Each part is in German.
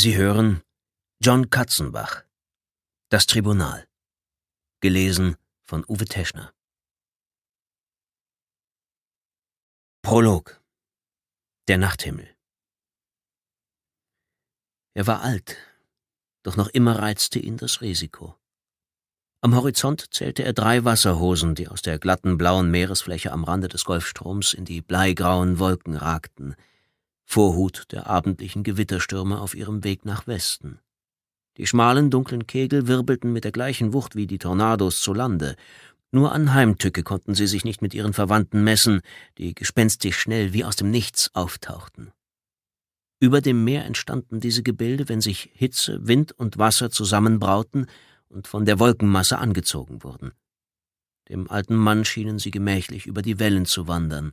Sie hören John Katzenbach Das Tribunal Gelesen von Uwe Teschner Prolog Der Nachthimmel Er war alt, doch noch immer reizte ihn das Risiko. Am Horizont zählte er drei Wasserhosen, die aus der glatten blauen Meeresfläche am Rande des Golfstroms in die bleigrauen Wolken ragten – Vorhut der abendlichen Gewitterstürme auf ihrem Weg nach Westen. Die schmalen, dunklen Kegel wirbelten mit der gleichen Wucht wie die Tornados zu Lande, nur an Heimtücke konnten sie sich nicht mit ihren Verwandten messen, die gespenstisch schnell wie aus dem Nichts auftauchten. Über dem Meer entstanden diese Gebilde, wenn sich Hitze, Wind und Wasser zusammenbrauten und von der Wolkenmasse angezogen wurden. Dem alten Mann schienen sie gemächlich über die Wellen zu wandern,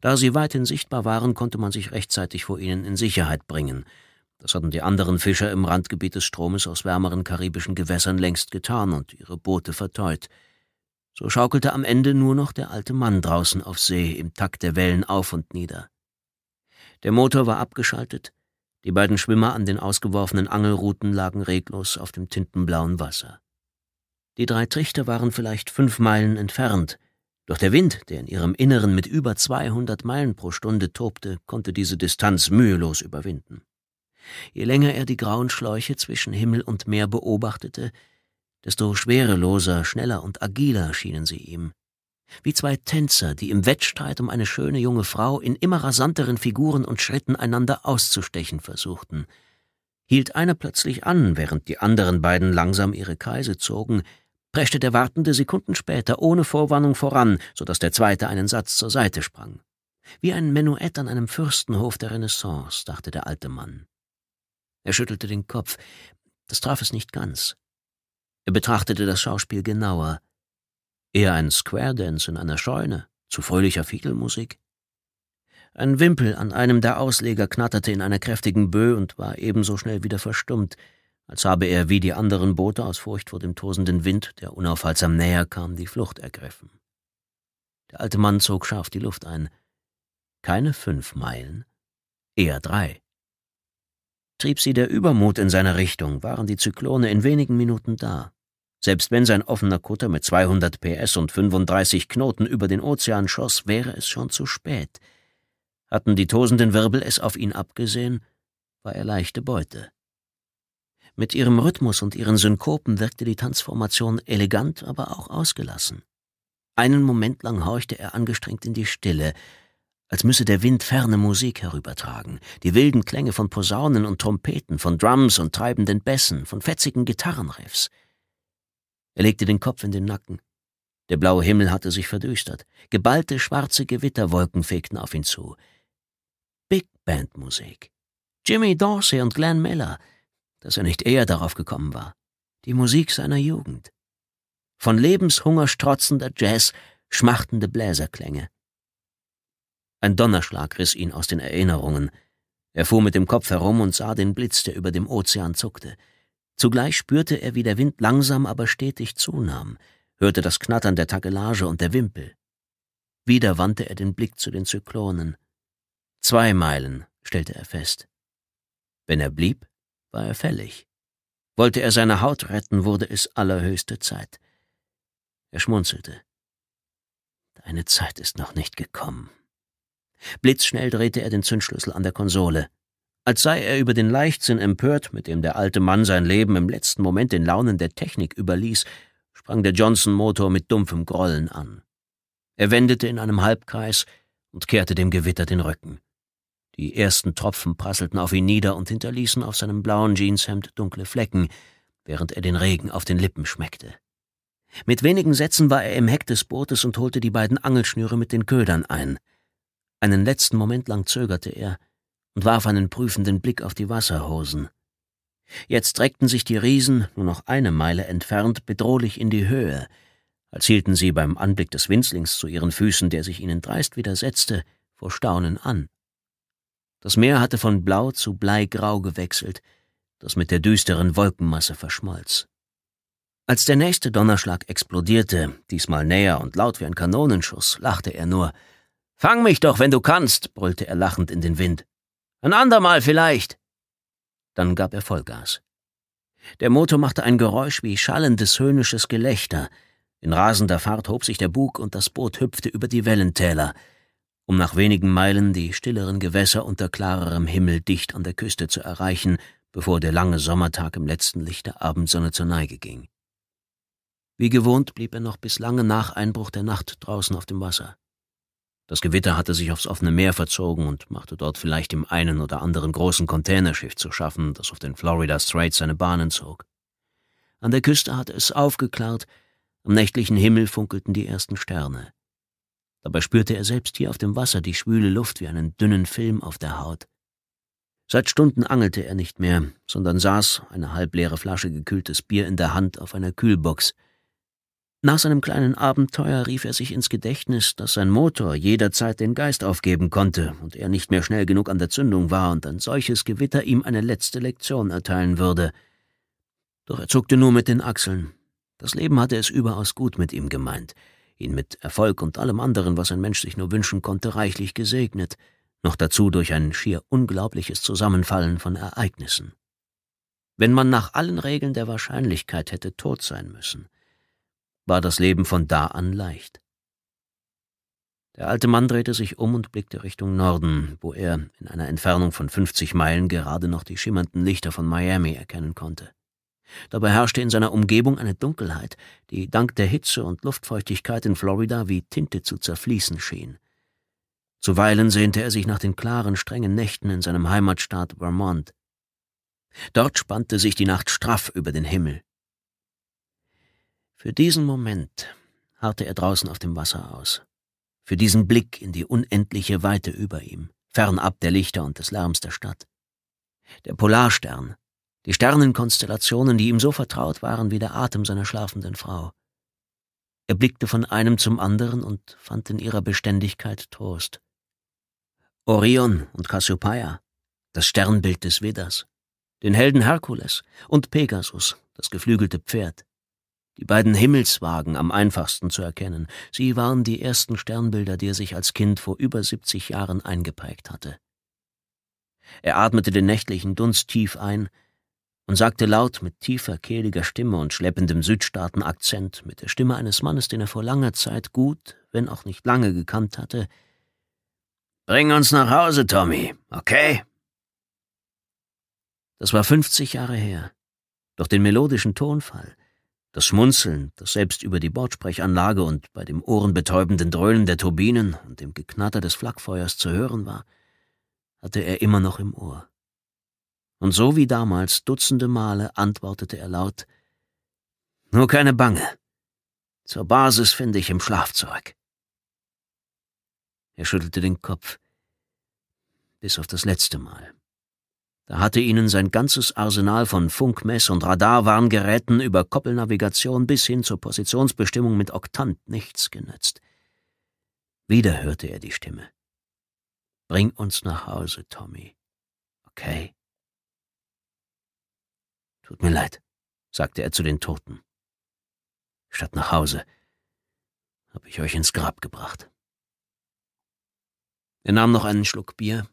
da sie weithin sichtbar waren, konnte man sich rechtzeitig vor ihnen in Sicherheit bringen. Das hatten die anderen Fischer im Randgebiet des Stromes aus wärmeren karibischen Gewässern längst getan und ihre Boote verteut. So schaukelte am Ende nur noch der alte Mann draußen auf See im Takt der Wellen auf und nieder. Der Motor war abgeschaltet, die beiden Schwimmer an den ausgeworfenen Angelruten lagen reglos auf dem tintenblauen Wasser. Die drei Trichter waren vielleicht fünf Meilen entfernt, doch der Wind, der in ihrem Inneren mit über 200 Meilen pro Stunde tobte, konnte diese Distanz mühelos überwinden. Je länger er die grauen Schläuche zwischen Himmel und Meer beobachtete, desto schwereloser, schneller und agiler schienen sie ihm. Wie zwei Tänzer, die im Wettstreit um eine schöne junge Frau in immer rasanteren Figuren und Schritten einander auszustechen versuchten. Hielt einer plötzlich an, während die anderen beiden langsam ihre Kreise zogen, preschte der Wartende Sekunden später ohne Vorwarnung voran, so dass der Zweite einen Satz zur Seite sprang. Wie ein Menuett an einem Fürstenhof der Renaissance, dachte der alte Mann. Er schüttelte den Kopf. Das traf es nicht ganz. Er betrachtete das Schauspiel genauer. Eher ein Square Dance in einer Scheune, zu fröhlicher Fiedelmusik. Ein Wimpel an einem der Ausleger knatterte in einer kräftigen Bö und war ebenso schnell wieder verstummt, als habe er wie die anderen Boote aus Furcht vor dem tosenden Wind, der unaufhaltsam näher kam, die Flucht ergriffen. Der alte Mann zog scharf die Luft ein. Keine fünf Meilen, eher drei. Trieb sie der Übermut in seine Richtung, waren die Zyklone in wenigen Minuten da. Selbst wenn sein offener Kutter mit 200 PS und 35 Knoten über den Ozean schoss, wäre es schon zu spät. Hatten die tosenden Wirbel es auf ihn abgesehen, war er leichte Beute. Mit ihrem Rhythmus und ihren Synkopen wirkte die Tanzformation elegant, aber auch ausgelassen. Einen Moment lang horchte er angestrengt in die Stille, als müsse der Wind ferne Musik herübertragen, die wilden Klänge von Posaunen und Trompeten, von Drums und treibenden Bässen, von fetzigen Gitarrenriffs. Er legte den Kopf in den Nacken. Der blaue Himmel hatte sich verdüstert. Geballte schwarze Gewitterwolken fegten auf ihn zu. Big Band Musik. Jimmy Dorsey und Glenn Miller, dass er nicht eher darauf gekommen war. Die Musik seiner Jugend. Von Lebenshunger strotzender Jazz, schmachtende Bläserklänge. Ein Donnerschlag riss ihn aus den Erinnerungen. Er fuhr mit dem Kopf herum und sah den Blitz, der über dem Ozean zuckte. Zugleich spürte er, wie der Wind langsam aber stetig zunahm, hörte das Knattern der Takelage und der Wimpel. Wieder wandte er den Blick zu den Zyklonen. Zwei Meilen, stellte er fest. Wenn er blieb, war er fällig. Wollte er seine Haut retten, wurde es allerhöchste Zeit. Er schmunzelte. Deine Zeit ist noch nicht gekommen. Blitzschnell drehte er den Zündschlüssel an der Konsole. Als sei er über den Leichtsinn empört, mit dem der alte Mann sein Leben im letzten Moment den Launen der Technik überließ, sprang der Johnson-Motor mit dumpfem Grollen an. Er wendete in einem Halbkreis und kehrte dem Gewitter den Rücken. Die ersten Tropfen prasselten auf ihn nieder und hinterließen auf seinem blauen Jeanshemd dunkle Flecken, während er den Regen auf den Lippen schmeckte. Mit wenigen Sätzen war er im Heck des Bootes und holte die beiden Angelschnüre mit den Ködern ein. Einen letzten Moment lang zögerte er und warf einen prüfenden Blick auf die Wasserhosen. Jetzt reckten sich die Riesen, nur noch eine Meile entfernt, bedrohlich in die Höhe, als hielten sie beim Anblick des Winzlings zu ihren Füßen, der sich ihnen dreist widersetzte, vor Staunen an. Das Meer hatte von blau zu bleigrau gewechselt, das mit der düsteren Wolkenmasse verschmolz. Als der nächste Donnerschlag explodierte, diesmal näher und laut wie ein Kanonenschuss, lachte er nur. Fang mich doch, wenn du kannst, brüllte er lachend in den Wind. Ein andermal vielleicht. Dann gab er Vollgas. Der Motor machte ein Geräusch wie schallendes höhnisches Gelächter. In rasender Fahrt hob sich der Bug und das Boot hüpfte über die Wellentäler um nach wenigen Meilen die stilleren Gewässer unter klarerem Himmel dicht an der Küste zu erreichen, bevor der lange Sommertag im letzten Licht der Abendsonne zur Neige ging. Wie gewohnt blieb er noch bis lange nach Einbruch der Nacht draußen auf dem Wasser. Das Gewitter hatte sich aufs offene Meer verzogen und machte dort vielleicht dem einen oder anderen großen Containerschiff zu schaffen, das auf den Florida Straits seine Bahnen zog. An der Küste hatte es aufgeklärt, am nächtlichen Himmel funkelten die ersten Sterne. Dabei spürte er selbst hier auf dem Wasser die schwüle Luft wie einen dünnen Film auf der Haut. Seit Stunden angelte er nicht mehr, sondern saß, eine halbleere Flasche gekühltes Bier in der Hand, auf einer Kühlbox. Nach seinem kleinen Abenteuer rief er sich ins Gedächtnis, dass sein Motor jederzeit den Geist aufgeben konnte und er nicht mehr schnell genug an der Zündung war und ein solches Gewitter ihm eine letzte Lektion erteilen würde. Doch er zuckte nur mit den Achseln. Das Leben hatte es überaus gut mit ihm gemeint ihn mit Erfolg und allem anderen, was ein Mensch sich nur wünschen konnte, reichlich gesegnet, noch dazu durch ein schier unglaubliches Zusammenfallen von Ereignissen. Wenn man nach allen Regeln der Wahrscheinlichkeit hätte tot sein müssen, war das Leben von da an leicht. Der alte Mann drehte sich um und blickte Richtung Norden, wo er in einer Entfernung von 50 Meilen gerade noch die schimmernden Lichter von Miami erkennen konnte. Dabei herrschte in seiner Umgebung eine Dunkelheit, die dank der Hitze und Luftfeuchtigkeit in Florida wie Tinte zu zerfließen schien. Zuweilen sehnte er sich nach den klaren, strengen Nächten in seinem Heimatstaat Vermont. Dort spannte sich die Nacht straff über den Himmel. Für diesen Moment harrte er draußen auf dem Wasser aus, für diesen Blick in die unendliche Weite über ihm, fernab der Lichter und des Lärms der Stadt. Der Polarstern die Sternenkonstellationen, die ihm so vertraut waren wie der Atem seiner schlafenden Frau. Er blickte von einem zum anderen und fand in ihrer Beständigkeit Trost. Orion und Cassiopeia, das Sternbild des Widders, den Helden Herkules und Pegasus, das geflügelte Pferd. Die beiden Himmelswagen am einfachsten zu erkennen, sie waren die ersten Sternbilder, die er sich als Kind vor über 70 Jahren eingeprägt hatte. Er atmete den nächtlichen Dunst tief ein und sagte laut mit tiefer, kehliger Stimme und schleppendem Südstaaten-Akzent, mit der Stimme eines Mannes, den er vor langer Zeit gut, wenn auch nicht lange gekannt hatte, Bring uns nach Hause, Tommy, okay? Das war 50 Jahre her. Doch den melodischen Tonfall, das Schmunzeln, das selbst über die Bordsprechanlage und bei dem ohrenbetäubenden Dröhnen der Turbinen und dem Geknatter des Flakfeuers zu hören war, hatte er immer noch im Ohr und so wie damals dutzende Male antwortete er laut Nur keine Bange. Zur Basis finde ich im Schlaf zurück. Er schüttelte den Kopf. Bis auf das letzte Mal. Da hatte ihnen sein ganzes Arsenal von Funkmess- und Radarwarngeräten über Koppelnavigation bis hin zur Positionsbestimmung mit Oktant nichts genützt. Wieder hörte er die Stimme. Bring uns nach Hause, Tommy. Okay? Tut mir leid, sagte er zu den Toten. Statt nach Hause habe ich euch ins Grab gebracht. Er nahm noch einen Schluck Bier,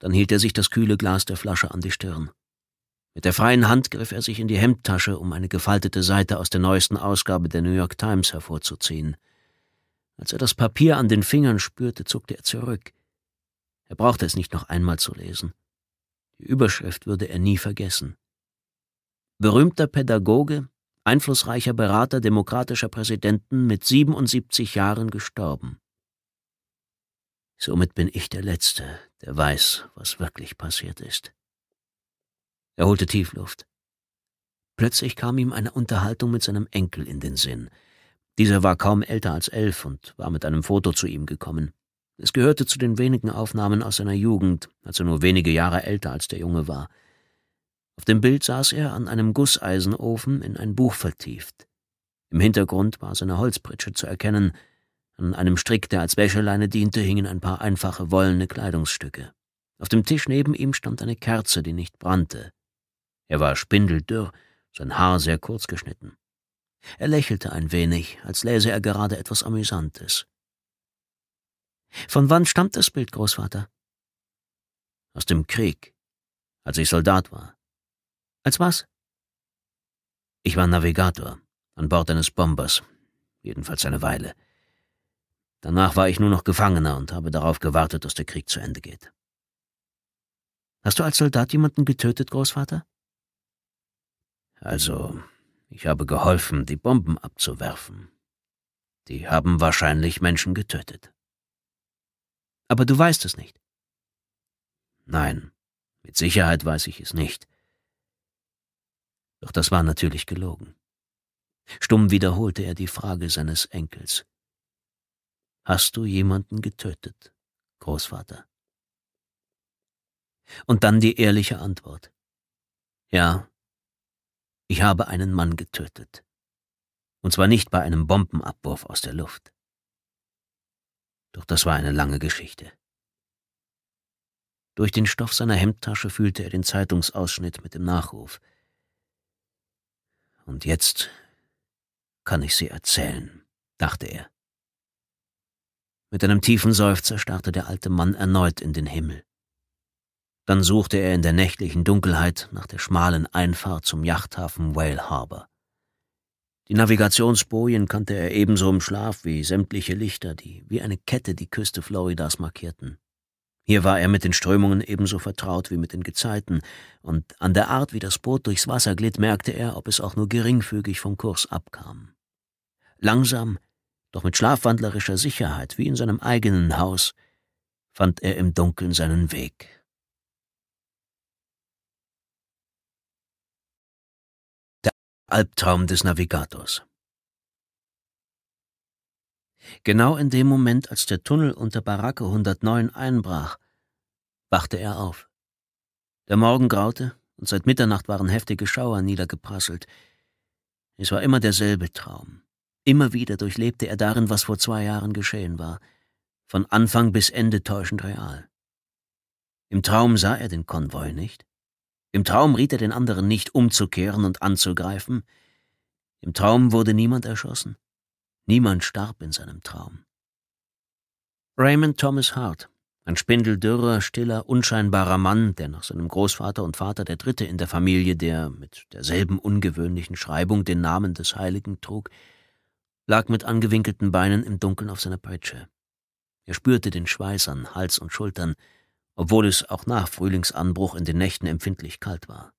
dann hielt er sich das kühle Glas der Flasche an die Stirn. Mit der freien Hand griff er sich in die Hemdtasche, um eine gefaltete Seite aus der neuesten Ausgabe der New York Times hervorzuziehen. Als er das Papier an den Fingern spürte, zuckte er zurück. Er brauchte es nicht noch einmal zu lesen. Die Überschrift würde er nie vergessen berühmter Pädagoge, einflussreicher Berater demokratischer Präsidenten, mit 77 Jahren gestorben. Somit bin ich der Letzte, der weiß, was wirklich passiert ist. Er holte Tiefluft. Plötzlich kam ihm eine Unterhaltung mit seinem Enkel in den Sinn. Dieser war kaum älter als elf und war mit einem Foto zu ihm gekommen. Es gehörte zu den wenigen Aufnahmen aus seiner Jugend, als er nur wenige Jahre älter als der Junge war. Auf dem Bild saß er an einem Gusseisenofen in ein Buch vertieft. Im Hintergrund war seine Holzpritsche zu erkennen. An einem Strick, der als Wäscheleine diente, hingen ein paar einfache wollene Kleidungsstücke. Auf dem Tisch neben ihm stand eine Kerze, die nicht brannte. Er war spindeldürr, sein Haar sehr kurz geschnitten. Er lächelte ein wenig, als läse er gerade etwas Amüsantes. Von wann stammt das Bild, Großvater? Aus dem Krieg, als ich Soldat war. Als was? Ich war Navigator an Bord eines Bombers, jedenfalls eine Weile. Danach war ich nur noch Gefangener und habe darauf gewartet, dass der Krieg zu Ende geht. Hast du als Soldat jemanden getötet, Großvater? Also, ich habe geholfen, die Bomben abzuwerfen. Die haben wahrscheinlich Menschen getötet. Aber du weißt es nicht. Nein, mit Sicherheit weiß ich es nicht. Doch das war natürlich gelogen. Stumm wiederholte er die Frage seines Enkels. Hast du jemanden getötet, Großvater? Und dann die ehrliche Antwort. Ja, ich habe einen Mann getötet. Und zwar nicht bei einem Bombenabwurf aus der Luft. Doch das war eine lange Geschichte. Durch den Stoff seiner Hemdtasche fühlte er den Zeitungsausschnitt mit dem Nachruf und jetzt kann ich sie erzählen, dachte er. Mit einem tiefen Seufzer starrte der alte Mann erneut in den Himmel. Dann suchte er in der nächtlichen Dunkelheit nach der schmalen Einfahrt zum Yachthafen Whale Harbor. Die Navigationsbojen kannte er ebenso im Schlaf wie sämtliche Lichter, die wie eine Kette die Küste Floridas markierten. Hier war er mit den Strömungen ebenso vertraut wie mit den Gezeiten, und an der Art, wie das Boot durchs Wasser glitt, merkte er, ob es auch nur geringfügig vom Kurs abkam. Langsam, doch mit schlafwandlerischer Sicherheit, wie in seinem eigenen Haus, fand er im Dunkeln seinen Weg. Der Albtraum des Navigators Genau in dem Moment, als der Tunnel unter Baracke 109 einbrach, wachte er auf. Der Morgen graute und seit Mitternacht waren heftige Schauer niedergeprasselt. Es war immer derselbe Traum. Immer wieder durchlebte er darin, was vor zwei Jahren geschehen war, von Anfang bis Ende täuschend real. Im Traum sah er den Konvoi nicht. Im Traum riet er den anderen nicht umzukehren und anzugreifen. Im Traum wurde niemand erschossen. Niemand starb in seinem Traum. Raymond Thomas Hart, ein spindeldürrer, stiller, unscheinbarer Mann, der nach seinem Großvater und Vater der Dritte in der Familie, der mit derselben ungewöhnlichen Schreibung den Namen des Heiligen trug, lag mit angewinkelten Beinen im Dunkeln auf seiner Peitsche. Er spürte den Schweiß an Hals und Schultern, obwohl es auch nach Frühlingsanbruch in den Nächten empfindlich kalt war.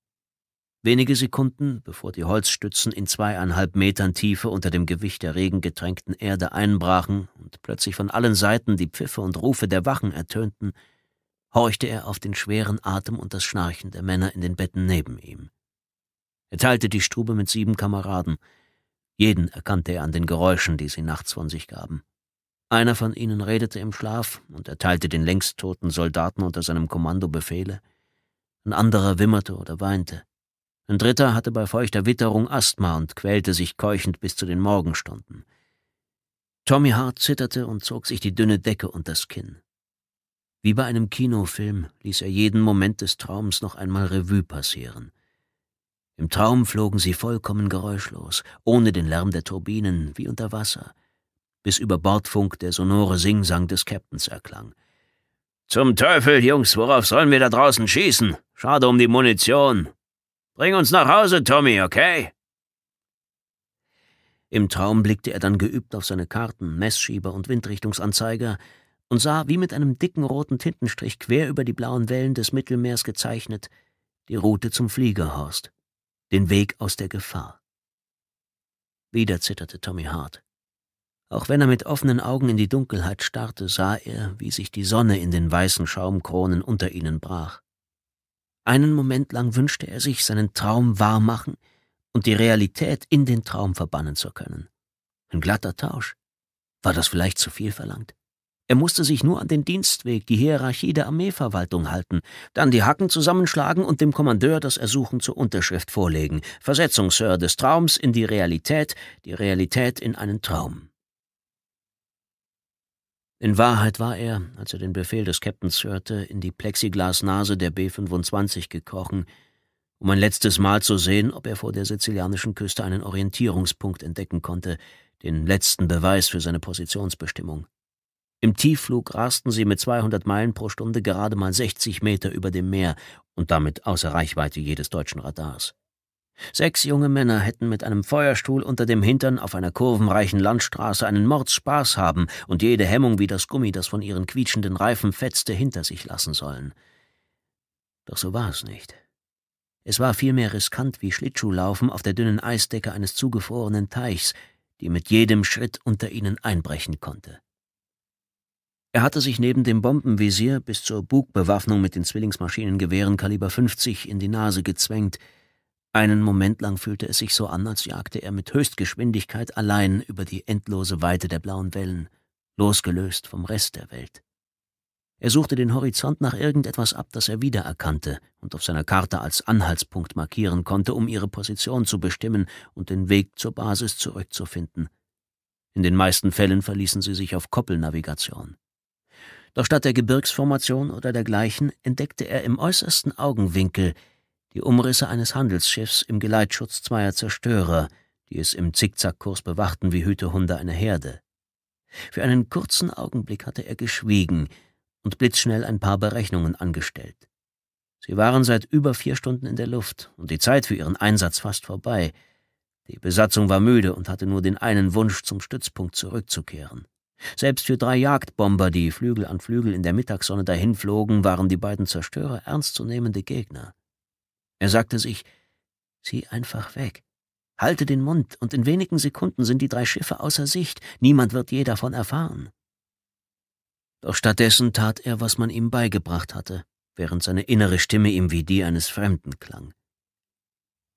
Wenige Sekunden, bevor die Holzstützen in zweieinhalb Metern Tiefe unter dem Gewicht der regengetränkten Erde einbrachen und plötzlich von allen Seiten die Pfiffe und Rufe der Wachen ertönten, horchte er auf den schweren Atem und das Schnarchen der Männer in den Betten neben ihm. Er teilte die Stube mit sieben Kameraden. Jeden erkannte er an den Geräuschen, die sie nachts von sich gaben. Einer von ihnen redete im Schlaf und erteilte den längst toten Soldaten unter seinem Kommando Befehle. Ein anderer wimmerte oder weinte. Ein dritter hatte bei feuchter Witterung Asthma und quälte sich keuchend bis zu den Morgenstunden. Tommy Hart zitterte und zog sich die dünne Decke unter das Kinn. Wie bei einem Kinofilm ließ er jeden Moment des Traums noch einmal Revue passieren. Im Traum flogen sie vollkommen geräuschlos, ohne den Lärm der Turbinen, wie unter Wasser, bis über Bordfunk der sonore Singsang des Captains erklang. Zum Teufel, Jungs, worauf sollen wir da draußen schießen? Schade um die Munition. Bring uns nach Hause, Tommy, okay? Im Traum blickte er dann geübt auf seine Karten, Messschieber und Windrichtungsanzeiger und sah, wie mit einem dicken roten Tintenstrich quer über die blauen Wellen des Mittelmeers gezeichnet, die Route zum Fliegerhorst, den Weg aus der Gefahr. Wieder zitterte Tommy hart. Auch wenn er mit offenen Augen in die Dunkelheit starrte, sah er, wie sich die Sonne in den weißen Schaumkronen unter ihnen brach. Einen Moment lang wünschte er sich, seinen Traum wahr machen und die Realität in den Traum verbannen zu können. Ein glatter Tausch. War das vielleicht zu viel verlangt? Er musste sich nur an den Dienstweg, die Hierarchie der Armeeverwaltung halten, dann die Hacken zusammenschlagen und dem Kommandeur das Ersuchen zur Unterschrift vorlegen. Versetzung, Sir, des Traums in die Realität, die Realität in einen Traum. In Wahrheit war er, als er den Befehl des Captains hörte, in die Plexiglasnase der B-25 gekrochen, um ein letztes Mal zu sehen, ob er vor der sizilianischen Küste einen Orientierungspunkt entdecken konnte, den letzten Beweis für seine Positionsbestimmung. Im Tiefflug rasten sie mit 200 Meilen pro Stunde gerade mal 60 Meter über dem Meer und damit außer Reichweite jedes deutschen Radars. Sechs junge Männer hätten mit einem Feuerstuhl unter dem Hintern auf einer kurvenreichen Landstraße einen Mordspaß haben und jede Hemmung wie das Gummi, das von ihren quietschenden Reifen fetzte, hinter sich lassen sollen. Doch so war es nicht. Es war vielmehr riskant wie Schlittschuhlaufen auf der dünnen Eisdecke eines zugefrorenen Teichs, die mit jedem Schritt unter ihnen einbrechen konnte. Er hatte sich neben dem Bombenvisier bis zur Bugbewaffnung mit den Zwillingsmaschinengewehren Kaliber 50 in die Nase gezwängt, einen Moment lang fühlte es sich so an, als jagte er mit Höchstgeschwindigkeit allein über die endlose Weite der blauen Wellen, losgelöst vom Rest der Welt. Er suchte den Horizont nach irgendetwas ab, das er wiedererkannte und auf seiner Karte als Anhaltspunkt markieren konnte, um ihre Position zu bestimmen und den Weg zur Basis zurückzufinden. In den meisten Fällen verließen sie sich auf Koppelnavigation. Doch statt der Gebirgsformation oder dergleichen entdeckte er im äußersten Augenwinkel die Umrisse eines Handelsschiffs im Geleitschutz zweier Zerstörer, die es im Zickzackkurs bewachten wie Hütehunde einer Herde. Für einen kurzen Augenblick hatte er geschwiegen und blitzschnell ein paar Berechnungen angestellt. Sie waren seit über vier Stunden in der Luft und die Zeit für ihren Einsatz fast vorbei. Die Besatzung war müde und hatte nur den einen Wunsch, zum Stützpunkt zurückzukehren. Selbst für drei Jagdbomber, die Flügel an Flügel in der Mittagssonne dahinflogen, waren die beiden Zerstörer ernstzunehmende Gegner. Er sagte sich, sieh einfach weg. Halte den Mund, und in wenigen Sekunden sind die drei Schiffe außer Sicht, niemand wird je davon erfahren. Doch stattdessen tat er, was man ihm beigebracht hatte, während seine innere Stimme ihm wie die eines Fremden klang.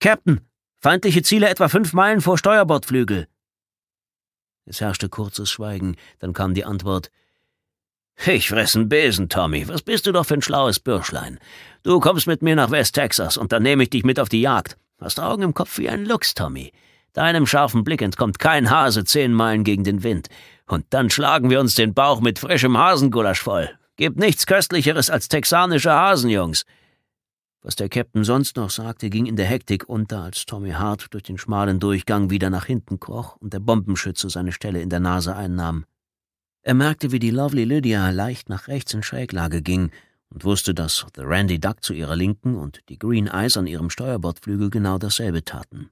Captain, feindliche Ziele etwa fünf Meilen vor Steuerbordflügel. Es herrschte kurzes Schweigen, dann kam die Antwort, ich fressen Besen, Tommy. Was bist du doch für ein schlaues Bürschlein? Du kommst mit mir nach West Texas und dann nehme ich dich mit auf die Jagd. Hast Augen im Kopf wie ein Luchs, Tommy. Deinem scharfen Blick entkommt kein Hase zehn Meilen gegen den Wind. Und dann schlagen wir uns den Bauch mit frischem Hasengulasch voll. Gibt nichts Köstlicheres als texanische Hasen, Jungs. Was der Captain sonst noch sagte, ging in der Hektik unter, als Tommy Hart durch den schmalen Durchgang wieder nach hinten kroch und der Bombenschütze seine Stelle in der Nase einnahm. Er merkte, wie die Lovely Lydia leicht nach rechts in Schräglage ging und wusste, dass The Randy Duck zu ihrer Linken und die Green Eyes an ihrem Steuerbordflügel genau dasselbe taten.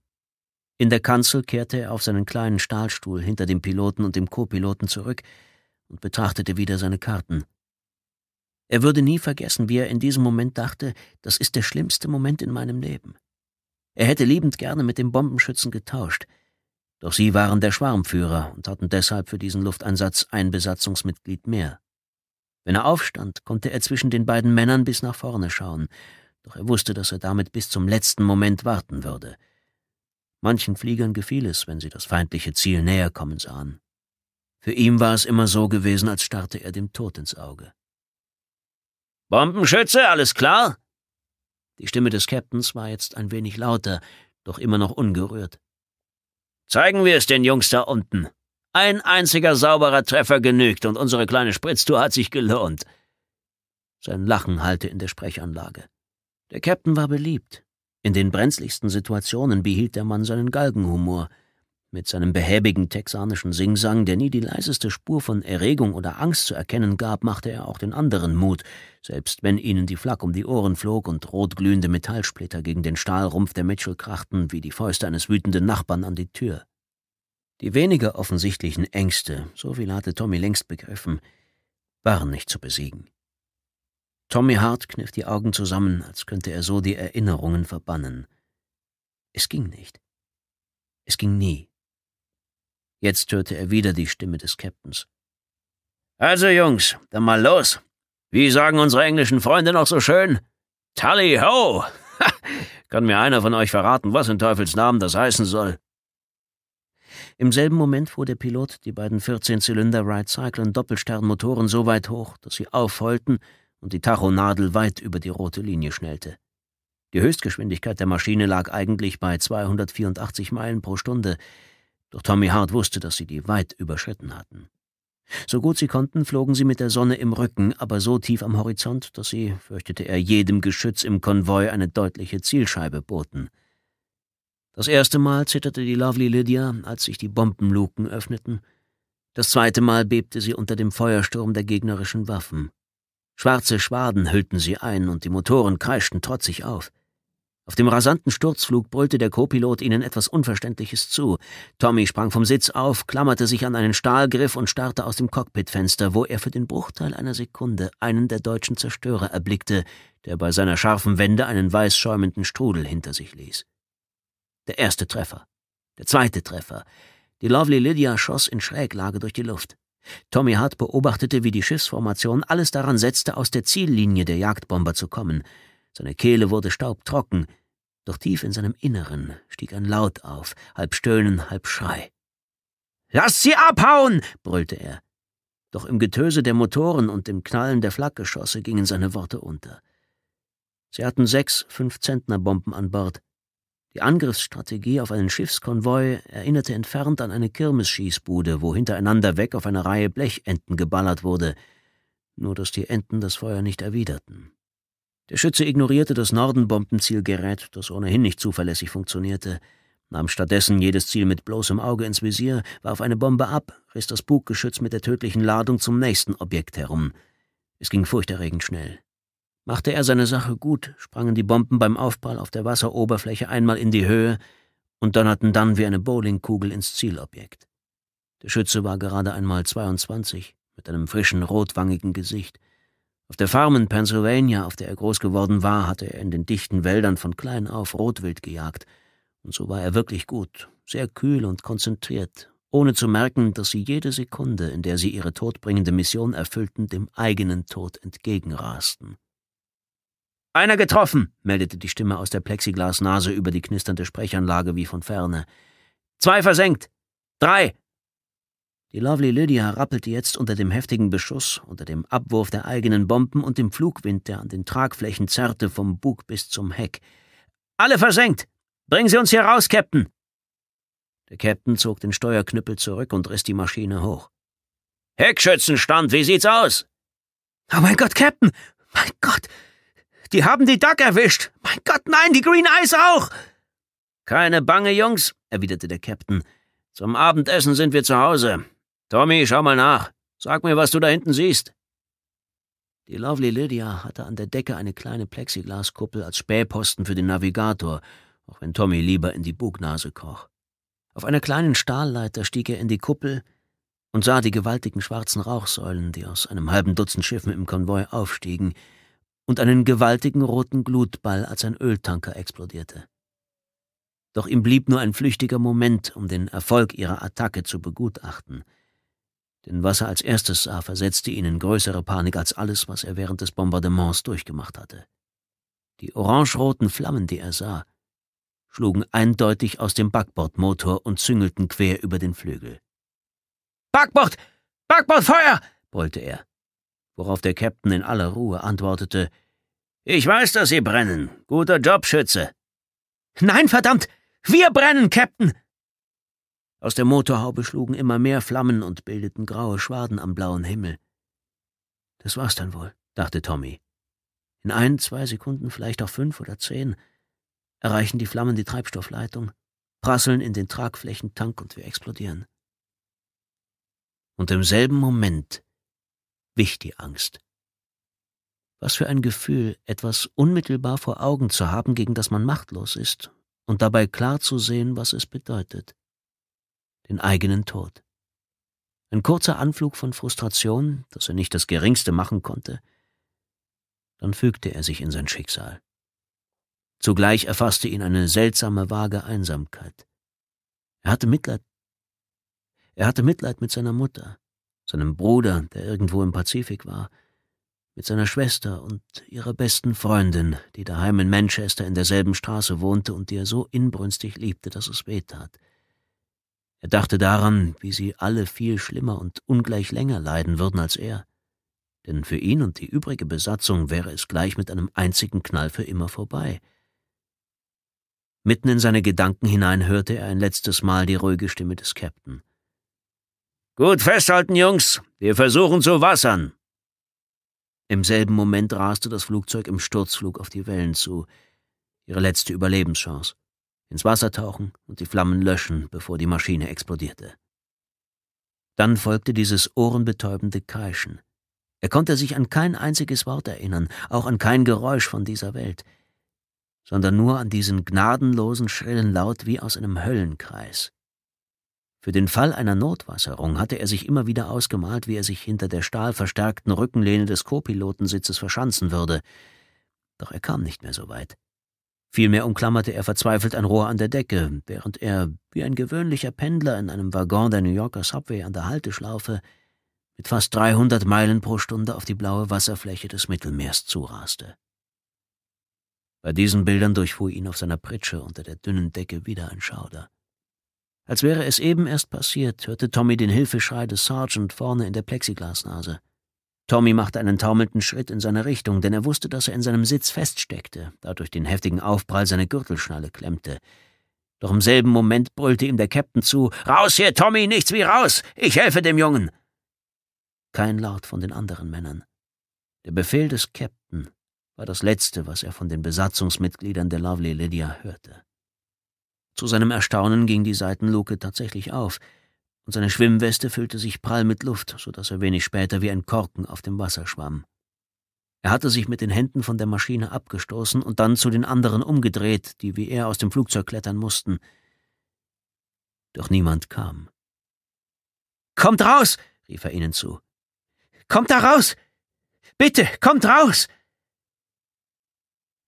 In der Kanzel kehrte er auf seinen kleinen Stahlstuhl hinter dem Piloten und dem Co-Piloten zurück und betrachtete wieder seine Karten. Er würde nie vergessen, wie er in diesem Moment dachte, das ist der schlimmste Moment in meinem Leben. Er hätte liebend gerne mit dem Bombenschützen getauscht, doch sie waren der Schwarmführer und hatten deshalb für diesen Lufteinsatz ein Besatzungsmitglied mehr. Wenn er aufstand, konnte er zwischen den beiden Männern bis nach vorne schauen, doch er wusste, dass er damit bis zum letzten Moment warten würde. Manchen Fliegern gefiel es, wenn sie das feindliche Ziel näher kommen sahen. Für ihn war es immer so gewesen, als starrte er dem Tod ins Auge. Bombenschütze, alles klar? Die Stimme des Captains war jetzt ein wenig lauter, doch immer noch ungerührt. Zeigen wir es den Jungs da unten. Ein einziger sauberer Treffer genügt und unsere kleine Spritztour hat sich gelohnt. Sein Lachen hallte in der Sprechanlage. Der Captain war beliebt. In den brenzligsten Situationen behielt der Mann seinen Galgenhumor – mit seinem behäbigen texanischen Singsang, der nie die leiseste Spur von Erregung oder Angst zu erkennen gab, machte er auch den anderen Mut, selbst wenn ihnen die Flak um die Ohren flog und rotglühende Metallsplitter gegen den Stahlrumpf der Mitchell krachten, wie die Fäuste eines wütenden Nachbarn an die Tür. Die weniger offensichtlichen Ängste, so viel hatte Tommy längst begriffen, waren nicht zu besiegen. Tommy Hart kniff die Augen zusammen, als könnte er so die Erinnerungen verbannen. Es ging nicht. Es ging nie. Jetzt hörte er wieder die Stimme des Captains. Also, Jungs, dann mal los. Wie sagen unsere englischen Freunde noch so schön? Tally ho! Kann mir einer von euch verraten, was in Teufels Namen das heißen soll? Im selben Moment fuhr der Pilot die beiden 14-Zylinder Wright Cyclone Doppelsternmotoren so weit hoch, dass sie aufheulten und die Tachonadel weit über die rote Linie schnellte. Die Höchstgeschwindigkeit der Maschine lag eigentlich bei 284 Meilen pro Stunde. Doch Tommy Hart wusste, dass sie die weit überschritten hatten. So gut sie konnten, flogen sie mit der Sonne im Rücken, aber so tief am Horizont, dass sie, fürchtete er, jedem Geschütz im Konvoi eine deutliche Zielscheibe boten. Das erste Mal zitterte die Lovely Lydia, als sich die Bombenluken öffneten. Das zweite Mal bebte sie unter dem Feuersturm der gegnerischen Waffen. Schwarze Schwaden hüllten sie ein und die Motoren kreischten trotzig auf. Auf dem rasanten Sturzflug brüllte der Co-Pilot ihnen etwas Unverständliches zu. Tommy sprang vom Sitz auf, klammerte sich an einen Stahlgriff und starrte aus dem Cockpitfenster, wo er für den Bruchteil einer Sekunde einen der deutschen Zerstörer erblickte, der bei seiner scharfen Wende einen weiß schäumenden Strudel hinter sich ließ. Der erste Treffer. Der zweite Treffer. Die Lovely Lydia schoss in Schräglage durch die Luft. Tommy Hart beobachtete, wie die Schiffsformation alles daran setzte, aus der Ziellinie der Jagdbomber zu kommen. Seine Kehle wurde staubtrocken, doch tief in seinem Inneren stieg ein Laut auf, halb Stöhnen, halb Schrei. Lass sie abhauen! brüllte er. Doch im Getöse der Motoren und dem Knallen der Flakgeschosse gingen seine Worte unter. Sie hatten sechs Fünfzentnerbomben an Bord. Die Angriffsstrategie auf einen Schiffskonvoi erinnerte entfernt an eine Kirmesschießbude, wo hintereinander weg auf eine Reihe Blechenten geballert wurde, nur dass die Enten das Feuer nicht erwiderten. Der Schütze ignorierte das Nordenbombenzielgerät, das ohnehin nicht zuverlässig funktionierte, nahm stattdessen jedes Ziel mit bloßem Auge ins Visier, warf eine Bombe ab, riss das Buggeschütz mit der tödlichen Ladung zum nächsten Objekt herum. Es ging furchterregend schnell. Machte er seine Sache gut, sprangen die Bomben beim Aufprall auf der Wasseroberfläche einmal in die Höhe und donnerten dann wie eine Bowlingkugel ins Zielobjekt. Der Schütze war gerade einmal 22, mit einem frischen, rotwangigen Gesicht. Auf der Farm in Pennsylvania, auf der er groß geworden war, hatte er in den dichten Wäldern von klein auf Rotwild gejagt. Und so war er wirklich gut, sehr kühl und konzentriert, ohne zu merken, dass sie jede Sekunde, in der sie ihre todbringende Mission erfüllten, dem eigenen Tod entgegenrasten. Einer getroffen, meldete die Stimme aus der Plexiglasnase über die knisternde Sprechanlage wie von ferne. Zwei versenkt. Drei. Die Lovely Lydia rappelte jetzt unter dem heftigen Beschuss, unter dem Abwurf der eigenen Bomben und dem Flugwind, der an den Tragflächen zerrte, vom Bug bis zum Heck. Alle versenkt! Bringen Sie uns hier raus, Captain! Der Captain zog den Steuerknüppel zurück und riss die Maschine hoch. Heckschützenstand, wie sieht's aus? Oh mein Gott, Captain! Mein Gott! Die haben die Duck erwischt! Mein Gott, nein, die Green Eyes auch! Keine Bange, Jungs, erwiderte der Captain. Zum Abendessen sind wir zu Hause. Tommy, schau mal nach. Sag mir, was du da hinten siehst. Die Lovely Lydia hatte an der Decke eine kleine Plexiglaskuppel als Spähposten für den Navigator, auch wenn Tommy lieber in die Bugnase kroch. Auf einer kleinen Stahlleiter stieg er in die Kuppel und sah die gewaltigen schwarzen Rauchsäulen, die aus einem halben Dutzend Schiffen im Konvoi aufstiegen, und einen gewaltigen roten Glutball, als ein Öltanker explodierte. Doch ihm blieb nur ein flüchtiger Moment, um den Erfolg ihrer Attacke zu begutachten – denn was er als erstes sah, versetzte ihn in größere Panik als alles, was er während des Bombardements durchgemacht hatte. Die orangeroten Flammen, die er sah, schlugen eindeutig aus dem Backbordmotor und züngelten quer über den Flügel. Backbord! Backbordfeuer! brüllte er, worauf der Captain in aller Ruhe antwortete, ich weiß, dass Sie brennen. Guter Job, Schütze. Nein, verdammt! Wir brennen, Captain! Aus der Motorhaube schlugen immer mehr Flammen und bildeten graue Schwaden am blauen Himmel. Das war's dann wohl, dachte Tommy. In ein, zwei Sekunden, vielleicht auch fünf oder zehn, erreichen die Flammen die Treibstoffleitung, prasseln in den Tragflächentank und wir explodieren. Und im selben Moment wich die Angst. Was für ein Gefühl, etwas unmittelbar vor Augen zu haben, gegen das man machtlos ist, und dabei klar zu sehen, was es bedeutet den eigenen Tod. Ein kurzer Anflug von Frustration, dass er nicht das Geringste machen konnte. Dann fügte er sich in sein Schicksal. Zugleich erfasste ihn eine seltsame, vage Einsamkeit. Er hatte Mitleid. Er hatte Mitleid mit seiner Mutter, seinem Bruder, der irgendwo im Pazifik war, mit seiner Schwester und ihrer besten Freundin, die daheim in Manchester in derselben Straße wohnte und die er so inbrünstig liebte, dass es wehtat. Er dachte daran, wie sie alle viel schlimmer und ungleich länger leiden würden als er. Denn für ihn und die übrige Besatzung wäre es gleich mit einem einzigen Knall für immer vorbei. Mitten in seine Gedanken hinein hörte er ein letztes Mal die ruhige Stimme des Käpt'n. Gut festhalten, Jungs, wir versuchen zu wassern. Im selben Moment raste das Flugzeug im Sturzflug auf die Wellen zu, ihre letzte Überlebenschance ins Wasser tauchen und die Flammen löschen, bevor die Maschine explodierte. Dann folgte dieses ohrenbetäubende Kreischen. Er konnte sich an kein einziges Wort erinnern, auch an kein Geräusch von dieser Welt, sondern nur an diesen gnadenlosen, schrillen Laut wie aus einem Höllenkreis. Für den Fall einer Notwasserung hatte er sich immer wieder ausgemalt, wie er sich hinter der stahlverstärkten Rückenlehne des Co-Pilotensitzes verschanzen würde. Doch er kam nicht mehr so weit. Vielmehr umklammerte er verzweifelt ein Rohr an der Decke, während er, wie ein gewöhnlicher Pendler in einem Waggon der New Yorker Subway an der Halteschlaufe, mit fast 300 Meilen pro Stunde auf die blaue Wasserfläche des Mittelmeers zuraste. Bei diesen Bildern durchfuhr ihn auf seiner Pritsche unter der dünnen Decke wieder ein Schauder. Als wäre es eben erst passiert, hörte Tommy den Hilfeschrei des Sergeant vorne in der Plexiglasnase. Tommy machte einen taumelnden Schritt in seine Richtung, denn er wusste, dass er in seinem Sitz feststeckte, da durch den heftigen Aufprall seine Gürtelschnalle klemmte. Doch im selben Moment brüllte ihm der Käpt'n zu: Raus hier, Tommy, nichts wie raus! Ich helfe dem Jungen! Kein Laut von den anderen Männern. Der Befehl des Käpt'n war das letzte, was er von den Besatzungsmitgliedern der Lovely Lydia hörte. Zu seinem Erstaunen ging die Seitenluke tatsächlich auf und seine Schwimmweste füllte sich prall mit Luft, so dass er wenig später wie ein Korken auf dem Wasser schwamm. Er hatte sich mit den Händen von der Maschine abgestoßen und dann zu den anderen umgedreht, die wie er aus dem Flugzeug klettern mussten. Doch niemand kam. Kommt raus! rief er ihnen zu. Kommt da raus! Bitte, kommt raus!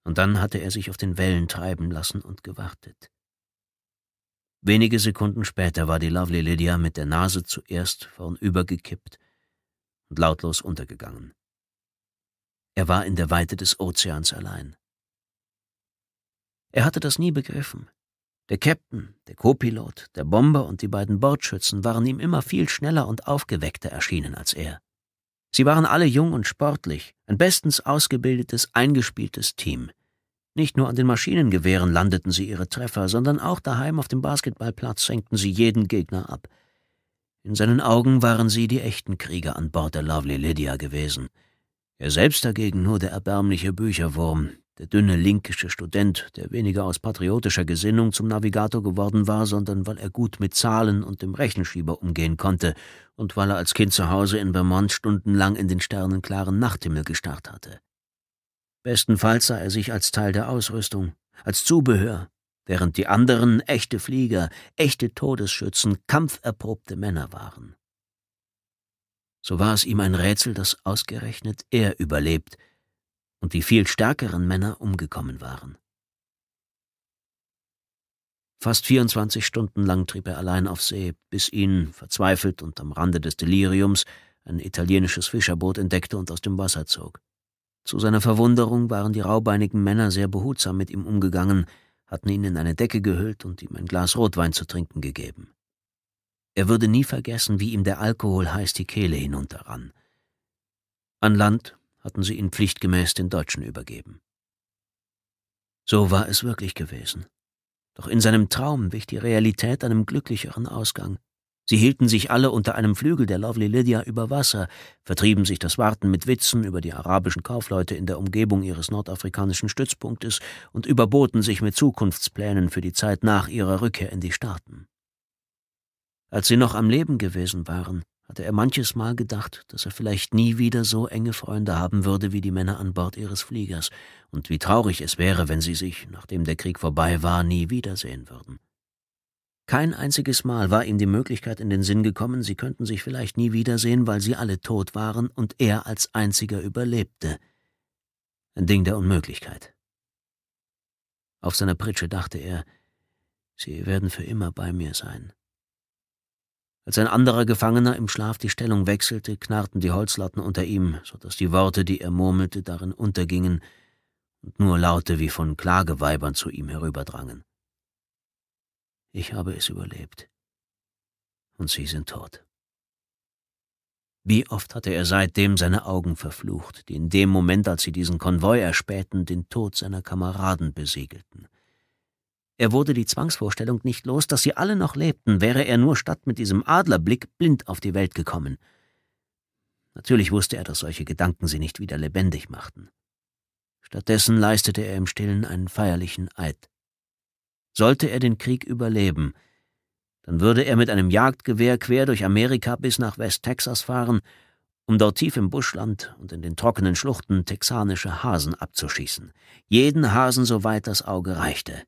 Und dann hatte er sich auf den Wellen treiben lassen und gewartet. Wenige Sekunden später war die Lovely Lydia mit der Nase zuerst vornübergekippt und lautlos untergegangen. Er war in der Weite des Ozeans allein. Er hatte das nie begriffen. Der Captain, der Copilot, der Bomber und die beiden Bordschützen waren ihm immer viel schneller und aufgeweckter erschienen als er. Sie waren alle jung und sportlich, ein bestens ausgebildetes, eingespieltes Team. Nicht nur an den Maschinengewehren landeten sie ihre Treffer, sondern auch daheim auf dem Basketballplatz senkten sie jeden Gegner ab. In seinen Augen waren sie die echten Krieger an Bord der Lovely Lydia gewesen. Er selbst dagegen nur der erbärmliche Bücherwurm, der dünne linkische Student, der weniger aus patriotischer Gesinnung zum Navigator geworden war, sondern weil er gut mit Zahlen und dem Rechenschieber umgehen konnte und weil er als Kind zu Hause in Vermont stundenlang in den sternenklaren Nachthimmel gestarrt hatte. Bestenfalls sah er sich als Teil der Ausrüstung, als Zubehör, während die anderen echte Flieger, echte Todesschützen, kampferprobte Männer waren. So war es ihm ein Rätsel, dass ausgerechnet er überlebt und die viel stärkeren Männer umgekommen waren. Fast 24 Stunden lang trieb er allein auf See, bis ihn, verzweifelt und am Rande des Deliriums, ein italienisches Fischerboot entdeckte und aus dem Wasser zog. Zu seiner Verwunderung waren die raubeinigen Männer sehr behutsam mit ihm umgegangen, hatten ihn in eine Decke gehüllt und ihm ein Glas Rotwein zu trinken gegeben. Er würde nie vergessen, wie ihm der Alkohol heiß die Kehle hinunterrann. An Land hatten sie ihn pflichtgemäß den Deutschen übergeben. So war es wirklich gewesen. Doch in seinem Traum wich die Realität einem glücklicheren Ausgang. Sie hielten sich alle unter einem Flügel der Lovely Lydia über Wasser, vertrieben sich das Warten mit Witzen über die arabischen Kaufleute in der Umgebung ihres nordafrikanischen Stützpunktes und überboten sich mit Zukunftsplänen für die Zeit nach ihrer Rückkehr in die Staaten. Als sie noch am Leben gewesen waren, hatte er manches Mal gedacht, dass er vielleicht nie wieder so enge Freunde haben würde wie die Männer an Bord ihres Fliegers und wie traurig es wäre, wenn sie sich, nachdem der Krieg vorbei war, nie wiedersehen würden. Kein einziges Mal war ihm die Möglichkeit in den Sinn gekommen, sie könnten sich vielleicht nie wiedersehen, weil sie alle tot waren und er als einziger überlebte. Ein Ding der Unmöglichkeit. Auf seiner Pritsche dachte er, sie werden für immer bei mir sein. Als ein anderer Gefangener im Schlaf die Stellung wechselte, knarrten die Holzlatten unter ihm, so dass die Worte, die er murmelte, darin untergingen und nur Laute wie von Klageweibern zu ihm herüberdrangen. Ich habe es überlebt. Und sie sind tot. Wie oft hatte er seitdem seine Augen verflucht, die in dem Moment, als sie diesen Konvoi erspähten, den Tod seiner Kameraden besiegelten. Er wurde die Zwangsvorstellung nicht los, dass sie alle noch lebten, wäre er nur statt mit diesem Adlerblick blind auf die Welt gekommen. Natürlich wusste er, dass solche Gedanken sie nicht wieder lebendig machten. Stattdessen leistete er im stillen einen feierlichen Eid. Sollte er den Krieg überleben, dann würde er mit einem Jagdgewehr quer durch Amerika bis nach West-Texas fahren, um dort tief im Buschland und in den trockenen Schluchten texanische Hasen abzuschießen. Jeden Hasen, soweit das Auge reichte.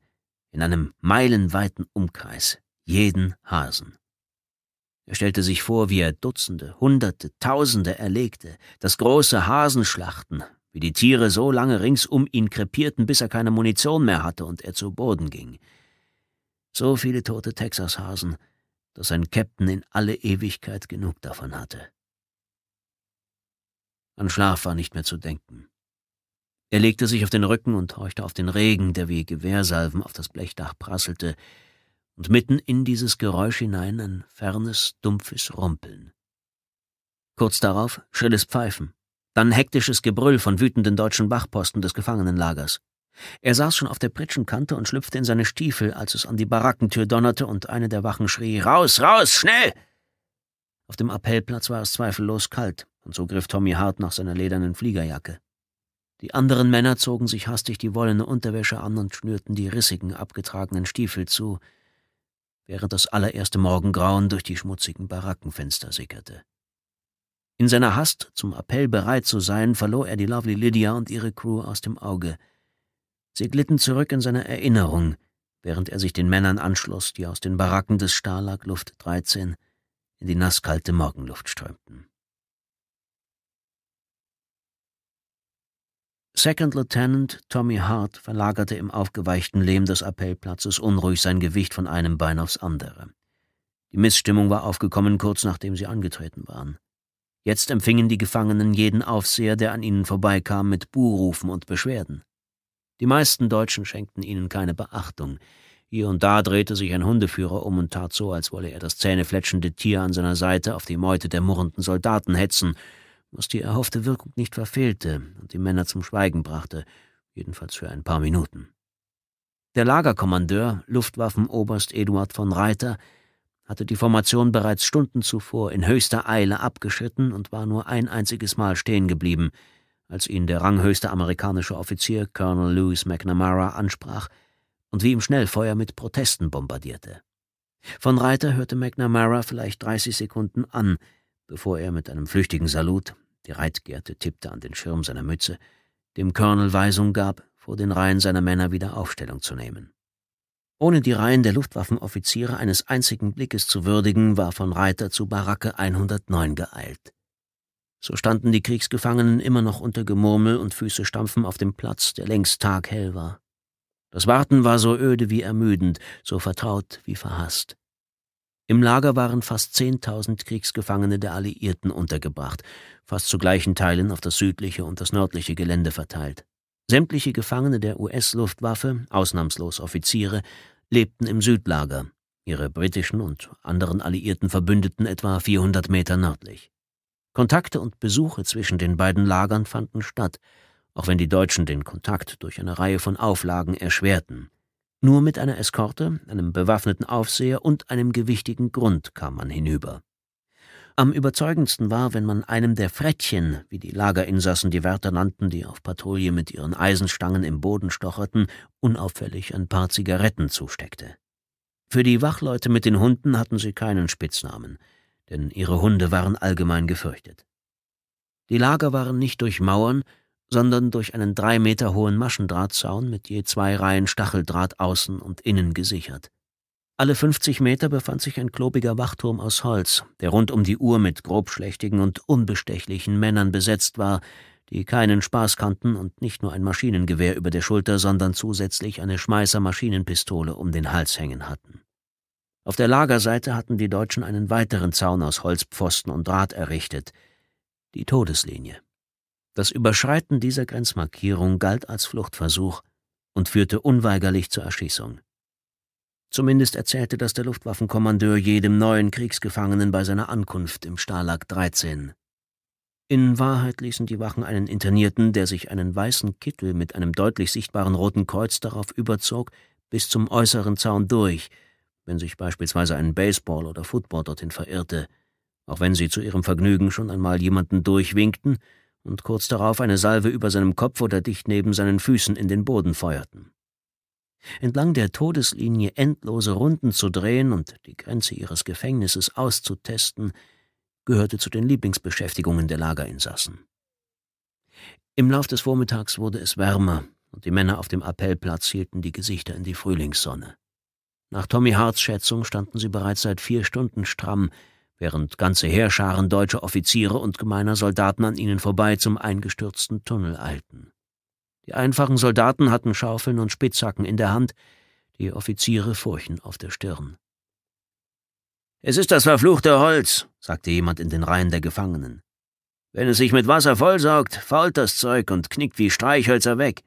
In einem meilenweiten Umkreis. Jeden Hasen. Er stellte sich vor, wie er Dutzende, Hunderte, Tausende erlegte, das große Hasenschlachten, wie die Tiere so lange rings um ihn krepierten, bis er keine Munition mehr hatte und er zu Boden ging so viele tote Texashasen, dass ein Käpt'n in alle Ewigkeit genug davon hatte. An Schlaf war nicht mehr zu denken. Er legte sich auf den Rücken und horchte auf den Regen, der wie Gewehrsalven auf das Blechdach prasselte, und mitten in dieses Geräusch hinein ein fernes, dumpfes Rumpeln. Kurz darauf schrilles Pfeifen, dann hektisches Gebrüll von wütenden deutschen Wachposten des Gefangenenlagers. Er saß schon auf der Pritschenkante und schlüpfte in seine Stiefel, als es an die Barackentür donnerte und eine der Wachen schrie: Raus, raus, schnell! Auf dem Appellplatz war es zweifellos kalt, und so griff Tommy hart nach seiner ledernen Fliegerjacke. Die anderen Männer zogen sich hastig die wollene Unterwäsche an und schnürten die rissigen, abgetragenen Stiefel zu, während das allererste Morgengrauen durch die schmutzigen Barackenfenster sickerte. In seiner Hast, zum Appell bereit zu sein, verlor er die Lovely Lydia und ihre Crew aus dem Auge – Sie glitten zurück in seine Erinnerung, während er sich den Männern anschloss, die aus den Baracken des Stalag Luft 13 in die nasskalte Morgenluft strömten. Second Lieutenant Tommy Hart verlagerte im aufgeweichten Lehm des Appellplatzes unruhig sein Gewicht von einem Bein aufs andere. Die Missstimmung war aufgekommen kurz nachdem sie angetreten waren. Jetzt empfingen die Gefangenen jeden Aufseher, der an ihnen vorbeikam, mit Buhrufen und Beschwerden. Die meisten Deutschen schenkten ihnen keine Beachtung. Hier und da drehte sich ein Hundeführer um und tat so, als wolle er das zähnefletschende Tier an seiner Seite auf die Meute der murrenden Soldaten hetzen, was die erhoffte Wirkung nicht verfehlte und die Männer zum Schweigen brachte, jedenfalls für ein paar Minuten. Der Lagerkommandeur, Luftwaffenoberst Eduard von Reiter, hatte die Formation bereits Stunden zuvor in höchster Eile abgeschritten und war nur ein einziges Mal stehen geblieben – als ihn der ranghöchste amerikanische Offizier Colonel Lewis McNamara ansprach und wie im Schnellfeuer mit Protesten bombardierte. Von Reiter hörte McNamara vielleicht 30 Sekunden an, bevor er mit einem flüchtigen Salut, die Reitgerte tippte an den Schirm seiner Mütze, dem Colonel Weisung gab, vor den Reihen seiner Männer wieder Aufstellung zu nehmen. Ohne die Reihen der Luftwaffenoffiziere eines einzigen Blickes zu würdigen, war von Reiter zu Baracke 109 geeilt. So standen die Kriegsgefangenen immer noch unter Gemurmel und Füße stampfen auf dem Platz, der längst taghell war. Das Warten war so öde wie ermüdend, so vertraut wie verhasst. Im Lager waren fast zehntausend Kriegsgefangene der Alliierten untergebracht, fast zu gleichen Teilen auf das südliche und das nördliche Gelände verteilt. Sämtliche Gefangene der US-Luftwaffe, ausnahmslos Offiziere, lebten im Südlager, ihre britischen und anderen alliierten Verbündeten etwa 400 Meter nördlich. Kontakte und Besuche zwischen den beiden Lagern fanden statt, auch wenn die Deutschen den Kontakt durch eine Reihe von Auflagen erschwerten. Nur mit einer Eskorte, einem bewaffneten Aufseher und einem gewichtigen Grund kam man hinüber. Am überzeugendsten war, wenn man einem der Frettchen, wie die Lagerinsassen die Wärter nannten, die auf Patrouille mit ihren Eisenstangen im Boden stocherten, unauffällig ein paar Zigaretten zusteckte. Für die Wachleute mit den Hunden hatten sie keinen Spitznamen – denn ihre Hunde waren allgemein gefürchtet. Die Lager waren nicht durch Mauern, sondern durch einen drei Meter hohen Maschendrahtzaun mit je zwei Reihen Stacheldraht außen und innen gesichert. Alle fünfzig Meter befand sich ein klobiger Wachturm aus Holz, der rund um die Uhr mit grobschlächtigen und unbestechlichen Männern besetzt war, die keinen Spaß kannten und nicht nur ein Maschinengewehr über der Schulter, sondern zusätzlich eine Schmeißermaschinenpistole um den Hals hängen hatten. Auf der Lagerseite hatten die Deutschen einen weiteren Zaun aus Holzpfosten und Draht errichtet, die Todeslinie. Das Überschreiten dieser Grenzmarkierung galt als Fluchtversuch und führte unweigerlich zur Erschießung. Zumindest erzählte das der Luftwaffenkommandeur jedem neuen Kriegsgefangenen bei seiner Ankunft im Stalag 13. In Wahrheit ließen die Wachen einen Internierten, der sich einen weißen Kittel mit einem deutlich sichtbaren roten Kreuz darauf überzog, bis zum äußeren Zaun durch – wenn sich beispielsweise ein Baseball- oder Football dorthin verirrte, auch wenn sie zu ihrem Vergnügen schon einmal jemanden durchwinkten und kurz darauf eine Salve über seinem Kopf oder dicht neben seinen Füßen in den Boden feuerten. Entlang der Todeslinie endlose Runden zu drehen und die Grenze ihres Gefängnisses auszutesten, gehörte zu den Lieblingsbeschäftigungen der Lagerinsassen. Im Lauf des Vormittags wurde es wärmer, und die Männer auf dem Appellplatz hielten die Gesichter in die Frühlingssonne. Nach Tommy Harts Schätzung standen sie bereits seit vier Stunden stramm, während ganze Heerscharen deutscher Offiziere und gemeiner Soldaten an ihnen vorbei zum eingestürzten Tunnel eilten. Die einfachen Soldaten hatten Schaufeln und Spitzhacken in der Hand, die Offiziere Furchen auf der Stirn. Es ist das verfluchte Holz, sagte jemand in den Reihen der Gefangenen. Wenn es sich mit Wasser vollsaugt, fault das Zeug und knickt wie Streichhölzer weg.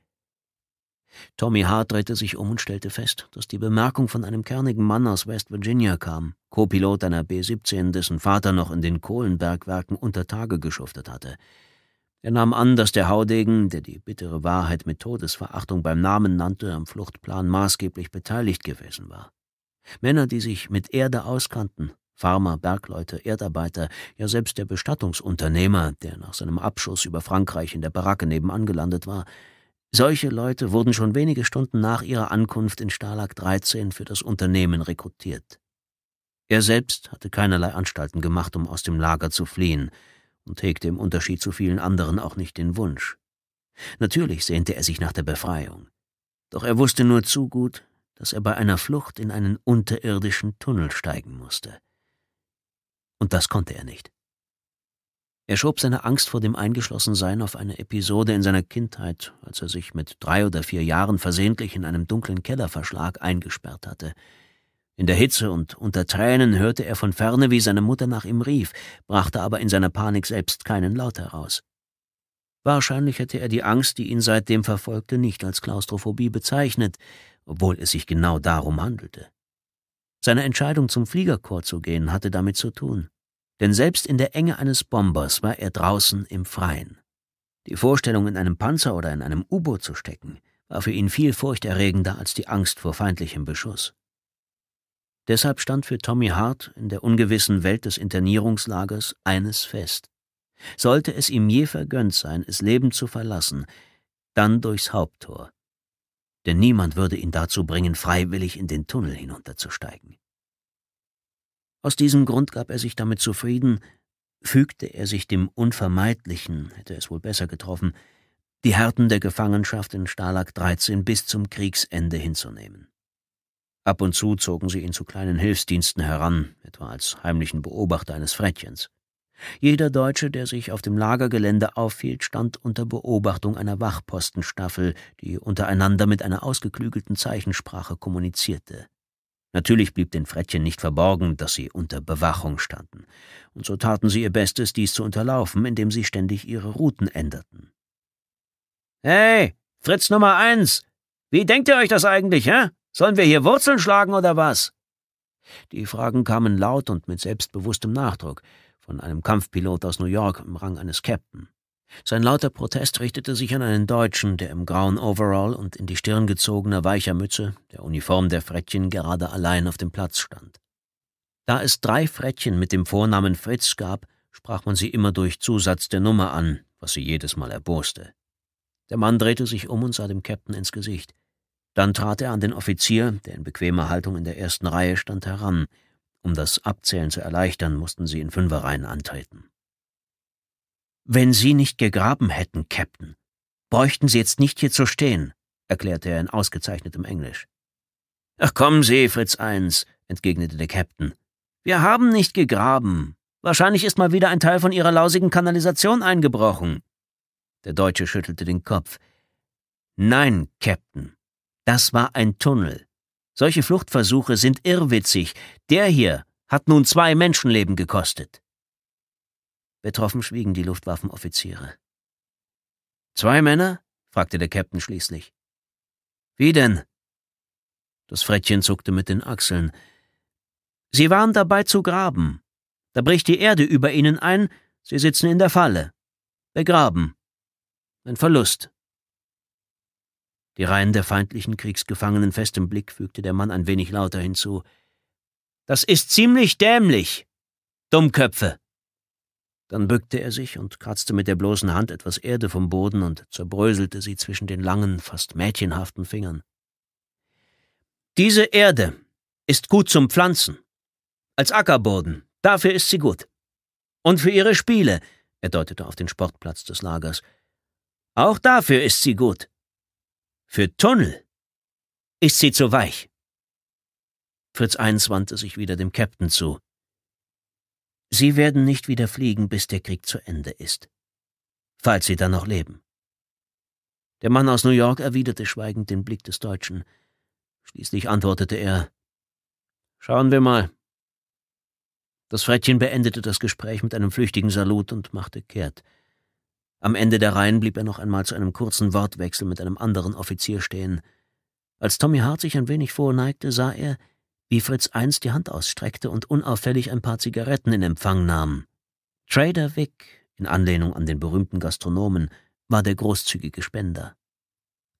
Tommy Hart drehte sich um und stellte fest, dass die Bemerkung von einem kernigen Mann aus West Virginia kam, Copilot einer B-17, dessen Vater noch in den Kohlenbergwerken unter Tage geschuftet hatte. Er nahm an, dass der Haudegen, der die bittere Wahrheit mit Todesverachtung beim Namen nannte, am Fluchtplan maßgeblich beteiligt gewesen war. Männer, die sich mit Erde auskannten, Farmer, Bergleute, Erdarbeiter, ja selbst der Bestattungsunternehmer, der nach seinem Abschuss über Frankreich in der Baracke nebenan gelandet war, solche Leute wurden schon wenige Stunden nach ihrer Ankunft in Stalag 13 für das Unternehmen rekrutiert. Er selbst hatte keinerlei Anstalten gemacht, um aus dem Lager zu fliehen, und hegte im Unterschied zu vielen anderen auch nicht den Wunsch. Natürlich sehnte er sich nach der Befreiung. Doch er wusste nur zu gut, dass er bei einer Flucht in einen unterirdischen Tunnel steigen musste. Und das konnte er nicht. Er schob seine Angst vor dem Eingeschlossensein auf eine Episode in seiner Kindheit, als er sich mit drei oder vier Jahren versehentlich in einem dunklen Kellerverschlag eingesperrt hatte. In der Hitze und unter Tränen hörte er von ferne, wie seine Mutter nach ihm rief, brachte aber in seiner Panik selbst keinen Laut heraus. Wahrscheinlich hätte er die Angst, die ihn seitdem verfolgte, nicht als Klaustrophobie bezeichnet, obwohl es sich genau darum handelte. Seine Entscheidung, zum Fliegerchor zu gehen, hatte damit zu tun denn selbst in der Enge eines Bombers war er draußen im Freien. Die Vorstellung, in einem Panzer oder in einem U-Boot zu stecken, war für ihn viel furchterregender als die Angst vor feindlichem Beschuss. Deshalb stand für Tommy Hart in der ungewissen Welt des Internierungslagers eines fest. Sollte es ihm je vergönnt sein, es Leben zu verlassen, dann durchs Haupttor. Denn niemand würde ihn dazu bringen, freiwillig in den Tunnel hinunterzusteigen. Aus diesem Grund gab er sich damit zufrieden, fügte er sich dem Unvermeidlichen, hätte es wohl besser getroffen, die Härten der Gefangenschaft in Stalag 13 bis zum Kriegsende hinzunehmen. Ab und zu zogen sie ihn zu kleinen Hilfsdiensten heran, etwa als heimlichen Beobachter eines Frettchens. Jeder Deutsche, der sich auf dem Lagergelände aufhielt, stand unter Beobachtung einer Wachpostenstaffel, die untereinander mit einer ausgeklügelten Zeichensprache kommunizierte. Natürlich blieb den Frettchen nicht verborgen, dass sie unter Bewachung standen, und so taten sie ihr Bestes, dies zu unterlaufen, indem sie ständig ihre Routen änderten. Hey, Fritz Nummer eins! Wie denkt ihr euch das eigentlich, hä? Sollen wir hier Wurzeln schlagen oder was? Die Fragen kamen laut und mit selbstbewusstem Nachdruck von einem Kampfpilot aus New York im Rang eines Captain. Sein lauter Protest richtete sich an einen Deutschen, der im grauen Overall und in die Stirn gezogener weicher Mütze, der Uniform der Frettchen, gerade allein auf dem Platz stand. Da es drei Frettchen mit dem Vornamen Fritz gab, sprach man sie immer durch Zusatz der Nummer an, was sie jedes Mal erboste. Der Mann drehte sich um und sah dem Käpt'n ins Gesicht. Dann trat er an den Offizier, der in bequemer Haltung in der ersten Reihe stand, heran. Um das Abzählen zu erleichtern, mussten sie in Fünferreihen antreten. Wenn Sie nicht gegraben hätten, Captain, bräuchten Sie jetzt nicht hier zu stehen, erklärte er in ausgezeichnetem Englisch. Ach kommen Sie, Fritz I, entgegnete der Captain. Wir haben nicht gegraben. Wahrscheinlich ist mal wieder ein Teil von Ihrer lausigen Kanalisation eingebrochen. Der Deutsche schüttelte den Kopf. Nein, Captain, das war ein Tunnel. Solche Fluchtversuche sind irrwitzig. Der hier hat nun zwei Menschenleben gekostet. Betroffen schwiegen die Luftwaffenoffiziere. Zwei Männer? fragte der Captain schließlich. Wie denn? Das Frettchen zuckte mit den Achseln. Sie waren dabei zu graben. Da bricht die Erde über ihnen ein, sie sitzen in der Falle. Begraben. Ein Verlust. Die Reihen der feindlichen Kriegsgefangenen fest im Blick, fügte der Mann ein wenig lauter hinzu. Das ist ziemlich dämlich. Dummköpfe. Dann bückte er sich und kratzte mit der bloßen Hand etwas Erde vom Boden und zerbröselte sie zwischen den langen, fast mädchenhaften Fingern. Diese Erde ist gut zum Pflanzen. Als Ackerboden, dafür ist sie gut. Und für ihre Spiele, er deutete auf den Sportplatz des Lagers, auch dafür ist sie gut. Für Tunnel ist sie zu weich. Fritz I wandte sich wieder dem Käpt'n zu. Sie werden nicht wieder fliegen, bis der Krieg zu Ende ist. Falls Sie dann noch leben. Der Mann aus New York erwiderte schweigend den Blick des Deutschen. Schließlich antwortete er Schauen wir mal. Das Frettchen beendete das Gespräch mit einem flüchtigen Salut und machte kehrt. Am Ende der Reihen blieb er noch einmal zu einem kurzen Wortwechsel mit einem anderen Offizier stehen. Als Tommy Hart sich ein wenig vorneigte, sah er, wie Fritz einst die Hand ausstreckte und unauffällig ein paar Zigaretten in Empfang nahm. Trader Wick, in Anlehnung an den berühmten Gastronomen, war der großzügige Spender.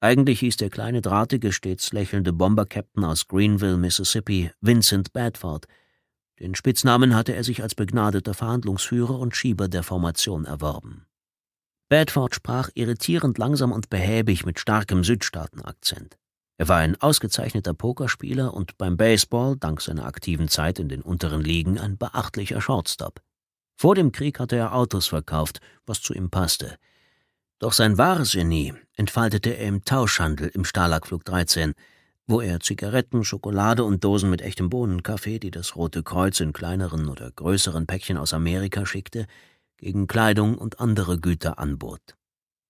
Eigentlich hieß der kleine, drahtige, stets lächelnde Bomber-Captain aus Greenville, Mississippi, Vincent Bedford. Den Spitznamen hatte er sich als begnadeter Verhandlungsführer und Schieber der Formation erworben. Bedford sprach irritierend langsam und behäbig mit starkem Südstaatenakzent. Er war ein ausgezeichneter Pokerspieler und beim Baseball, dank seiner aktiven Zeit in den unteren Ligen, ein beachtlicher Shortstop. Vor dem Krieg hatte er Autos verkauft, was zu ihm passte. Doch sein wahres Genie entfaltete er im Tauschhandel im Stahlagflug 13, wo er Zigaretten, Schokolade und Dosen mit echtem Bohnenkaffee, die das Rote Kreuz in kleineren oder größeren Päckchen aus Amerika schickte, gegen Kleidung und andere Güter anbot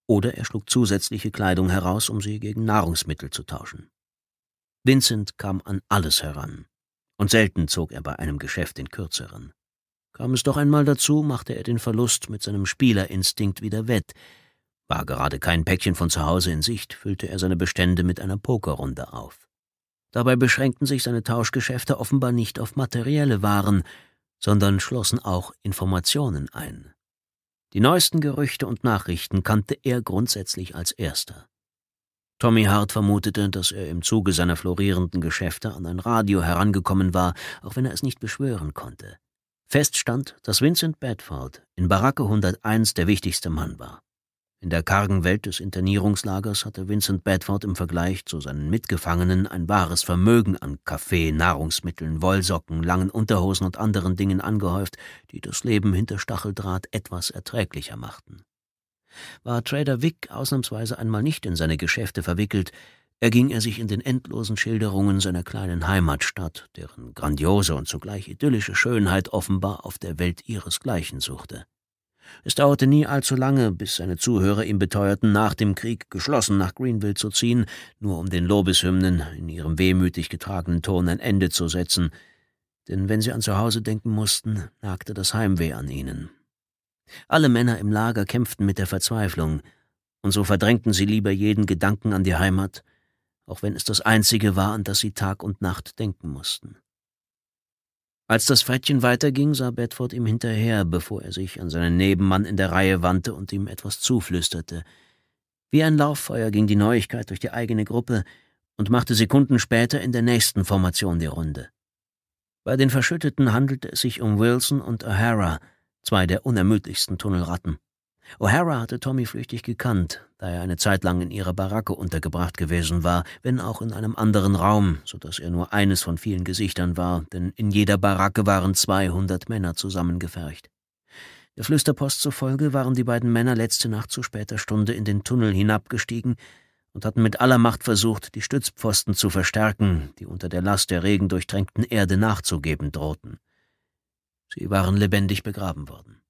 oder er schlug zusätzliche Kleidung heraus, um sie gegen Nahrungsmittel zu tauschen. Vincent kam an alles heran, und selten zog er bei einem Geschäft den kürzeren. Kam es doch einmal dazu, machte er den Verlust mit seinem Spielerinstinkt wieder wett. War gerade kein Päckchen von zu Hause in Sicht, füllte er seine Bestände mit einer Pokerrunde auf. Dabei beschränkten sich seine Tauschgeschäfte offenbar nicht auf materielle Waren, sondern schlossen auch Informationen ein. Die neuesten Gerüchte und Nachrichten kannte er grundsätzlich als erster. Tommy Hart vermutete, dass er im Zuge seiner florierenden Geschäfte an ein Radio herangekommen war, auch wenn er es nicht beschwören konnte. Fest stand, dass Vincent Bedford in Baracke 101 der wichtigste Mann war. In der kargen Welt des Internierungslagers hatte Vincent Bedford im Vergleich zu seinen Mitgefangenen ein wahres Vermögen an Kaffee, Nahrungsmitteln, Wollsocken, langen Unterhosen und anderen Dingen angehäuft, die das Leben hinter Stacheldraht etwas erträglicher machten. War Trader Wick ausnahmsweise einmal nicht in seine Geschäfte verwickelt, erging er sich in den endlosen Schilderungen seiner kleinen Heimatstadt, deren grandiose und zugleich idyllische Schönheit offenbar auf der Welt ihresgleichen suchte. Es dauerte nie allzu lange, bis seine Zuhörer ihm beteuerten, nach dem Krieg geschlossen nach Greenville zu ziehen, nur um den Lobeshymnen in ihrem wehmütig getragenen Ton ein Ende zu setzen. Denn wenn sie an zu Hause denken mussten, nagte das Heimweh an ihnen. Alle Männer im Lager kämpften mit der Verzweiflung, und so verdrängten sie lieber jeden Gedanken an die Heimat, auch wenn es das einzige war, an das sie Tag und Nacht denken mussten. Als das Frettchen weiterging, sah Bedford ihm hinterher, bevor er sich an seinen Nebenmann in der Reihe wandte und ihm etwas zuflüsterte. Wie ein Lauffeuer ging die Neuigkeit durch die eigene Gruppe und machte Sekunden später in der nächsten Formation die Runde. Bei den Verschütteten handelte es sich um Wilson und O'Hara, zwei der unermüdlichsten Tunnelratten. O'Hara hatte Tommy flüchtig gekannt, da er eine Zeit lang in ihrer Baracke untergebracht gewesen war, wenn auch in einem anderen Raum, so dass er nur eines von vielen Gesichtern war, denn in jeder Baracke waren 200 Männer zusammengefercht. Der Flüsterpost zufolge waren die beiden Männer letzte Nacht zu später Stunde in den Tunnel hinabgestiegen und hatten mit aller Macht versucht, die Stützpfosten zu verstärken, die unter der Last der regendurchtränkten Erde nachzugeben drohten. Sie waren lebendig begraben worden.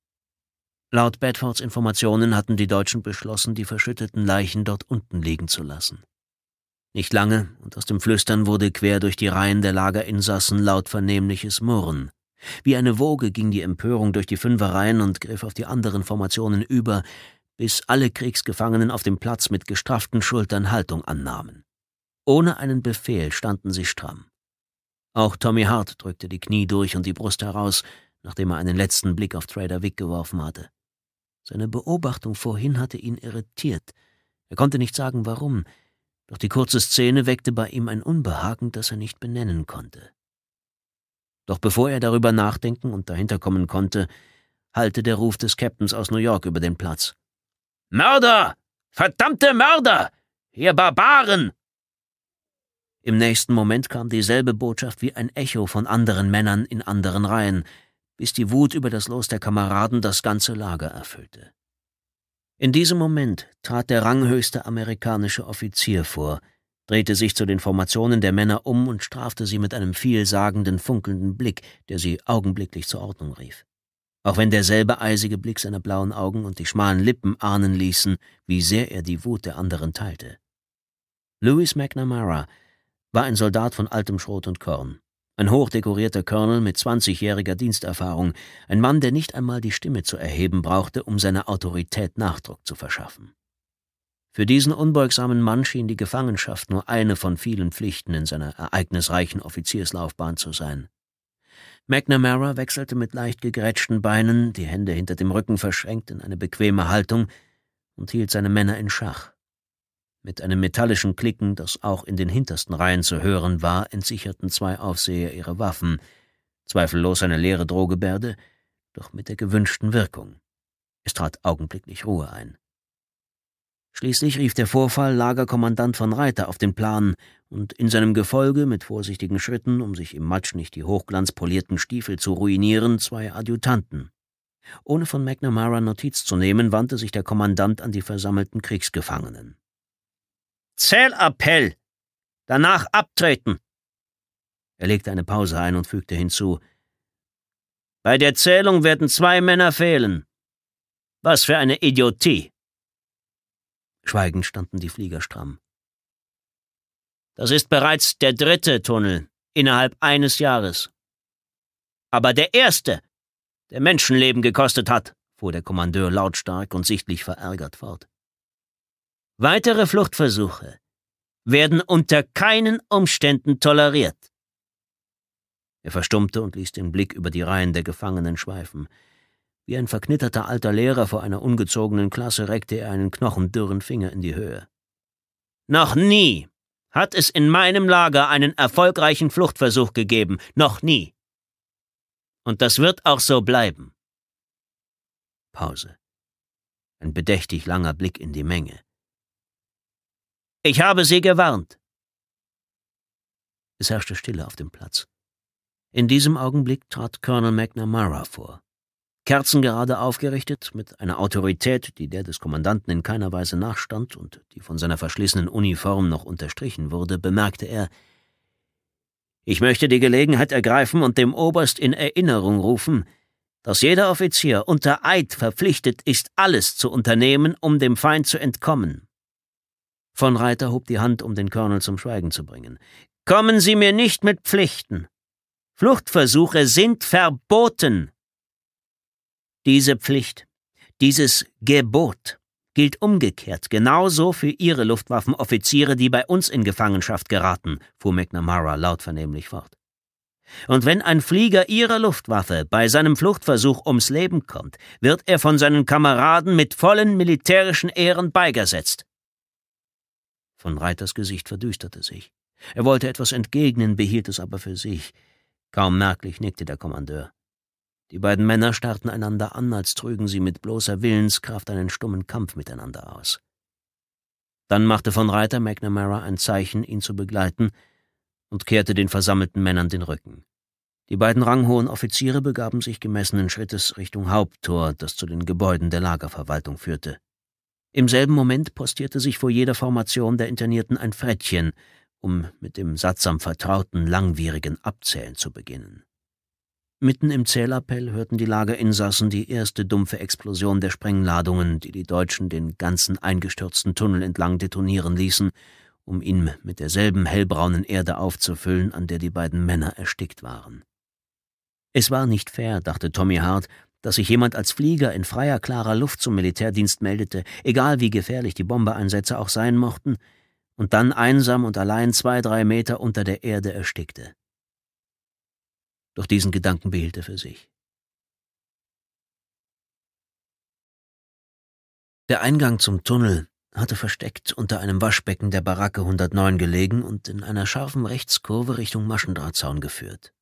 Laut Bedfords Informationen hatten die Deutschen beschlossen, die verschütteten Leichen dort unten liegen zu lassen. Nicht lange, und aus dem Flüstern wurde quer durch die Reihen der Lagerinsassen laut vernehmliches Murren. Wie eine Woge ging die Empörung durch die Fünferreihen und griff auf die anderen Formationen über, bis alle Kriegsgefangenen auf dem Platz mit gestrafften Schultern Haltung annahmen. Ohne einen Befehl standen sie stramm. Auch Tommy Hart drückte die Knie durch und die Brust heraus, nachdem er einen letzten Blick auf Trader Wick geworfen hatte. Seine Beobachtung vorhin hatte ihn irritiert. Er konnte nicht sagen, warum, doch die kurze Szene weckte bei ihm ein Unbehagen, das er nicht benennen konnte. Doch bevor er darüber nachdenken und dahinter kommen konnte, hallte der Ruf des Captains aus New York über den Platz. Mörder! Verdammte Mörder! Ihr Barbaren! Im nächsten Moment kam dieselbe Botschaft wie ein Echo von anderen Männern in anderen Reihen bis die Wut über das Los der Kameraden das ganze Lager erfüllte. In diesem Moment trat der ranghöchste amerikanische Offizier vor, drehte sich zu den Formationen der Männer um und strafte sie mit einem vielsagenden, funkelnden Blick, der sie augenblicklich zur Ordnung rief. Auch wenn derselbe eisige Blick seine blauen Augen und die schmalen Lippen ahnen ließen, wie sehr er die Wut der anderen teilte. Louis McNamara war ein Soldat von altem Schrot und Korn. Ein hochdekorierter Colonel mit 20-jähriger Diensterfahrung, ein Mann, der nicht einmal die Stimme zu erheben brauchte, um seiner Autorität Nachdruck zu verschaffen. Für diesen unbeugsamen Mann schien die Gefangenschaft nur eine von vielen Pflichten in seiner ereignisreichen Offizierslaufbahn zu sein. McNamara wechselte mit leicht gegrätschten Beinen, die Hände hinter dem Rücken verschränkt in eine bequeme Haltung, und hielt seine Männer in Schach. Mit einem metallischen Klicken, das auch in den hintersten Reihen zu hören war, entsicherten zwei Aufseher ihre Waffen. Zweifellos eine leere Drohgebärde, doch mit der gewünschten Wirkung. Es trat augenblicklich Ruhe ein. Schließlich rief der Vorfall Lagerkommandant von Reiter auf den Plan, und in seinem Gefolge mit vorsichtigen Schritten, um sich im Matsch nicht die hochglanzpolierten Stiefel zu ruinieren, zwei Adjutanten. Ohne von McNamara Notiz zu nehmen, wandte sich der Kommandant an die versammelten Kriegsgefangenen. Zählappell. Danach abtreten. Er legte eine Pause ein und fügte hinzu. Bei der Zählung werden zwei Männer fehlen. Was für eine Idiotie. Schweigend standen die Flieger stramm. Das ist bereits der dritte Tunnel innerhalb eines Jahres. Aber der erste, der Menschenleben gekostet hat, fuhr der Kommandeur lautstark und sichtlich verärgert fort. Weitere Fluchtversuche werden unter keinen Umständen toleriert. Er verstummte und ließ den Blick über die Reihen der Gefangenen schweifen. Wie ein verknitterter alter Lehrer vor einer ungezogenen Klasse reckte er einen knochendürren Finger in die Höhe. Noch nie hat es in meinem Lager einen erfolgreichen Fluchtversuch gegeben. Noch nie. Und das wird auch so bleiben. Pause. Ein bedächtig langer Blick in die Menge. Ich habe Sie gewarnt. Es herrschte Stille auf dem Platz. In diesem Augenblick trat Colonel McNamara vor. Kerzengerade aufgerichtet, mit einer Autorität, die der des Kommandanten in keiner Weise nachstand und die von seiner verschlissenen Uniform noch unterstrichen wurde, bemerkte er, ich möchte die Gelegenheit ergreifen und dem Oberst in Erinnerung rufen, dass jeder Offizier unter Eid verpflichtet ist, alles zu unternehmen, um dem Feind zu entkommen. Von Reiter hob die Hand, um den Colonel zum Schweigen zu bringen. Kommen Sie mir nicht mit Pflichten. Fluchtversuche sind verboten. Diese Pflicht, dieses Gebot gilt umgekehrt genauso für Ihre Luftwaffenoffiziere, die bei uns in Gefangenschaft geraten, fuhr McNamara laut vernehmlich fort. Und wenn ein Flieger Ihrer Luftwaffe bei seinem Fluchtversuch ums Leben kommt, wird er von seinen Kameraden mit vollen militärischen Ehren beigesetzt. Von Reiters Gesicht verdüsterte sich. Er wollte etwas entgegnen, behielt es aber für sich. Kaum merklich nickte der Kommandeur. Die beiden Männer starrten einander an, als trügen sie mit bloßer Willenskraft einen stummen Kampf miteinander aus. Dann machte von Reiter McNamara ein Zeichen, ihn zu begleiten, und kehrte den versammelten Männern den Rücken. Die beiden ranghohen Offiziere begaben sich gemessenen Schrittes Richtung Haupttor, das zu den Gebäuden der Lagerverwaltung führte. Im selben Moment postierte sich vor jeder Formation der Internierten ein Frettchen, um mit dem sattsam vertrauten, langwierigen Abzählen zu beginnen. Mitten im Zählappell hörten die Lagerinsassen die erste dumpfe Explosion der Sprengladungen, die die Deutschen den ganzen eingestürzten Tunnel entlang detonieren ließen, um ihn mit derselben hellbraunen Erde aufzufüllen, an der die beiden Männer erstickt waren. Es war nicht fair, dachte Tommy Hart, dass sich jemand als Flieger in freier, klarer Luft zum Militärdienst meldete, egal wie gefährlich die Bombeeinsätze auch sein mochten, und dann einsam und allein zwei, drei Meter unter der Erde erstickte. Doch diesen Gedanken behielt er für sich. Der Eingang zum Tunnel hatte versteckt unter einem Waschbecken der Baracke 109 gelegen und in einer scharfen Rechtskurve Richtung Maschendrahtzaun geführt.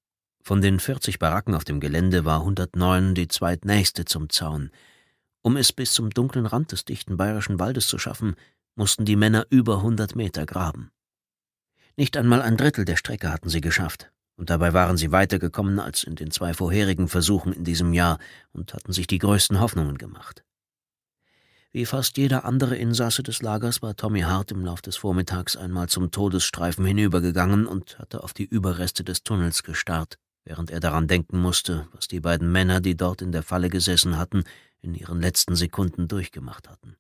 Von den 40 Baracken auf dem Gelände war 109 die zweitnächste zum Zaun. Um es bis zum dunklen Rand des dichten bayerischen Waldes zu schaffen, mussten die Männer über 100 Meter graben. Nicht einmal ein Drittel der Strecke hatten sie geschafft, und dabei waren sie weitergekommen als in den zwei vorherigen Versuchen in diesem Jahr und hatten sich die größten Hoffnungen gemacht. Wie fast jeder andere Insasse des Lagers war Tommy Hart im Lauf des Vormittags einmal zum Todesstreifen hinübergegangen und hatte auf die Überreste des Tunnels gestarrt, während er daran denken musste, was die beiden Männer, die dort in der Falle gesessen hatten, in ihren letzten Sekunden durchgemacht hatten.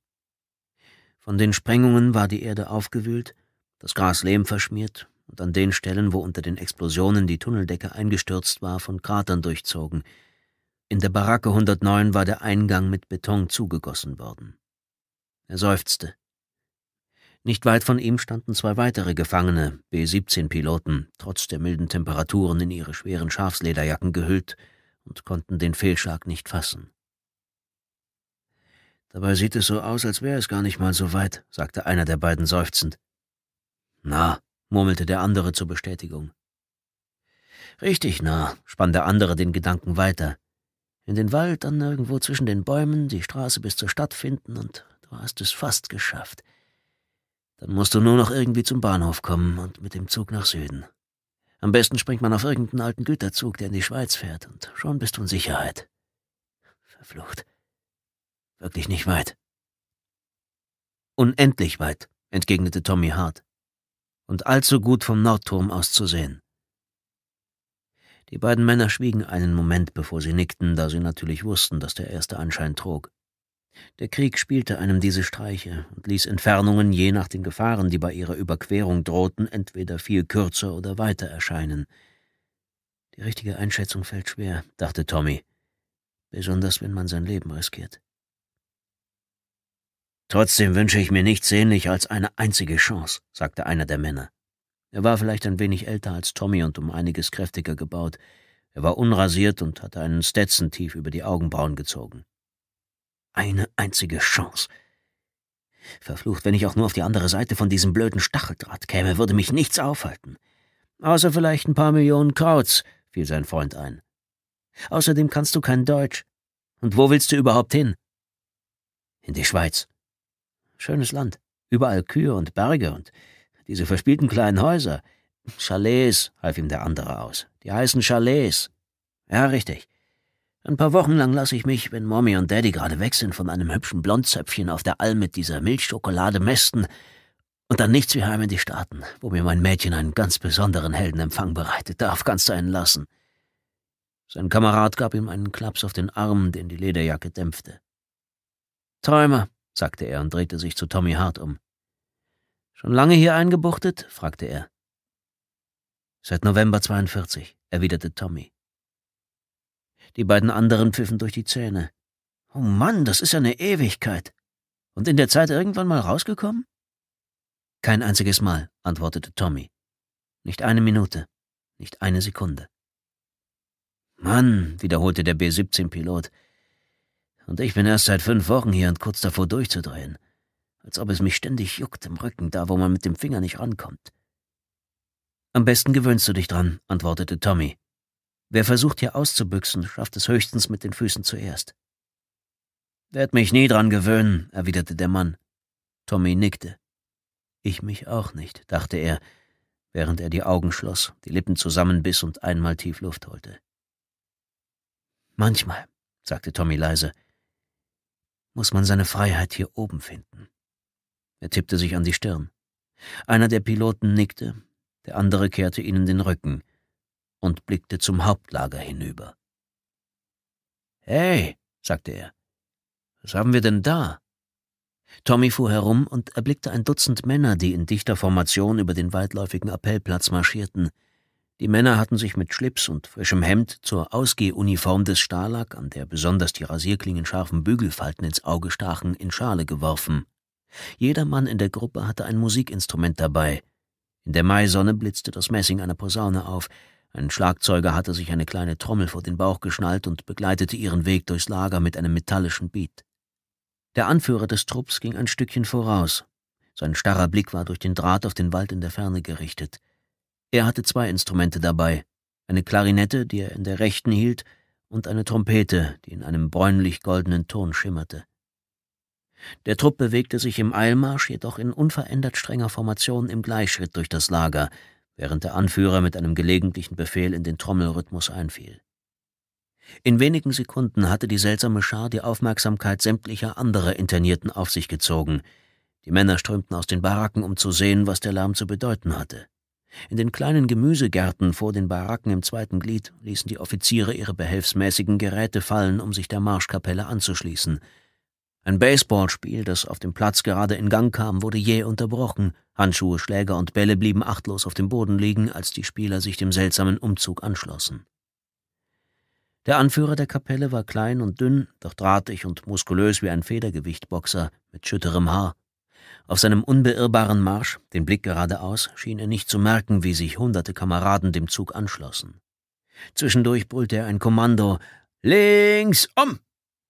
Von den Sprengungen war die Erde aufgewühlt, das Gras Lehm verschmiert und an den Stellen, wo unter den Explosionen die Tunneldecke eingestürzt war, von Kratern durchzogen. In der Baracke 109 war der Eingang mit Beton zugegossen worden. Er seufzte, nicht weit von ihm standen zwei weitere Gefangene, B-17-Piloten, trotz der milden Temperaturen in ihre schweren Schafslederjacken gehüllt und konnten den Fehlschlag nicht fassen. Dabei sieht es so aus, als wäre es gar nicht mal so weit, sagte einer der beiden seufzend. Na, murmelte der andere zur Bestätigung. Richtig nah, spann der andere den Gedanken weiter. In den Wald, dann irgendwo zwischen den Bäumen, die Straße bis zur Stadt finden, und du hast es fast geschafft. Dann musst du nur noch irgendwie zum Bahnhof kommen und mit dem Zug nach Süden. Am besten springt man auf irgendeinen alten Güterzug, der in die Schweiz fährt, und schon bist du in Sicherheit. Verflucht. Wirklich nicht weit. Unendlich weit, entgegnete Tommy hart. Und allzu gut vom Nordturm aus zu sehen. Die beiden Männer schwiegen einen Moment, bevor sie nickten, da sie natürlich wussten, dass der erste Anschein trug. Der Krieg spielte einem diese Streiche und ließ Entfernungen je nach den Gefahren, die bei ihrer Überquerung drohten, entweder viel kürzer oder weiter erscheinen. Die richtige Einschätzung fällt schwer, dachte Tommy, besonders wenn man sein Leben riskiert. Trotzdem wünsche ich mir nichts sehnlich als eine einzige Chance, sagte einer der Männer. Er war vielleicht ein wenig älter als Tommy und um einiges kräftiger gebaut. Er war unrasiert und hatte einen Stetson tief über die Augenbrauen gezogen eine einzige Chance. Verflucht, wenn ich auch nur auf die andere Seite von diesem blöden Stacheldraht käme, würde mich nichts aufhalten. Außer vielleicht ein paar Millionen Krauts, fiel sein Freund ein. Außerdem kannst du kein Deutsch. Und wo willst du überhaupt hin? In die Schweiz. Schönes Land. Überall Kühe und Berge und diese verspielten kleinen Häuser. Chalets, half ihm der andere aus. Die heißen Chalets. Ja, richtig. Ein paar Wochen lang lasse ich mich, wenn Mommy und Daddy gerade weg sind, von einem hübschen Blondzöpfchen auf der Alm mit dieser Milchschokolade mästen und dann nichts wie heim in die Staaten, wo mir mein Mädchen einen ganz besonderen Heldenempfang bereitet. Darf kannst du einen lassen. Sein Kamerad gab ihm einen Klaps auf den Arm, den die Lederjacke dämpfte. Träumer, sagte er und drehte sich zu Tommy Hart um. Schon lange hier eingebuchtet? fragte er. Seit November 42, erwiderte Tommy. Die beiden anderen pfiffen durch die Zähne. Oh Mann, das ist eine Ewigkeit. Und in der Zeit irgendwann mal rausgekommen? Kein einziges Mal, antwortete Tommy. Nicht eine Minute, nicht eine Sekunde. Mann, wiederholte der B-17-Pilot. Und ich bin erst seit fünf Wochen hier und kurz davor durchzudrehen. Als ob es mich ständig juckt im Rücken, da wo man mit dem Finger nicht rankommt. Am besten gewöhnst du dich dran, antwortete Tommy Wer versucht hier auszubüchsen, schafft es höchstens mit den Füßen zuerst. Werd mich nie dran gewöhnen, erwiderte der Mann. Tommy nickte. Ich mich auch nicht, dachte er, während er die Augen schloss, die Lippen zusammenbiss und einmal tief Luft holte. Manchmal, sagte Tommy leise, muss man seine Freiheit hier oben finden. Er tippte sich an die Stirn. Einer der Piloten nickte, der andere kehrte ihnen den Rücken und blickte zum Hauptlager hinüber. Hey, sagte er, was haben wir denn da? Tommy fuhr herum und erblickte ein Dutzend Männer, die in dichter Formation über den weitläufigen Appellplatz marschierten. Die Männer hatten sich mit Schlips und frischem Hemd zur Ausgehuniform des Stalag, an der besonders die Rasierklingen scharfen Bügelfalten ins Auge stachen, in Schale geworfen. Jeder Mann in der Gruppe hatte ein Musikinstrument dabei. In der Maisonne blitzte das Messing einer Posaune auf, ein Schlagzeuger hatte sich eine kleine Trommel vor den Bauch geschnallt und begleitete ihren Weg durchs Lager mit einem metallischen Beat. Der Anführer des Trupps ging ein Stückchen voraus. Sein starrer Blick war durch den Draht auf den Wald in der Ferne gerichtet. Er hatte zwei Instrumente dabei, eine Klarinette, die er in der rechten hielt, und eine Trompete, die in einem bräunlich-goldenen Ton schimmerte. Der Trupp bewegte sich im Eilmarsch, jedoch in unverändert strenger Formation im Gleichschritt durch das Lager, während der Anführer mit einem gelegentlichen Befehl in den Trommelrhythmus einfiel. In wenigen Sekunden hatte die seltsame Schar die Aufmerksamkeit sämtlicher anderer Internierten auf sich gezogen. Die Männer strömten aus den Baracken, um zu sehen, was der Lärm zu bedeuten hatte. In den kleinen Gemüsegärten vor den Baracken im zweiten Glied ließen die Offiziere ihre behelfsmäßigen Geräte fallen, um sich der Marschkapelle anzuschließen – ein Baseballspiel, das auf dem Platz gerade in Gang kam, wurde jäh unterbrochen. Handschuhe, Schläger und Bälle blieben achtlos auf dem Boden liegen, als die Spieler sich dem seltsamen Umzug anschlossen. Der Anführer der Kapelle war klein und dünn, doch drahtig und muskulös wie ein Federgewichtboxer mit schütterem Haar. Auf seinem unbeirrbaren Marsch, den Blick geradeaus, schien er nicht zu merken, wie sich hunderte Kameraden dem Zug anschlossen. Zwischendurch brüllte er ein Kommando Links um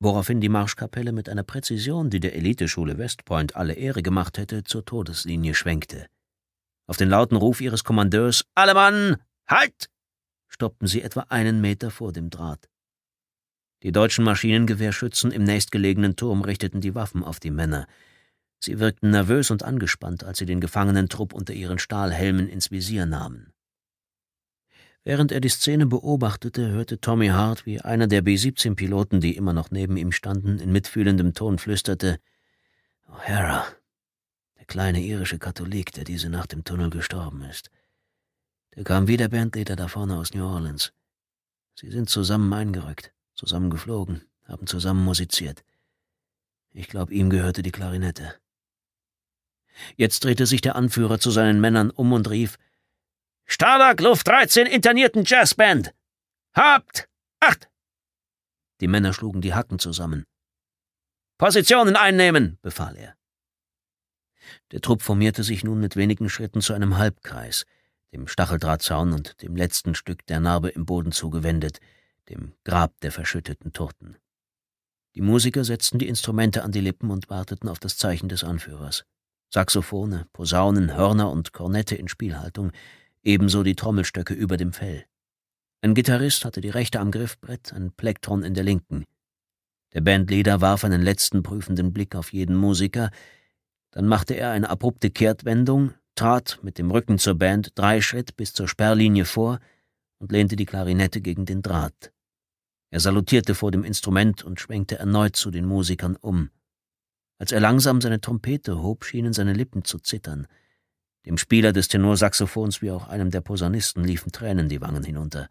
woraufhin die Marschkapelle mit einer Präzision, die der Eliteschule West Point alle Ehre gemacht hätte, zur Todeslinie schwenkte. Auf den lauten Ruf ihres Kommandeurs Alle Mann, halt! stoppten sie etwa einen Meter vor dem Draht. Die deutschen Maschinengewehrschützen im nächstgelegenen Turm richteten die Waffen auf die Männer. Sie wirkten nervös und angespannt, als sie den gefangenen Trupp unter ihren Stahlhelmen ins Visier nahmen. Während er die Szene beobachtete, hörte Tommy Hart, wie einer der B-17-Piloten, die immer noch neben ihm standen, in mitfühlendem Ton flüsterte, O'Hara, der kleine irische Katholik, der diese Nacht im Tunnel gestorben ist. Der kam wie der Bandleader da vorne aus New Orleans. Sie sind zusammen eingerückt, zusammen geflogen, haben zusammen musiziert. Ich glaube, ihm gehörte die Klarinette. Jetzt drehte sich der Anführer zu seinen Männern um und rief, Stalag Luft 13 internierten Jazzband. Habt Acht! Die Männer schlugen die Hacken zusammen. Positionen einnehmen, befahl er. Der Trupp formierte sich nun mit wenigen Schritten zu einem Halbkreis, dem Stacheldrahtzaun und dem letzten Stück der Narbe im Boden zugewendet, dem Grab der verschütteten Turten. Die Musiker setzten die Instrumente an die Lippen und warteten auf das Zeichen des Anführers. Saxophone, Posaunen, Hörner und Kornette in Spielhaltung, ebenso die Trommelstöcke über dem Fell. Ein Gitarrist hatte die rechte am Griffbrett, ein Plektron in der linken. Der Bandleader warf einen letzten prüfenden Blick auf jeden Musiker, dann machte er eine abrupte Kehrtwendung, trat mit dem Rücken zur Band drei Schritt bis zur Sperrlinie vor und lehnte die Klarinette gegen den Draht. Er salutierte vor dem Instrument und schwenkte erneut zu den Musikern um. Als er langsam seine Trompete hob, schienen seine Lippen zu zittern, dem Spieler des Tenorsaxophons wie auch einem der Posaunisten liefen Tränen die Wangen hinunter.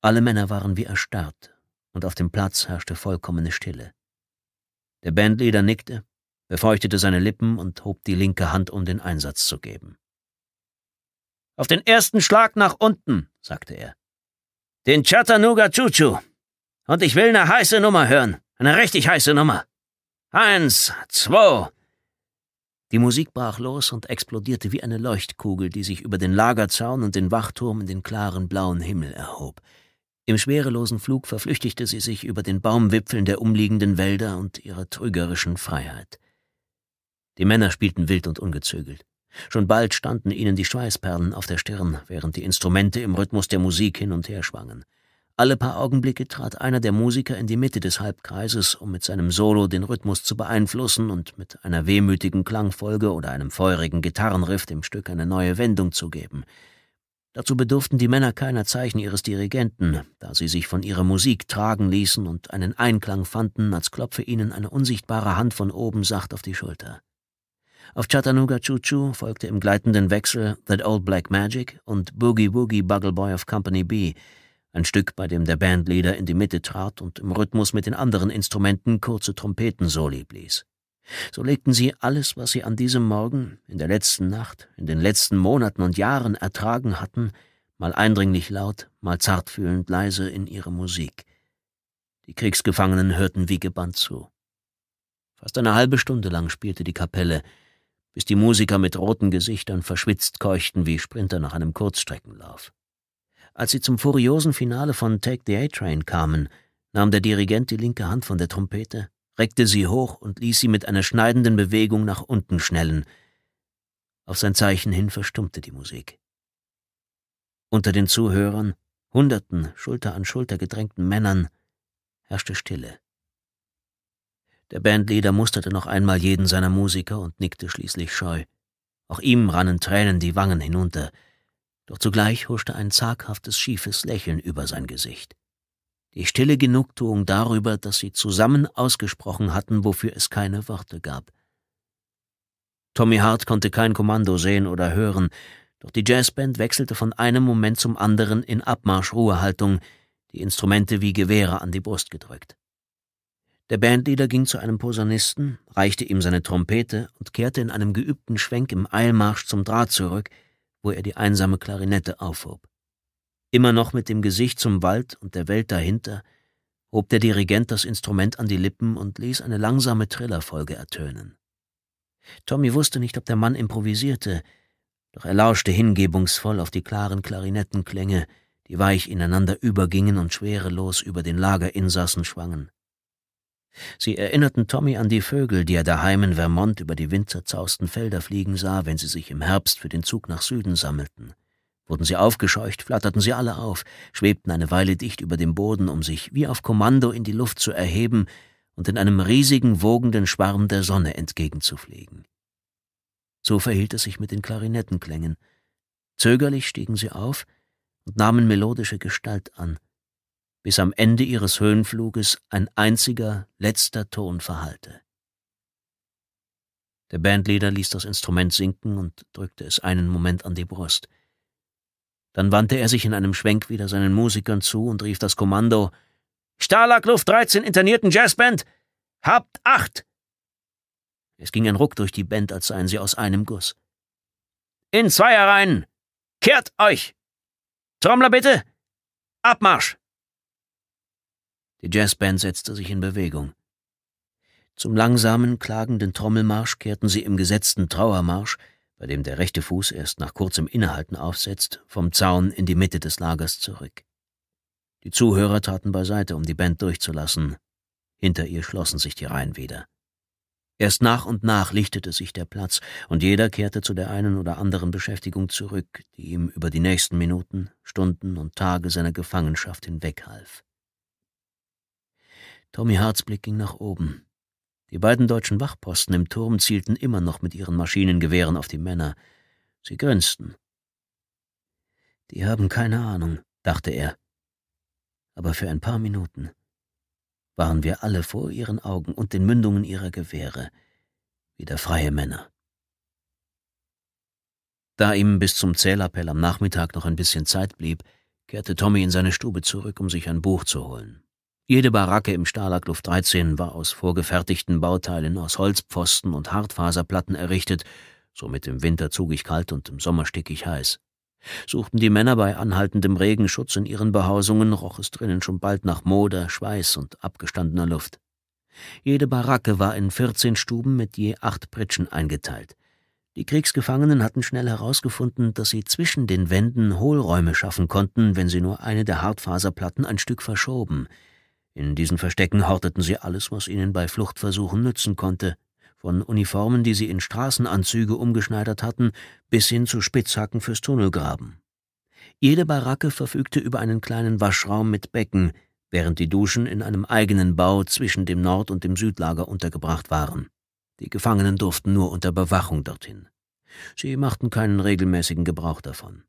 Alle Männer waren wie erstarrt, und auf dem Platz herrschte vollkommene Stille. Der Bandleader nickte, befeuchtete seine Lippen und hob die linke Hand, um den Einsatz zu geben. Auf den ersten Schlag nach unten, sagte er. Den Chattanooga Chuchu. Und ich will eine heiße Nummer hören. Eine richtig heiße Nummer. Eins, zwei, die Musik brach los und explodierte wie eine Leuchtkugel, die sich über den Lagerzaun und den Wachturm in den klaren blauen Himmel erhob. Im schwerelosen Flug verflüchtigte sie sich über den Baumwipfeln der umliegenden Wälder und ihrer trügerischen Freiheit. Die Männer spielten wild und ungezögelt. Schon bald standen ihnen die Schweißperlen auf der Stirn, während die Instrumente im Rhythmus der Musik hin und her schwangen. Alle paar Augenblicke trat einer der Musiker in die Mitte des Halbkreises, um mit seinem Solo den Rhythmus zu beeinflussen und mit einer wehmütigen Klangfolge oder einem feurigen Gitarrenriff dem Stück eine neue Wendung zu geben. Dazu bedurften die Männer keiner Zeichen ihres Dirigenten, da sie sich von ihrer Musik tragen ließen und einen Einklang fanden, als klopfe ihnen eine unsichtbare Hand von oben sacht auf die Schulter. Auf Chattanooga Choo Choo folgte im gleitenden Wechsel That Old Black Magic und Boogie Boogie Buggle Boy of Company B, ein Stück, bei dem der Bandleader in die Mitte trat und im Rhythmus mit den anderen Instrumenten kurze Trompeten soli blies. So legten sie alles, was sie an diesem Morgen, in der letzten Nacht, in den letzten Monaten und Jahren ertragen hatten, mal eindringlich laut, mal zartfühlend leise in ihre Musik. Die Kriegsgefangenen hörten wie gebannt zu. Fast eine halbe Stunde lang spielte die Kapelle, bis die Musiker mit roten Gesichtern verschwitzt keuchten wie Sprinter nach einem Kurzstreckenlauf. Als sie zum furiosen Finale von Take the A-Train kamen, nahm der Dirigent die linke Hand von der Trompete, reckte sie hoch und ließ sie mit einer schneidenden Bewegung nach unten schnellen. Auf sein Zeichen hin verstummte die Musik. Unter den Zuhörern, hunderten Schulter an Schulter gedrängten Männern, herrschte Stille. Der Bandleader musterte noch einmal jeden seiner Musiker und nickte schließlich scheu. Auch ihm rannen Tränen die Wangen hinunter doch zugleich huschte ein zaghaftes, schiefes Lächeln über sein Gesicht. Die stille Genugtuung darüber, dass sie zusammen ausgesprochen hatten, wofür es keine Worte gab. Tommy Hart konnte kein Kommando sehen oder hören, doch die Jazzband wechselte von einem Moment zum anderen in Abmarschruhehaltung, die Instrumente wie Gewehre an die Brust gedrückt. Der Bandleader ging zu einem Posaunisten, reichte ihm seine Trompete und kehrte in einem geübten Schwenk im Eilmarsch zum Draht zurück, wo er die einsame Klarinette aufhob. Immer noch mit dem Gesicht zum Wald und der Welt dahinter, hob der Dirigent das Instrument an die Lippen und ließ eine langsame Trillerfolge ertönen. Tommy wusste nicht, ob der Mann improvisierte, doch er lauschte hingebungsvoll auf die klaren Klarinettenklänge, die weich ineinander übergingen und schwerelos über den Lagerinsassen schwangen. Sie erinnerten Tommy an die Vögel, die er daheim in Vermont über die windzerzaust Felder fliegen sah, wenn sie sich im Herbst für den Zug nach Süden sammelten. Wurden sie aufgescheucht, flatterten sie alle auf, schwebten eine Weile dicht über dem Boden, um sich wie auf Kommando in die Luft zu erheben und in einem riesigen, wogenden Schwarm der Sonne entgegenzufliegen. So verhielt es sich mit den Klarinettenklängen. Zögerlich stiegen sie auf und nahmen melodische Gestalt an, bis am Ende ihres Höhenfluges ein einziger, letzter Ton verhallte. Der Bandleader ließ das Instrument sinken und drückte es einen Moment an die Brust. Dann wandte er sich in einem Schwenk wieder seinen Musikern zu und rief das Kommando Starlagluft 13 internierten Jazzband, habt acht! Es ging ein Ruck durch die Band, als seien sie aus einem Guss. In Zweierreihen! Kehrt euch! Trommler bitte! Abmarsch! Die Jazzband setzte sich in Bewegung. Zum langsamen, klagenden Trommelmarsch kehrten sie im gesetzten Trauermarsch, bei dem der rechte Fuß erst nach kurzem Innehalten aufsetzt, vom Zaun in die Mitte des Lagers zurück. Die Zuhörer traten beiseite, um die Band durchzulassen. Hinter ihr schlossen sich die Reihen wieder. Erst nach und nach lichtete sich der Platz, und jeder kehrte zu der einen oder anderen Beschäftigung zurück, die ihm über die nächsten Minuten, Stunden und Tage seiner Gefangenschaft hinweghalf. Tommy Harts Blick ging nach oben. Die beiden deutschen Wachposten im Turm zielten immer noch mit ihren Maschinengewehren auf die Männer. Sie grinsten. Die haben keine Ahnung, dachte er. Aber für ein paar Minuten waren wir alle vor ihren Augen und den Mündungen ihrer Gewehre, wieder freie Männer. Da ihm bis zum Zählappell am Nachmittag noch ein bisschen Zeit blieb, kehrte Tommy in seine Stube zurück, um sich ein Buch zu holen. Jede Baracke im stalag 13 war aus vorgefertigten Bauteilen aus Holzpfosten und Hartfaserplatten errichtet, somit im Winter zugig kalt und im Sommer stickig heiß. Suchten die Männer bei anhaltendem Regen Schutz in ihren Behausungen, roch es drinnen schon bald nach Moder, Schweiß und abgestandener Luft. Jede Baracke war in 14 Stuben mit je acht Pritschen eingeteilt. Die Kriegsgefangenen hatten schnell herausgefunden, dass sie zwischen den Wänden Hohlräume schaffen konnten, wenn sie nur eine der Hartfaserplatten ein Stück verschoben. In diesen Verstecken horteten sie alles, was ihnen bei Fluchtversuchen nützen konnte, von Uniformen, die sie in Straßenanzüge umgeschneidert hatten, bis hin zu Spitzhacken fürs Tunnelgraben. Jede Baracke verfügte über einen kleinen Waschraum mit Becken, während die Duschen in einem eigenen Bau zwischen dem Nord- und dem Südlager untergebracht waren. Die Gefangenen durften nur unter Bewachung dorthin. Sie machten keinen regelmäßigen Gebrauch davon.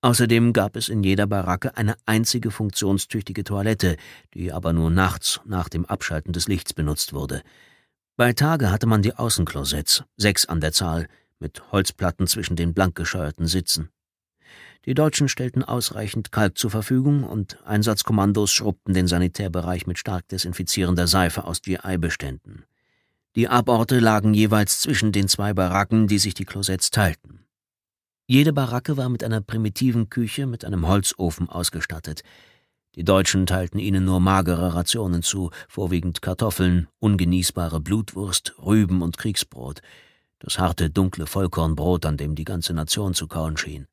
Außerdem gab es in jeder Baracke eine einzige funktionstüchtige Toilette, die aber nur nachts nach dem Abschalten des Lichts benutzt wurde. Bei Tage hatte man die Außenklosetts, sechs an der Zahl, mit Holzplatten zwischen den blank gescheuerten Sitzen. Die Deutschen stellten ausreichend Kalk zur Verfügung und Einsatzkommandos schrubbten den Sanitärbereich mit stark desinfizierender Seife aus GI-Beständen. Die Aborte lagen jeweils zwischen den zwei Baracken, die sich die Klosetts teilten. Jede Baracke war mit einer primitiven Küche mit einem Holzofen ausgestattet. Die Deutschen teilten ihnen nur magere Rationen zu, vorwiegend Kartoffeln, ungenießbare Blutwurst, Rüben und Kriegsbrot, das harte, dunkle Vollkornbrot, an dem die ganze Nation zu kauen schien.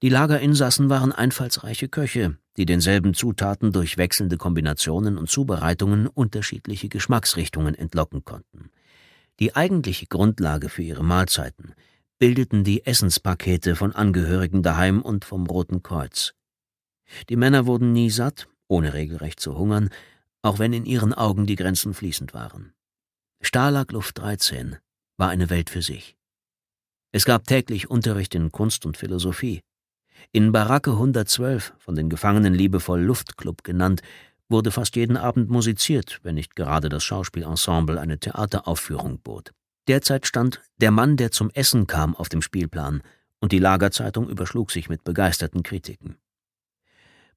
Die Lagerinsassen waren einfallsreiche Köche, die denselben Zutaten durch wechselnde Kombinationen und Zubereitungen unterschiedliche Geschmacksrichtungen entlocken konnten. Die eigentliche Grundlage für ihre Mahlzeiten bildeten die Essenspakete von Angehörigen daheim und vom Roten Kreuz. Die Männer wurden nie satt, ohne regelrecht zu hungern, auch wenn in ihren Augen die Grenzen fließend waren. Stalag Luft 13 war eine Welt für sich. Es gab täglich Unterricht in Kunst und Philosophie. In Baracke 112, von den Gefangenen liebevoll Luftclub genannt, wurde fast jeden Abend musiziert, wenn nicht gerade das Schauspielensemble eine Theateraufführung bot. Derzeit stand Der Mann, der zum Essen kam, auf dem Spielplan, und die Lagerzeitung überschlug sich mit begeisterten Kritiken.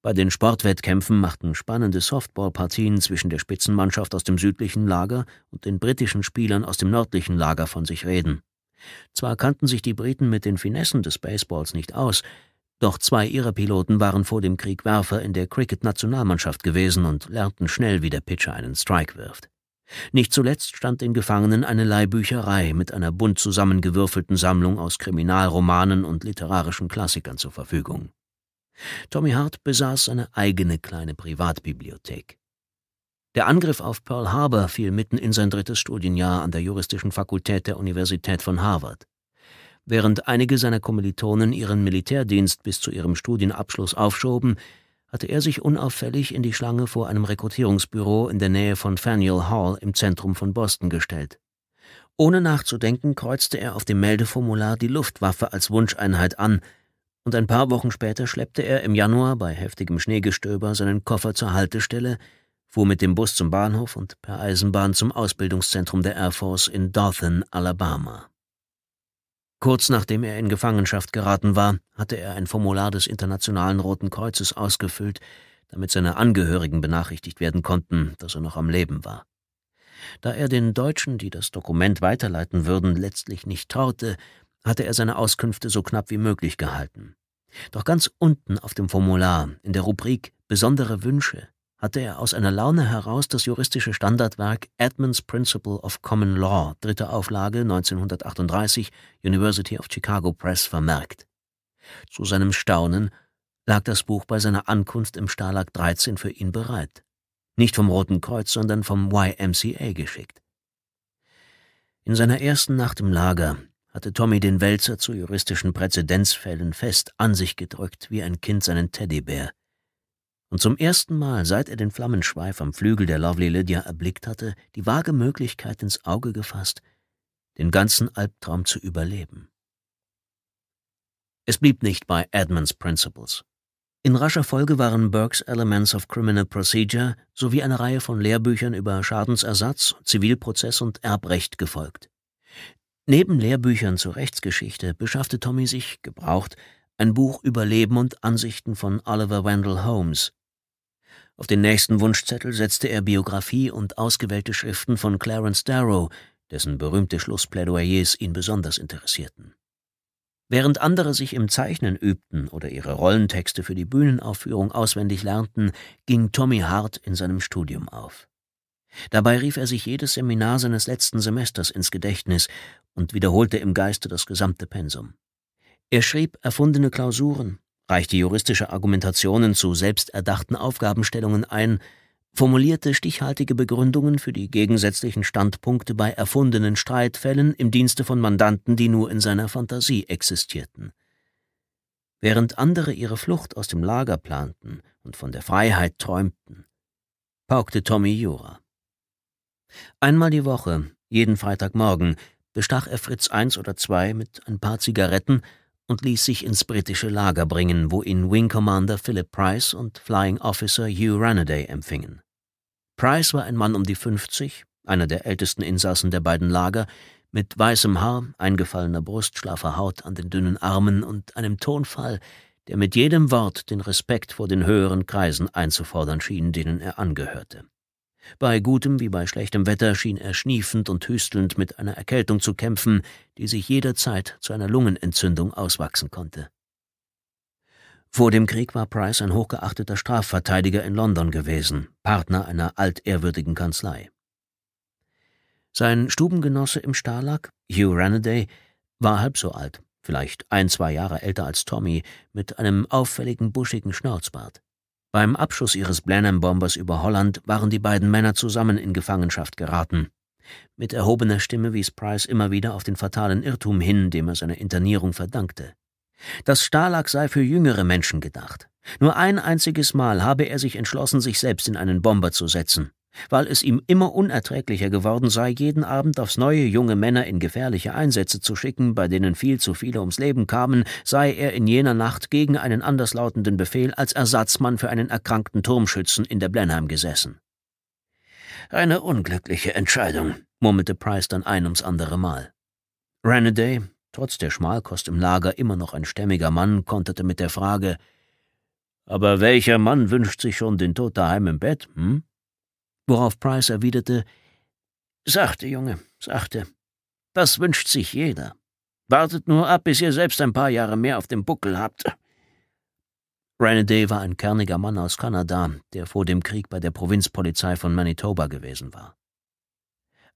Bei den Sportwettkämpfen machten spannende Softballpartien zwischen der Spitzenmannschaft aus dem südlichen Lager und den britischen Spielern aus dem nördlichen Lager von sich reden. Zwar kannten sich die Briten mit den Finessen des Baseballs nicht aus, doch zwei ihrer Piloten waren vor dem Krieg Werfer in der Cricket-Nationalmannschaft gewesen und lernten schnell, wie der Pitcher einen Strike wirft. Nicht zuletzt stand den Gefangenen eine Leihbücherei mit einer bunt zusammengewürfelten Sammlung aus Kriminalromanen und literarischen Klassikern zur Verfügung. Tommy Hart besaß seine eigene kleine Privatbibliothek. Der Angriff auf Pearl Harbor fiel mitten in sein drittes Studienjahr an der juristischen Fakultät der Universität von Harvard. Während einige seiner Kommilitonen ihren Militärdienst bis zu ihrem Studienabschluss aufschoben, hatte er sich unauffällig in die Schlange vor einem Rekrutierungsbüro in der Nähe von Faneuil Hall im Zentrum von Boston gestellt. Ohne nachzudenken kreuzte er auf dem Meldeformular die Luftwaffe als Wunscheinheit an, und ein paar Wochen später schleppte er im Januar bei heftigem Schneegestöber seinen Koffer zur Haltestelle, fuhr mit dem Bus zum Bahnhof und per Eisenbahn zum Ausbildungszentrum der Air Force in Dothan, Alabama. Kurz nachdem er in Gefangenschaft geraten war, hatte er ein Formular des Internationalen Roten Kreuzes ausgefüllt, damit seine Angehörigen benachrichtigt werden konnten, dass er noch am Leben war. Da er den Deutschen, die das Dokument weiterleiten würden, letztlich nicht traute, hatte er seine Auskünfte so knapp wie möglich gehalten. Doch ganz unten auf dem Formular, in der Rubrik Besondere Wünsche, hatte er aus einer Laune heraus das juristische Standardwerk Edmunds Principle of Common Law, dritte Auflage 1938, University of Chicago Press, vermerkt. Zu seinem Staunen lag das Buch bei seiner Ankunft im Stalag 13 für ihn bereit. Nicht vom Roten Kreuz, sondern vom YMCA geschickt. In seiner ersten Nacht im Lager hatte Tommy den Wälzer zu juristischen Präzedenzfällen fest an sich gedrückt, wie ein Kind seinen Teddybär und zum ersten Mal, seit er den Flammenschweif am Flügel der Lovely Lydia erblickt hatte, die vage Möglichkeit ins Auge gefasst, den ganzen Albtraum zu überleben. Es blieb nicht bei Edmunds Principles. In rascher Folge waren Burke's Elements of Criminal Procedure sowie eine Reihe von Lehrbüchern über Schadensersatz, Zivilprozess und Erbrecht gefolgt. Neben Lehrbüchern zur Rechtsgeschichte beschaffte Tommy sich, gebraucht, ein Buch über Leben und Ansichten von Oliver Wendell Holmes. Auf den nächsten Wunschzettel setzte er Biografie und ausgewählte Schriften von Clarence Darrow, dessen berühmte Schlussplädoyers ihn besonders interessierten. Während andere sich im Zeichnen übten oder ihre Rollentexte für die Bühnenaufführung auswendig lernten, ging Tommy Hart in seinem Studium auf. Dabei rief er sich jedes Seminar seines letzten Semesters ins Gedächtnis und wiederholte im Geiste das gesamte Pensum. Er schrieb erfundene Klausuren, reichte juristische Argumentationen zu selbsterdachten Aufgabenstellungen ein, formulierte stichhaltige Begründungen für die gegensätzlichen Standpunkte bei erfundenen Streitfällen im Dienste von Mandanten, die nur in seiner Fantasie existierten. Während andere ihre Flucht aus dem Lager planten und von der Freiheit träumten, paukte Tommy Jura. Einmal die Woche, jeden Freitagmorgen, bestach er Fritz eins oder zwei mit ein paar Zigaretten und ließ sich ins britische Lager bringen, wo ihn Wing Commander Philip Price und Flying Officer Hugh Ranaday empfingen. Price war ein Mann um die 50, einer der ältesten Insassen der beiden Lager, mit weißem Haar, eingefallener Brust, schlaffer Haut an den dünnen Armen und einem Tonfall, der mit jedem Wort den Respekt vor den höheren Kreisen einzufordern schien, denen er angehörte. Bei gutem wie bei schlechtem Wetter schien er schniefend und hüstelnd mit einer Erkältung zu kämpfen, die sich jederzeit zu einer Lungenentzündung auswachsen konnte. Vor dem Krieg war Price ein hochgeachteter Strafverteidiger in London gewesen, Partner einer altehrwürdigen Kanzlei. Sein Stubengenosse im Starlack, Hugh Ranaday, war halb so alt, vielleicht ein, zwei Jahre älter als Tommy, mit einem auffälligen, buschigen Schnauzbart. Beim Abschuss ihres Blenheim-Bombers über Holland waren die beiden Männer zusammen in Gefangenschaft geraten. Mit erhobener Stimme wies Price immer wieder auf den fatalen Irrtum hin, dem er seine Internierung verdankte. Das Stalag sei für jüngere Menschen gedacht. Nur ein einziges Mal habe er sich entschlossen, sich selbst in einen Bomber zu setzen weil es ihm immer unerträglicher geworden sei, jeden Abend aufs neue junge Männer in gefährliche Einsätze zu schicken, bei denen viel zu viele ums Leben kamen, sei er in jener Nacht gegen einen anderslautenden Befehl als Ersatzmann für einen erkrankten Turmschützen in der Blenheim gesessen. Eine unglückliche Entscheidung, murmelte Price dann ein ums andere Mal. Renaday, trotz der Schmalkost im Lager immer noch ein stämmiger Mann, konterte mit der Frage, aber welcher Mann wünscht sich schon den Tod daheim im Bett, hm? worauf Price erwiderte Sachte, Junge, sachte. Das wünscht sich jeder. Wartet nur ab, bis ihr selbst ein paar Jahre mehr auf dem Buckel habt. Renaday war ein kerniger Mann aus Kanada, der vor dem Krieg bei der Provinzpolizei von Manitoba gewesen war.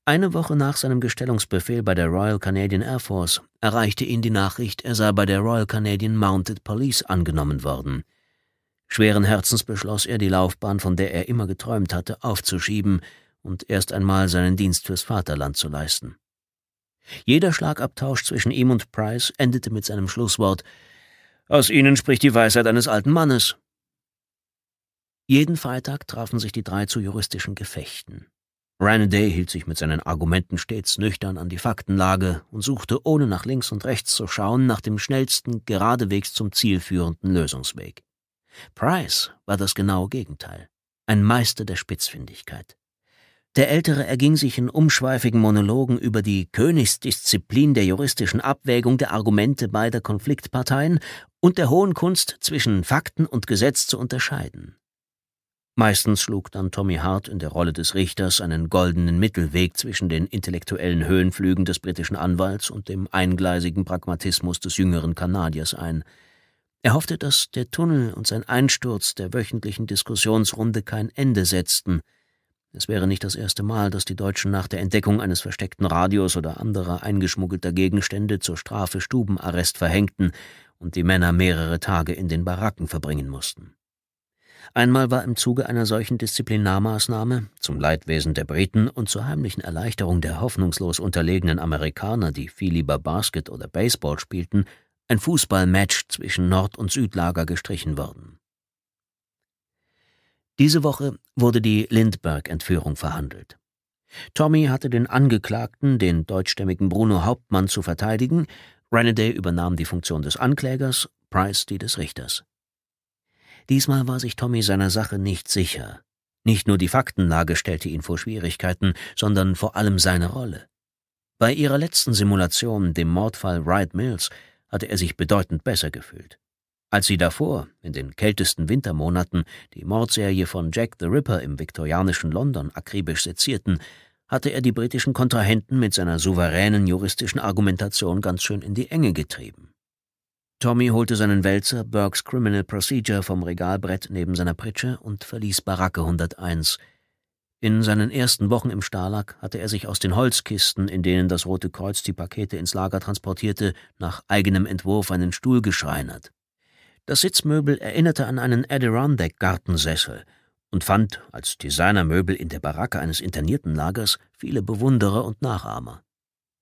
Eine Woche nach seinem Gestellungsbefehl bei der Royal Canadian Air Force erreichte ihn die Nachricht, er sei bei der Royal Canadian Mounted Police angenommen worden – Schweren Herzens beschloss er, die Laufbahn, von der er immer geträumt hatte, aufzuschieben und erst einmal seinen Dienst fürs Vaterland zu leisten. Jeder Schlagabtausch zwischen ihm und Price endete mit seinem Schlusswort Aus Ihnen spricht die Weisheit eines alten Mannes. Jeden Freitag trafen sich die drei zu juristischen Gefechten. Ranaday hielt sich mit seinen Argumenten stets nüchtern an die Faktenlage und suchte, ohne nach links und rechts zu schauen, nach dem schnellsten, geradewegs zum Ziel führenden Lösungsweg. Price war das genaue Gegenteil, ein Meister der Spitzfindigkeit. Der Ältere erging sich in umschweifigen Monologen über die Königsdisziplin der juristischen Abwägung der Argumente beider Konfliktparteien und der hohen Kunst, zwischen Fakten und Gesetz zu unterscheiden. Meistens schlug dann Tommy Hart in der Rolle des Richters einen goldenen Mittelweg zwischen den intellektuellen Höhenflügen des britischen Anwalts und dem eingleisigen Pragmatismus des jüngeren Kanadiers ein – er hoffte, dass der Tunnel und sein Einsturz der wöchentlichen Diskussionsrunde kein Ende setzten. Es wäre nicht das erste Mal, dass die Deutschen nach der Entdeckung eines versteckten Radios oder anderer eingeschmuggelter Gegenstände zur Strafe Stubenarrest verhängten und die Männer mehrere Tage in den Baracken verbringen mussten. Einmal war im Zuge einer solchen Disziplinarmaßnahme, zum Leidwesen der Briten und zur heimlichen Erleichterung der hoffnungslos unterlegenen Amerikaner, die viel lieber Basket oder Baseball spielten, ein Fußballmatch zwischen Nord- und Südlager gestrichen worden. Diese Woche wurde die Lindbergh-Entführung verhandelt. Tommy hatte den Angeklagten, den deutschstämmigen Bruno Hauptmann, zu verteidigen, Renaday übernahm die Funktion des Anklägers, Price die des Richters. Diesmal war sich Tommy seiner Sache nicht sicher. Nicht nur die Faktenlage stellte ihn vor Schwierigkeiten, sondern vor allem seine Rolle. Bei ihrer letzten Simulation, dem Mordfall Wright Mills, hatte er sich bedeutend besser gefühlt. Als sie davor, in den kältesten Wintermonaten, die Mordserie von Jack the Ripper im viktorianischen London akribisch sezierten, hatte er die britischen Kontrahenten mit seiner souveränen juristischen Argumentation ganz schön in die Enge getrieben. Tommy holte seinen Wälzer Burke's Criminal Procedure vom Regalbrett neben seiner Pritsche und verließ Baracke 101, in seinen ersten Wochen im Stalag hatte er sich aus den Holzkisten, in denen das Rote Kreuz die Pakete ins Lager transportierte, nach eigenem Entwurf einen Stuhl geschreinert. Das Sitzmöbel erinnerte an einen Adirondack-Gartensessel und fand als Designermöbel in der Baracke eines internierten Lagers viele Bewunderer und Nachahmer.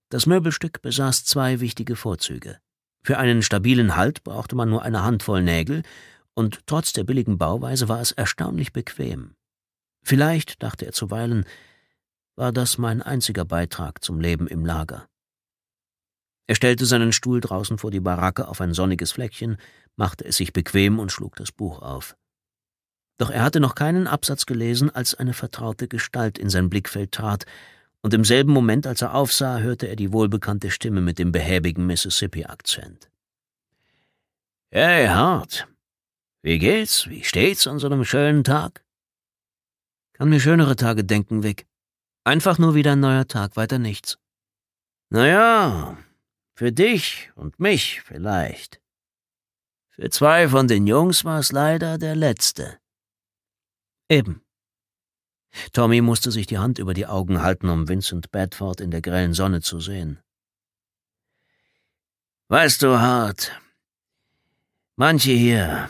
Das Möbelstück besaß zwei wichtige Vorzüge. Für einen stabilen Halt brauchte man nur eine Handvoll Nägel, und trotz der billigen Bauweise war es erstaunlich bequem. Vielleicht, dachte er zuweilen, war das mein einziger Beitrag zum Leben im Lager. Er stellte seinen Stuhl draußen vor die Baracke auf ein sonniges Fleckchen, machte es sich bequem und schlug das Buch auf. Doch er hatte noch keinen Absatz gelesen, als eine vertraute Gestalt in sein Blickfeld trat, und im selben Moment, als er aufsah, hörte er die wohlbekannte Stimme mit dem behäbigen Mississippi-Akzent. Hey, Hart, wie geht's? Wie steht's an so einem schönen Tag? Kann mir schönere Tage denken, Vic. Einfach nur wieder ein neuer Tag, weiter nichts. Naja, für dich und mich vielleicht. Für zwei von den Jungs war's leider der letzte. Eben. Tommy musste sich die Hand über die Augen halten, um Vincent Bedford in der grellen Sonne zu sehen. Weißt du, Hart, manche hier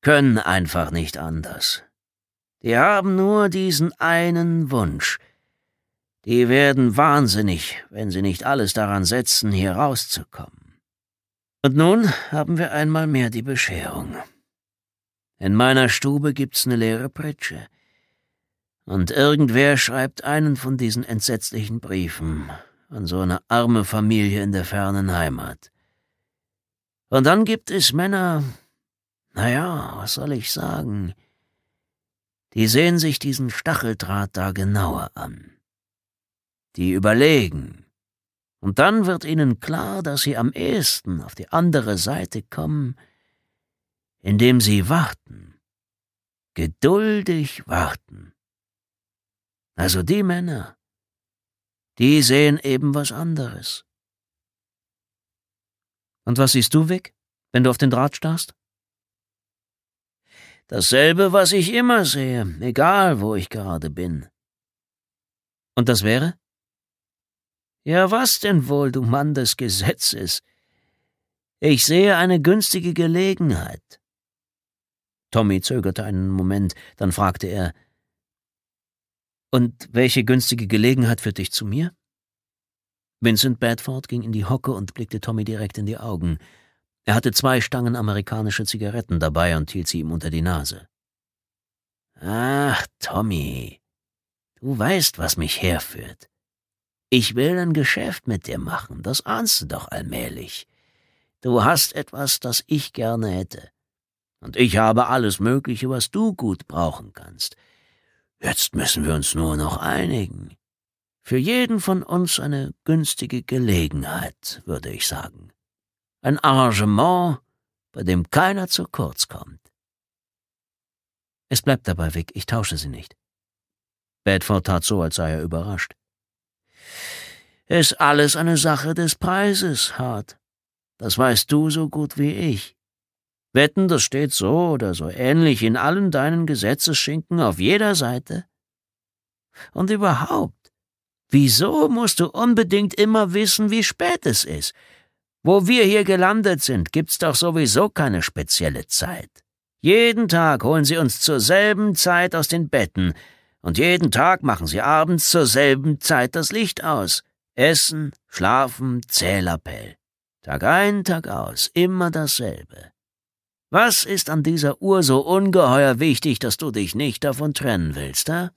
können einfach nicht anders. Die haben nur diesen einen Wunsch. Die werden wahnsinnig, wenn sie nicht alles daran setzen, hier rauszukommen. Und nun haben wir einmal mehr die Bescherung. In meiner Stube gibt's eine leere Pritsche. Und irgendwer schreibt einen von diesen entsetzlichen Briefen an so eine arme Familie in der fernen Heimat. Und dann gibt es Männer, naja, was soll ich sagen, die sehen sich diesen Stacheldraht da genauer an. Die überlegen. Und dann wird ihnen klar, dass sie am ehesten auf die andere Seite kommen, indem sie warten. Geduldig warten. Also die Männer, die sehen eben was anderes. Und was siehst du, Vic, wenn du auf den Draht starrst? Dasselbe, was ich immer sehe, egal wo ich gerade bin. Und das wäre? Ja, was denn wohl, du Mann des Gesetzes? Ich sehe eine günstige Gelegenheit. Tommy zögerte einen Moment, dann fragte er Und welche günstige Gelegenheit führt dich zu mir? Vincent Bedford ging in die Hocke und blickte Tommy direkt in die Augen. Er hatte zwei Stangen amerikanische Zigaretten dabei und hielt sie ihm unter die Nase. Ach, Tommy, du weißt, was mich herführt. Ich will ein Geschäft mit dir machen, das ahnst du doch allmählich. Du hast etwas, das ich gerne hätte. Und ich habe alles Mögliche, was du gut brauchen kannst. Jetzt müssen wir uns nur noch einigen. Für jeden von uns eine günstige Gelegenheit, würde ich sagen ein Arrangement, bei dem keiner zu kurz kommt. Es bleibt dabei, Vic, ich tausche sie nicht. Bedford tat so, als sei er überrascht. Ist alles eine Sache des Preises, Hart. Das weißt du so gut wie ich. Wetten, das steht so oder so ähnlich in allen deinen Gesetzesschinken auf jeder Seite. Und überhaupt, wieso musst du unbedingt immer wissen, wie spät es ist? Wo wir hier gelandet sind, gibt's doch sowieso keine spezielle Zeit. Jeden Tag holen sie uns zur selben Zeit aus den Betten, und jeden Tag machen sie abends zur selben Zeit das Licht aus. Essen, Schlafen, Zählerpell. Tag ein, Tag aus, immer dasselbe. Was ist an dieser Uhr so ungeheuer wichtig, dass du dich nicht davon trennen willst, hä?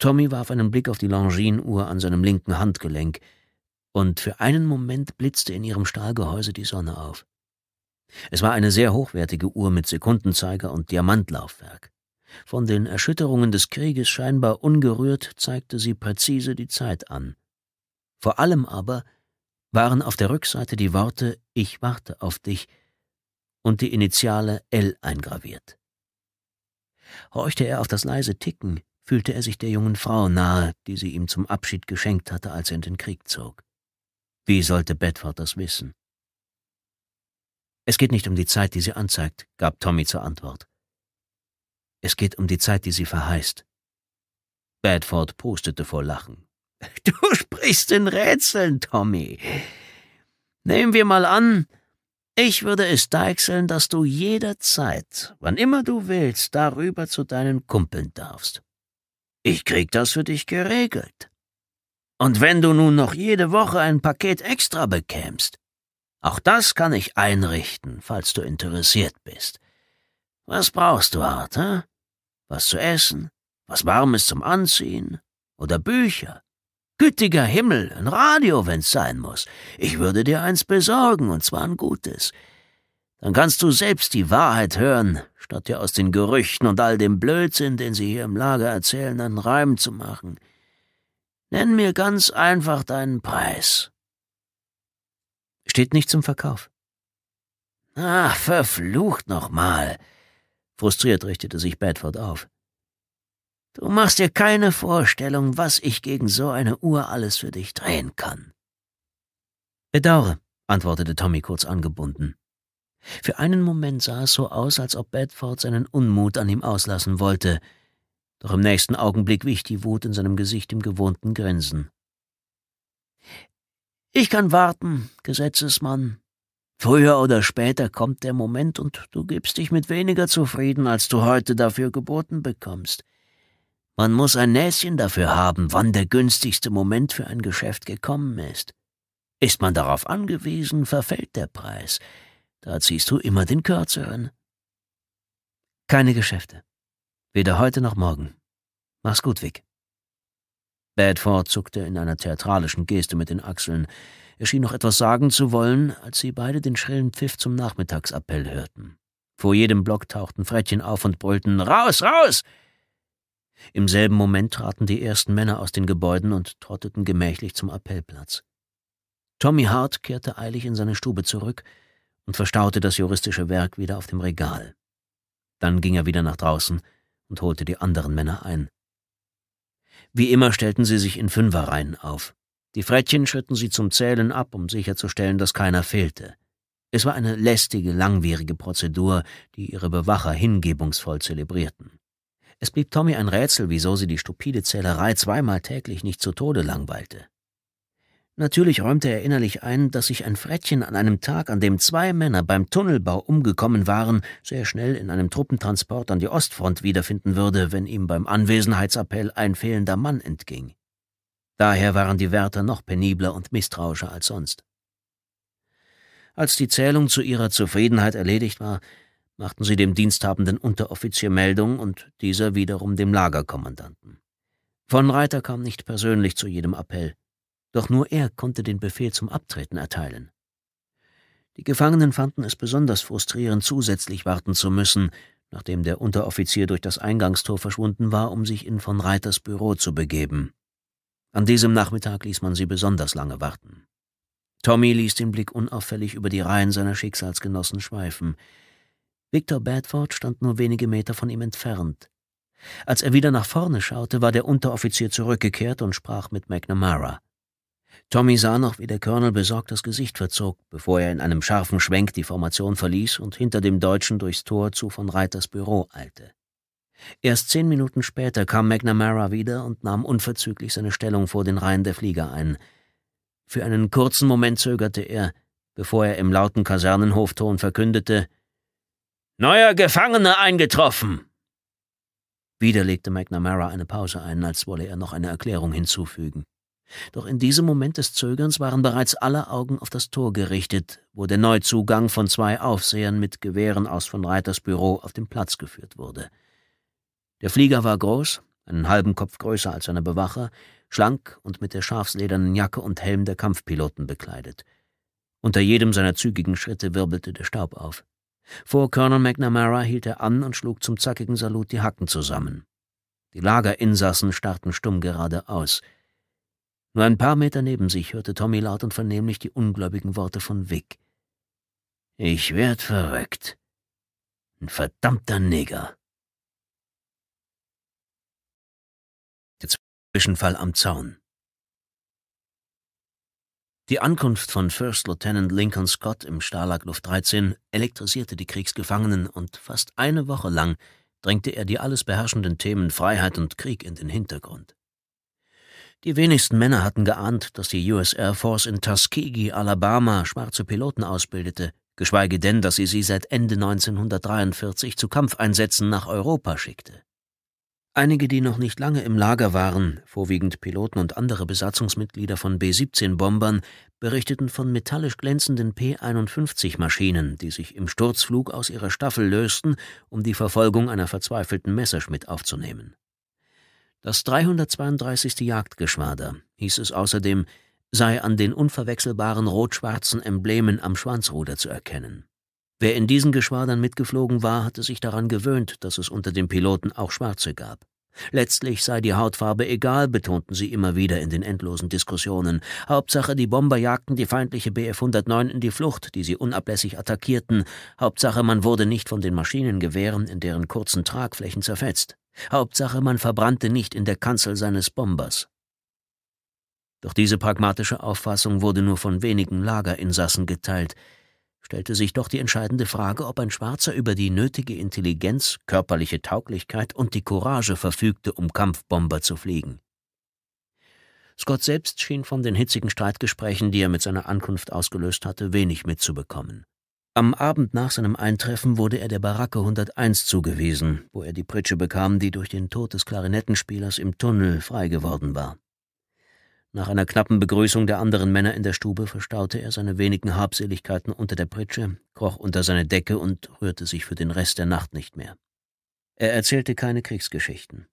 Tommy warf einen Blick auf die Longines-Uhr an seinem linken Handgelenk, und für einen Moment blitzte in ihrem Stahlgehäuse die Sonne auf. Es war eine sehr hochwertige Uhr mit Sekundenzeiger und Diamantlaufwerk. Von den Erschütterungen des Krieges scheinbar ungerührt zeigte sie präzise die Zeit an. Vor allem aber waren auf der Rückseite die Worte Ich warte auf dich und die Initiale L eingraviert. Horchte er auf das leise Ticken, fühlte er sich der jungen Frau nahe, die sie ihm zum Abschied geschenkt hatte, als er in den Krieg zog. Wie sollte Bedford das wissen? Es geht nicht um die Zeit, die sie anzeigt, gab Tommy zur Antwort. Es geht um die Zeit, die sie verheißt. Bedford pustete vor Lachen. Du sprichst in Rätseln, Tommy. Nehmen wir mal an, ich würde es deichseln, dass du jederzeit, wann immer du willst, darüber zu deinen Kumpeln darfst. Ich krieg das für dich geregelt. Und wenn du nun noch jede Woche ein Paket extra bekämst, auch das kann ich einrichten, falls du interessiert bist. Was brauchst du, Arthur? Was zu essen? Was Warmes zum Anziehen? Oder Bücher? Gütiger Himmel, ein Radio, wenn's sein muss. Ich würde dir eins besorgen, und zwar ein gutes. Dann kannst du selbst die Wahrheit hören, statt dir aus den Gerüchten und all dem Blödsinn, den sie hier im Lager erzählen, einen Reim zu machen.« Nenn mir ganz einfach deinen Preis. Steht nicht zum Verkauf. Ah, verflucht nochmal. Frustriert richtete sich Bedford auf. Du machst dir keine Vorstellung, was ich gegen so eine Uhr alles für dich drehen kann. Bedauere, antwortete Tommy kurz angebunden. Für einen Moment sah es so aus, als ob Bedford seinen Unmut an ihm auslassen wollte, doch im nächsten Augenblick wich die Wut in seinem Gesicht im gewohnten Grinsen. Ich kann warten, Gesetzesmann. Früher oder später kommt der Moment und du gibst dich mit weniger zufrieden, als du heute dafür geboten bekommst. Man muss ein Näschen dafür haben, wann der günstigste Moment für ein Geschäft gekommen ist. Ist man darauf angewiesen, verfällt der Preis. Da ziehst du immer den kürzeren. Keine Geschäfte. Weder heute noch morgen. Mach's gut, Vic. Bedford zuckte in einer theatralischen Geste mit den Achseln. Er schien noch etwas sagen zu wollen, als sie beide den schrillen Pfiff zum Nachmittagsappell hörten. Vor jedem Block tauchten Frettchen auf und brüllten Raus, raus! Im selben Moment traten die ersten Männer aus den Gebäuden und trotteten gemächlich zum Appellplatz. Tommy Hart kehrte eilig in seine Stube zurück und verstaute das juristische Werk wieder auf dem Regal. Dann ging er wieder nach draußen, und holte die anderen Männer ein. Wie immer stellten sie sich in Fünferreihen auf. Die Frettchen schritten sie zum Zählen ab, um sicherzustellen, dass keiner fehlte. Es war eine lästige, langwierige Prozedur, die ihre Bewacher hingebungsvoll zelebrierten. Es blieb Tommy ein Rätsel, wieso sie die stupide Zählerei zweimal täglich nicht zu Tode langweilte. Natürlich räumte er innerlich ein, dass sich ein Frettchen an einem Tag, an dem zwei Männer beim Tunnelbau umgekommen waren, sehr schnell in einem Truppentransport an die Ostfront wiederfinden würde, wenn ihm beim Anwesenheitsappell ein fehlender Mann entging. Daher waren die Wärter noch penibler und misstrauischer als sonst. Als die Zählung zu ihrer Zufriedenheit erledigt war, machten sie dem diensthabenden Unteroffizier Meldung und dieser wiederum dem Lagerkommandanten. Von Reiter kam nicht persönlich zu jedem Appell. Doch nur er konnte den Befehl zum Abtreten erteilen. Die Gefangenen fanden es besonders frustrierend, zusätzlich warten zu müssen, nachdem der Unteroffizier durch das Eingangstor verschwunden war, um sich in von Reiters Büro zu begeben. An diesem Nachmittag ließ man sie besonders lange warten. Tommy ließ den Blick unauffällig über die Reihen seiner Schicksalsgenossen schweifen. Victor Bedford stand nur wenige Meter von ihm entfernt. Als er wieder nach vorne schaute, war der Unteroffizier zurückgekehrt und sprach mit McNamara. Tommy sah noch, wie der Colonel besorgt das Gesicht verzog, bevor er in einem scharfen Schwenk die Formation verließ und hinter dem Deutschen durchs Tor zu von Reiters Büro eilte. Erst zehn Minuten später kam McNamara wieder und nahm unverzüglich seine Stellung vor den Reihen der Flieger ein. Für einen kurzen Moment zögerte er, bevor er im lauten Kasernenhofton verkündete Neuer Gefangener eingetroffen. Wieder legte McNamara eine Pause ein, als wolle er noch eine Erklärung hinzufügen. Doch in diesem Moment des Zögerns waren bereits alle Augen auf das Tor gerichtet, wo der Neuzugang von zwei Aufsehern mit Gewehren aus von Reiters Büro auf den Platz geführt wurde. Der Flieger war groß, einen halben Kopf größer als seine Bewacher, schlank und mit der schafsledernen Jacke und Helm der Kampfpiloten bekleidet. Unter jedem seiner zügigen Schritte wirbelte der Staub auf. Vor Colonel McNamara hielt er an und schlug zum zackigen Salut die Hacken zusammen. Die Lagerinsassen starrten stumm geradeaus. Nur ein paar Meter neben sich hörte Tommy laut und vernehmlich die ungläubigen Worte von Vic. Ich werd verrückt. Ein verdammter Neger. Der Zwischenfall am Zaun. Die Ankunft von First Lieutenant Lincoln Scott im Stalag Luft 13 elektrisierte die Kriegsgefangenen und fast eine Woche lang drängte er die alles beherrschenden Themen Freiheit und Krieg in den Hintergrund. Die wenigsten Männer hatten geahnt, dass die US Air Force in Tuskegee, Alabama, schwarze Piloten ausbildete, geschweige denn, dass sie sie seit Ende 1943 zu Kampfeinsätzen nach Europa schickte. Einige, die noch nicht lange im Lager waren, vorwiegend Piloten und andere Besatzungsmitglieder von B-17-Bombern, berichteten von metallisch glänzenden P-51-Maschinen, die sich im Sturzflug aus ihrer Staffel lösten, um die Verfolgung einer verzweifelten Messerschmidt aufzunehmen. Das 332. Jagdgeschwader, hieß es außerdem, sei an den unverwechselbaren rot-schwarzen Emblemen am Schwanzruder zu erkennen. Wer in diesen Geschwadern mitgeflogen war, hatte sich daran gewöhnt, dass es unter den Piloten auch Schwarze gab. Letztlich sei die Hautfarbe egal, betonten sie immer wieder in den endlosen Diskussionen. Hauptsache, die Bomber jagten die feindliche Bf 109 in die Flucht, die sie unablässig attackierten. Hauptsache, man wurde nicht von den Maschinengewehren in deren kurzen Tragflächen zerfetzt. Hauptsache, man verbrannte nicht in der Kanzel seines Bombers. Doch diese pragmatische Auffassung wurde nur von wenigen Lagerinsassen geteilt, stellte sich doch die entscheidende Frage, ob ein Schwarzer über die nötige Intelligenz, körperliche Tauglichkeit und die Courage verfügte, um Kampfbomber zu fliegen. Scott selbst schien von den hitzigen Streitgesprächen, die er mit seiner Ankunft ausgelöst hatte, wenig mitzubekommen. Am Abend nach seinem Eintreffen wurde er der Baracke 101 zugewiesen, wo er die Pritsche bekam, die durch den Tod des Klarinettenspielers im Tunnel frei geworden war. Nach einer knappen Begrüßung der anderen Männer in der Stube verstaute er seine wenigen Habseligkeiten unter der Pritsche, kroch unter seine Decke und rührte sich für den Rest der Nacht nicht mehr. Er erzählte keine Kriegsgeschichten.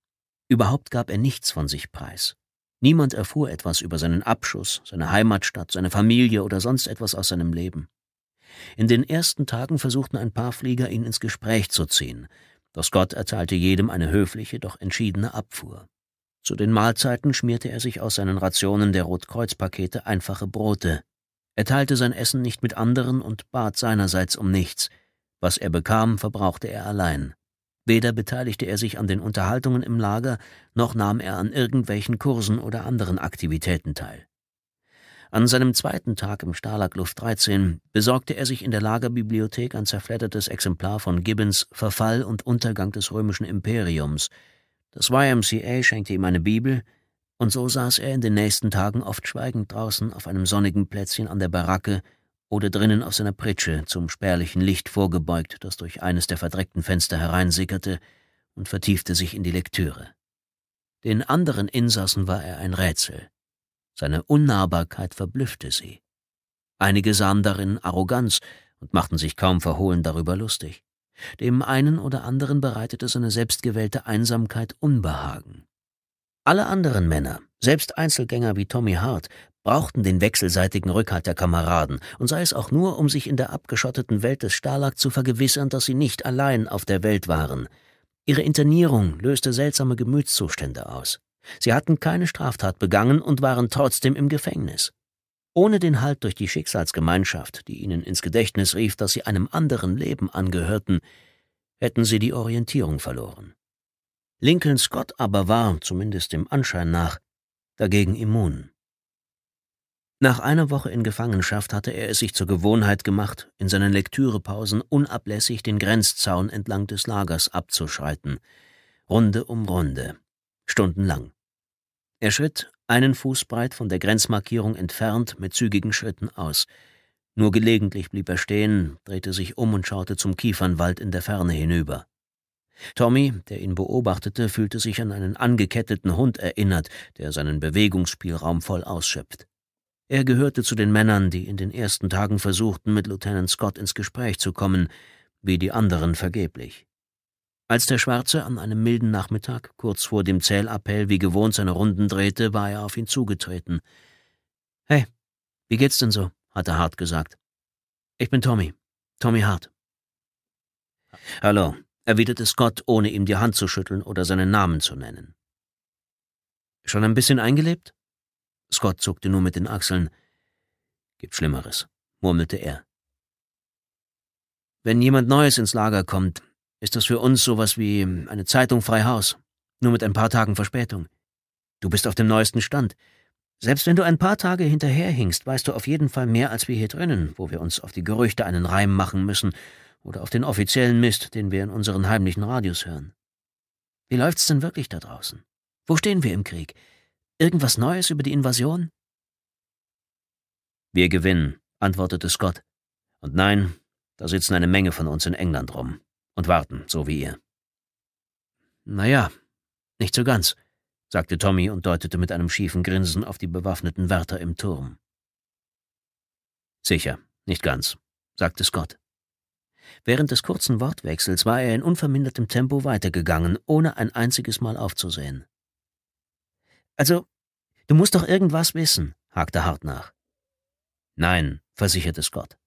Überhaupt gab er nichts von sich preis. Niemand erfuhr etwas über seinen Abschuss, seine Heimatstadt, seine Familie oder sonst etwas aus seinem Leben. In den ersten Tagen versuchten ein paar Flieger, ihn ins Gespräch zu ziehen, doch Scott erteilte jedem eine höfliche, doch entschiedene Abfuhr. Zu den Mahlzeiten schmierte er sich aus seinen Rationen der Rotkreuzpakete einfache Brote. Er teilte sein Essen nicht mit anderen und bat seinerseits um nichts. Was er bekam, verbrauchte er allein. Weder beteiligte er sich an den Unterhaltungen im Lager, noch nahm er an irgendwelchen Kursen oder anderen Aktivitäten teil. An seinem zweiten Tag im stalag 13 besorgte er sich in der Lagerbibliothek ein zerfleddertes Exemplar von Gibbons Verfall und Untergang des römischen Imperiums. Das YMCA schenkte ihm eine Bibel, und so saß er in den nächsten Tagen oft schweigend draußen auf einem sonnigen Plätzchen an der Baracke oder drinnen auf seiner Pritsche zum spärlichen Licht vorgebeugt, das durch eines der verdreckten Fenster hereinsickerte, und vertiefte sich in die Lektüre. Den anderen Insassen war er ein Rätsel. Seine Unnahbarkeit verblüffte sie. Einige sahen darin Arroganz und machten sich kaum verhohlen darüber lustig. Dem einen oder anderen bereitete seine selbstgewählte Einsamkeit Unbehagen. Alle anderen Männer, selbst Einzelgänger wie Tommy Hart, brauchten den wechselseitigen Rückhalt der Kameraden, und sei es auch nur, um sich in der abgeschotteten Welt des Stalag zu vergewissern, dass sie nicht allein auf der Welt waren. Ihre Internierung löste seltsame Gemütszustände aus. Sie hatten keine Straftat begangen und waren trotzdem im Gefängnis. Ohne den Halt durch die Schicksalsgemeinschaft, die ihnen ins Gedächtnis rief, dass sie einem anderen Leben angehörten, hätten sie die Orientierung verloren. Lincoln Scott aber war, zumindest dem Anschein nach, dagegen immun. Nach einer Woche in Gefangenschaft hatte er es sich zur Gewohnheit gemacht, in seinen Lektürepausen unablässig den Grenzzaun entlang des Lagers abzuschreiten, Runde um Runde, stundenlang. Er schritt, einen Fuß breit von der Grenzmarkierung entfernt, mit zügigen Schritten aus. Nur gelegentlich blieb er stehen, drehte sich um und schaute zum Kiefernwald in der Ferne hinüber. Tommy, der ihn beobachtete, fühlte sich an einen angeketteten Hund erinnert, der seinen Bewegungsspielraum voll ausschöpft. Er gehörte zu den Männern, die in den ersten Tagen versuchten, mit Lieutenant Scott ins Gespräch zu kommen, wie die anderen vergeblich. Als der Schwarze an einem milden Nachmittag kurz vor dem Zählappell wie gewohnt seine Runden drehte, war er auf ihn zugetreten. Hey, wie geht's denn so? hatte Hart gesagt. Ich bin Tommy, Tommy Hart. Hallo, erwiderte Scott, ohne ihm die Hand zu schütteln oder seinen Namen zu nennen. Schon ein bisschen eingelebt? Scott zuckte nur mit den Achseln. Gibt Schlimmeres, murmelte er. Wenn jemand Neues ins Lager kommt, ist das für uns sowas wie eine Zeitung frei Haus, nur mit ein paar Tagen Verspätung. Du bist auf dem neuesten Stand. Selbst wenn du ein paar Tage hinterherhinkst, weißt du auf jeden Fall mehr als wir hier drinnen, wo wir uns auf die Gerüchte einen Reim machen müssen oder auf den offiziellen Mist, den wir in unseren heimlichen Radios hören. Wie läuft's denn wirklich da draußen? Wo stehen wir im Krieg? Irgendwas Neues über die Invasion? Wir gewinnen, antwortete Scott. Und nein, da sitzen eine Menge von uns in England rum und warten, so wie ihr. Naja, nicht so ganz, sagte Tommy und deutete mit einem schiefen Grinsen auf die bewaffneten Wärter im Turm. Sicher, nicht ganz, sagte Scott. Während des kurzen Wortwechsels war er in unvermindertem Tempo weitergegangen, ohne ein einziges Mal aufzusehen. Also, du musst doch irgendwas wissen, hakte Hart nach. Nein, versicherte Scott.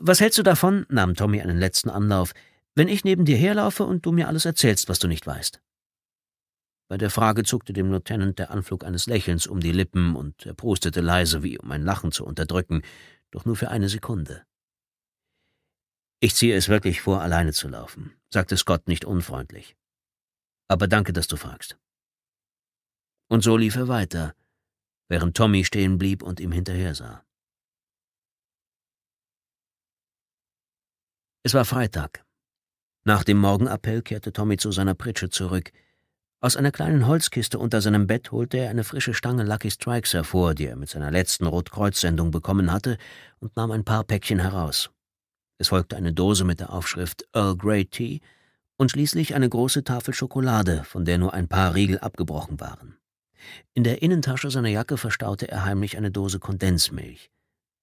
Was hältst du davon, nahm Tommy einen letzten Anlauf, wenn ich neben dir herlaufe und du mir alles erzählst, was du nicht weißt? Bei der Frage zuckte dem Lieutenant der Anflug eines Lächelns um die Lippen und er prustete leise, wie um ein Lachen zu unterdrücken, doch nur für eine Sekunde. Ich ziehe es wirklich vor, alleine zu laufen, sagte Scott nicht unfreundlich. Aber danke, dass du fragst. Und so lief er weiter, während Tommy stehen blieb und ihm hinterher sah. Es war Freitag. Nach dem Morgenappell kehrte Tommy zu seiner Pritsche zurück. Aus einer kleinen Holzkiste unter seinem Bett holte er eine frische Stange Lucky Strikes hervor, die er mit seiner letzten Rotkreuz-Sendung bekommen hatte, und nahm ein paar Päckchen heraus. Es folgte eine Dose mit der Aufschrift Earl Grey Tea und schließlich eine große Tafel Schokolade, von der nur ein paar Riegel abgebrochen waren. In der Innentasche seiner Jacke verstaute er heimlich eine Dose Kondensmilch.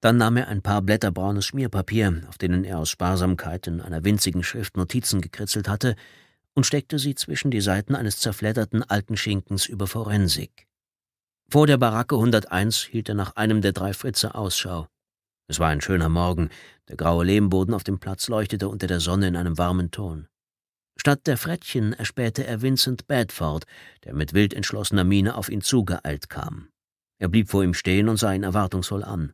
Dann nahm er ein paar Blätter braunes Schmierpapier, auf denen er aus Sparsamkeit in einer winzigen Schrift Notizen gekritzelt hatte, und steckte sie zwischen die Seiten eines zerfledderten alten Schinkens über Forensik. Vor der Baracke 101 hielt er nach einem der drei Fritze Ausschau. Es war ein schöner Morgen, der graue Lehmboden auf dem Platz leuchtete unter der Sonne in einem warmen Ton. Statt der Frettchen erspähte er Vincent Bedford, der mit wild entschlossener Miene auf ihn zugeeilt kam. Er blieb vor ihm stehen und sah ihn erwartungsvoll an.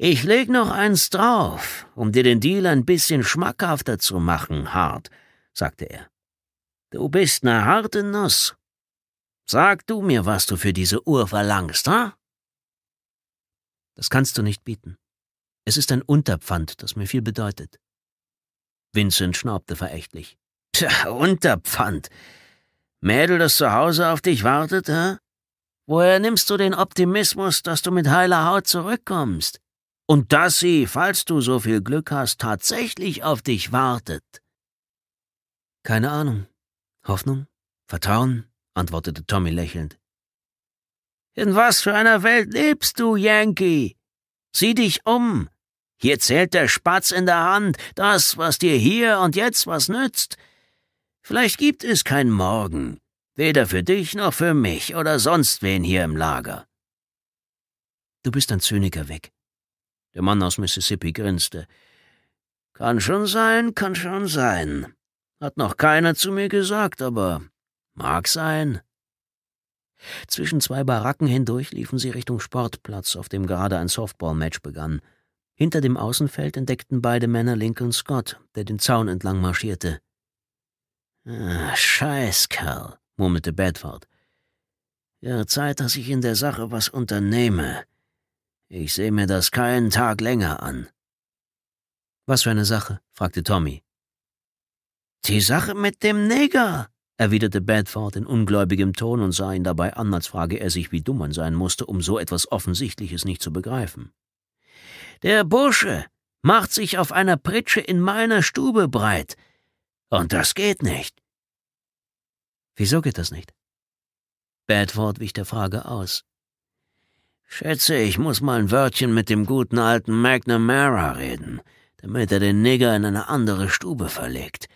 Ich leg noch eins drauf, um dir den Deal ein bisschen schmackhafter zu machen, Hart, sagte er. Du bist ne harte Nuss. Sag du mir, was du für diese Uhr verlangst, ha? Das kannst du nicht bieten. Es ist ein Unterpfand, das mir viel bedeutet. Vincent schnaubte verächtlich. Tja, Unterpfand. Mädel, das zu Hause auf dich wartet, hä? Woher nimmst du den Optimismus, dass du mit heiler Haut zurückkommst? und dass sie, falls du so viel Glück hast, tatsächlich auf dich wartet. Keine Ahnung. Hoffnung? Vertrauen? antwortete Tommy lächelnd. In was für einer Welt lebst du, Yankee? Sieh dich um. Hier zählt der Spatz in der Hand, das, was dir hier und jetzt was nützt. Vielleicht gibt es kein Morgen, weder für dich noch für mich oder sonst wen hier im Lager. Du bist ein Zyniker weg, der Mann aus Mississippi grinste. Kann schon sein, kann schon sein. Hat noch keiner zu mir gesagt, aber mag sein. Zwischen zwei Baracken hindurch liefen sie Richtung Sportplatz, auf dem gerade ein Softballmatch begann. Hinter dem Außenfeld entdeckten beide Männer Lincoln Scott, der den Zaun entlang marschierte. Ah, Kerl, murmelte Bedford. Ihre Zeit, dass ich in der Sache was unternehme. Ich sehe mir das keinen Tag länger an. Was für eine Sache? fragte Tommy. Die Sache mit dem Neger, erwiderte Bedford in ungläubigem Ton und sah ihn dabei an, als frage er sich, wie dumm man sein musste, um so etwas Offensichtliches nicht zu begreifen. Der Bursche macht sich auf einer Pritsche in meiner Stube breit, und das geht nicht. Wieso geht das nicht? Bedford wich der Frage aus. Schätze, ich muss mal ein Wörtchen mit dem guten alten McNamara reden, damit er den Nigger in eine andere Stube verlegt.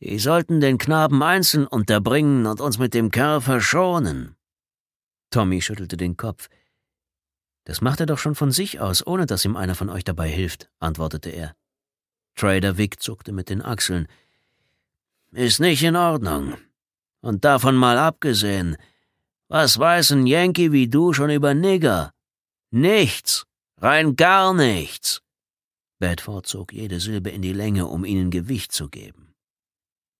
Die sollten den Knaben einzeln unterbringen und uns mit dem Kerl verschonen. Tommy schüttelte den Kopf. Das macht er doch schon von sich aus, ohne dass ihm einer von euch dabei hilft, antwortete er. Trader Wick zuckte mit den Achseln. Ist nicht in Ordnung. Und davon mal abgesehen, was weiß ein Yankee wie du schon über Nigger? Nichts, rein gar nichts. Bedford zog jede Silbe in die Länge, um ihnen Gewicht zu geben.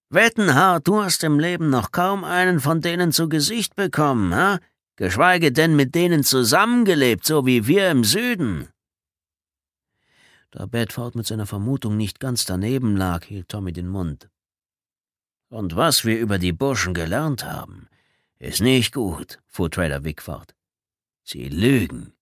Wettenhart, du hast im Leben noch kaum einen von denen zu Gesicht bekommen, ha? geschweige denn mit denen zusammengelebt, so wie wir im Süden. Da Bedford mit seiner Vermutung nicht ganz daneben lag, hielt Tommy den Mund. Und was wir über die Burschen gelernt haben. Ist nicht gut, fuhr Trader Wick fort. Sie lügen.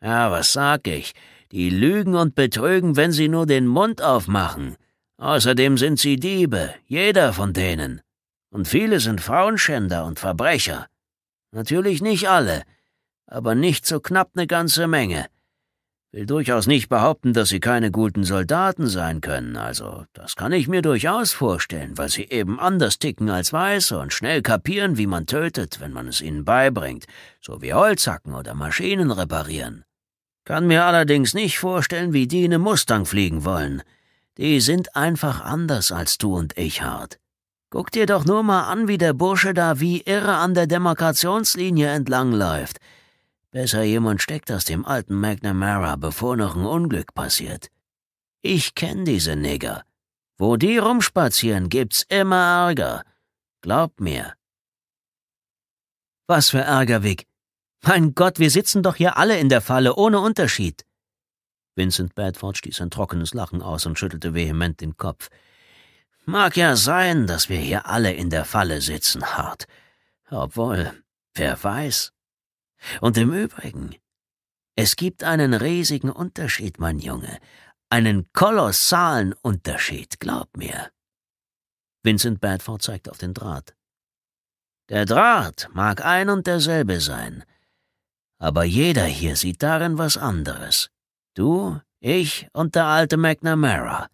Ja, was sag ich? Die lügen und betrügen, wenn sie nur den Mund aufmachen. Außerdem sind sie Diebe, jeder von denen. Und viele sind Frauenschänder und Verbrecher. Natürlich nicht alle, aber nicht so knapp eine ganze Menge. Will durchaus nicht behaupten, dass sie keine guten Soldaten sein können, also das kann ich mir durchaus vorstellen, weil sie eben anders ticken als Weiße und schnell kapieren, wie man tötet, wenn man es ihnen beibringt, so wie Holzhacken oder Maschinen reparieren. Kann mir allerdings nicht vorstellen, wie die in einem Mustang fliegen wollen. Die sind einfach anders als du und ich, Hart. Guck dir doch nur mal an, wie der Bursche da wie irre an der Demarkationslinie entlangläuft. Besser jemand steckt aus dem alten McNamara, bevor noch ein Unglück passiert. Ich kenn diese Nigger. Wo die rumspazieren, gibt's immer Ärger. Glaub mir. Was für Ärger, Vic. Mein Gott, wir sitzen doch hier alle in der Falle, ohne Unterschied. Vincent Bedford stieß ein trockenes Lachen aus und schüttelte vehement den Kopf. Mag ja sein, dass wir hier alle in der Falle sitzen, Hart. Obwohl, wer weiß. Und im Übrigen, es gibt einen riesigen Unterschied, mein Junge, einen kolossalen Unterschied, glaub mir. Vincent Badford zeigt auf den Draht. Der Draht mag ein und derselbe sein, aber jeder hier sieht darin was anderes. Du, ich und der alte McNamara.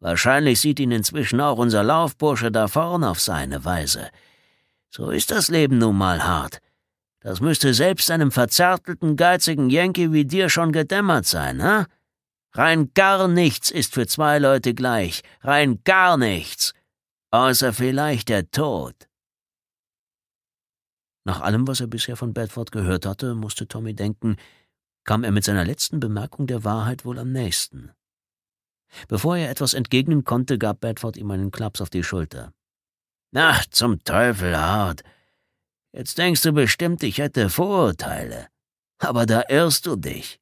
Wahrscheinlich sieht ihn inzwischen auch unser Laufbursche da vorn auf seine Weise. So ist das Leben nun mal hart. Das müsste selbst einem verzärtelten, geizigen Yankee wie dir schon gedämmert sein, hä? Rein gar nichts ist für zwei Leute gleich, rein gar nichts, außer vielleicht der Tod. Nach allem, was er bisher von Bedford gehört hatte, musste Tommy denken, kam er mit seiner letzten Bemerkung der Wahrheit wohl am nächsten. Bevor er etwas entgegnen konnte, gab Bedford ihm einen Klaps auf die Schulter. Ach, zum Teufel, Hart! Jetzt denkst du bestimmt, ich hätte Vorurteile. Aber da irrst du dich.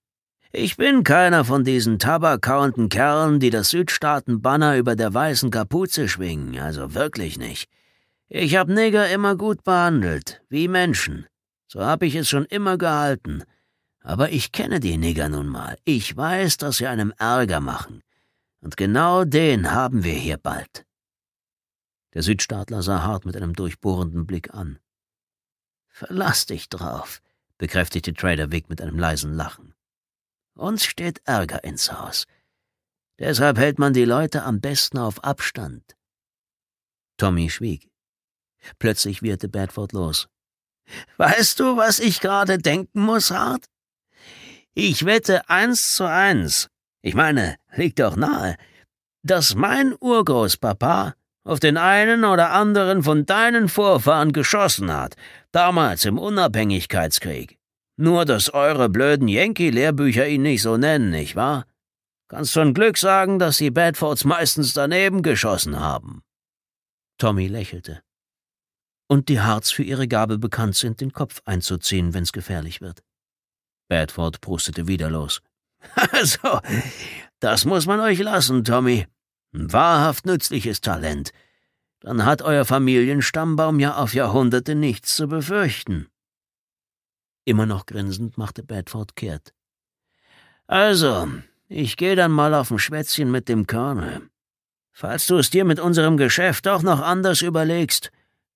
Ich bin keiner von diesen tabakkauenden Kerlen, die das Südstaaten-Banner über der weißen Kapuze schwingen, also wirklich nicht. Ich hab Neger immer gut behandelt, wie Menschen. So hab ich es schon immer gehalten. Aber ich kenne die Neger nun mal. Ich weiß, dass sie einem Ärger machen. Und genau den haben wir hier bald. Der Südstaatler sah Hart mit einem durchbohrenden Blick an. Verlass dich drauf, bekräftigte Trader Traderwick mit einem leisen Lachen. Uns steht Ärger ins Haus. Deshalb hält man die Leute am besten auf Abstand. Tommy schwieg. Plötzlich wirrte Bedford los. Weißt du, was ich gerade denken muss, Hart? Ich wette eins zu eins, ich meine, liegt doch nahe, dass mein Urgroßpapa auf den einen oder anderen von deinen Vorfahren geschossen hat, Damals im Unabhängigkeitskrieg. Nur, dass eure blöden Yankee-Lehrbücher ihn nicht so nennen, nicht wahr? Kannst schon Glück sagen, dass die Bedfords meistens daneben geschossen haben. Tommy lächelte. Und die Harts für ihre Gabe bekannt sind, den Kopf einzuziehen, wenn's gefährlich wird. Bedford prustete wieder los. Also, das muss man euch lassen, Tommy. Ein wahrhaft nützliches Talent dann hat euer Familienstammbaum ja auf Jahrhunderte nichts zu befürchten. Immer noch grinsend machte Bedford kehrt. Also, ich gehe dann mal auf'n Schwätzchen mit dem Colonel. Falls du es dir mit unserem Geschäft doch noch anders überlegst,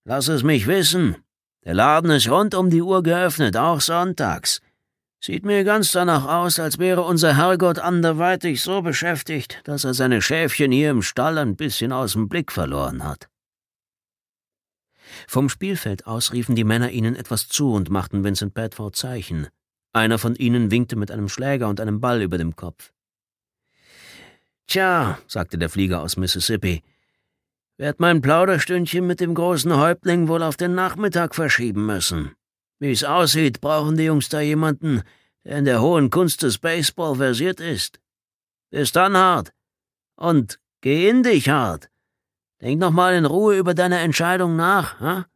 lass es mich wissen. Der Laden ist rund um die Uhr geöffnet, auch sonntags. Sieht mir ganz danach aus, als wäre unser Herrgott anderweitig so beschäftigt, dass er seine Schäfchen hier im Stall ein bisschen aus dem Blick verloren hat. Vom Spielfeld aus riefen die Männer ihnen etwas zu und machten Vincent Bedford Zeichen. Einer von ihnen winkte mit einem Schläger und einem Ball über dem Kopf. Tja, sagte der Flieger aus Mississippi, werd mein Plauderstündchen mit dem großen Häuptling wohl auf den Nachmittag verschieben müssen. Wie's aussieht, brauchen die Jungs da jemanden, der in der hohen Kunst des Baseball versiert ist. Bis dann, Hart. Und geh in dich, Hart. Denk noch mal in Ruhe über deine Entscheidung nach, ha?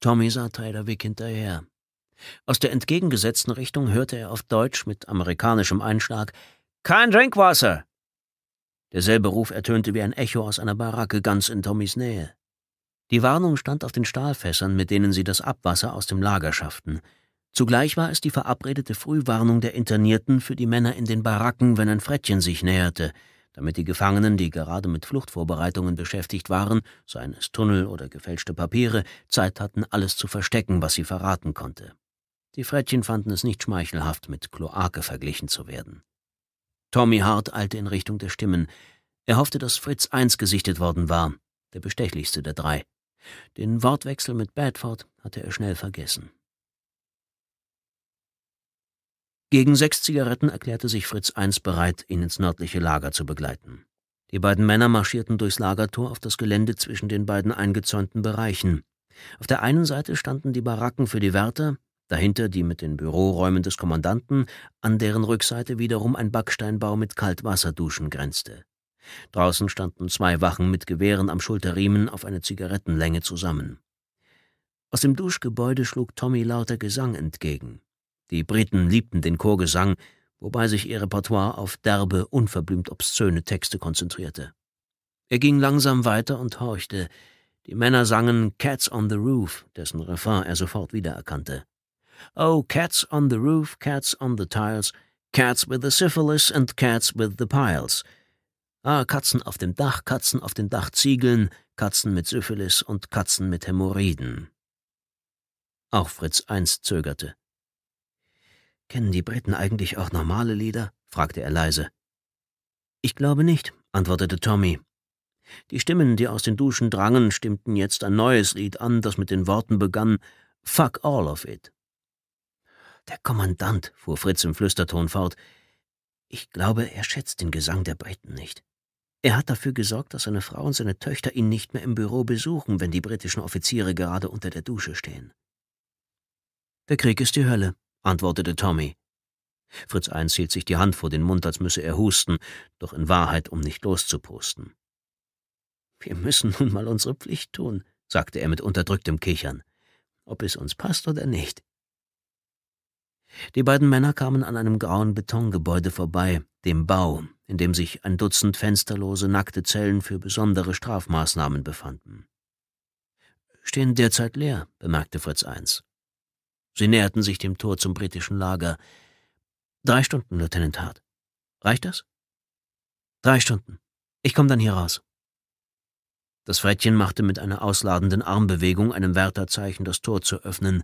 Tommy sah Tyler Wick hinterher. Aus der entgegengesetzten Richtung hörte er auf Deutsch mit amerikanischem Einschlag Kein Trinkwasser. Derselbe Ruf ertönte wie ein Echo aus einer Baracke ganz in Tommys Nähe. Die Warnung stand auf den Stahlfässern, mit denen sie das Abwasser aus dem Lager schafften. Zugleich war es die verabredete Frühwarnung der Internierten für die Männer in den Baracken, wenn ein Frettchen sich näherte damit die Gefangenen, die gerade mit Fluchtvorbereitungen beschäftigt waren, seien es Tunnel oder gefälschte Papiere, Zeit hatten, alles zu verstecken, was sie verraten konnte. Die Frettchen fanden es nicht schmeichelhaft, mit Kloake verglichen zu werden. Tommy Hart eilte in Richtung der Stimmen. Er hoffte, dass Fritz eins gesichtet worden war, der bestechlichste der drei. Den Wortwechsel mit Bedford hatte er schnell vergessen. Gegen sechs Zigaretten erklärte sich Fritz I bereit, ihn ins nördliche Lager zu begleiten. Die beiden Männer marschierten durchs Lagertor auf das Gelände zwischen den beiden eingezäunten Bereichen. Auf der einen Seite standen die Baracken für die Wärter, dahinter die mit den Büroräumen des Kommandanten, an deren Rückseite wiederum ein Backsteinbau mit Kaltwasserduschen grenzte. Draußen standen zwei Wachen mit Gewehren am Schulterriemen auf eine Zigarettenlänge zusammen. Aus dem Duschgebäude schlug Tommy lauter Gesang entgegen. Die Briten liebten den Chorgesang, wobei sich ihr Repertoire auf derbe, unverblümt obszöne Texte konzentrierte. Er ging langsam weiter und horchte. Die Männer sangen Cats on the Roof, dessen Refrain er sofort wiedererkannte. Oh, cats on the roof, cats on the tiles, cats with the syphilis and cats with the piles. Ah, Katzen auf dem Dach, Katzen auf den Dachziegeln, Katzen mit Syphilis und Katzen mit Hämorrhoiden. Auch Fritz I zögerte. Kennen die Briten eigentlich auch normale Lieder? fragte er leise. Ich glaube nicht, antwortete Tommy. Die Stimmen, die aus den Duschen drangen, stimmten jetzt ein neues Lied an, das mit den Worten begann Fuck all of it. Der Kommandant, fuhr Fritz im Flüsterton fort, ich glaube, er schätzt den Gesang der Briten nicht. Er hat dafür gesorgt, dass seine Frau und seine Töchter ihn nicht mehr im Büro besuchen, wenn die britischen Offiziere gerade unter der Dusche stehen. Der Krieg ist die Hölle, antwortete Tommy. Fritz Eins hielt sich die Hand vor den Mund, als müsse er husten, doch in Wahrheit, um nicht loszuposten. Wir müssen nun mal unsere Pflicht tun, sagte er mit unterdrücktem Kichern, ob es uns passt oder nicht. Die beiden Männer kamen an einem grauen Betongebäude vorbei, dem Bau, in dem sich ein Dutzend fensterlose, nackte Zellen für besondere Strafmaßnahmen befanden. Stehen derzeit leer, bemerkte Fritz Eins. Sie näherten sich dem Tor zum britischen Lager. Drei Stunden, Lieutenant Hart. Reicht das? Drei Stunden. Ich komme dann hier raus. Das Frettchen machte mit einer ausladenden Armbewegung einem Wärterzeichen, das Tor zu öffnen.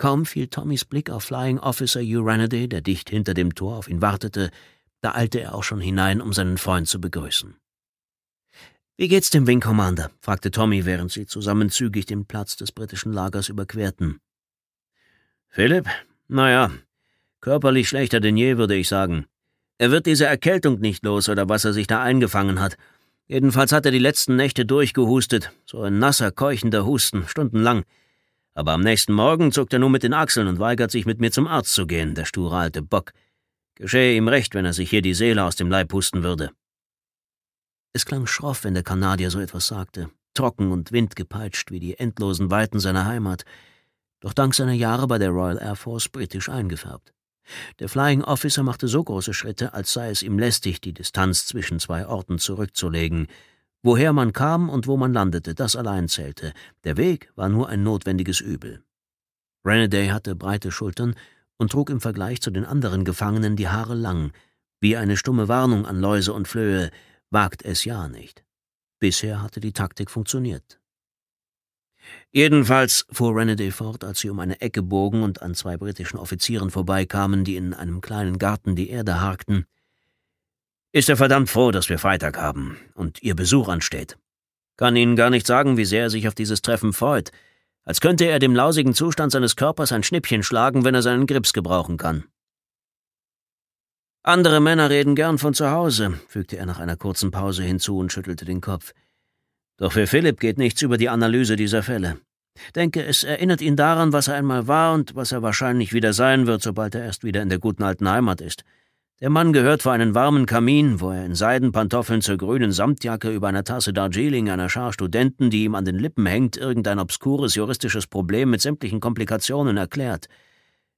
Kaum fiel Tommys Blick auf Flying Officer Uranidae, der dicht hinter dem Tor auf ihn wartete, da eilte er auch schon hinein, um seinen Freund zu begrüßen. Wie geht's dem Wing Commander? fragte Tommy, während sie zusammenzügig den Platz des britischen Lagers überquerten. Philipp? Naja, körperlich schlechter denn je, würde ich sagen. Er wird diese Erkältung nicht los oder was er sich da eingefangen hat. Jedenfalls hat er die letzten Nächte durchgehustet, so ein nasser, keuchender Husten, stundenlang. Aber am nächsten Morgen zuckt er nur mit den Achseln und weigert sich, mit mir zum Arzt zu gehen, der sture alte Bock. Geschehe ihm recht, wenn er sich hier die Seele aus dem Leib husten würde. Es klang schroff, wenn der Kanadier so etwas sagte, trocken und windgepeitscht wie die endlosen Weiten seiner Heimat, doch dank seiner Jahre bei der Royal Air Force britisch eingefärbt. Der Flying Officer machte so große Schritte, als sei es ihm lästig, die Distanz zwischen zwei Orten zurückzulegen. Woher man kam und wo man landete, das allein zählte. Der Weg war nur ein notwendiges Übel. Renaday hatte breite Schultern und trug im Vergleich zu den anderen Gefangenen die Haare lang, wie eine stumme Warnung an Läuse und Flöhe, wagt es ja nicht. Bisher hatte die Taktik funktioniert. Jedenfalls fuhr Renaday fort, als sie um eine Ecke bogen und an zwei britischen Offizieren vorbeikamen, die in einem kleinen Garten die Erde harkten. Ist er verdammt froh, dass wir Freitag haben und Ihr Besuch ansteht. Kann Ihnen gar nicht sagen, wie sehr er sich auf dieses Treffen freut, als könnte er dem lausigen Zustand seines Körpers ein Schnippchen schlagen, wenn er seinen Grips gebrauchen kann. Andere Männer reden gern von zu Hause, fügte er nach einer kurzen Pause hinzu und schüttelte den Kopf. Doch für Philipp geht nichts über die Analyse dieser Fälle. Denke, es erinnert ihn daran, was er einmal war und was er wahrscheinlich wieder sein wird, sobald er erst wieder in der guten alten Heimat ist. Der Mann gehört vor einen warmen Kamin, wo er in Seidenpantoffeln zur grünen Samtjacke über einer Tasse Darjeeling einer Schar Studenten, die ihm an den Lippen hängt, irgendein obskures juristisches Problem mit sämtlichen Komplikationen erklärt.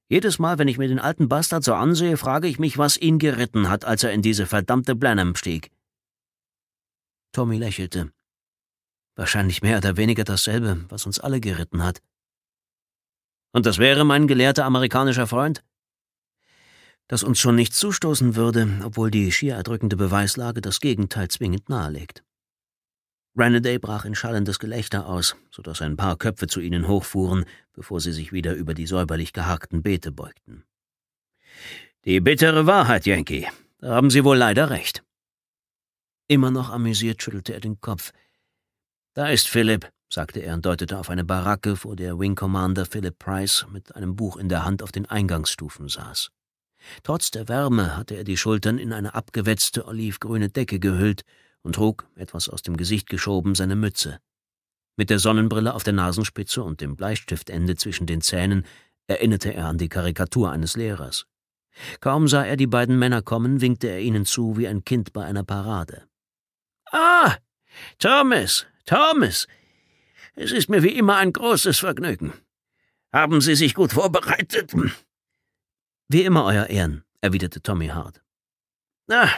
Jedes Mal, wenn ich mir den alten Bastard so ansehe, frage ich mich, was ihn geritten hat, als er in diese verdammte Blenheim stieg. Tommy lächelte. Wahrscheinlich mehr oder weniger dasselbe, was uns alle geritten hat. Und das wäre mein gelehrter amerikanischer Freund? Dass uns schon nichts zustoßen würde, obwohl die schier erdrückende Beweislage das Gegenteil zwingend nahelegt. Renaday brach in schallendes Gelächter aus, so dass ein paar Köpfe zu ihnen hochfuhren, bevor sie sich wieder über die säuberlich gehackten Beete beugten. Die bittere Wahrheit, Yankee. Da haben Sie wohl leider recht. Immer noch amüsiert schüttelte er den Kopf, da ist Philipp, sagte er und deutete auf eine Baracke, vor der Wing Commander Philip Price mit einem Buch in der Hand auf den Eingangsstufen saß. Trotz der Wärme hatte er die Schultern in eine abgewetzte olivgrüne Decke gehüllt und trug, etwas aus dem Gesicht geschoben, seine Mütze. Mit der Sonnenbrille auf der Nasenspitze und dem Bleistiftende zwischen den Zähnen erinnerte er an die Karikatur eines Lehrers. Kaum sah er die beiden Männer kommen, winkte er ihnen zu wie ein Kind bei einer Parade. Ah, Thomas, Thomas, es ist mir wie immer ein großes Vergnügen. Haben Sie sich gut vorbereitet? Wie immer, Euer Ehren, erwiderte Tommy Hart. Na,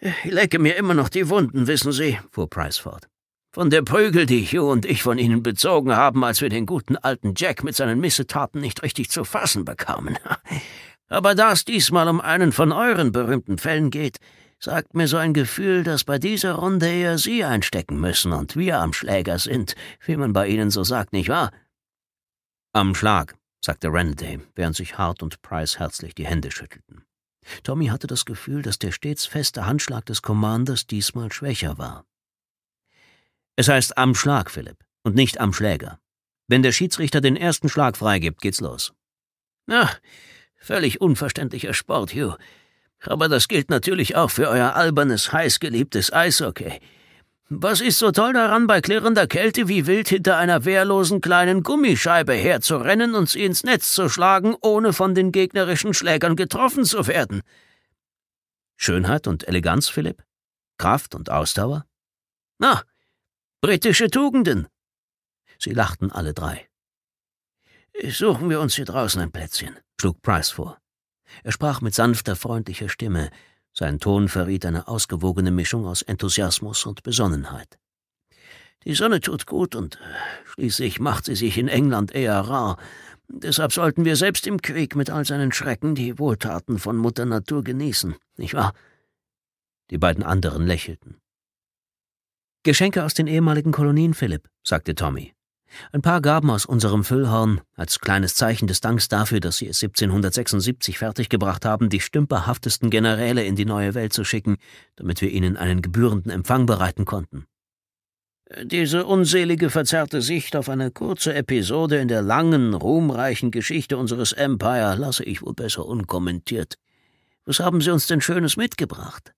ich lecke mir immer noch die Wunden, wissen Sie, fuhr Price fort. Von der Prügel, die Hugh und ich von Ihnen bezogen haben, als wir den guten alten Jack mit seinen Missetaten nicht richtig zu fassen bekamen. Aber da es diesmal um einen von euren berühmten Fällen geht, sagt mir so ein Gefühl, dass bei dieser Runde eher Sie einstecken müssen und wir am Schläger sind, wie man bei Ihnen so sagt, nicht wahr? Am Schlag, sagte Randall, während sich Hart und Price herzlich die Hände schüttelten. Tommy hatte das Gefühl, dass der stets feste Handschlag des Commanders diesmal schwächer war. Es heißt am Schlag, Philipp, und nicht am Schläger. Wenn der Schiedsrichter den ersten Schlag freigibt, geht's los. Na, völlig unverständlicher Sport, Hugh. Aber das gilt natürlich auch für euer albernes, heißgeliebtes Eishockey. Was ist so toll daran, bei klirrender Kälte wie wild hinter einer wehrlosen kleinen Gummischeibe herzurennen und sie ins Netz zu schlagen, ohne von den gegnerischen Schlägern getroffen zu werden? Schönheit und Eleganz, Philipp? Kraft und Ausdauer? Na, britische Tugenden! Sie lachten alle drei. Suchen wir uns hier draußen ein Plätzchen, schlug Price vor. Er sprach mit sanfter, freundlicher Stimme. Sein Ton verriet eine ausgewogene Mischung aus Enthusiasmus und Besonnenheit. Die Sonne tut gut und äh, schließlich macht sie sich in England eher rar. Deshalb sollten wir selbst im Krieg mit all seinen Schrecken die Wohltaten von Mutter Natur genießen, nicht wahr? Die beiden anderen lächelten. Geschenke aus den ehemaligen Kolonien, Philipp, sagte Tommy. Ein paar gaben aus unserem Füllhorn, als kleines Zeichen des Danks dafür, dass sie es 1776 fertiggebracht haben, die stümperhaftesten Generäle in die neue Welt zu schicken, damit wir ihnen einen gebührenden Empfang bereiten konnten. Diese unselige verzerrte Sicht auf eine kurze Episode in der langen, ruhmreichen Geschichte unseres Empire lasse ich wohl besser unkommentiert. Was haben Sie uns denn Schönes mitgebracht?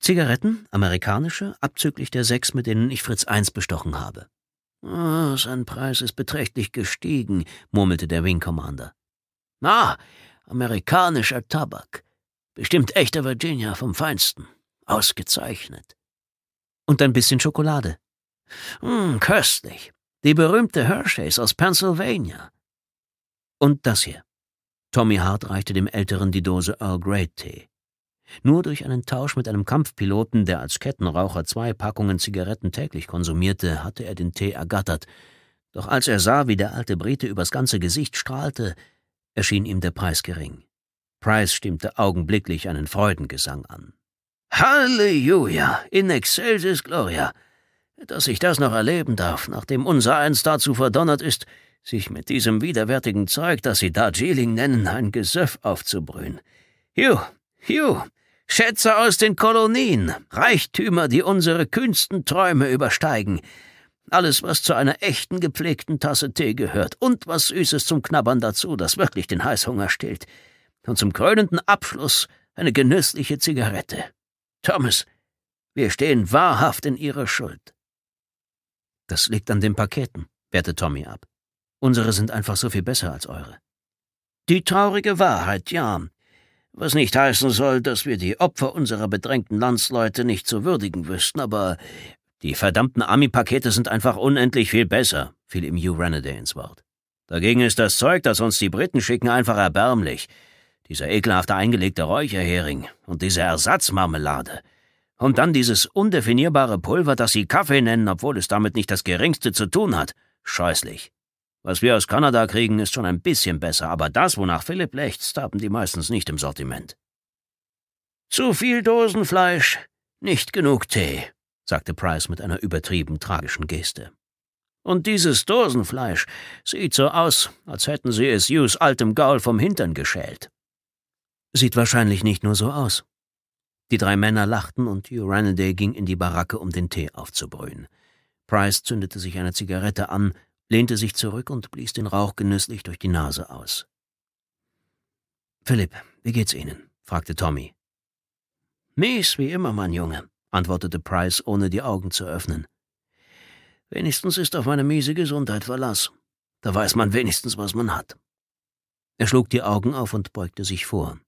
Zigaretten, amerikanische, abzüglich der sechs, mit denen ich Fritz I bestochen habe. Oh, sein Preis ist beträchtlich gestiegen, murmelte der Wing Commander. Na, ah, amerikanischer Tabak. Bestimmt echter Virginia vom Feinsten. Ausgezeichnet. Und ein bisschen Schokolade. Mm, köstlich. Die berühmte Hershey's aus Pennsylvania. Und das hier. Tommy Hart reichte dem Älteren die Dose Earl Grey Tee. Nur durch einen Tausch mit einem Kampfpiloten, der als Kettenraucher zwei Packungen Zigaretten täglich konsumierte, hatte er den Tee ergattert. Doch als er sah, wie der alte Brite übers ganze Gesicht strahlte, erschien ihm der Preis gering. Price stimmte augenblicklich einen Freudengesang an. Halleluja! In excelsis gloria! Dass ich das noch erleben darf, nachdem unser eins dazu verdonnert ist, sich mit diesem widerwärtigen Zeug, das sie Darjeeling nennen, ein Gesöff aufzubrühen. Hugh, Hugh, Schätze aus den Kolonien, Reichtümer, die unsere kühnsten Träume übersteigen. Alles, was zu einer echten, gepflegten Tasse Tee gehört und was Süßes zum Knabbern dazu, das wirklich den Heißhunger stillt. Und zum krönenden Abschluss eine genüssliche Zigarette. Thomas, wir stehen wahrhaft in Ihrer Schuld. Das liegt an den Paketen, wehrte Tommy ab. Unsere sind einfach so viel besser als eure. Die traurige Wahrheit, ja, was nicht heißen soll, dass wir die Opfer unserer bedrängten Landsleute nicht zu würdigen wüssten, aber die verdammten Army-Pakete sind einfach unendlich viel besser, fiel ihm Hugh Renaday ins Wort. Dagegen ist das Zeug, das uns die Briten schicken, einfach erbärmlich. Dieser ekelhafte eingelegte Räucherhering und diese Ersatzmarmelade. Und dann dieses undefinierbare Pulver, das sie Kaffee nennen, obwohl es damit nicht das Geringste zu tun hat. Scheußlich. Was wir aus Kanada kriegen, ist schon ein bisschen besser, aber das, wonach Philipp lechzt, haben die meistens nicht im Sortiment. Zu viel Dosenfleisch, nicht genug Tee, sagte Price mit einer übertrieben tragischen Geste. Und dieses Dosenfleisch sieht so aus, als hätten sie es Hughes altem Gaul vom Hintern geschält. Sieht wahrscheinlich nicht nur so aus. Die drei Männer lachten und Hugh Ranaday ging in die Baracke, um den Tee aufzubrühen. Price zündete sich eine Zigarette an lehnte sich zurück und blies den Rauch genüsslich durch die Nase aus. Philipp, wie geht's Ihnen? fragte Tommy. Mies wie immer, mein Junge, antwortete Price, ohne die Augen zu öffnen. Wenigstens ist auf meine miese Gesundheit Verlass. Da weiß man wenigstens, was man hat. Er schlug die Augen auf und beugte sich vor.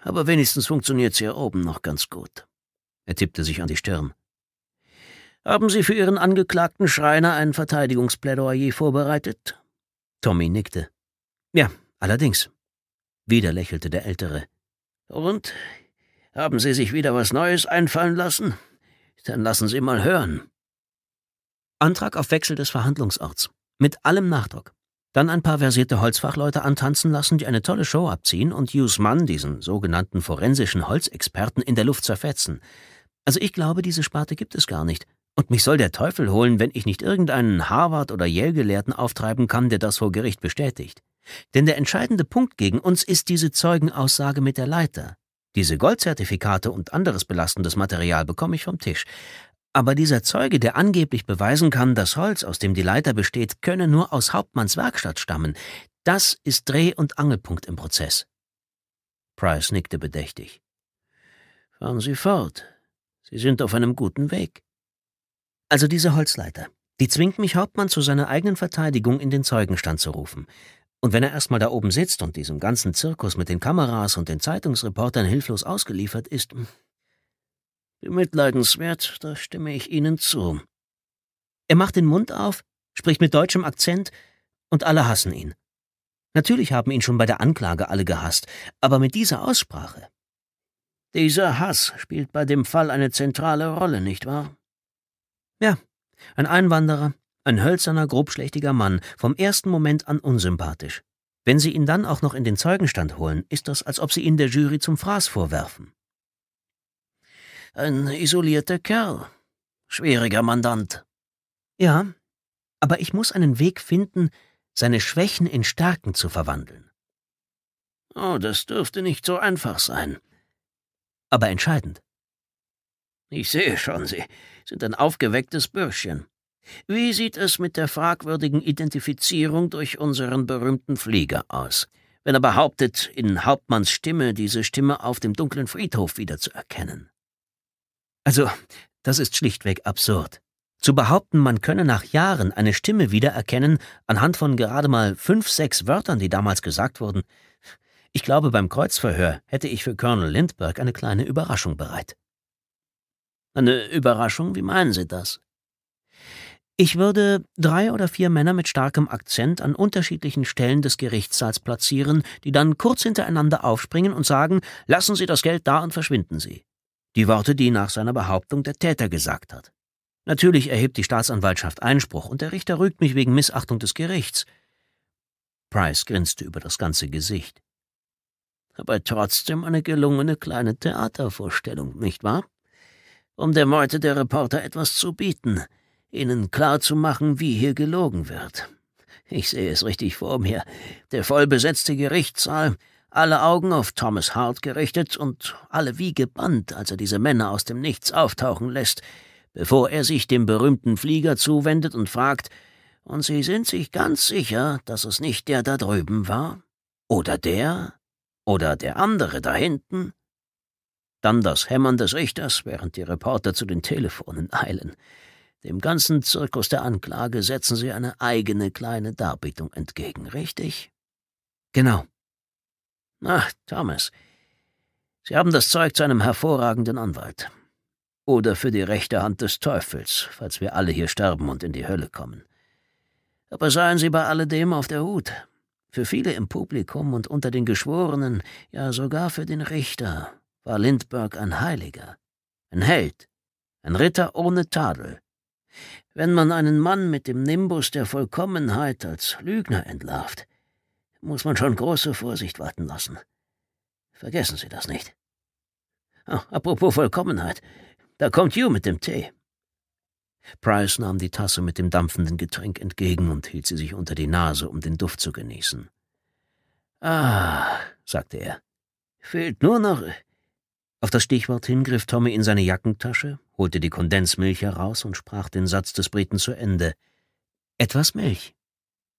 Aber wenigstens funktioniert's hier oben noch ganz gut. Er tippte sich an die Stirn. Haben Sie für Ihren angeklagten Schreiner ein Verteidigungsplädoyer vorbereitet? Tommy nickte. Ja, allerdings. Wieder lächelte der Ältere. Und? Haben Sie sich wieder was Neues einfallen lassen? Dann lassen Sie mal hören. Antrag auf Wechsel des Verhandlungsorts. Mit allem Nachdruck. Dann ein paar versierte Holzfachleute antanzen lassen, die eine tolle Show abziehen und Hughes Mann, diesen sogenannten forensischen Holzexperten, in der Luft zerfetzen. Also ich glaube, diese Sparte gibt es gar nicht. Und mich soll der Teufel holen, wenn ich nicht irgendeinen Harvard- oder Yale-Gelehrten auftreiben kann, der das vor Gericht bestätigt. Denn der entscheidende Punkt gegen uns ist diese Zeugenaussage mit der Leiter. Diese Goldzertifikate und anderes belastendes Material bekomme ich vom Tisch. Aber dieser Zeuge, der angeblich beweisen kann, das Holz, aus dem die Leiter besteht, könne nur aus Hauptmanns Werkstatt stammen, das ist Dreh- und Angelpunkt im Prozess. Price nickte bedächtig. Fahren Sie fort. Sie sind auf einem guten Weg. Also diese Holzleiter. Die zwingt mich Hauptmann zu seiner eigenen Verteidigung in den Zeugenstand zu rufen. Und wenn er erstmal da oben sitzt und diesem ganzen Zirkus mit den Kameras und den Zeitungsreportern hilflos ausgeliefert ist. Hm, Mitleidenswert, da stimme ich Ihnen zu. Er macht den Mund auf, spricht mit deutschem Akzent, und alle hassen ihn. Natürlich haben ihn schon bei der Anklage alle gehasst, aber mit dieser Aussprache. Dieser Hass spielt bei dem Fall eine zentrale Rolle, nicht wahr? Ja, ein Einwanderer, ein hölzerner, grobschlächtiger Mann, vom ersten Moment an unsympathisch. Wenn Sie ihn dann auch noch in den Zeugenstand holen, ist das, als ob Sie ihn der Jury zum Fraß vorwerfen. Ein isolierter Kerl. Schwieriger Mandant. Ja, aber ich muss einen Weg finden, seine Schwächen in Stärken zu verwandeln. Oh, das dürfte nicht so einfach sein. Aber entscheidend. Ich sehe schon, Sie sind ein aufgewecktes Bürschchen. Wie sieht es mit der fragwürdigen Identifizierung durch unseren berühmten Flieger aus? Wenn er behauptet, in Hauptmanns Stimme diese Stimme auf dem dunklen Friedhof wiederzuerkennen. Also, das ist schlichtweg absurd. Zu behaupten, man könne nach Jahren eine Stimme wiedererkennen, anhand von gerade mal fünf, sechs Wörtern, die damals gesagt wurden, ich glaube, beim Kreuzverhör hätte ich für Colonel Lindbergh eine kleine Überraschung bereit. Eine Überraschung, wie meinen Sie das? Ich würde drei oder vier Männer mit starkem Akzent an unterschiedlichen Stellen des Gerichtssaals platzieren, die dann kurz hintereinander aufspringen und sagen, lassen Sie das Geld da und verschwinden Sie. Die Worte, die nach seiner Behauptung der Täter gesagt hat. Natürlich erhebt die Staatsanwaltschaft Einspruch und der Richter rügt mich wegen Missachtung des Gerichts. Price grinste über das ganze Gesicht. Aber trotzdem eine gelungene kleine Theatervorstellung, nicht wahr? um der Meute der Reporter etwas zu bieten, ihnen klarzumachen, wie hier gelogen wird. Ich sehe es richtig vor mir. Der vollbesetzte Gerichtssaal, alle Augen auf Thomas Hart gerichtet und alle wie gebannt, als er diese Männer aus dem Nichts auftauchen lässt, bevor er sich dem berühmten Flieger zuwendet und fragt, und Sie sind sich ganz sicher, dass es nicht der da drüben war? Oder der? Oder der andere da hinten? dann das Hämmern des Richters, während die Reporter zu den Telefonen eilen. Dem ganzen Zirkus der Anklage setzen Sie eine eigene kleine Darbietung entgegen, richtig? Genau. Na, Thomas, Sie haben das Zeug zu einem hervorragenden Anwalt. Oder für die rechte Hand des Teufels, falls wir alle hier sterben und in die Hölle kommen. Aber seien Sie bei alledem auf der Hut. Für viele im Publikum und unter den Geschworenen, ja sogar für den Richter, war Lindbergh ein Heiliger, ein Held, ein Ritter ohne Tadel. Wenn man einen Mann mit dem Nimbus der Vollkommenheit als Lügner entlarvt, muss man schon große Vorsicht warten lassen. Vergessen Sie das nicht. Ach, apropos Vollkommenheit, da kommt Hugh mit dem Tee. Price nahm die Tasse mit dem dampfenden Getränk entgegen und hielt sie sich unter die Nase, um den Duft zu genießen. Ah, sagte er, fehlt nur noch auf das Stichwort hin griff Tommy in seine Jackentasche, holte die Kondensmilch heraus und sprach den Satz des Briten zu Ende. Etwas Milch.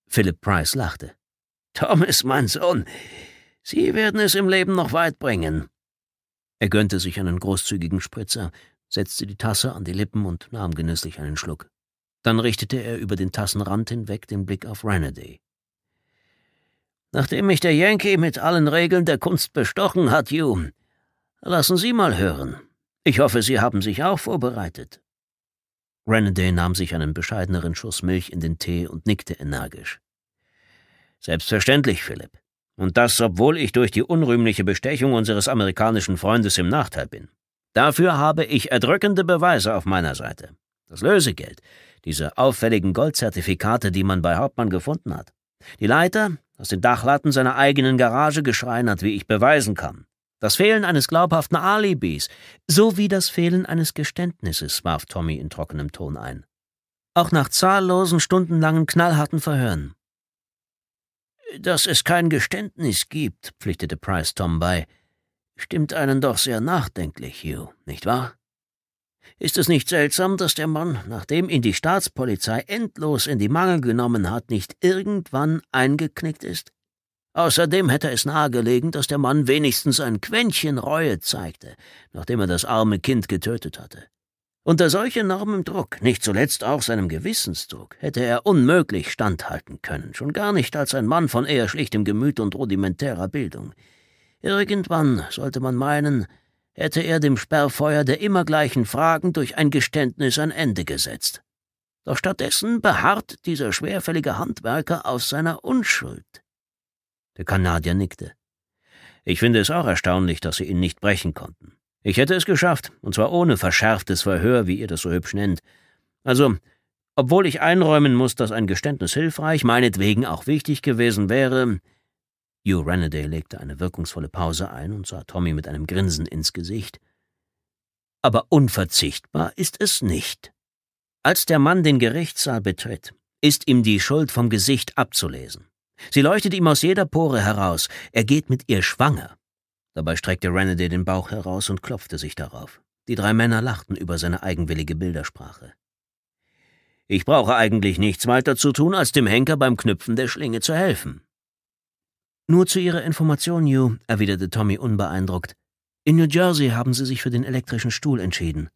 Philip Price lachte. Thomas, mein Sohn, Sie werden es im Leben noch weit bringen. Er gönnte sich einen großzügigen Spritzer, setzte die Tasse an die Lippen und nahm genüsslich einen Schluck. Dann richtete er über den Tassenrand hinweg den Blick auf Renaday. Nachdem mich der Yankee mit allen Regeln der Kunst bestochen hat, Hume, Lassen Sie mal hören. Ich hoffe, Sie haben sich auch vorbereitet. Renaday nahm sich einen bescheideneren Schuss Milch in den Tee und nickte energisch. Selbstverständlich, Philipp. Und das, obwohl ich durch die unrühmliche Bestechung unseres amerikanischen Freundes im Nachteil bin. Dafür habe ich erdrückende Beweise auf meiner Seite. Das Lösegeld, diese auffälligen Goldzertifikate, die man bei Hauptmann gefunden hat. Die Leiter aus den Dachlatten seiner eigenen Garage geschreien hat, wie ich beweisen kann. Das Fehlen eines glaubhaften Alibis sowie das Fehlen eines Geständnisses warf Tommy in trockenem Ton ein. Auch nach zahllosen, stundenlangen, knallharten Verhören. Dass es kein Geständnis gibt, pflichtete Price Tom bei, stimmt einen doch sehr nachdenklich, Hugh, nicht wahr? Ist es nicht seltsam, dass der Mann, nachdem ihn die Staatspolizei endlos in die Mangel genommen hat, nicht irgendwann eingeknickt ist? Außerdem hätte es nahegelegen, dass der Mann wenigstens ein Quäntchen Reue zeigte, nachdem er das arme Kind getötet hatte. Unter solch enormem Druck, nicht zuletzt auch seinem Gewissensdruck, hätte er unmöglich standhalten können, schon gar nicht als ein Mann von eher schlichtem Gemüt und rudimentärer Bildung. Irgendwann, sollte man meinen, hätte er dem Sperrfeuer der immer gleichen Fragen durch ein Geständnis ein Ende gesetzt. Doch stattdessen beharrt dieser schwerfällige Handwerker auf seiner Unschuld. Der Kanadier nickte. Ich finde es auch erstaunlich, dass Sie ihn nicht brechen konnten. Ich hätte es geschafft, und zwar ohne verschärftes Verhör, wie ihr das so hübsch nennt. Also, obwohl ich einräumen muss, dass ein Geständnis hilfreich, meinetwegen auch wichtig gewesen wäre. Hugh Renaday legte eine wirkungsvolle Pause ein und sah Tommy mit einem Grinsen ins Gesicht. Aber unverzichtbar ist es nicht. Als der Mann den Gerichtssaal betritt, ist ihm die Schuld vom Gesicht abzulesen. Sie leuchtet ihm aus jeder Pore heraus. Er geht mit ihr schwanger. Dabei streckte Renaday den Bauch heraus und klopfte sich darauf. Die drei Männer lachten über seine eigenwillige Bildersprache. Ich brauche eigentlich nichts weiter zu tun, als dem Henker beim Knüpfen der Schlinge zu helfen. Nur zu Ihrer Information, Hugh, erwiderte Tommy unbeeindruckt. In New Jersey haben Sie sich für den elektrischen Stuhl entschieden.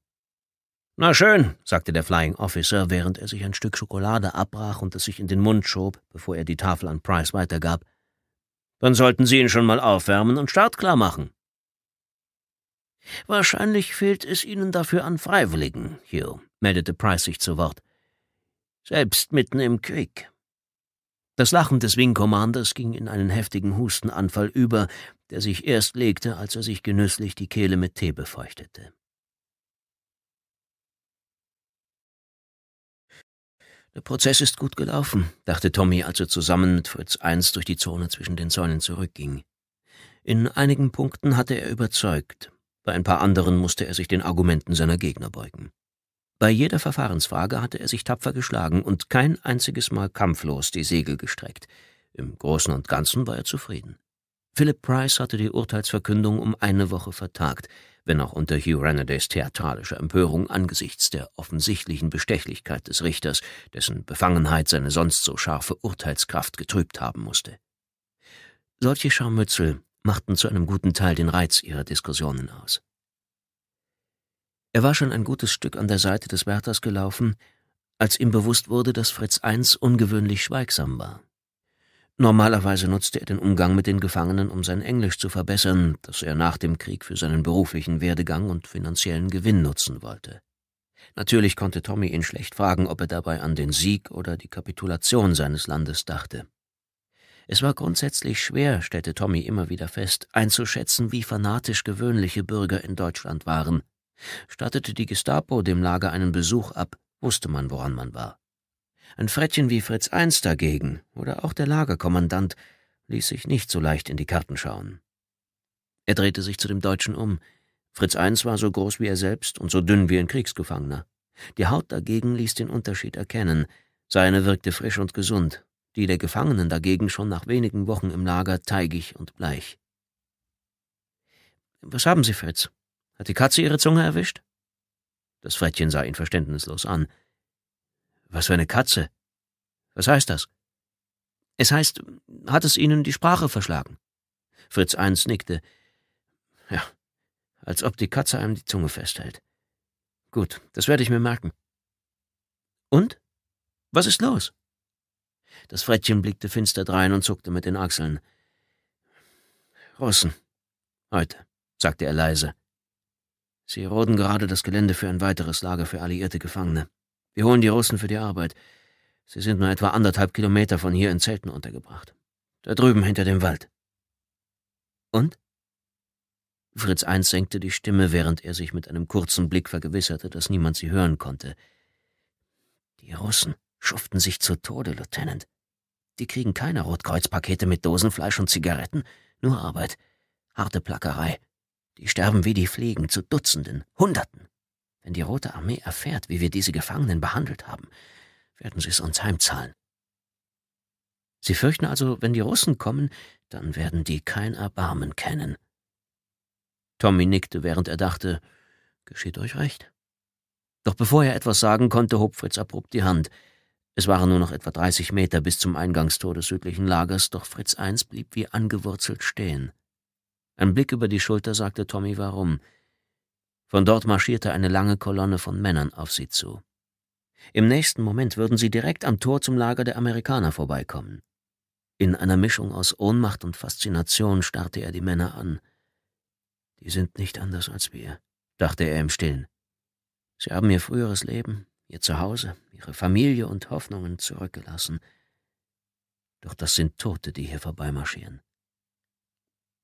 Na schön, sagte der Flying Officer, während er sich ein Stück Schokolade abbrach und es sich in den Mund schob, bevor er die Tafel an Price weitergab. Dann sollten Sie ihn schon mal aufwärmen und startklar machen. Wahrscheinlich fehlt es Ihnen dafür an Freiwilligen, Hugh, meldete Price sich zu Wort. Selbst mitten im Krieg. Das Lachen des Wing Commanders ging in einen heftigen Hustenanfall über, der sich erst legte, als er sich genüsslich die Kehle mit Tee befeuchtete. Der Prozess ist gut gelaufen, dachte Tommy, als er zusammen mit Fritz I durch die Zone zwischen den Zäunen zurückging. In einigen Punkten hatte er überzeugt, bei ein paar anderen musste er sich den Argumenten seiner Gegner beugen. Bei jeder Verfahrensfrage hatte er sich tapfer geschlagen und kein einziges Mal kampflos die Segel gestreckt. Im Großen und Ganzen war er zufrieden. Philip Price hatte die Urteilsverkündung um eine Woche vertagt, wenn auch unter Hugh Renadays theatralischer Empörung angesichts der offensichtlichen Bestechlichkeit des Richters, dessen Befangenheit seine sonst so scharfe Urteilskraft getrübt haben musste. Solche Scharmützel machten zu einem guten Teil den Reiz ihrer Diskussionen aus. Er war schon ein gutes Stück an der Seite des Wärters gelaufen, als ihm bewusst wurde, dass Fritz I ungewöhnlich schweigsam war. Normalerweise nutzte er den Umgang mit den Gefangenen, um sein Englisch zu verbessern, das er nach dem Krieg für seinen beruflichen Werdegang und finanziellen Gewinn nutzen wollte. Natürlich konnte Tommy ihn schlecht fragen, ob er dabei an den Sieg oder die Kapitulation seines Landes dachte. Es war grundsätzlich schwer, stellte Tommy immer wieder fest, einzuschätzen, wie fanatisch gewöhnliche Bürger in Deutschland waren. Stattete die Gestapo dem Lager einen Besuch ab, wusste man, woran man war. Ein Frettchen wie Fritz I dagegen oder auch der Lagerkommandant ließ sich nicht so leicht in die Karten schauen. Er drehte sich zu dem Deutschen um. Fritz I war so groß wie er selbst und so dünn wie ein Kriegsgefangener. Die Haut dagegen ließ den Unterschied erkennen. Seine wirkte frisch und gesund, die der Gefangenen dagegen schon nach wenigen Wochen im Lager teigig und bleich. Was haben Sie, Fritz? Hat die Katze Ihre Zunge erwischt? Das Frettchen sah ihn verständnislos an. Was für eine Katze? Was heißt das? Es heißt, hat es Ihnen die Sprache verschlagen? Fritz I nickte. Ja, als ob die Katze einem die Zunge festhält. Gut, das werde ich mir merken. Und? Was ist los? Das Frettchen blickte finster drein und zuckte mit den Achseln. Russen. Heute, sagte er leise. Sie roden gerade das Gelände für ein weiteres Lager für alliierte Gefangene. Wir holen die Russen für die Arbeit. Sie sind nur etwa anderthalb Kilometer von hier in Zelten untergebracht. Da drüben hinter dem Wald. Und? Fritz I senkte die Stimme, während er sich mit einem kurzen Blick vergewisserte, dass niemand sie hören konnte. Die Russen schuften sich zu Tode, Lieutenant. Die kriegen keine Rotkreuzpakete mit Dosenfleisch und Zigaretten, nur Arbeit, harte Plackerei. Die sterben wie die Fliegen, zu Dutzenden, Hunderten. Wenn die Rote Armee erfährt, wie wir diese Gefangenen behandelt haben, werden sie es uns heimzahlen. Sie fürchten also, wenn die Russen kommen, dann werden die kein Erbarmen kennen. Tommy nickte, während er dachte, geschieht euch recht. Doch bevor er etwas sagen konnte, hob Fritz abrupt die Hand. Es waren nur noch etwa 30 Meter bis zum Eingangstor des südlichen Lagers, doch Fritz I blieb wie angewurzelt stehen. Ein Blick über die Schulter sagte Tommy warum. Von dort marschierte eine lange Kolonne von Männern auf sie zu. Im nächsten Moment würden sie direkt am Tor zum Lager der Amerikaner vorbeikommen. In einer Mischung aus Ohnmacht und Faszination starrte er die Männer an. Die sind nicht anders als wir, dachte er im Stillen. Sie haben ihr früheres Leben, ihr Zuhause, ihre Familie und Hoffnungen zurückgelassen. Doch das sind Tote, die hier vorbeimarschieren.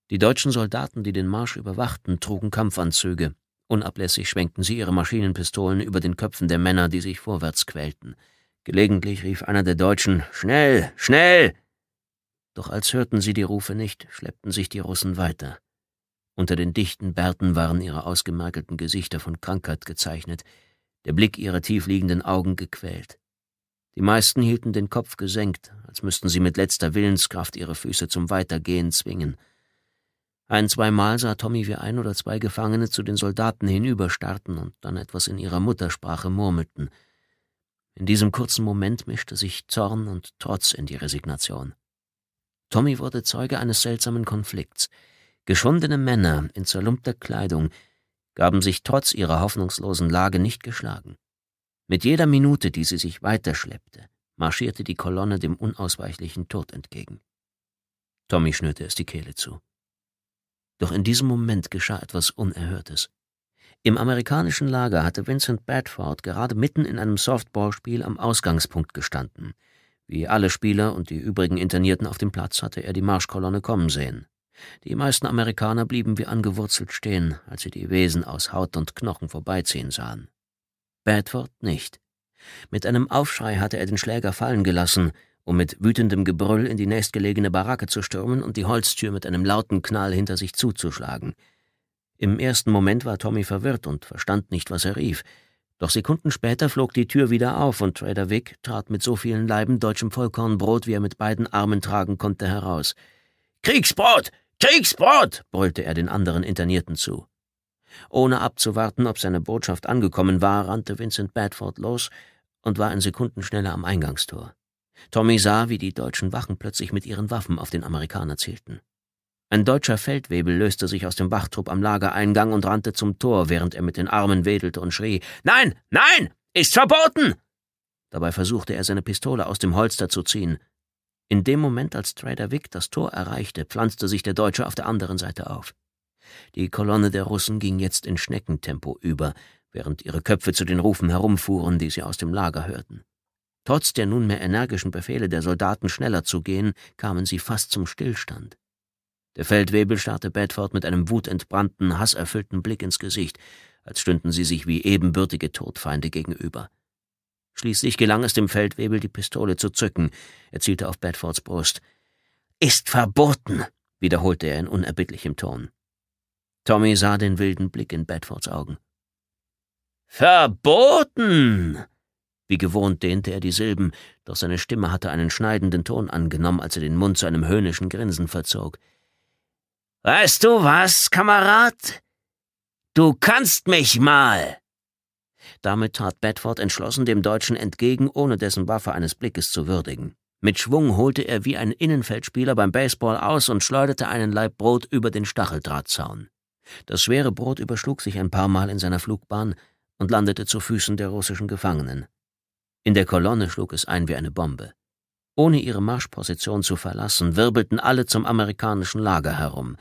Die deutschen Soldaten, die den Marsch überwachten, trugen Kampfanzüge, Unablässig schwenkten sie ihre Maschinenpistolen über den Köpfen der Männer, die sich vorwärts quälten. Gelegentlich rief einer der Deutschen Schnell, schnell. Doch als hörten sie die Rufe nicht, schleppten sich die Russen weiter. Unter den dichten Bärten waren ihre ausgemerkelten Gesichter von Krankheit gezeichnet, der Blick ihrer tiefliegenden Augen gequält. Die meisten hielten den Kopf gesenkt, als müssten sie mit letzter Willenskraft ihre Füße zum Weitergehen zwingen. Ein-, zweimal sah Tommy, wie ein oder zwei Gefangene zu den Soldaten hinüberstarrten und dann etwas in ihrer Muttersprache murmelten. In diesem kurzen Moment mischte sich Zorn und Trotz in die Resignation. Tommy wurde Zeuge eines seltsamen Konflikts. Geschundene Männer in zerlumpter Kleidung gaben sich trotz ihrer hoffnungslosen Lage nicht geschlagen. Mit jeder Minute, die sie sich weiterschleppte, marschierte die Kolonne dem unausweichlichen Tod entgegen. Tommy schnürte es die Kehle zu. Doch in diesem Moment geschah etwas Unerhörtes. Im amerikanischen Lager hatte Vincent Bedford gerade mitten in einem Softballspiel am Ausgangspunkt gestanden. Wie alle Spieler und die übrigen Internierten auf dem Platz hatte er die Marschkolonne kommen sehen. Die meisten Amerikaner blieben wie angewurzelt stehen, als sie die Wesen aus Haut und Knochen vorbeiziehen sahen. Bedford nicht. Mit einem Aufschrei hatte er den Schläger fallen gelassen, um mit wütendem Gebrüll in die nächstgelegene Baracke zu stürmen und die Holztür mit einem lauten Knall hinter sich zuzuschlagen. Im ersten Moment war Tommy verwirrt und verstand nicht, was er rief. Doch Sekunden später flog die Tür wieder auf und Trader Vic trat mit so vielen Leiben deutschem Vollkornbrot, wie er mit beiden Armen tragen konnte, heraus. Kriegsbrot! Kriegsbrot! brüllte er den anderen Internierten zu. Ohne abzuwarten, ob seine Botschaft angekommen war, rannte Vincent Bedford los und war in Sekundenschnelle am Eingangstor. Tommy sah, wie die deutschen Wachen plötzlich mit ihren Waffen auf den Amerikaner zielten. Ein deutscher Feldwebel löste sich aus dem Wachtrupp am Lagereingang und rannte zum Tor, während er mit den Armen wedelte und schrie Nein, nein, ist verboten. Dabei versuchte er seine Pistole aus dem Holster zu ziehen. In dem Moment, als Trader Wick das Tor erreichte, pflanzte sich der Deutsche auf der anderen Seite auf. Die Kolonne der Russen ging jetzt in Schneckentempo über, während ihre Köpfe zu den Rufen herumfuhren, die sie aus dem Lager hörten. Trotz der nunmehr energischen Befehle der Soldaten, schneller zu gehen, kamen sie fast zum Stillstand. Der Feldwebel starrte Bedford mit einem wutentbrannten, hasserfüllten Blick ins Gesicht, als stünden sie sich wie ebenbürtige Todfeinde gegenüber. Schließlich gelang es dem Feldwebel, die Pistole zu zücken. Er zielte auf Bedfords Brust. Ist verboten, wiederholte er in unerbittlichem Ton. Tommy sah den wilden Blick in Bedfords Augen. Verboten, wie gewohnt dehnte er die Silben, doch seine Stimme hatte einen schneidenden Ton angenommen, als er den Mund zu einem höhnischen Grinsen verzog. Weißt du was, Kamerad? Du kannst mich mal! Damit tat Bedford entschlossen dem Deutschen entgegen, ohne dessen Waffe eines Blickes zu würdigen. Mit Schwung holte er wie ein Innenfeldspieler beim Baseball aus und schleuderte einen Laib Brot über den Stacheldrahtzaun. Das schwere Brot überschlug sich ein paar Mal in seiner Flugbahn und landete zu Füßen der russischen Gefangenen. In der Kolonne schlug es ein wie eine Bombe. Ohne ihre Marschposition zu verlassen, wirbelten alle zum amerikanischen Lager herum.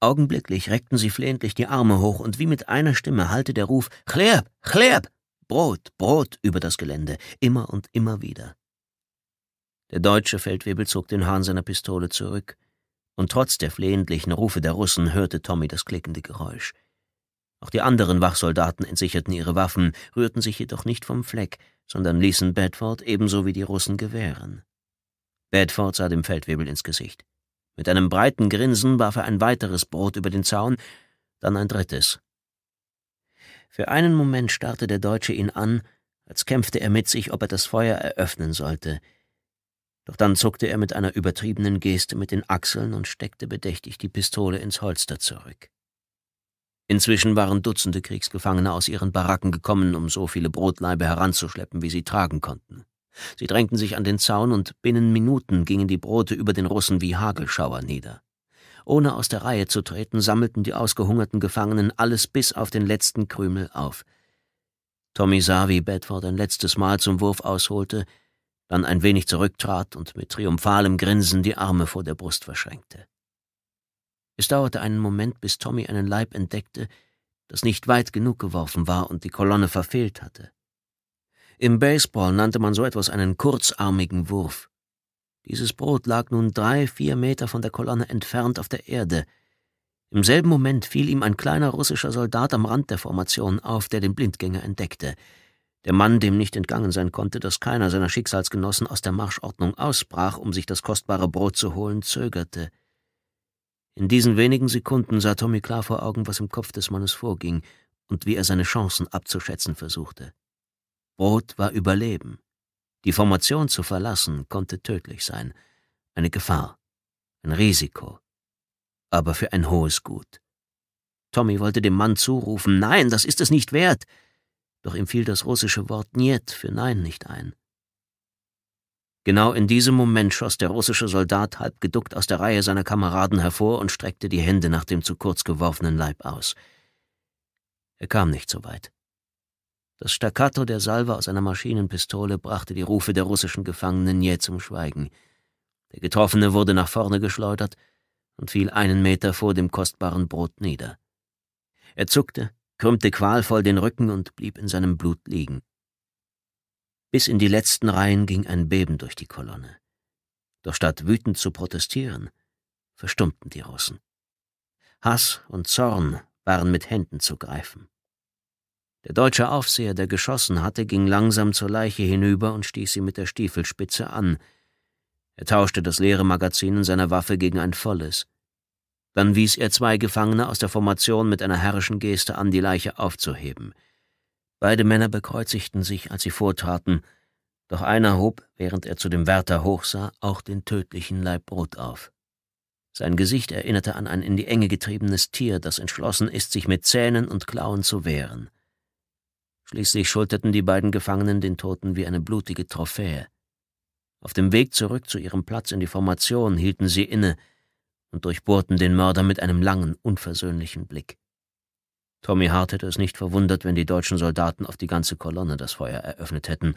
Augenblicklich reckten sie flehentlich die Arme hoch und wie mit einer Stimme hallte der Ruf Chleb, Chleb, Brot, Brot über das Gelände, immer und immer wieder. Der deutsche Feldwebel zog den Hahn seiner Pistole zurück, und trotz der flehentlichen Rufe der Russen hörte Tommy das klickende Geräusch. Auch die anderen Wachsoldaten entsicherten ihre Waffen, rührten sich jedoch nicht vom Fleck, sondern ließen Bedford ebenso wie die Russen gewähren. Bedford sah dem Feldwebel ins Gesicht. Mit einem breiten Grinsen warf er ein weiteres Brot über den Zaun, dann ein drittes. Für einen Moment starrte der Deutsche ihn an, als kämpfte er mit sich, ob er das Feuer eröffnen sollte. Doch dann zuckte er mit einer übertriebenen Geste mit den Achseln und steckte bedächtig die Pistole ins Holster zurück. Inzwischen waren Dutzende Kriegsgefangene aus ihren Baracken gekommen, um so viele Brotlaibe heranzuschleppen, wie sie tragen konnten. Sie drängten sich an den Zaun und binnen Minuten gingen die Brote über den Russen wie Hagelschauer nieder. Ohne aus der Reihe zu treten, sammelten die ausgehungerten Gefangenen alles bis auf den letzten Krümel auf. Tommy sah, wie Bedford ein letztes Mal zum Wurf ausholte, dann ein wenig zurücktrat und mit triumphalem Grinsen die Arme vor der Brust verschränkte. Es dauerte einen Moment, bis Tommy einen Leib entdeckte, das nicht weit genug geworfen war und die Kolonne verfehlt hatte. Im Baseball nannte man so etwas einen kurzarmigen Wurf. Dieses Brot lag nun drei, vier Meter von der Kolonne entfernt auf der Erde. Im selben Moment fiel ihm ein kleiner russischer Soldat am Rand der Formation auf, der den Blindgänger entdeckte. Der Mann, dem nicht entgangen sein konnte, dass keiner seiner Schicksalsgenossen aus der Marschordnung ausbrach, um sich das kostbare Brot zu holen, zögerte. In diesen wenigen Sekunden sah Tommy klar vor Augen, was im Kopf des Mannes vorging und wie er seine Chancen abzuschätzen versuchte. Brot war Überleben. Die Formation zu verlassen konnte tödlich sein, eine Gefahr, ein Risiko, aber für ein hohes Gut. Tommy wollte dem Mann zurufen, nein, das ist es nicht wert, doch ihm fiel das russische Wort Niet für Nein nicht ein. Genau in diesem Moment schoss der russische Soldat halb geduckt aus der Reihe seiner Kameraden hervor und streckte die Hände nach dem zu kurz geworfenen Leib aus. Er kam nicht so weit. Das Staccato der Salve aus einer Maschinenpistole brachte die Rufe der russischen Gefangenen jäh zum Schweigen. Der Getroffene wurde nach vorne geschleudert und fiel einen Meter vor dem kostbaren Brot nieder. Er zuckte, krümmte qualvoll den Rücken und blieb in seinem Blut liegen. Bis in die letzten Reihen ging ein Beben durch die Kolonne. Doch statt wütend zu protestieren, verstummten die Russen. Hass und Zorn waren mit Händen zu greifen. Der deutsche Aufseher, der geschossen hatte, ging langsam zur Leiche hinüber und stieß sie mit der Stiefelspitze an. Er tauschte das leere Magazin in seiner Waffe gegen ein volles. Dann wies er zwei Gefangene aus der Formation mit einer herrischen Geste an, die Leiche aufzuheben. Beide Männer bekreuzigten sich, als sie vortraten, doch einer hob, während er zu dem Wärter hochsah, auch den tödlichen Laib Brot auf. Sein Gesicht erinnerte an ein in die Enge getriebenes Tier, das entschlossen ist, sich mit Zähnen und Klauen zu wehren. Schließlich schulterten die beiden Gefangenen den Toten wie eine blutige Trophäe. Auf dem Weg zurück zu ihrem Platz in die Formation hielten sie inne und durchbohrten den Mörder mit einem langen, unversöhnlichen Blick. Tommy Hart hätte es nicht verwundert, wenn die deutschen Soldaten auf die ganze Kolonne das Feuer eröffnet hätten,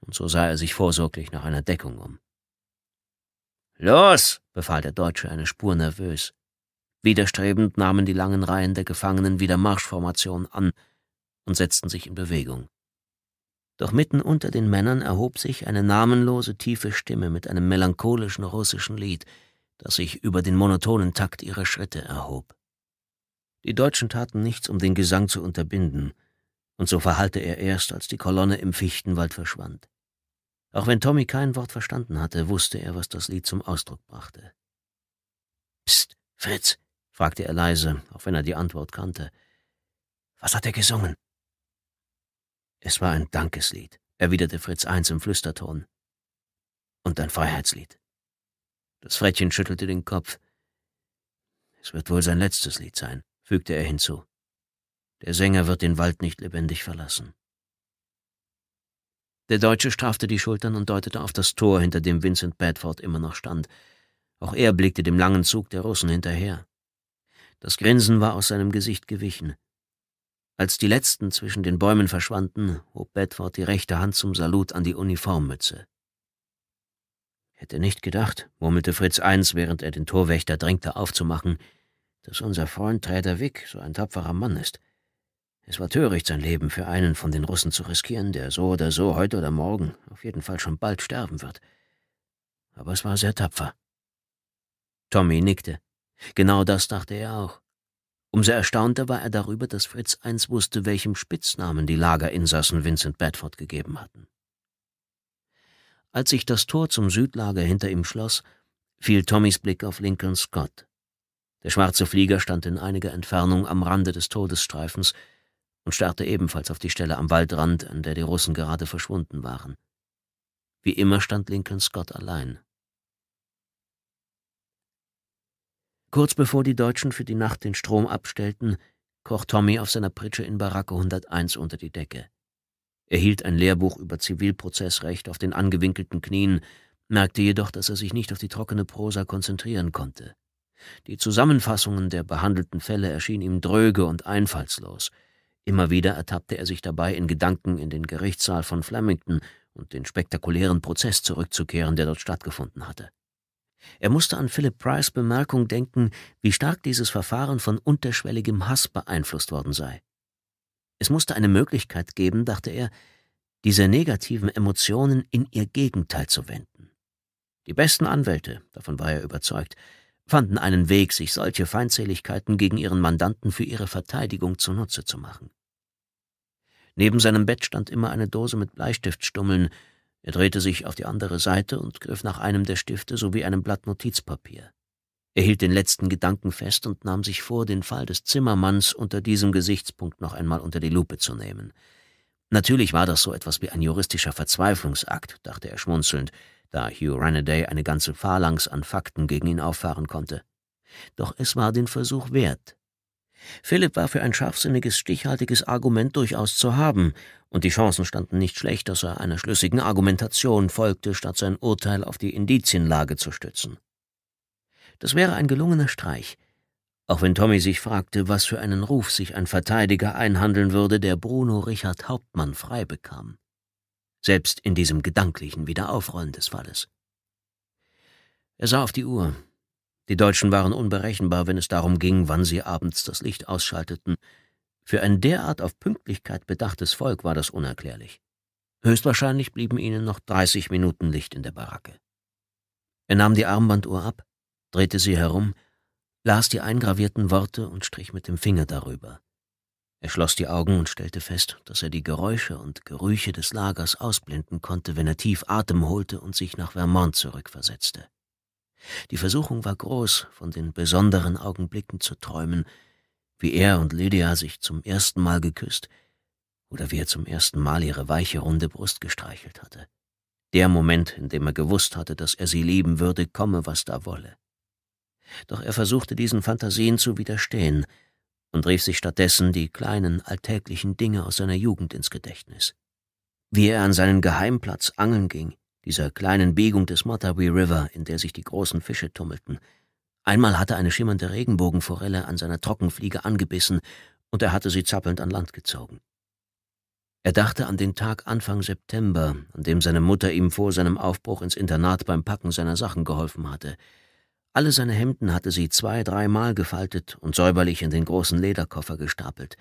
und so sah er sich vorsorglich nach einer Deckung um. Los! befahl der Deutsche eine Spur nervös. Widerstrebend nahmen die langen Reihen der Gefangenen wieder Marschformation an und setzten sich in Bewegung. Doch mitten unter den Männern erhob sich eine namenlose, tiefe Stimme mit einem melancholischen russischen Lied, das sich über den monotonen Takt ihrer Schritte erhob. Die Deutschen taten nichts, um den Gesang zu unterbinden, und so verhallte er erst, als die Kolonne im Fichtenwald verschwand. Auch wenn Tommy kein Wort verstanden hatte, wusste er, was das Lied zum Ausdruck brachte. Psst, Fritz, fragte er leise, auch wenn er die Antwort kannte. Was hat er gesungen? Es war ein Dankeslied, erwiderte Fritz eins im Flüsterton. Und ein Freiheitslied. Das Frettchen schüttelte den Kopf. Es wird wohl sein letztes Lied sein fügte er hinzu. Der Sänger wird den Wald nicht lebendig verlassen. Der Deutsche strafte die Schultern und deutete auf das Tor, hinter dem Vincent Bedford immer noch stand. Auch er blickte dem langen Zug der Russen hinterher. Das Grinsen war aus seinem Gesicht gewichen. Als die letzten zwischen den Bäumen verschwanden, hob Bedford die rechte Hand zum Salut an die Uniformmütze. Hätte nicht gedacht, murmelte Fritz eins, während er den Torwächter drängte aufzumachen, dass unser Freund Träder Wick so ein tapferer Mann ist. Es war töricht, sein Leben für einen von den Russen zu riskieren, der so oder so heute oder morgen, auf jeden Fall schon bald sterben wird. Aber es war sehr tapfer. Tommy nickte. Genau das dachte er auch. Umso erstaunter war er darüber, dass Fritz eins wusste, welchem Spitznamen die Lagerinsassen Vincent Bedford gegeben hatten. Als sich das Tor zum Südlager hinter ihm schloss, fiel Tommys Blick auf Lincoln Scott. Der schwarze Flieger stand in einiger Entfernung am Rande des Todesstreifens und starrte ebenfalls auf die Stelle am Waldrand, an der die Russen gerade verschwunden waren. Wie immer stand Lincoln Scott allein. Kurz bevor die Deutschen für die Nacht den Strom abstellten, kroch Tommy auf seiner Pritsche in Baracke 101 unter die Decke. Er hielt ein Lehrbuch über Zivilprozessrecht auf den angewinkelten Knien, merkte jedoch, dass er sich nicht auf die trockene Prosa konzentrieren konnte. Die Zusammenfassungen der behandelten Fälle erschienen ihm dröge und einfallslos. Immer wieder ertappte er sich dabei, in Gedanken in den Gerichtssaal von Flemington und den spektakulären Prozess zurückzukehren, der dort stattgefunden hatte. Er musste an Philip Price Bemerkung denken, wie stark dieses Verfahren von unterschwelligem Hass beeinflusst worden sei. Es musste eine Möglichkeit geben, dachte er, diese negativen Emotionen in ihr Gegenteil zu wenden. Die besten Anwälte, davon war er überzeugt, fanden einen Weg, sich solche Feindseligkeiten gegen ihren Mandanten für ihre Verteidigung zunutze zu machen. Neben seinem Bett stand immer eine Dose mit Bleistiftstummeln, er drehte sich auf die andere Seite und griff nach einem der Stifte sowie einem Blatt Notizpapier. Er hielt den letzten Gedanken fest und nahm sich vor, den Fall des Zimmermanns unter diesem Gesichtspunkt noch einmal unter die Lupe zu nehmen. Natürlich war das so etwas wie ein juristischer Verzweiflungsakt, dachte er schmunzelnd, da Hugh Ranaday eine ganze Phalanx an Fakten gegen ihn auffahren konnte. Doch es war den Versuch wert. Philipp war für ein scharfsinniges, stichhaltiges Argument durchaus zu haben, und die Chancen standen nicht schlecht, dass er einer schlüssigen Argumentation folgte, statt sein Urteil auf die Indizienlage zu stützen. Das wäre ein gelungener Streich, auch wenn Tommy sich fragte, was für einen Ruf sich ein Verteidiger einhandeln würde, der Bruno Richard Hauptmann frei bekam selbst in diesem gedanklichen Wiederaufrollen des Falles. Er sah auf die Uhr. Die Deutschen waren unberechenbar, wenn es darum ging, wann sie abends das Licht ausschalteten. Für ein derart auf Pünktlichkeit bedachtes Volk war das unerklärlich. Höchstwahrscheinlich blieben ihnen noch 30 Minuten Licht in der Baracke. Er nahm die Armbanduhr ab, drehte sie herum, las die eingravierten Worte und strich mit dem Finger darüber. Er schloss die Augen und stellte fest, dass er die Geräusche und Gerüche des Lagers ausblenden konnte, wenn er tief Atem holte und sich nach Vermont zurückversetzte. Die Versuchung war groß, von den besonderen Augenblicken zu träumen, wie er und Lydia sich zum ersten Mal geküsst oder wie er zum ersten Mal ihre weiche, runde Brust gestreichelt hatte. Der Moment, in dem er gewusst hatte, dass er sie lieben würde, komme, was da wolle. Doch er versuchte diesen Fantasien zu widerstehen, und rief sich stattdessen die kleinen alltäglichen Dinge aus seiner Jugend ins Gedächtnis. Wie er an seinen Geheimplatz angeln ging, dieser kleinen Biegung des Matawee River, in der sich die großen Fische tummelten. Einmal hatte eine schimmernde Regenbogenforelle an seiner Trockenfliege angebissen und er hatte sie zappelnd an Land gezogen. Er dachte an den Tag Anfang September, an dem seine Mutter ihm vor seinem Aufbruch ins Internat beim Packen seiner Sachen geholfen hatte – alle seine Hemden hatte sie zwei, dreimal gefaltet und säuberlich in den großen Lederkoffer gestapelt.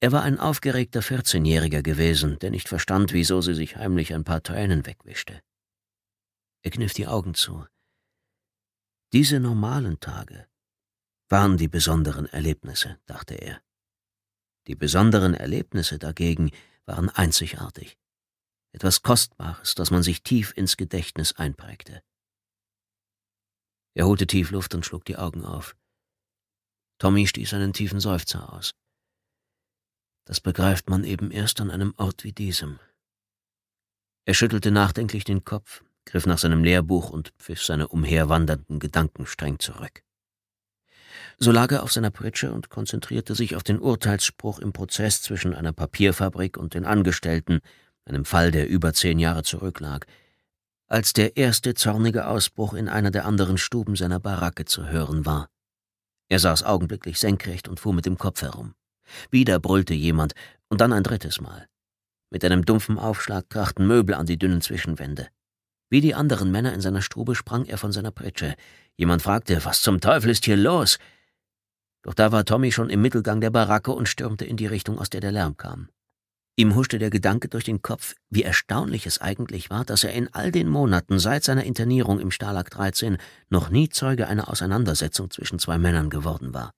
Er war ein aufgeregter Vierzehnjähriger gewesen, der nicht verstand, wieso sie sich heimlich ein paar Tränen wegwischte. Er kniff die Augen zu. Diese normalen Tage waren die besonderen Erlebnisse, dachte er. Die besonderen Erlebnisse dagegen waren einzigartig, etwas Kostbares, das man sich tief ins Gedächtnis einprägte. Er holte tief Luft und schlug die Augen auf. Tommy stieß einen tiefen Seufzer aus. Das begreift man eben erst an einem Ort wie diesem. Er schüttelte nachdenklich den Kopf, griff nach seinem Lehrbuch und pfiff seine umherwandernden Gedanken streng zurück. So lag er auf seiner Pritsche und konzentrierte sich auf den Urteilsspruch im Prozess zwischen einer Papierfabrik und den Angestellten, einem Fall, der über zehn Jahre zurücklag, als der erste zornige Ausbruch in einer der anderen Stuben seiner Baracke zu hören war. Er saß augenblicklich senkrecht und fuhr mit dem Kopf herum. Wieder brüllte jemand, und dann ein drittes Mal. Mit einem dumpfen Aufschlag krachten Möbel an die dünnen Zwischenwände. Wie die anderen Männer in seiner Stube sprang er von seiner Pritsche. Jemand fragte, was zum Teufel ist hier los? Doch da war Tommy schon im Mittelgang der Baracke und stürmte in die Richtung, aus der der Lärm kam. Ihm huschte der Gedanke durch den Kopf, wie erstaunlich es eigentlich war, dass er in all den Monaten seit seiner Internierung im Stalag 13 noch nie Zeuge einer Auseinandersetzung zwischen zwei Männern geworden war.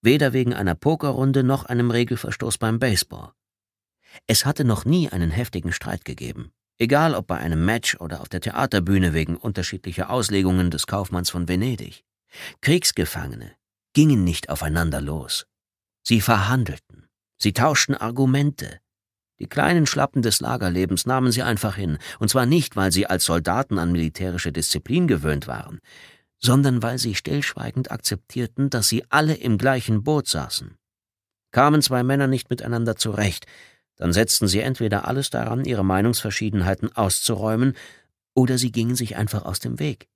Weder wegen einer Pokerrunde noch einem Regelverstoß beim Baseball. Es hatte noch nie einen heftigen Streit gegeben, egal ob bei einem Match oder auf der Theaterbühne wegen unterschiedlicher Auslegungen des Kaufmanns von Venedig. Kriegsgefangene gingen nicht aufeinander los. Sie verhandelten, sie tauschten Argumente, die kleinen Schlappen des Lagerlebens nahmen sie einfach hin, und zwar nicht, weil sie als Soldaten an militärische Disziplin gewöhnt waren, sondern weil sie stillschweigend akzeptierten, dass sie alle im gleichen Boot saßen. Kamen zwei Männer nicht miteinander zurecht, dann setzten sie entweder alles daran, ihre Meinungsverschiedenheiten auszuräumen, oder sie gingen sich einfach aus dem Weg.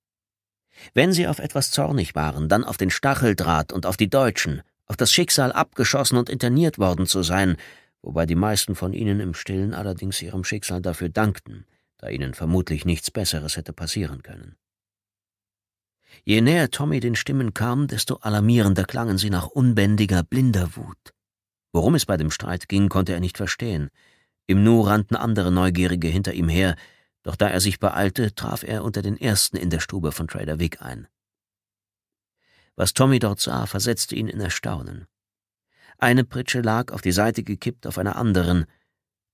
Wenn sie auf etwas zornig waren, dann auf den Stacheldraht und auf die Deutschen, auf das Schicksal abgeschossen und interniert worden zu sein, wobei die meisten von ihnen im stillen allerdings ihrem Schicksal dafür dankten, da ihnen vermutlich nichts Besseres hätte passieren können. Je näher Tommy den Stimmen kam, desto alarmierender klangen sie nach unbändiger, blinder Wut. Worum es bei dem Streit ging, konnte er nicht verstehen. Im Nu rannten andere Neugierige hinter ihm her, doch da er sich beeilte, traf er unter den ersten in der Stube von Trader Wick ein. Was Tommy dort sah, versetzte ihn in Erstaunen. Eine Pritsche lag auf die Seite gekippt auf einer anderen.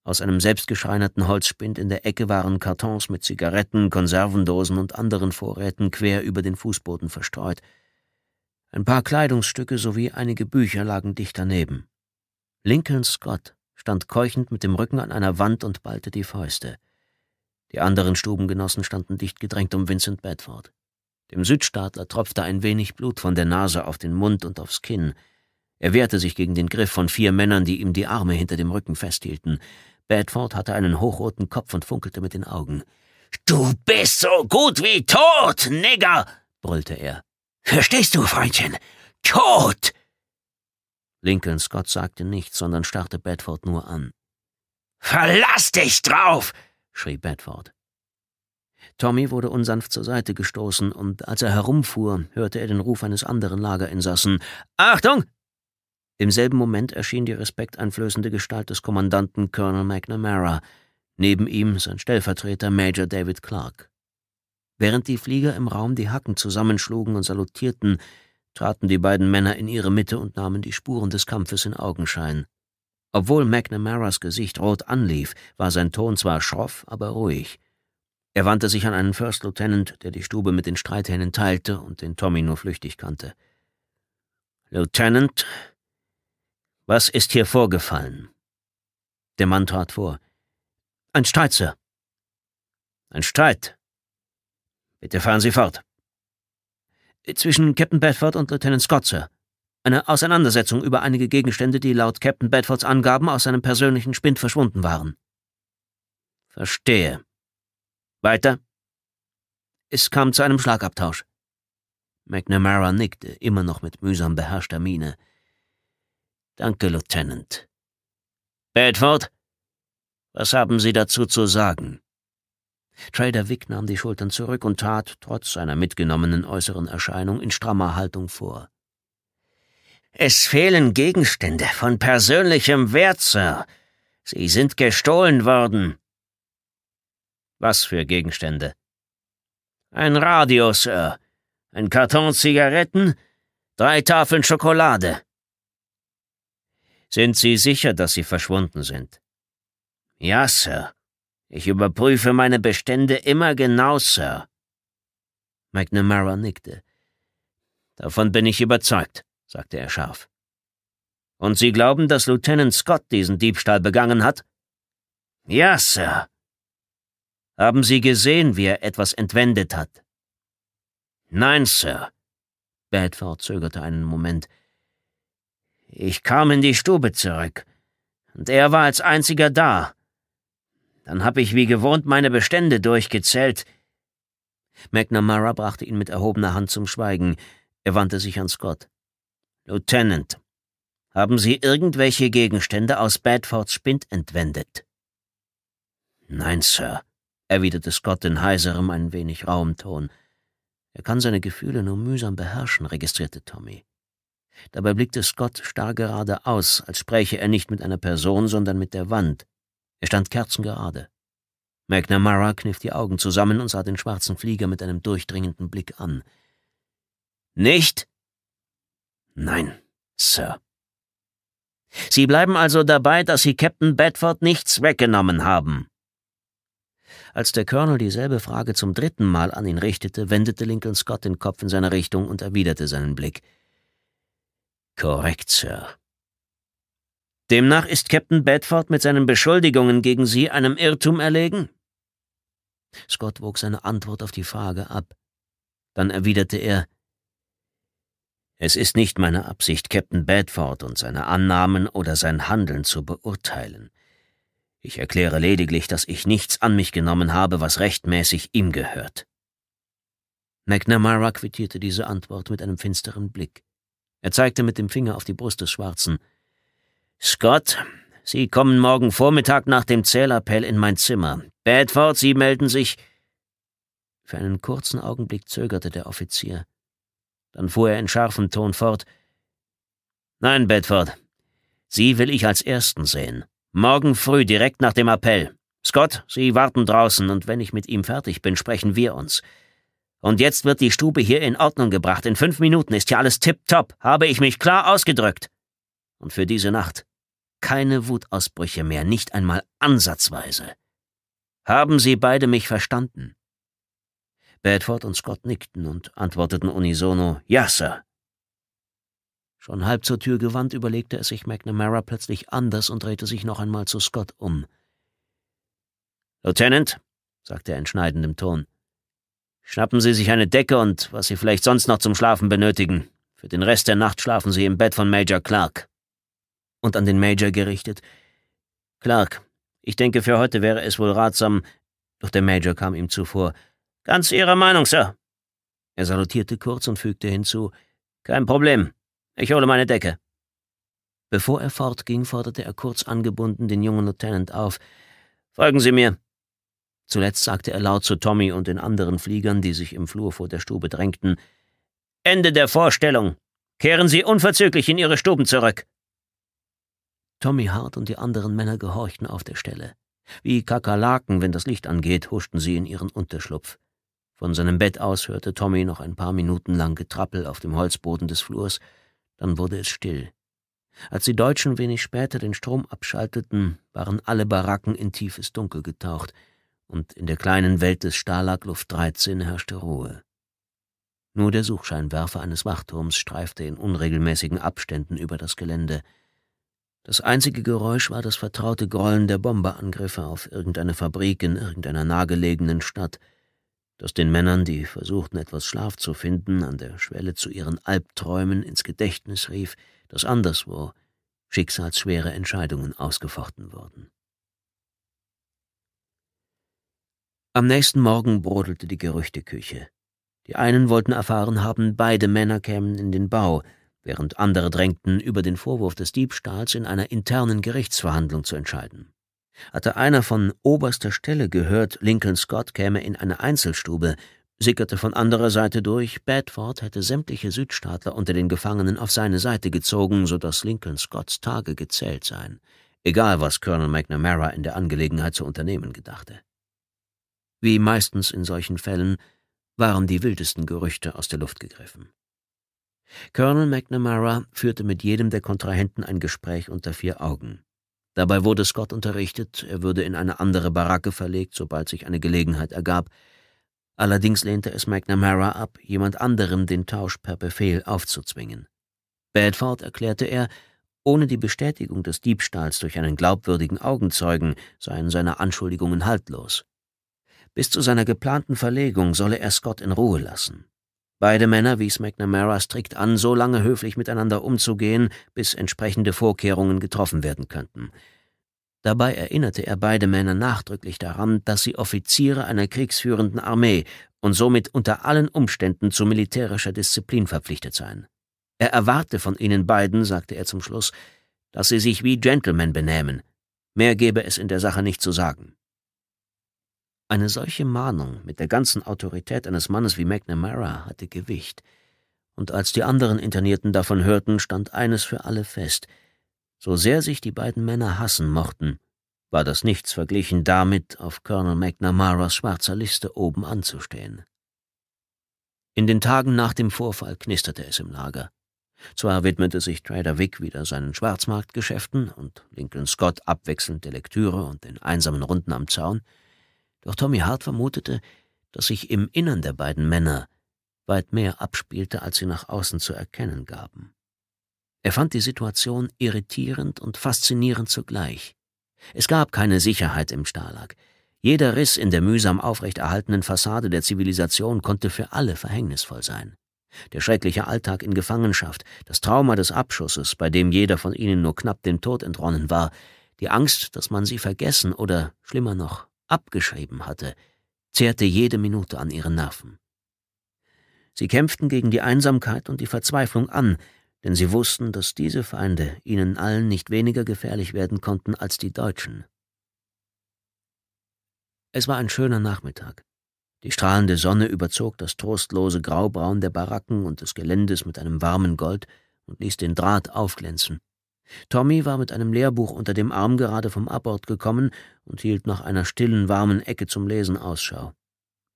Aus einem selbstgeschreinerten Holzspind in der Ecke waren Kartons mit Zigaretten, Konservendosen und anderen Vorräten quer über den Fußboden verstreut. Ein paar Kleidungsstücke sowie einige Bücher lagen dicht daneben. Lincoln Scott stand keuchend mit dem Rücken an einer Wand und ballte die Fäuste. Die anderen Stubengenossen standen dicht gedrängt um Vincent Bedford. Dem Südstaatler tropfte ein wenig Blut von der Nase auf den Mund und aufs Kinn. Er wehrte sich gegen den Griff von vier Männern, die ihm die Arme hinter dem Rücken festhielten. Bedford hatte einen hochroten Kopf und funkelte mit den Augen. Du bist so gut wie tot, Nigger! brüllte er. Verstehst du, Freundchen? Tot! Lincoln Scott sagte nichts, sondern starrte Bedford nur an. Verlass dich drauf! schrie Bedford. Tommy wurde unsanft zur Seite gestoßen, und als er herumfuhr, hörte er den Ruf eines anderen Lagerinsassen. Achtung! Im selben Moment erschien die respekteinflößende Gestalt des Kommandanten Colonel McNamara, neben ihm sein Stellvertreter Major David Clark. Während die Flieger im Raum die Hacken zusammenschlugen und salutierten, traten die beiden Männer in ihre Mitte und nahmen die Spuren des Kampfes in Augenschein. Obwohl McNamaras Gesicht rot anlief, war sein Ton zwar schroff, aber ruhig. Er wandte sich an einen First Lieutenant, der die Stube mit den Streithähnen teilte und den Tommy nur flüchtig kannte. Lieutenant, was ist hier vorgefallen? Der Mann trat vor. Ein Streit, Sir. Ein Streit? Bitte fahren Sie fort. Zwischen Captain Bedford und Lieutenant Scott, Sir. Eine Auseinandersetzung über einige Gegenstände, die laut Captain Bedfords Angaben aus seinem persönlichen Spind verschwunden waren. Verstehe. Weiter? Es kam zu einem Schlagabtausch. McNamara nickte, immer noch mit mühsam beherrschter Miene. Danke, Lieutenant. Bedford, was haben Sie dazu zu sagen? Trader Wick nahm die Schultern zurück und tat, trotz seiner mitgenommenen äußeren Erscheinung, in strammer Haltung vor. Es fehlen Gegenstände von persönlichem Wert, Sir. Sie sind gestohlen worden. Was für Gegenstände? Ein Radio, Sir. Ein Karton Zigaretten, drei Tafeln Schokolade. Sind Sie sicher, dass Sie verschwunden sind? Ja, Sir. Ich überprüfe meine Bestände immer genau, Sir. McNamara nickte. Davon bin ich überzeugt, sagte er scharf. Und Sie glauben, dass Lieutenant Scott diesen Diebstahl begangen hat? Ja, Sir. Haben Sie gesehen, wie er etwas entwendet hat? Nein, Sir. Bedford zögerte einen Moment. Ich kam in die Stube zurück, und er war als einziger da. Dann habe ich wie gewohnt meine Bestände durchgezählt. McNamara brachte ihn mit erhobener Hand zum Schweigen. Er wandte sich an Scott. Lieutenant, haben Sie irgendwelche Gegenstände aus Bedfords Spind entwendet? Nein, Sir, erwiderte Scott in heiserem, ein wenig rauem Ton. Er kann seine Gefühle nur mühsam beherrschen, registrierte Tommy. Dabei blickte Scott starr geradeaus, als spräche er nicht mit einer Person, sondern mit der Wand. Er stand kerzengerade. McNamara kniff die Augen zusammen und sah den schwarzen Flieger mit einem durchdringenden Blick an. Nicht? Nein, Sir. Sie bleiben also dabei, dass Sie Captain Bedford nichts weggenommen haben. Als der Colonel dieselbe Frage zum dritten Mal an ihn richtete, wendete Lincoln Scott den Kopf in seine Richtung und erwiderte seinen Blick. Korrekt, Sir. Demnach ist Captain Bedford mit seinen Beschuldigungen gegen Sie einem Irrtum erlegen? Scott wog seine Antwort auf die Frage ab. Dann erwiderte er Es ist nicht meine Absicht, Captain Bedford und seine Annahmen oder sein Handeln zu beurteilen. Ich erkläre lediglich, dass ich nichts an mich genommen habe, was rechtmäßig ihm gehört. McNamara quittierte diese Antwort mit einem finsteren Blick. Er zeigte mit dem Finger auf die Brust des Schwarzen. Scott, Sie kommen morgen Vormittag nach dem Zählappell in mein Zimmer. Bedford, Sie melden sich. Für einen kurzen Augenblick zögerte der Offizier. Dann fuhr er in scharfem Ton fort. Nein, Bedford, Sie will ich als Ersten sehen. Morgen früh, direkt nach dem Appell. Scott, Sie warten draußen, und wenn ich mit ihm fertig bin, sprechen wir uns. Und jetzt wird die Stube hier in Ordnung gebracht. In fünf Minuten ist hier alles tipptopp. Habe ich mich klar ausgedrückt. Und für diese Nacht keine Wutausbrüche mehr, nicht einmal ansatzweise. Haben Sie beide mich verstanden? Bedford und Scott nickten und antworteten unisono, Ja, Sir. Schon halb zur Tür gewandt, überlegte es sich McNamara plötzlich anders und drehte sich noch einmal zu Scott um. Lieutenant, sagte er in schneidendem Ton, Schnappen Sie sich eine Decke und was Sie vielleicht sonst noch zum Schlafen benötigen. Für den Rest der Nacht schlafen Sie im Bett von Major Clark. Und an den Major gerichtet. Clark, ich denke, für heute wäre es wohl ratsam. Doch der Major kam ihm zuvor. Ganz Ihrer Meinung, Sir. Er salutierte kurz und fügte hinzu. Kein Problem. Ich hole meine Decke. Bevor er fortging, forderte er kurz angebunden den jungen Lieutenant auf. Folgen Sie mir. Zuletzt sagte er laut zu Tommy und den anderen Fliegern, die sich im Flur vor der Stube drängten Ende der Vorstellung. Kehren Sie unverzüglich in Ihre Stuben zurück. Tommy Hart und die anderen Männer gehorchten auf der Stelle. Wie Kakerlaken, wenn das Licht angeht, huschten sie in ihren Unterschlupf. Von seinem Bett aus hörte Tommy noch ein paar Minuten lang Getrappel auf dem Holzboden des Flurs, dann wurde es still. Als die Deutschen wenig später den Strom abschalteten, waren alle Baracken in tiefes Dunkel getaucht, und in der kleinen Welt des Stalag Luft 13 herrschte Ruhe. Nur der Suchscheinwerfer eines Wachturms streifte in unregelmäßigen Abständen über das Gelände. Das einzige Geräusch war das vertraute Grollen der Bomberangriffe auf irgendeine Fabrik in irgendeiner nahegelegenen Stadt, das den Männern, die versuchten, etwas Schlaf zu finden, an der Schwelle zu ihren Albträumen ins Gedächtnis rief, dass anderswo schicksalsschwere Entscheidungen ausgefochten wurden. Am nächsten Morgen brodelte die Gerüchteküche. Die einen wollten erfahren haben, beide Männer kämen in den Bau, während andere drängten, über den Vorwurf des Diebstahls in einer internen Gerichtsverhandlung zu entscheiden. Hatte einer von oberster Stelle gehört, Lincoln Scott käme in eine Einzelstube, sickerte von anderer Seite durch, Bedford hätte sämtliche Südstaatler unter den Gefangenen auf seine Seite gezogen, so dass Lincoln Scotts Tage gezählt seien, egal was Colonel McNamara in der Angelegenheit zu unternehmen gedachte. Wie meistens in solchen Fällen waren die wildesten Gerüchte aus der Luft gegriffen. Colonel McNamara führte mit jedem der Kontrahenten ein Gespräch unter vier Augen. Dabei wurde Scott unterrichtet, er würde in eine andere Baracke verlegt, sobald sich eine Gelegenheit ergab. Allerdings lehnte es McNamara ab, jemand anderem den Tausch per Befehl aufzuzwingen. Bedford erklärte er, ohne die Bestätigung des Diebstahls durch einen glaubwürdigen Augenzeugen seien seine Anschuldigungen haltlos. Bis zu seiner geplanten Verlegung solle er Scott in Ruhe lassen. Beide Männer wies McNamara strikt an, so lange höflich miteinander umzugehen, bis entsprechende Vorkehrungen getroffen werden könnten. Dabei erinnerte er beide Männer nachdrücklich daran, dass sie Offiziere einer kriegsführenden Armee und somit unter allen Umständen zu militärischer Disziplin verpflichtet seien. Er erwarte von ihnen beiden, sagte er zum Schluss, dass sie sich wie Gentlemen benähmen. Mehr gäbe es in der Sache nicht zu sagen. Eine solche Mahnung mit der ganzen Autorität eines Mannes wie McNamara hatte Gewicht, und als die anderen Internierten davon hörten, stand eines für alle fest. So sehr sich die beiden Männer hassen mochten, war das nichts verglichen damit, auf Colonel McNamaras schwarzer Liste oben anzustehen. In den Tagen nach dem Vorfall knisterte es im Lager. Zwar widmete sich Trader Wick wieder seinen Schwarzmarktgeschäften und Lincoln Scott abwechselnd der Lektüre und den einsamen Runden am Zaun, doch Tommy Hart vermutete, dass sich im Innern der beiden Männer weit mehr abspielte, als sie nach außen zu erkennen gaben. Er fand die Situation irritierend und faszinierend zugleich. Es gab keine Sicherheit im Stalag. Jeder Riss in der mühsam aufrechterhaltenen Fassade der Zivilisation konnte für alle verhängnisvoll sein. Der schreckliche Alltag in Gefangenschaft, das Trauma des Abschusses, bei dem jeder von ihnen nur knapp dem Tod entronnen war, die Angst, dass man sie vergessen oder, schlimmer noch, abgeschrieben hatte, zehrte jede Minute an ihren Nerven. Sie kämpften gegen die Einsamkeit und die Verzweiflung an, denn sie wussten, dass diese Feinde ihnen allen nicht weniger gefährlich werden konnten als die Deutschen. Es war ein schöner Nachmittag. Die strahlende Sonne überzog das trostlose Graubraun der Baracken und des Geländes mit einem warmen Gold und ließ den Draht aufglänzen. Tommy war mit einem Lehrbuch unter dem Arm gerade vom Abort gekommen und hielt nach einer stillen, warmen Ecke zum Lesen Ausschau.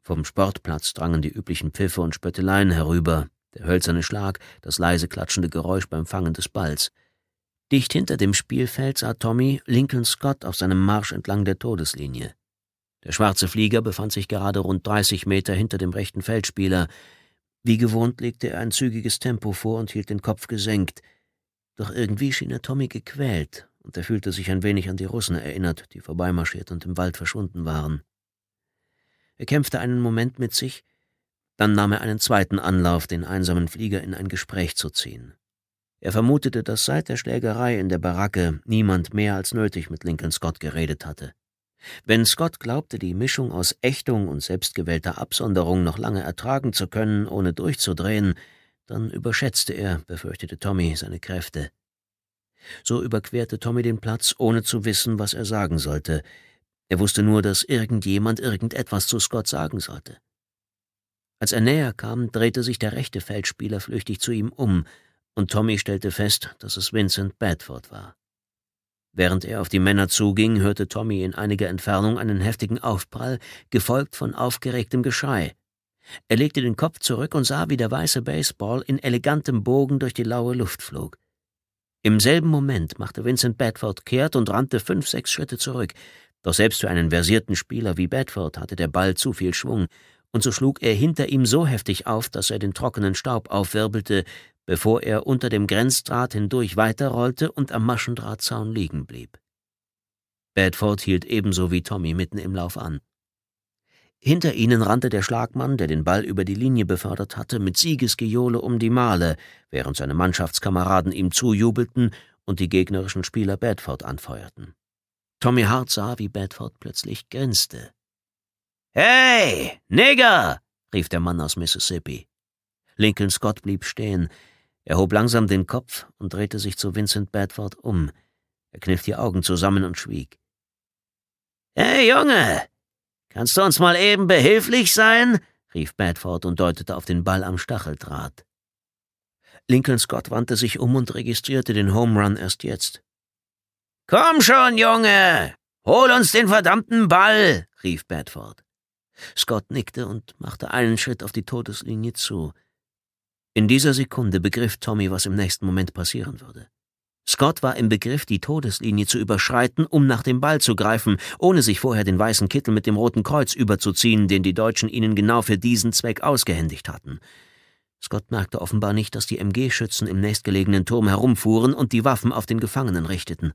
Vom Sportplatz drangen die üblichen Pfiffe und Spötteleien herüber, der hölzerne Schlag, das leise klatschende Geräusch beim Fangen des Balls. Dicht hinter dem Spielfeld sah Tommy Lincoln Scott auf seinem Marsch entlang der Todeslinie. Der schwarze Flieger befand sich gerade rund 30 Meter hinter dem rechten Feldspieler. Wie gewohnt legte er ein zügiges Tempo vor und hielt den Kopf gesenkt – doch irgendwie schien er Tommy gequält, und er fühlte sich ein wenig an die Russen erinnert, die vorbeimarschiert und im Wald verschwunden waren. Er kämpfte einen Moment mit sich, dann nahm er einen zweiten Anlauf, den einsamen Flieger in ein Gespräch zu ziehen. Er vermutete, dass seit der Schlägerei in der Baracke niemand mehr als nötig mit Lincoln Scott geredet hatte. Wenn Scott glaubte, die Mischung aus Ächtung und selbstgewählter Absonderung noch lange ertragen zu können, ohne durchzudrehen, dann überschätzte er, befürchtete Tommy, seine Kräfte. So überquerte Tommy den Platz, ohne zu wissen, was er sagen sollte. Er wusste nur, dass irgendjemand irgendetwas zu Scott sagen sollte. Als er näher kam, drehte sich der rechte Feldspieler flüchtig zu ihm um, und Tommy stellte fest, dass es Vincent Bedford war. Während er auf die Männer zuging, hörte Tommy in einiger Entfernung einen heftigen Aufprall, gefolgt von aufgeregtem Geschrei. Er legte den Kopf zurück und sah, wie der weiße Baseball in elegantem Bogen durch die laue Luft flog. Im selben Moment machte Vincent Bedford kehrt und rannte fünf, sechs Schritte zurück. Doch selbst für einen versierten Spieler wie Bedford hatte der Ball zu viel Schwung, und so schlug er hinter ihm so heftig auf, dass er den trockenen Staub aufwirbelte, bevor er unter dem Grenzdraht hindurch weiterrollte und am Maschendrahtzaun liegen blieb. Bedford hielt ebenso wie Tommy mitten im Lauf an. Hinter ihnen rannte der Schlagmann, der den Ball über die Linie befördert hatte, mit Siegesgejohle um die Male, während seine Mannschaftskameraden ihm zujubelten und die gegnerischen Spieler Bedford anfeuerten. Tommy Hart sah, wie Bedford plötzlich grinste. Hey, Nigger! rief der Mann aus Mississippi. Lincoln Scott blieb stehen. Er hob langsam den Kopf und drehte sich zu Vincent Bedford um. Er kniff die Augen zusammen und schwieg. Hey, Junge, Kannst du uns mal eben behilflich sein? rief Bedford und deutete auf den Ball am Stacheldraht. Lincoln Scott wandte sich um und registrierte den Home Run erst jetzt. Komm schon, Junge! Hol uns den verdammten Ball! rief Bedford. Scott nickte und machte einen Schritt auf die Todeslinie zu. In dieser Sekunde begriff Tommy, was im nächsten Moment passieren würde. Scott war im Begriff, die Todeslinie zu überschreiten, um nach dem Ball zu greifen, ohne sich vorher den weißen Kittel mit dem roten Kreuz überzuziehen, den die Deutschen ihnen genau für diesen Zweck ausgehändigt hatten. Scott merkte offenbar nicht, dass die MG-Schützen im nächstgelegenen Turm herumfuhren und die Waffen auf den Gefangenen richteten.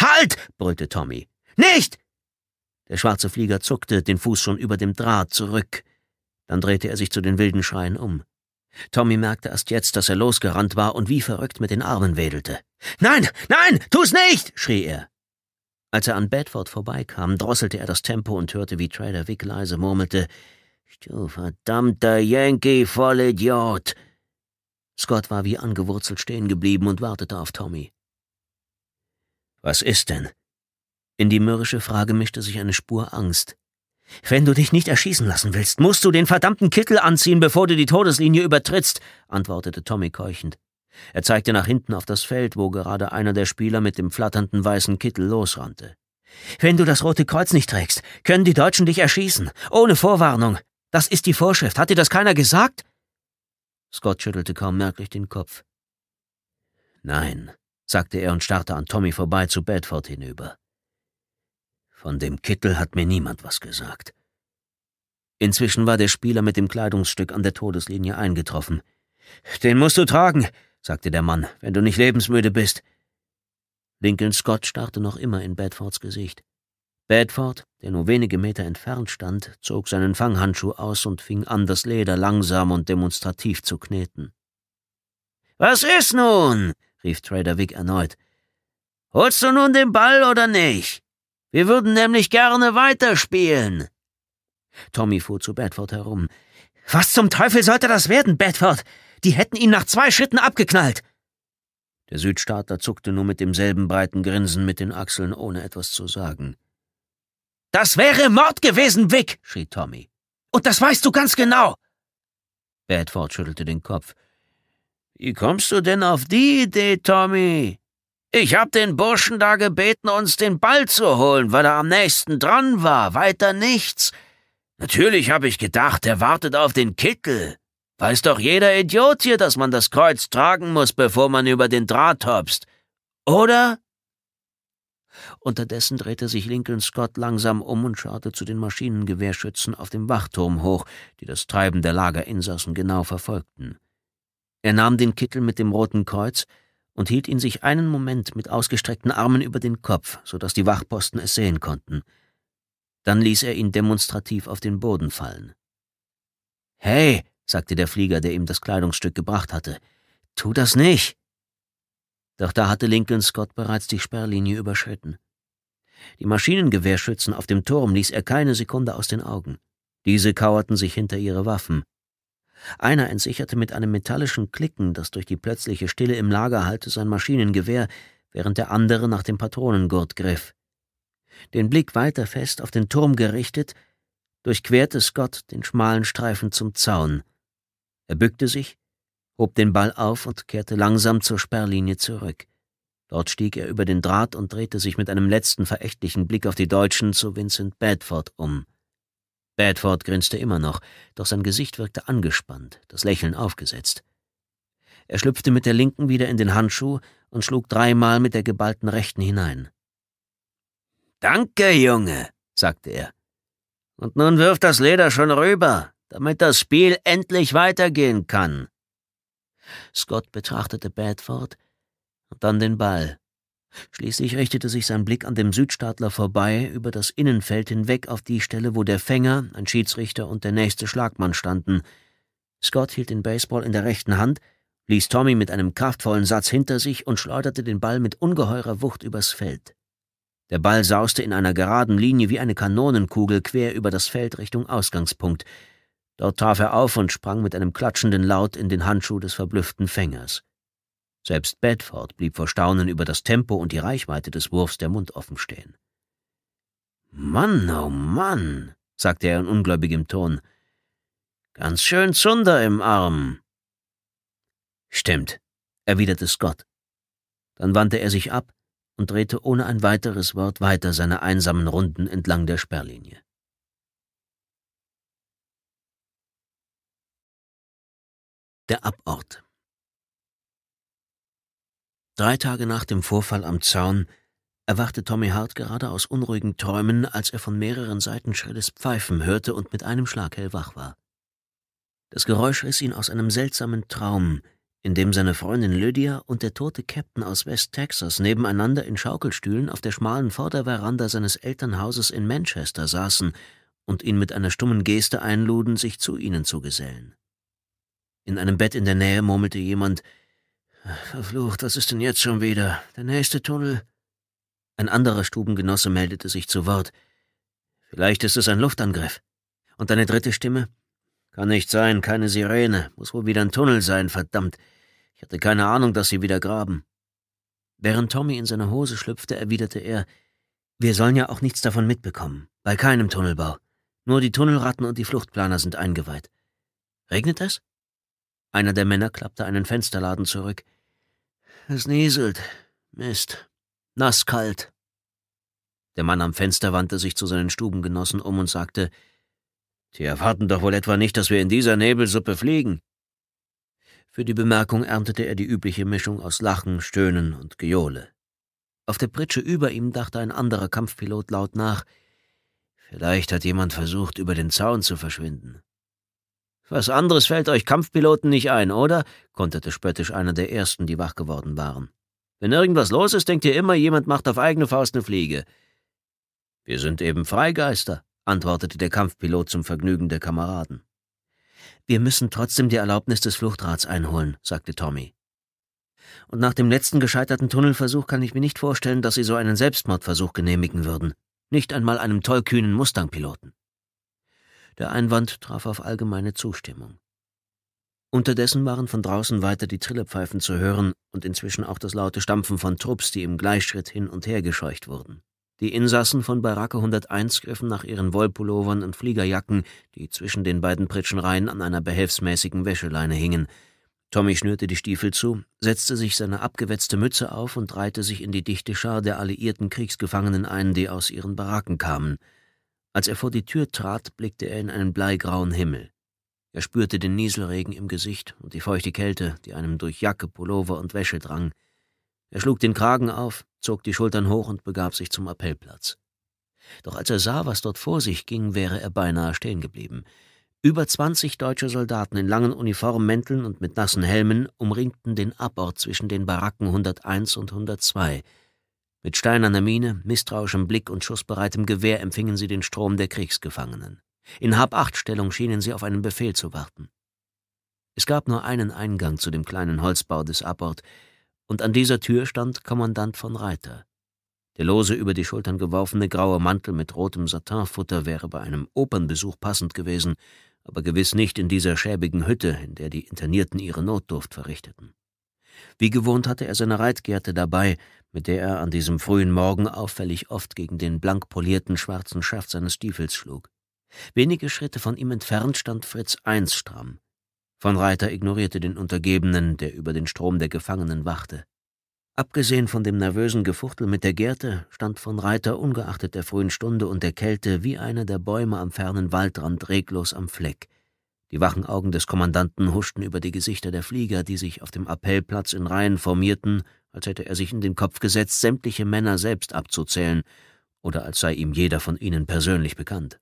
Halt! brüllte Tommy. Nicht! Der schwarze Flieger zuckte, den Fuß schon über dem Draht zurück. Dann drehte er sich zu den Wilden schreien um. Tommy merkte erst jetzt, dass er losgerannt war und wie verrückt mit den Armen wedelte. Nein, nein, tu's nicht! schrie er. Als er an Bedford vorbeikam, drosselte er das Tempo und hörte, wie Trader Vic leise murmelte: Du verdammter Yankee-Vollidiot! Scott war wie angewurzelt stehen geblieben und wartete auf Tommy. Was ist denn? In die mürrische Frage mischte sich eine Spur Angst. Wenn du dich nicht erschießen lassen willst, musst du den verdammten Kittel anziehen, bevor du die Todeslinie übertrittst, antwortete Tommy keuchend. Er zeigte nach hinten auf das Feld, wo gerade einer der Spieler mit dem flatternden weißen Kittel losrannte. Wenn du das Rote Kreuz nicht trägst, können die Deutschen dich erschießen, ohne Vorwarnung. Das ist die Vorschrift. Hat dir das keiner gesagt? Scott schüttelte kaum merklich den Kopf. Nein, sagte er und starrte an Tommy vorbei zu Bedford hinüber. Von dem Kittel hat mir niemand was gesagt. Inzwischen war der Spieler mit dem Kleidungsstück an der Todeslinie eingetroffen. Den musst du tragen, sagte der Mann, wenn du nicht lebensmüde bist. Lincoln Scott starrte noch immer in Bedfords Gesicht. Bedford, der nur wenige Meter entfernt stand, zog seinen Fanghandschuh aus und fing an, das Leder langsam und demonstrativ zu kneten. Was ist nun? rief Trader Wick erneut. Holst du nun den Ball oder nicht? Wir würden nämlich gerne weiterspielen. Tommy fuhr zu Bedford herum. Was zum Teufel sollte das werden, Bedford? Die hätten ihn nach zwei Schritten abgeknallt. Der Südstaatler zuckte nur mit demselben breiten Grinsen mit den Achseln, ohne etwas zu sagen. Das wäre Mord gewesen, Vic, schrie Tommy. Und das weißt du ganz genau. Bedford schüttelte den Kopf. Wie kommst du denn auf die Idee, Tommy? Ich hab den Burschen da gebeten, uns den Ball zu holen, weil er am nächsten dran war, weiter nichts. Natürlich hab ich gedacht, er wartet auf den Kittel. Weiß doch jeder Idiot hier, dass man das Kreuz tragen muss, bevor man über den Draht hopst. Oder? Unterdessen drehte sich Lincoln Scott langsam um und schaute zu den Maschinengewehrschützen auf dem Wachturm hoch, die das Treiben der Lagerinsassen genau verfolgten. Er nahm den Kittel mit dem roten Kreuz, und hielt ihn sich einen Moment mit ausgestreckten Armen über den Kopf, so dass die Wachposten es sehen konnten. Dann ließ er ihn demonstrativ auf den Boden fallen. Hey, sagte der Flieger, der ihm das Kleidungsstück gebracht hatte, tu das nicht. Doch da hatte Lincoln Scott bereits die Sperrlinie überschritten. Die Maschinengewehrschützen auf dem Turm ließ er keine Sekunde aus den Augen. Diese kauerten sich hinter ihre Waffen, einer entsicherte mit einem metallischen Klicken das durch die plötzliche Stille im Lager hallte, sein Maschinengewehr, während der andere nach dem Patronengurt griff. Den Blick weiter fest auf den Turm gerichtet, durchquerte Scott den schmalen Streifen zum Zaun. Er bückte sich, hob den Ball auf und kehrte langsam zur Sperrlinie zurück. Dort stieg er über den Draht und drehte sich mit einem letzten verächtlichen Blick auf die Deutschen zu Vincent Bedford um. Bedford grinste immer noch, doch sein Gesicht wirkte angespannt, das Lächeln aufgesetzt. Er schlüpfte mit der linken wieder in den Handschuh und schlug dreimal mit der geballten rechten hinein. Danke, Junge, sagte er. Und nun wirf das Leder schon rüber, damit das Spiel endlich weitergehen kann. Scott betrachtete Bedford und dann den Ball. Schließlich richtete sich sein Blick an dem Südstaatler vorbei, über das Innenfeld hinweg auf die Stelle, wo der Fänger, ein Schiedsrichter und der nächste Schlagmann standen. Scott hielt den Baseball in der rechten Hand, ließ Tommy mit einem kraftvollen Satz hinter sich und schleuderte den Ball mit ungeheurer Wucht übers Feld. Der Ball sauste in einer geraden Linie wie eine Kanonenkugel quer über das Feld Richtung Ausgangspunkt. Dort traf er auf und sprang mit einem klatschenden Laut in den Handschuh des verblüfften Fängers. Selbst Bedford blieb vor Staunen über das Tempo und die Reichweite des Wurfs der Mund offen stehen. Mann, oh Mann, sagte er in ungläubigem Ton. Ganz schön Zunder im Arm. Stimmt, erwiderte Scott. Dann wandte er sich ab und drehte ohne ein weiteres Wort weiter seine einsamen Runden entlang der Sperrlinie. Der Abort. Drei Tage nach dem Vorfall am Zaun erwachte Tommy Hart gerade aus unruhigen Träumen, als er von mehreren Seiten schrilles Pfeifen hörte und mit einem Schlag hellwach war. Das Geräusch riss ihn aus einem seltsamen Traum, in dem seine Freundin Lydia und der tote Captain aus West Texas nebeneinander in Schaukelstühlen auf der schmalen Vorderveranda seines Elternhauses in Manchester saßen und ihn mit einer stummen Geste einluden, sich zu ihnen zu gesellen. In einem Bett in der Nähe murmelte jemand Verflucht, was ist denn jetzt schon wieder? Der nächste Tunnel? Ein anderer Stubengenosse meldete sich zu Wort. Vielleicht ist es ein Luftangriff. Und eine dritte Stimme? Kann nicht sein, keine Sirene. Muss wohl wieder ein Tunnel sein, verdammt. Ich hatte keine Ahnung, dass sie wieder graben. Während Tommy in seine Hose schlüpfte, erwiderte er, wir sollen ja auch nichts davon mitbekommen, bei keinem Tunnelbau. Nur die Tunnelratten und die Fluchtplaner sind eingeweiht. Regnet es? Einer der Männer klappte einen Fensterladen zurück es nieselt. Mist. Nasskalt. Der Mann am Fenster wandte sich zu seinen Stubengenossen um und sagte, Sie erwarten doch wohl etwa nicht, dass wir in dieser Nebelsuppe fliegen. Für die Bemerkung erntete er die übliche Mischung aus Lachen, Stöhnen und Gejohle. Auf der Pritsche über ihm dachte ein anderer Kampfpilot laut nach, Vielleicht hat jemand versucht, über den Zaun zu verschwinden. Was anderes fällt euch Kampfpiloten nicht ein, oder? konterte spöttisch einer der ersten, die wach geworden waren. Wenn irgendwas los ist, denkt ihr immer, jemand macht auf eigene Faust eine Fliege. Wir sind eben Freigeister, antwortete der Kampfpilot zum Vergnügen der Kameraden. Wir müssen trotzdem die Erlaubnis des Fluchtrats einholen, sagte Tommy. Und nach dem letzten gescheiterten Tunnelversuch kann ich mir nicht vorstellen, dass Sie so einen Selbstmordversuch genehmigen würden, nicht einmal einem tollkühnen Mustangpiloten. Der Einwand traf auf allgemeine Zustimmung. Unterdessen waren von draußen weiter die Trillerpfeifen zu hören und inzwischen auch das laute Stampfen von Trupps, die im Gleichschritt hin und her gescheucht wurden. Die Insassen von Baracke 101 griffen nach ihren Wollpullovern und Fliegerjacken, die zwischen den beiden Pritschenreihen an einer behelfsmäßigen Wäscheleine hingen. Tommy schnürte die Stiefel zu, setzte sich seine abgewetzte Mütze auf und reihte sich in die dichte Schar der alliierten Kriegsgefangenen ein, die aus ihren Baracken kamen – als er vor die Tür trat, blickte er in einen bleigrauen Himmel. Er spürte den Nieselregen im Gesicht und die feuchte Kälte, die einem durch Jacke, Pullover und Wäsche drang. Er schlug den Kragen auf, zog die Schultern hoch und begab sich zum Appellplatz. Doch als er sah, was dort vor sich ging, wäre er beinahe stehen geblieben. Über zwanzig deutsche Soldaten in langen Uniformmänteln und mit nassen Helmen umringten den Abort zwischen den Baracken 101 und 102, mit steinerner Miene, misstrauischem Blick und schussbereitem Gewehr empfingen sie den Strom der Kriegsgefangenen. In Hab-Acht-Stellung schienen sie auf einen Befehl zu warten. Es gab nur einen Eingang zu dem kleinen Holzbau des Abort, und an dieser Tür stand Kommandant von Reiter. Der lose über die Schultern geworfene graue Mantel mit rotem Satinfutter wäre bei einem Opernbesuch passend gewesen, aber gewiss nicht in dieser schäbigen Hütte, in der die Internierten ihre Notdurft verrichteten. Wie gewohnt hatte er seine Reitgerte dabei, mit der er an diesem frühen Morgen auffällig oft gegen den blank polierten schwarzen Schaft seines Stiefels schlug. Wenige Schritte von ihm entfernt stand Fritz Einstramm. Von Reiter ignorierte den Untergebenen, der über den Strom der Gefangenen wachte. Abgesehen von dem nervösen Gefuchtel mit der Gerte stand von Reiter ungeachtet der frühen Stunde und der Kälte wie einer der Bäume am fernen Waldrand reglos am Fleck. Die wachen Augen des Kommandanten huschten über die Gesichter der Flieger, die sich auf dem Appellplatz in Reihen formierten als hätte er sich in den Kopf gesetzt, sämtliche Männer selbst abzuzählen, oder als sei ihm jeder von ihnen persönlich bekannt.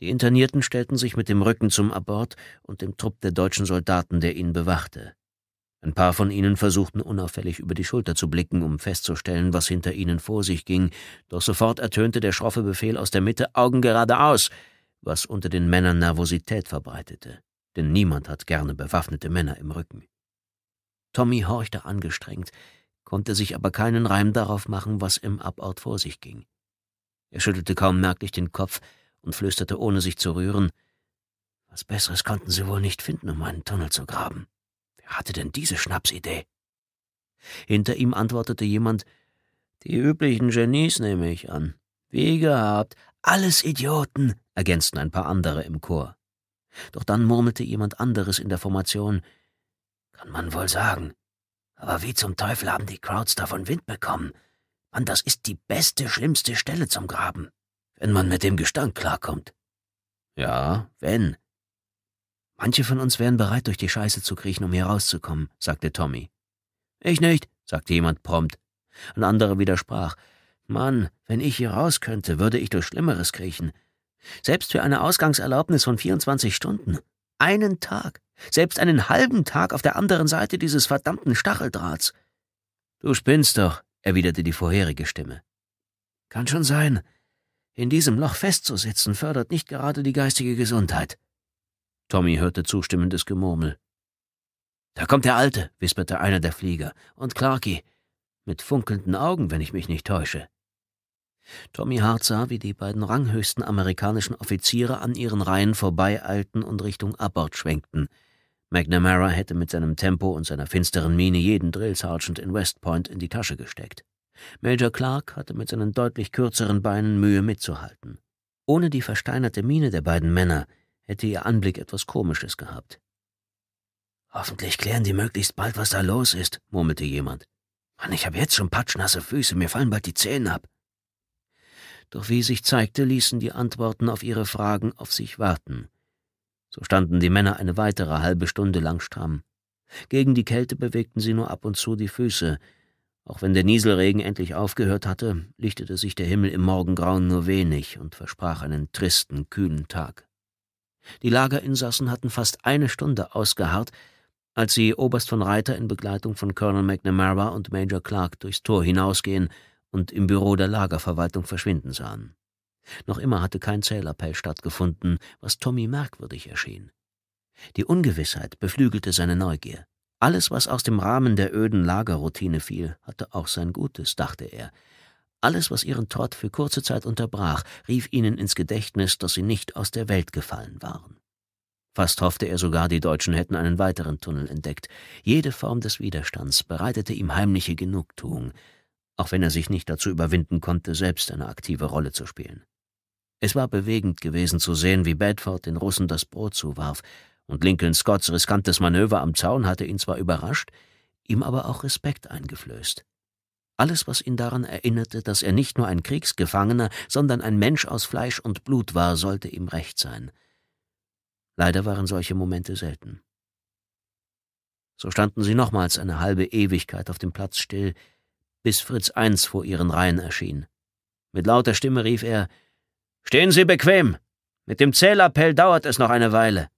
Die Internierten stellten sich mit dem Rücken zum Abort und dem Trupp der deutschen Soldaten, der ihn bewachte. Ein paar von ihnen versuchten unauffällig über die Schulter zu blicken, um festzustellen, was hinter ihnen vor sich ging, doch sofort ertönte der schroffe Befehl aus der Mitte Augen geradeaus, was unter den Männern Nervosität verbreitete, denn niemand hat gerne bewaffnete Männer im Rücken. Tommy horchte angestrengt, konnte sich aber keinen Reim darauf machen, was im Abort vor sich ging. Er schüttelte kaum merklich den Kopf und flüsterte, ohne sich zu rühren, was Besseres konnten sie wohl nicht finden, um einen Tunnel zu graben. Wer hatte denn diese Schnapsidee? Hinter ihm antwortete jemand, die üblichen Genies nehme ich an. Wie gehabt, alles Idioten, ergänzten ein paar andere im Chor. Doch dann murmelte jemand anderes in der Formation, kann man wohl sagen. Aber wie zum Teufel haben die Crowds davon Wind bekommen? Mann, das ist die beste, schlimmste Stelle zum Graben. Wenn man mit dem Gestank klarkommt. Ja, wenn. Manche von uns wären bereit, durch die Scheiße zu kriechen, um hier rauszukommen, sagte Tommy. Ich nicht, sagte jemand prompt. Ein anderer widersprach. Mann, wenn ich hier raus könnte, würde ich durch Schlimmeres kriechen. Selbst für eine Ausgangserlaubnis von 24 Stunden. Einen Tag. Selbst einen halben Tag auf der anderen Seite dieses verdammten Stacheldrahts. Du spinnst doch, erwiderte die vorherige Stimme. Kann schon sein. In diesem Loch festzusitzen fördert nicht gerade die geistige Gesundheit. Tommy hörte zustimmendes Gemurmel. Da kommt der Alte, wisperte einer der Flieger, und Clarky, mit funkelnden Augen, wenn ich mich nicht täusche. Tommy Hart sah, wie die beiden ranghöchsten amerikanischen Offiziere an ihren Reihen vorbeieilten und Richtung Abbord schwenkten. McNamara hätte mit seinem Tempo und seiner finsteren Miene jeden Drill Sergeant in West Point in die Tasche gesteckt. Major Clark hatte mit seinen deutlich kürzeren Beinen Mühe mitzuhalten. Ohne die versteinerte Miene der beiden Männer hätte ihr Anblick etwas Komisches gehabt. Hoffentlich klären die möglichst bald, was da los ist, murmelte jemand. Mann, ich habe jetzt schon patschnasse Füße, mir fallen bald die Zähne ab. Doch wie sich zeigte, ließen die Antworten auf ihre Fragen auf sich warten. So standen die Männer eine weitere halbe Stunde lang stramm. Gegen die Kälte bewegten sie nur ab und zu die Füße. Auch wenn der Nieselregen endlich aufgehört hatte, lichtete sich der Himmel im Morgengrauen nur wenig und versprach einen tristen, kühlen Tag. Die Lagerinsassen hatten fast eine Stunde ausgeharrt, als sie Oberst von Reiter in Begleitung von Colonel McNamara und Major Clark durchs Tor hinausgehen und im Büro der Lagerverwaltung verschwinden sahen. Noch immer hatte kein Zählappell stattgefunden, was Tommy merkwürdig erschien. Die Ungewissheit beflügelte seine Neugier. Alles, was aus dem Rahmen der öden Lagerroutine fiel, hatte auch sein Gutes, dachte er. Alles, was ihren Tod für kurze Zeit unterbrach, rief ihnen ins Gedächtnis, dass sie nicht aus der Welt gefallen waren. Fast hoffte er sogar, die Deutschen hätten einen weiteren Tunnel entdeckt. Jede Form des Widerstands bereitete ihm heimliche Genugtuung, auch wenn er sich nicht dazu überwinden konnte, selbst eine aktive Rolle zu spielen. Es war bewegend gewesen zu sehen, wie Bedford den Russen das Brot zuwarf, und Lincoln Scotts riskantes Manöver am Zaun hatte ihn zwar überrascht, ihm aber auch Respekt eingeflößt. Alles, was ihn daran erinnerte, dass er nicht nur ein Kriegsgefangener, sondern ein Mensch aus Fleisch und Blut war, sollte ihm recht sein. Leider waren solche Momente selten. So standen sie nochmals eine halbe Ewigkeit auf dem Platz still, bis Fritz I vor ihren Reihen erschien. Mit lauter Stimme rief er Stehen Sie bequem. Mit dem Zählappell dauert es noch eine Weile.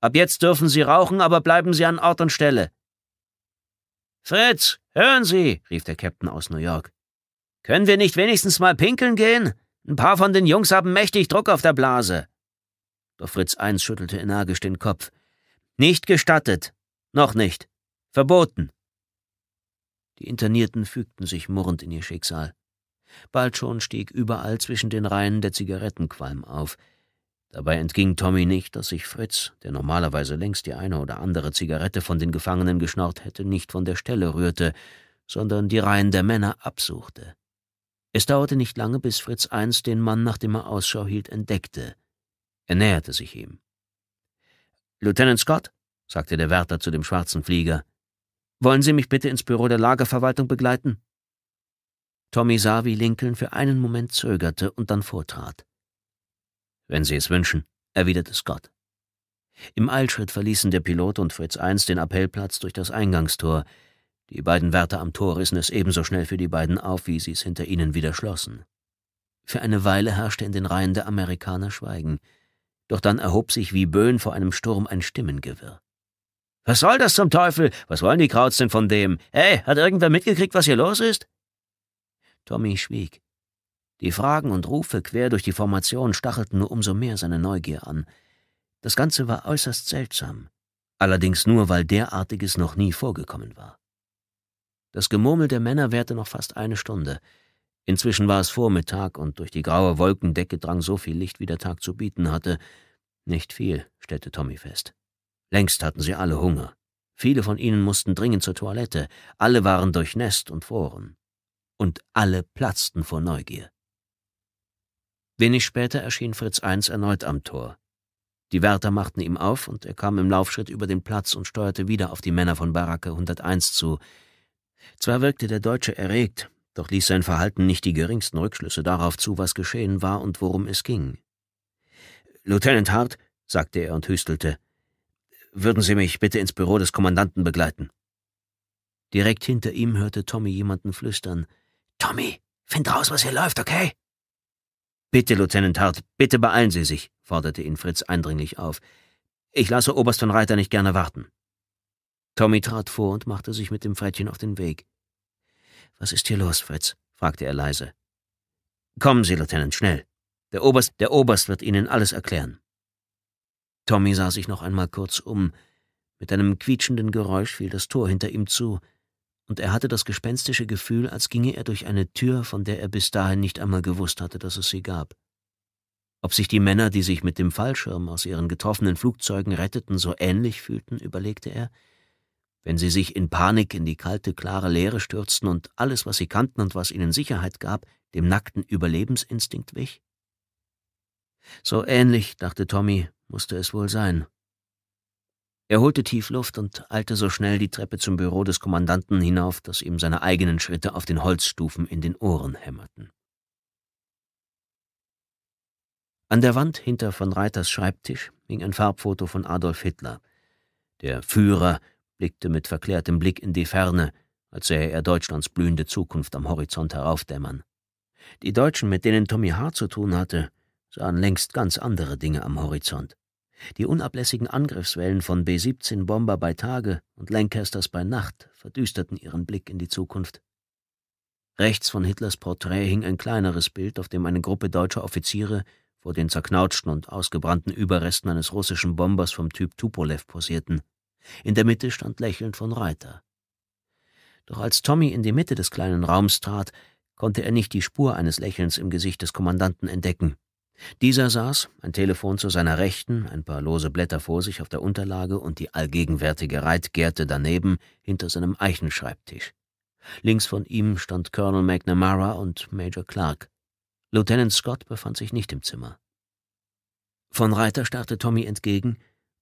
Ab jetzt dürfen Sie rauchen, aber bleiben Sie an Ort und Stelle. Fritz, hören Sie, rief der Captain aus New York. Können wir nicht wenigstens mal pinkeln gehen? Ein paar von den Jungs haben mächtig Druck auf der Blase. Doch Fritz I schüttelte energisch den Kopf. Nicht gestattet. Noch nicht. Verboten. Die Internierten fügten sich murrend in ihr Schicksal. Bald schon stieg überall zwischen den Reihen der Zigarettenqualm auf. Dabei entging Tommy nicht, dass sich Fritz, der normalerweise längst die eine oder andere Zigarette von den Gefangenen geschnarrt hätte, nicht von der Stelle rührte, sondern die Reihen der Männer absuchte. Es dauerte nicht lange, bis Fritz einst den Mann, nach dem er Ausschau hielt, entdeckte. Er näherte sich ihm. Lieutenant Scott, sagte der Wärter zu dem schwarzen Flieger, wollen Sie mich bitte ins Büro der Lagerverwaltung begleiten? Tommy sah, wie Lincoln für einen Moment zögerte und dann vortrat. Wenn Sie es wünschen, erwiderte Scott. Im Eilschritt verließen der Pilot und Fritz I den Appellplatz durch das Eingangstor. Die beiden Wärter am Tor rissen es ebenso schnell für die beiden auf, wie sie es hinter ihnen wieder schlossen. Für eine Weile herrschte in den Reihen der Amerikaner Schweigen. Doch dann erhob sich wie Böen vor einem Sturm ein Stimmengewirr. Was soll das zum Teufel? Was wollen die Krauts denn von dem? Hey, hat irgendwer mitgekriegt, was hier los ist? Tommy schwieg. Die Fragen und Rufe quer durch die Formation stachelten nur umso mehr seine Neugier an. Das Ganze war äußerst seltsam, allerdings nur, weil derartiges noch nie vorgekommen war. Das Gemurmel der Männer währte noch fast eine Stunde. Inzwischen war es Vormittag und durch die graue Wolkendecke drang so viel Licht, wie der Tag zu bieten hatte. Nicht viel, stellte Tommy fest. Längst hatten sie alle Hunger. Viele von ihnen mussten dringend zur Toilette, alle waren durchnässt und froren und alle platzten vor Neugier. Wenig später erschien Fritz I erneut am Tor. Die Wärter machten ihm auf und er kam im Laufschritt über den Platz und steuerte wieder auf die Männer von Baracke 101 zu. Zwar wirkte der Deutsche erregt, doch ließ sein Verhalten nicht die geringsten Rückschlüsse darauf zu, was geschehen war und worum es ging. Lieutenant Hart, sagte er und hüstelte, würden Sie mich bitte ins Büro des Kommandanten begleiten. Direkt hinter ihm hörte Tommy jemanden flüstern, Tommy, find raus, was hier läuft, okay? Bitte, Lieutenant Hart, bitte beeilen Sie sich, forderte ihn Fritz eindringlich auf. Ich lasse Oberst von Reiter nicht gerne warten. Tommy trat vor und machte sich mit dem Frettchen auf den Weg. Was ist hier los, Fritz? fragte er leise. Kommen Sie, Lieutenant, schnell. Der Oberst, der Oberst wird Ihnen alles erklären. Tommy sah sich noch einmal kurz um. Mit einem quietschenden Geräusch fiel das Tor hinter ihm zu und er hatte das gespenstische Gefühl, als ginge er durch eine Tür, von der er bis dahin nicht einmal gewusst hatte, dass es sie gab. Ob sich die Männer, die sich mit dem Fallschirm aus ihren getroffenen Flugzeugen retteten, so ähnlich fühlten, überlegte er. Wenn sie sich in Panik in die kalte, klare Leere stürzten und alles, was sie kannten und was ihnen Sicherheit gab, dem nackten Überlebensinstinkt wich? So ähnlich, dachte Tommy, musste es wohl sein. Er holte Tiefluft und eilte so schnell die Treppe zum Büro des Kommandanten hinauf, dass ihm seine eigenen Schritte auf den Holzstufen in den Ohren hämmerten. An der Wand hinter von Reiters Schreibtisch hing ein Farbfoto von Adolf Hitler. Der Führer blickte mit verklärtem Blick in die Ferne, als sähe er Deutschlands blühende Zukunft am Horizont heraufdämmern. Die Deutschen, mit denen Tommy Hart zu tun hatte, sahen längst ganz andere Dinge am Horizont. Die unablässigen Angriffswellen von B-17-Bomber bei Tage und Lancasters bei Nacht verdüsterten ihren Blick in die Zukunft. Rechts von Hitlers Porträt hing ein kleineres Bild, auf dem eine Gruppe deutscher Offiziere vor den zerknautschten und ausgebrannten Überresten eines russischen Bombers vom Typ Tupolev posierten. In der Mitte stand lächelnd von Reiter. Doch als Tommy in die Mitte des kleinen Raums trat, konnte er nicht die Spur eines Lächelns im Gesicht des Kommandanten entdecken. Dieser saß, ein Telefon zu seiner Rechten, ein paar lose Blätter vor sich auf der Unterlage und die allgegenwärtige Reitgerte daneben hinter seinem Eichenschreibtisch. Links von ihm stand Colonel McNamara und Major Clark. Lieutenant Scott befand sich nicht im Zimmer. Von Reiter starrte Tommy entgegen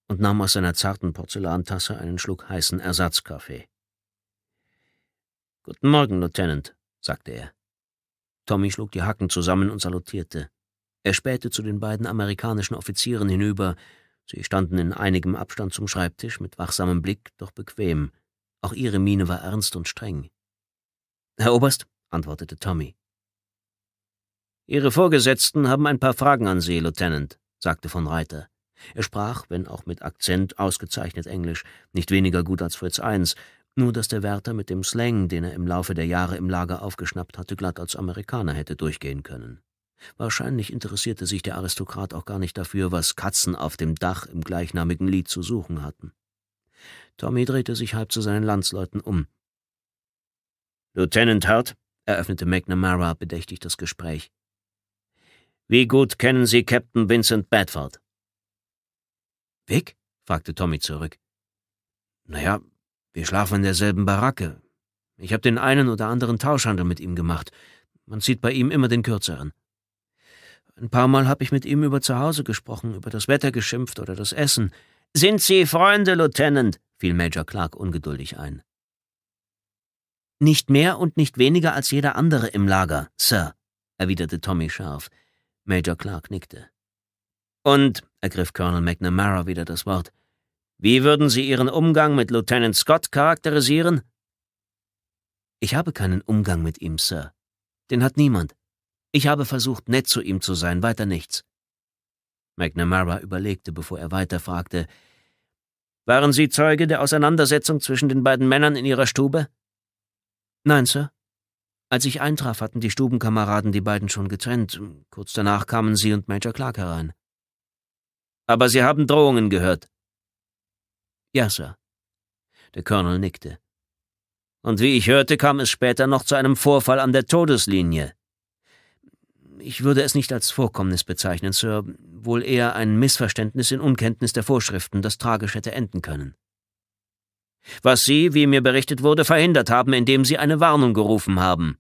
und nahm aus seiner zarten Porzellantasse einen Schluck heißen Ersatzkaffee. Guten Morgen, Lieutenant, sagte er. Tommy schlug die Hacken zusammen und salutierte. Er spähte zu den beiden amerikanischen Offizieren hinüber. Sie standen in einigem Abstand zum Schreibtisch, mit wachsamem Blick, doch bequem. Auch ihre Miene war ernst und streng. Herr Oberst, antwortete Tommy. Ihre Vorgesetzten haben ein paar Fragen an Sie, Lieutenant, sagte von Reiter. Er sprach, wenn auch mit Akzent, ausgezeichnet Englisch, nicht weniger gut als Fritz I, nur dass der Wärter mit dem Slang, den er im Laufe der Jahre im Lager aufgeschnappt hatte, glatt als Amerikaner hätte durchgehen können. Wahrscheinlich interessierte sich der Aristokrat auch gar nicht dafür, was Katzen auf dem Dach im gleichnamigen Lied zu suchen hatten. Tommy drehte sich halb zu seinen Landsleuten um. Lieutenant Hart, eröffnete McNamara bedächtig das Gespräch. Wie gut kennen Sie Captain Vincent Bedford? Vic? fragte Tommy zurück. Naja, wir schlafen in derselben Baracke. Ich habe den einen oder anderen Tauschhandel mit ihm gemacht. Man zieht bei ihm immer den Kürzeren. Ein paar Mal habe ich mit ihm über zu Hause gesprochen, über das Wetter geschimpft oder das Essen. Sind Sie Freunde, Lieutenant? fiel Major Clark ungeduldig ein. Nicht mehr und nicht weniger als jeder andere im Lager, Sir, erwiderte Tommy scharf. Major Clark nickte. Und, ergriff Colonel McNamara wieder das Wort, wie würden Sie Ihren Umgang mit Lieutenant Scott charakterisieren? Ich habe keinen Umgang mit ihm, Sir. Den hat niemand. Ich habe versucht, nett zu ihm zu sein, weiter nichts. McNamara überlegte, bevor er weiterfragte. Waren Sie Zeuge der Auseinandersetzung zwischen den beiden Männern in Ihrer Stube? Nein, Sir. Als ich eintraf, hatten die Stubenkameraden die beiden schon getrennt. Kurz danach kamen Sie und Major Clark herein. Aber Sie haben Drohungen gehört. Ja, Sir. Der Colonel nickte. Und wie ich hörte, kam es später noch zu einem Vorfall an der Todeslinie. Ich würde es nicht als Vorkommnis bezeichnen, Sir, wohl eher ein Missverständnis in Unkenntnis der Vorschriften, das tragisch hätte enden können. Was Sie, wie mir berichtet wurde, verhindert haben, indem Sie eine Warnung gerufen haben.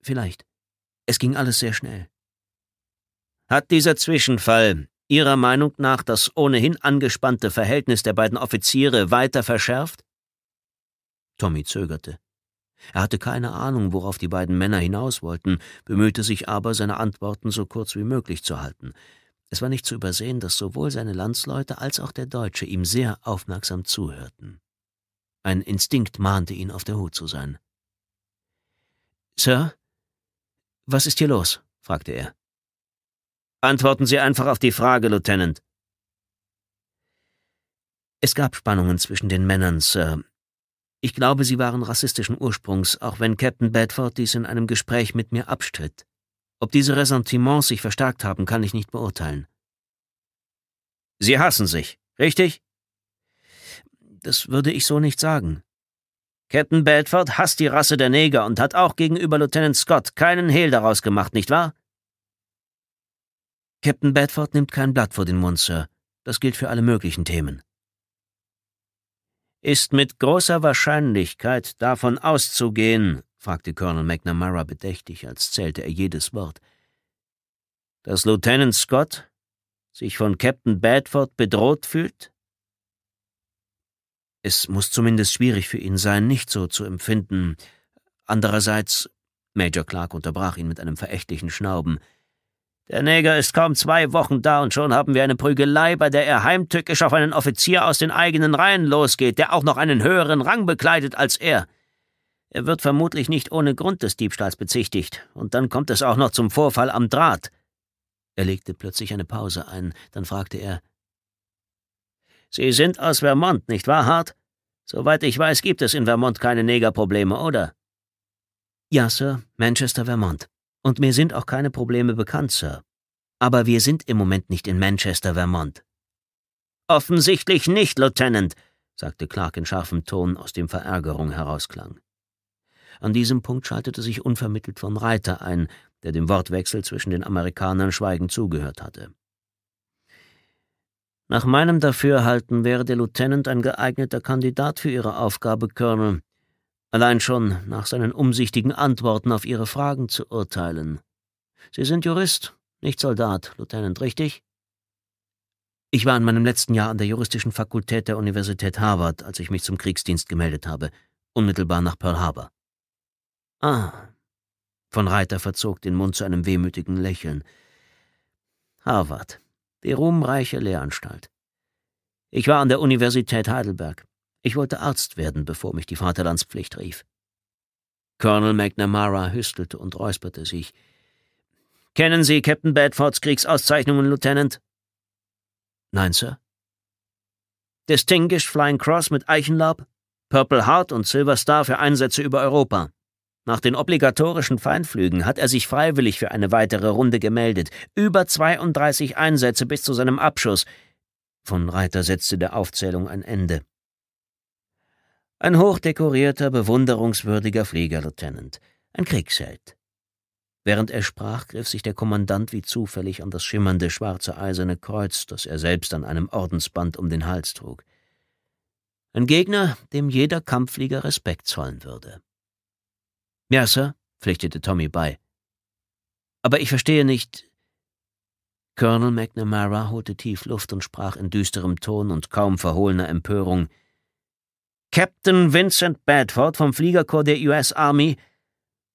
Vielleicht. Es ging alles sehr schnell. Hat dieser Zwischenfall Ihrer Meinung nach das ohnehin angespannte Verhältnis der beiden Offiziere weiter verschärft? Tommy zögerte. Er hatte keine Ahnung, worauf die beiden Männer hinaus wollten, bemühte sich aber, seine Antworten so kurz wie möglich zu halten. Es war nicht zu übersehen, dass sowohl seine Landsleute als auch der Deutsche ihm sehr aufmerksam zuhörten. Ein Instinkt mahnte ihn, auf der Hut zu sein. Sir, was ist hier los? fragte er. Antworten Sie einfach auf die Frage, Lieutenant. Es gab Spannungen zwischen den Männern, Sir, ich glaube, sie waren rassistischen Ursprungs, auch wenn Captain Bedford dies in einem Gespräch mit mir abstritt. Ob diese Ressentiments sich verstärkt haben, kann ich nicht beurteilen. Sie hassen sich, richtig? Das würde ich so nicht sagen. Captain Bedford hasst die Rasse der Neger und hat auch gegenüber Lieutenant Scott keinen Hehl daraus gemacht, nicht wahr? Captain Bedford nimmt kein Blatt vor den Mund, Sir. Das gilt für alle möglichen Themen. Ist mit großer Wahrscheinlichkeit davon auszugehen, fragte Colonel McNamara bedächtig, als zählte er jedes Wort, dass Lieutenant Scott sich von Captain Bedford bedroht fühlt? Es muss zumindest schwierig für ihn sein, nicht so zu empfinden. Andererseits, Major Clark unterbrach ihn mit einem verächtlichen Schnauben, der Neger ist kaum zwei Wochen da und schon haben wir eine Prügelei, bei der er heimtückisch auf einen Offizier aus den eigenen Reihen losgeht, der auch noch einen höheren Rang bekleidet als er. Er wird vermutlich nicht ohne Grund des Diebstahls bezichtigt, und dann kommt es auch noch zum Vorfall am Draht. Er legte plötzlich eine Pause ein, dann fragte er Sie sind aus Vermont, nicht wahr, Hart? Soweit ich weiß, gibt es in Vermont keine Negerprobleme, oder? Ja, Sir, Manchester, Vermont. Und mir sind auch keine Probleme bekannt, Sir. Aber wir sind im Moment nicht in Manchester, Vermont. Offensichtlich nicht, Lieutenant, sagte Clark in scharfem Ton, aus dem Verärgerung herausklang. An diesem Punkt schaltete sich unvermittelt von Reiter ein, der dem Wortwechsel zwischen den Amerikanern schweigend zugehört hatte. Nach meinem Dafürhalten wäre der Lieutenant ein geeigneter Kandidat für Ihre Aufgabe, Colonel, Allein schon nach seinen umsichtigen Antworten auf Ihre Fragen zu urteilen. Sie sind Jurist, nicht Soldat, Lieutenant, richtig? Ich war in meinem letzten Jahr an der juristischen Fakultät der Universität Harvard, als ich mich zum Kriegsdienst gemeldet habe, unmittelbar nach Pearl Harbor. Ah. Von Reiter verzog den Mund zu einem wehmütigen Lächeln. Harvard, die ruhmreiche Lehranstalt. Ich war an der Universität Heidelberg. Ich wollte Arzt werden, bevor mich die Vaterlandspflicht rief. Colonel McNamara hüstelte und räusperte sich. Kennen Sie Captain Bedfords Kriegsauszeichnungen, Lieutenant? Nein, Sir. Distinguished Flying Cross mit Eichenlaub, Purple Heart und Silver Star für Einsätze über Europa. Nach den obligatorischen Feindflügen hat er sich freiwillig für eine weitere Runde gemeldet. Über 32 Einsätze bis zu seinem Abschuss. Von Reiter setzte der Aufzählung ein Ende. Ein hochdekorierter, bewunderungswürdiger Fliegerlieutenant, ein Kriegsheld. Während er sprach, griff sich der Kommandant wie zufällig an das schimmernde schwarze eiserne Kreuz, das er selbst an einem Ordensband um den Hals trug. Ein Gegner, dem jeder Kampfflieger Respekt zollen würde. Ja, Sir, pflichtete Tommy bei. Aber ich verstehe nicht. Colonel McNamara holte tief Luft und sprach in düsterem Ton und kaum verhohlener Empörung. Captain Vincent Bedford vom Fliegerkorps der US Army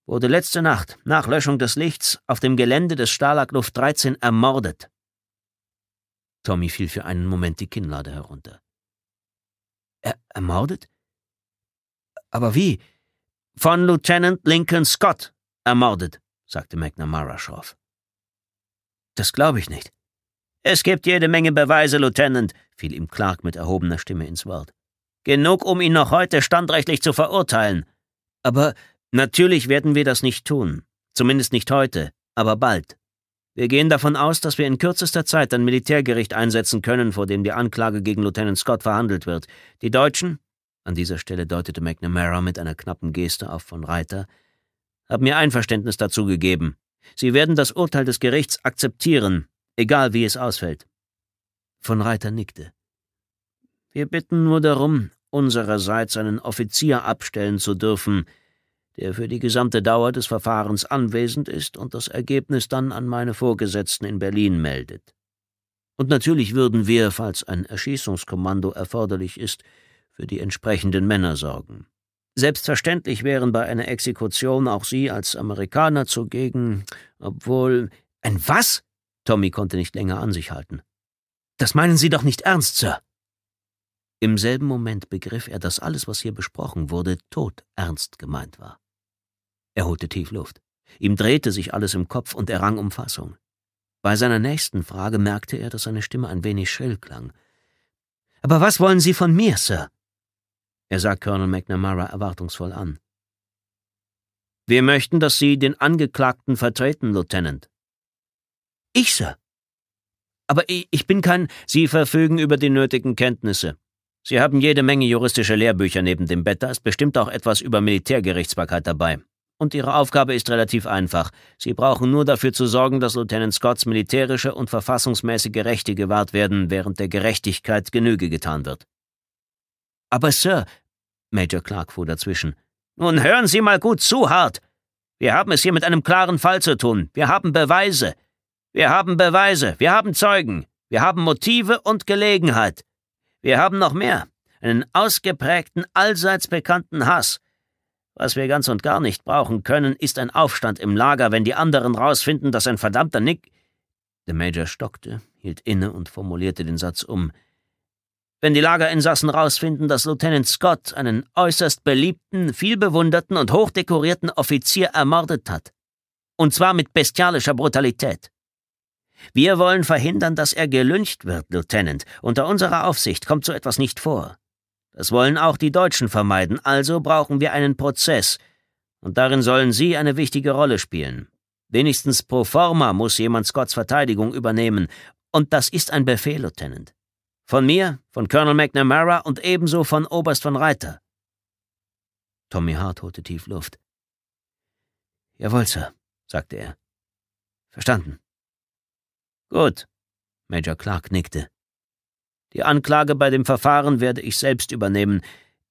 wurde letzte Nacht nach Löschung des Lichts auf dem Gelände des Stalag Luft 13 ermordet. Tommy fiel für einen Moment die Kinnlade herunter. Er ermordet? Aber wie? Von Lieutenant Lincoln Scott ermordet, sagte McNamara schroff. Das glaube ich nicht. Es gibt jede Menge Beweise, Lieutenant, fiel ihm Clark mit erhobener Stimme ins Wort. Genug, um ihn noch heute standrechtlich zu verurteilen. Aber natürlich werden wir das nicht tun. Zumindest nicht heute, aber bald. Wir gehen davon aus, dass wir in kürzester Zeit ein Militärgericht einsetzen können, vor dem die Anklage gegen Lieutenant Scott verhandelt wird. Die Deutschen, an dieser Stelle deutete McNamara mit einer knappen Geste auf von Reiter, haben mir Einverständnis dazu gegeben. Sie werden das Urteil des Gerichts akzeptieren, egal wie es ausfällt. Von Reiter nickte. Wir bitten nur darum, unsererseits einen Offizier abstellen zu dürfen, der für die gesamte Dauer des Verfahrens anwesend ist und das Ergebnis dann an meine Vorgesetzten in Berlin meldet. Und natürlich würden wir, falls ein Erschießungskommando erforderlich ist, für die entsprechenden Männer sorgen. Selbstverständlich wären bei einer Exekution auch Sie als Amerikaner zugegen, obwohl. Ein was? Tommy konnte nicht länger an sich halten. Das meinen Sie doch nicht ernst, Sir. Im selben Moment begriff er, dass alles, was hier besprochen wurde, tot ernst gemeint war. Er holte tief Luft. Ihm drehte sich alles im Kopf und er rang um Fassung. Bei seiner nächsten Frage merkte er, dass seine Stimme ein wenig schrill klang. Aber was wollen Sie von mir, Sir? Er sah Colonel McNamara erwartungsvoll an. Wir möchten, dass Sie den Angeklagten vertreten, Lieutenant. Ich, Sir. Aber ich, ich bin kein. Sie verfügen über die nötigen Kenntnisse. Sie haben jede Menge juristische Lehrbücher neben dem Bett, da ist bestimmt auch etwas über Militärgerichtsbarkeit dabei. Und Ihre Aufgabe ist relativ einfach. Sie brauchen nur dafür zu sorgen, dass Lieutenant Scotts militärische und verfassungsmäßige Rechte gewahrt werden, während der Gerechtigkeit Genüge getan wird. Aber Sir, Major Clark fuhr dazwischen, nun hören Sie mal gut zu, Hart. Wir haben es hier mit einem klaren Fall zu tun. Wir haben Beweise. Wir haben Beweise. Wir haben Zeugen. Wir haben Motive und Gelegenheit. Wir haben noch mehr, einen ausgeprägten, allseits bekannten Hass. Was wir ganz und gar nicht brauchen können, ist ein Aufstand im Lager, wenn die anderen rausfinden, dass ein verdammter Nick. Der Major stockte, hielt inne und formulierte den Satz um. Wenn die Lagerinsassen rausfinden, dass Lieutenant Scott einen äußerst beliebten, vielbewunderten und hochdekorierten Offizier ermordet hat. Und zwar mit bestialischer Brutalität. Wir wollen verhindern, dass er gelüncht wird, Lieutenant. Unter unserer Aufsicht kommt so etwas nicht vor. Das wollen auch die Deutschen vermeiden, also brauchen wir einen Prozess, und darin sollen Sie eine wichtige Rolle spielen. Wenigstens pro forma muss jemand Scotts Verteidigung übernehmen, und das ist ein Befehl, Lieutenant. Von mir, von Colonel McNamara und ebenso von Oberst von Reiter. Tommy Hart holte tief Luft. Jawohl, Sir, sagte er. Verstanden. Gut. Major Clark nickte. Die Anklage bei dem Verfahren werde ich selbst übernehmen.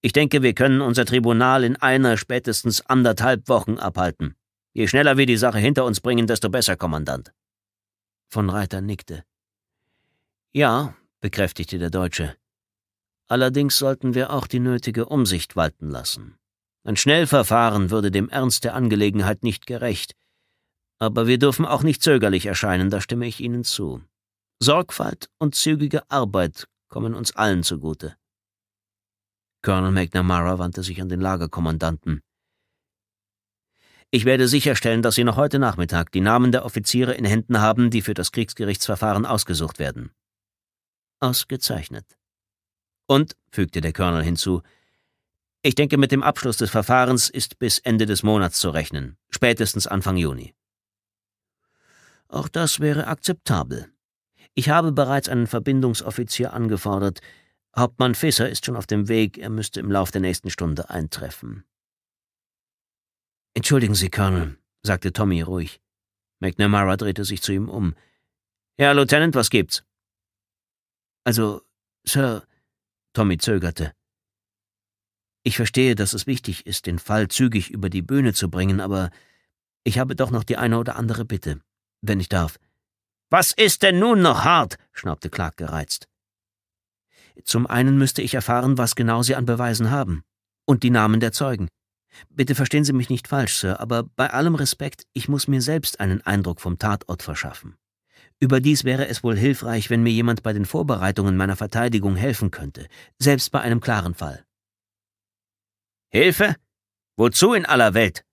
Ich denke, wir können unser Tribunal in einer spätestens anderthalb Wochen abhalten. Je schneller wir die Sache hinter uns bringen, desto besser, Kommandant. Von Reiter nickte. Ja, bekräftigte der Deutsche. Allerdings sollten wir auch die nötige Umsicht walten lassen. Ein Schnellverfahren würde dem Ernst der Angelegenheit nicht gerecht. Aber wir dürfen auch nicht zögerlich erscheinen, da stimme ich Ihnen zu. Sorgfalt und zügige Arbeit kommen uns allen zugute. Colonel McNamara wandte sich an den Lagerkommandanten. Ich werde sicherstellen, dass Sie noch heute Nachmittag die Namen der Offiziere in Händen haben, die für das Kriegsgerichtsverfahren ausgesucht werden. Ausgezeichnet. Und, fügte der Colonel hinzu, ich denke, mit dem Abschluss des Verfahrens ist bis Ende des Monats zu rechnen, spätestens Anfang Juni. Auch das wäre akzeptabel. Ich habe bereits einen Verbindungsoffizier angefordert. Hauptmann Fisser ist schon auf dem Weg, er müsste im Lauf der nächsten Stunde eintreffen. Entschuldigen Sie, Colonel, sagte Tommy ruhig. McNamara drehte sich zu ihm um. Herr Lieutenant, was gibt's? Also, Sir, Tommy zögerte. Ich verstehe, dass es wichtig ist, den Fall zügig über die Bühne zu bringen, aber ich habe doch noch die eine oder andere Bitte wenn ich darf. Was ist denn nun noch hart? schnaubte Clark gereizt. Zum einen müsste ich erfahren, was genau Sie an Beweisen haben. Und die Namen der Zeugen. Bitte verstehen Sie mich nicht falsch, Sir, aber bei allem Respekt, ich muss mir selbst einen Eindruck vom Tatort verschaffen. Überdies wäre es wohl hilfreich, wenn mir jemand bei den Vorbereitungen meiner Verteidigung helfen könnte, selbst bei einem klaren Fall. Hilfe? Wozu in aller Welt?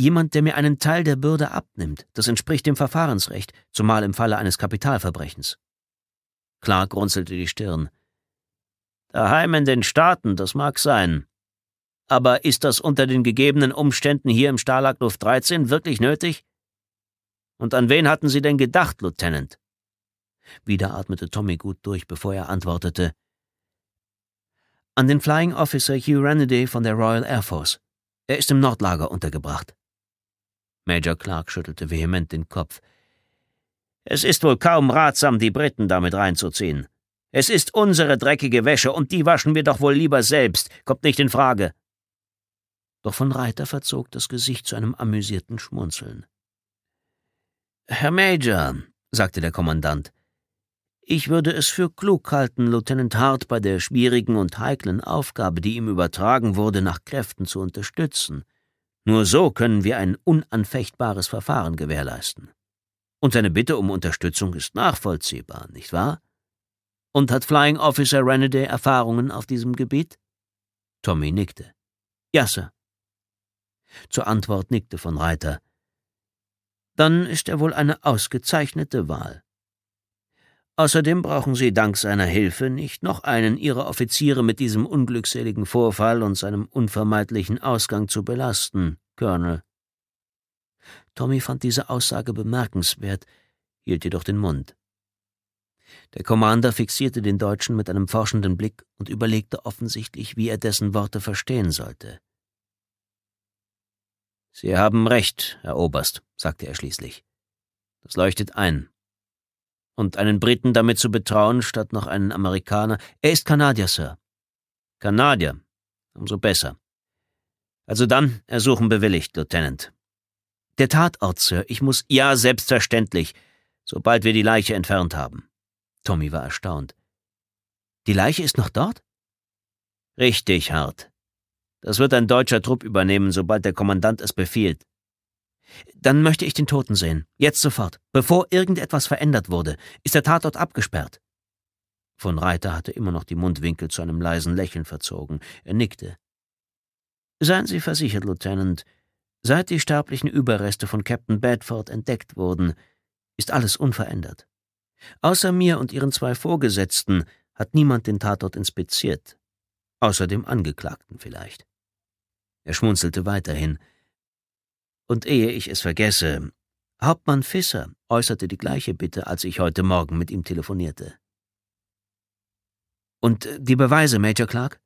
Jemand, der mir einen Teil der Bürde abnimmt, das entspricht dem Verfahrensrecht, zumal im Falle eines Kapitalverbrechens. Clark runzelte die Stirn. Daheim in den Staaten, das mag sein. Aber ist das unter den gegebenen Umständen hier im Stalag-Luft 13 wirklich nötig? Und an wen hatten Sie denn gedacht, Lieutenant? Wieder atmete Tommy gut durch, bevor er antwortete. An den Flying Officer Hugh Renaday von der Royal Air Force. Er ist im Nordlager untergebracht. Major Clark schüttelte vehement den Kopf. Es ist wohl kaum ratsam, die Briten damit reinzuziehen. Es ist unsere dreckige Wäsche, und die waschen wir doch wohl lieber selbst, kommt nicht in Frage. Doch von Reiter verzog das Gesicht zu einem amüsierten Schmunzeln. Herr Major, sagte der Kommandant, ich würde es für klug halten, Lieutenant Hart bei der schwierigen und heiklen Aufgabe, die ihm übertragen wurde, nach Kräften zu unterstützen. Nur so können wir ein unanfechtbares Verfahren gewährleisten. Und seine Bitte um Unterstützung ist nachvollziehbar, nicht wahr? Und hat Flying Officer Renaday Erfahrungen auf diesem Gebiet? Tommy nickte. Ja, Sir. Zur Antwort nickte von Reiter. Dann ist er wohl eine ausgezeichnete Wahl. Außerdem brauchen Sie dank seiner Hilfe nicht noch einen Ihrer Offiziere mit diesem unglückseligen Vorfall und seinem unvermeidlichen Ausgang zu belasten, Colonel. Tommy fand diese Aussage bemerkenswert, hielt jedoch den Mund. Der Commander fixierte den Deutschen mit einem forschenden Blick und überlegte offensichtlich, wie er dessen Worte verstehen sollte. Sie haben recht, Herr Oberst, sagte er schließlich. Das leuchtet ein und einen Briten damit zu betrauen, statt noch einen Amerikaner. Er ist Kanadier, Sir. Kanadier. Umso besser. Also dann, Ersuchen bewilligt, Lieutenant. Der Tatort, Sir. Ich muss. Ja, selbstverständlich. Sobald wir die Leiche entfernt haben. Tommy war erstaunt. Die Leiche ist noch dort? Richtig, Hart. Das wird ein deutscher Trupp übernehmen, sobald der Kommandant es befiehlt. Dann möchte ich den Toten sehen. Jetzt sofort. Bevor irgendetwas verändert wurde, ist der Tatort abgesperrt. Von Reiter hatte immer noch die Mundwinkel zu einem leisen Lächeln verzogen. Er nickte. Seien Sie versichert, Lieutenant, seit die sterblichen Überreste von Captain Bedford entdeckt wurden, ist alles unverändert. Außer mir und Ihren zwei Vorgesetzten hat niemand den Tatort inspiziert. Außer dem Angeklagten vielleicht. Er schmunzelte weiterhin. Und ehe ich es vergesse, Hauptmann Fisser äußerte die gleiche Bitte, als ich heute Morgen mit ihm telefonierte. Und äh, die Beweise, Major Clark?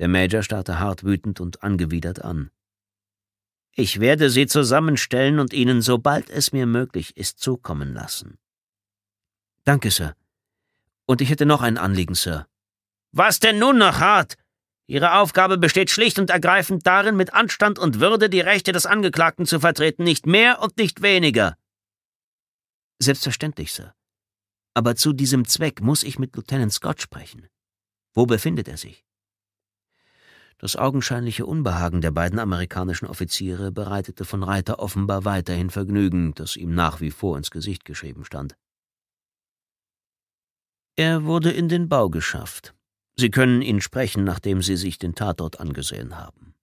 Der Major starrte hart wütend und angewidert an. Ich werde sie zusammenstellen und Ihnen, sobald es mir möglich ist, zukommen lassen. Danke, Sir. Und ich hätte noch ein Anliegen, Sir. Was denn nun noch hart? Ihre Aufgabe besteht schlicht und ergreifend darin, mit Anstand und Würde die Rechte des Angeklagten zu vertreten, nicht mehr und nicht weniger. Selbstverständlich, Sir. Aber zu diesem Zweck muss ich mit Lieutenant Scott sprechen. Wo befindet er sich? Das augenscheinliche Unbehagen der beiden amerikanischen Offiziere bereitete von Reiter offenbar weiterhin Vergnügen, das ihm nach wie vor ins Gesicht geschrieben stand. Er wurde in den Bau geschafft, Sie können ihn sprechen, nachdem Sie sich den Tatort angesehen haben.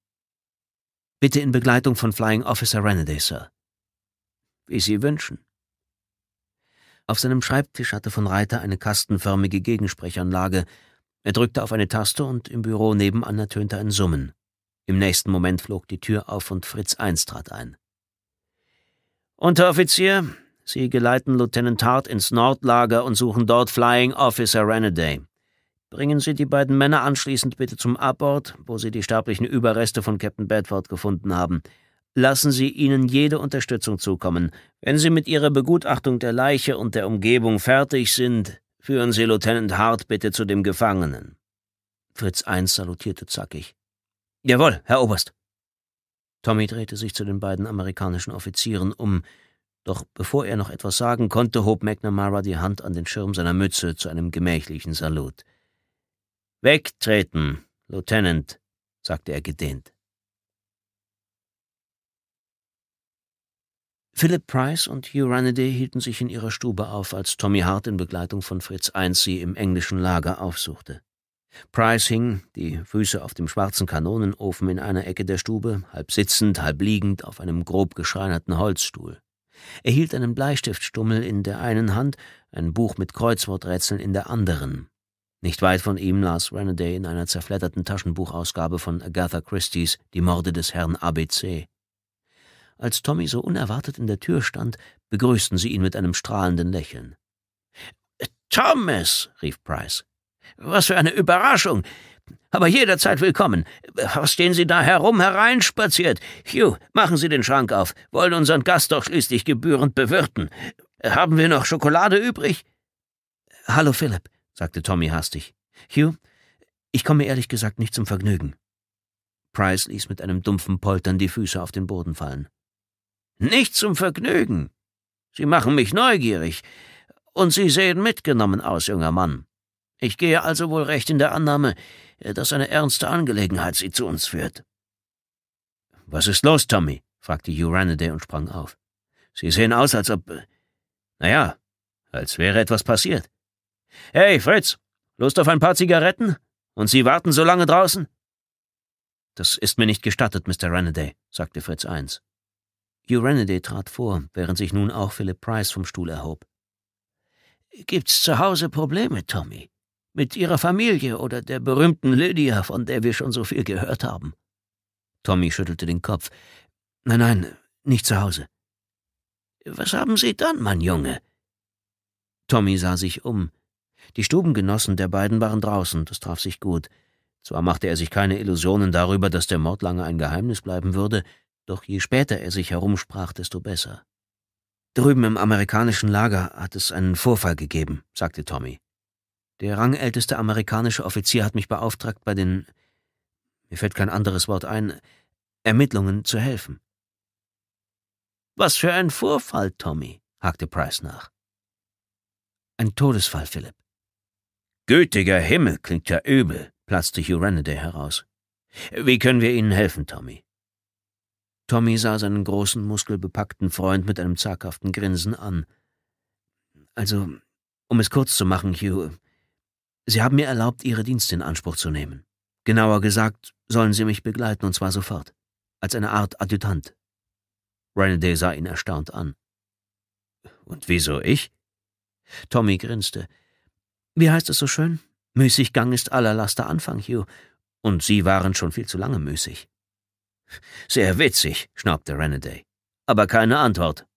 Bitte in Begleitung von Flying Officer Renaday, Sir. Wie Sie wünschen. Auf seinem Schreibtisch hatte von Reiter eine kastenförmige Gegensprechanlage. Er drückte auf eine Taste und im Büro nebenan ertönte ein Summen. Im nächsten Moment flog die Tür auf und Fritz Eins trat ein. Unteroffizier, Sie geleiten Lieutenant Hart ins Nordlager und suchen dort Flying Officer Renaday. Bringen Sie die beiden Männer anschließend bitte zum Abort, wo Sie die sterblichen Überreste von Captain Bedford gefunden haben. Lassen Sie ihnen jede Unterstützung zukommen. Wenn Sie mit Ihrer Begutachtung der Leiche und der Umgebung fertig sind, führen Sie Lieutenant Hart bitte zu dem Gefangenen. Fritz I salutierte zackig. Jawohl, Herr Oberst. Tommy drehte sich zu den beiden amerikanischen Offizieren um, doch bevor er noch etwas sagen konnte, hob McNamara die Hand an den Schirm seiner Mütze zu einem gemächlichen Salut. Wegtreten, Lieutenant, sagte er gedehnt. Philip Price und Hugh Runady hielten sich in ihrer Stube auf, als Tommy Hart in Begleitung von Fritz Einzi im englischen Lager aufsuchte. Price hing, die Füße auf dem schwarzen Kanonenofen in einer Ecke der Stube, halb sitzend, halb liegend, auf einem grob geschreinerten Holzstuhl. Er hielt einen Bleistiftstummel in der einen Hand, ein Buch mit Kreuzworträtseln in der anderen. Nicht weit von ihm las Renaday in einer zerfletterten Taschenbuchausgabe von Agatha Christie's Die Morde des Herrn ABC. Als Tommy so unerwartet in der Tür stand, begrüßten sie ihn mit einem strahlenden Lächeln. Äh, Thomas, rief Price. Was für eine Überraschung. Aber jederzeit willkommen. Was stehen Sie da herum hereinspaziert? Hugh, machen Sie den Schrank auf. Wollen unseren Gast doch schließlich gebührend bewirten. Haben wir noch Schokolade übrig? Hallo, Philipp sagte Tommy hastig. Hugh, ich komme ehrlich gesagt nicht zum Vergnügen. Price ließ mit einem dumpfen Poltern die Füße auf den Boden fallen. Nicht zum Vergnügen. Sie machen mich neugierig. Und Sie sehen mitgenommen aus, junger Mann. Ich gehe also wohl recht in der Annahme, dass eine ernste Angelegenheit Sie zu uns führt. Was ist los, Tommy? fragte Hugh Ranaday und sprang auf. Sie sehen aus, als ob. Äh, naja, als wäre etwas passiert. Hey, Fritz, Lust auf ein paar Zigaretten? Und Sie warten so lange draußen? Das ist mir nicht gestattet, Mr. Renaday, sagte Fritz eins. Hugh Renaday trat vor, während sich nun auch Philip Price vom Stuhl erhob. Gibt's zu Hause Probleme, Tommy? Mit Ihrer Familie oder der berühmten Lydia, von der wir schon so viel gehört haben? Tommy schüttelte den Kopf. Nein, nein, nicht zu Hause. Was haben Sie dann, mein Junge? Tommy sah sich um. Die Stubengenossen der beiden waren draußen, das traf sich gut. Zwar machte er sich keine Illusionen darüber, dass der Mord lange ein Geheimnis bleiben würde, doch je später er sich herumsprach, desto besser. Drüben im amerikanischen Lager hat es einen Vorfall gegeben, sagte Tommy. Der rangälteste amerikanische Offizier hat mich beauftragt, bei den mir fällt kein anderes Wort ein Ermittlungen zu helfen. Was für ein Vorfall, Tommy, hakte Price nach. Ein Todesfall, Philipp. Gütiger Himmel, klingt ja übel, platzte Hugh Renaday heraus. Wie können wir Ihnen helfen, Tommy? Tommy sah seinen großen, muskelbepackten Freund mit einem zaghaften Grinsen an. Also, um es kurz zu machen, Hugh, Sie haben mir erlaubt, Ihre Dienste in Anspruch zu nehmen. Genauer gesagt, sollen Sie mich begleiten, und zwar sofort, als eine Art Adjutant. Renaday sah ihn erstaunt an. Und wieso ich? Tommy grinste. Wie heißt es so schön? Müßiggang ist aller Laster Anfang, Hugh. Und Sie waren schon viel zu lange müßig. Sehr witzig, schnaubte Renaday. Aber keine Antwort.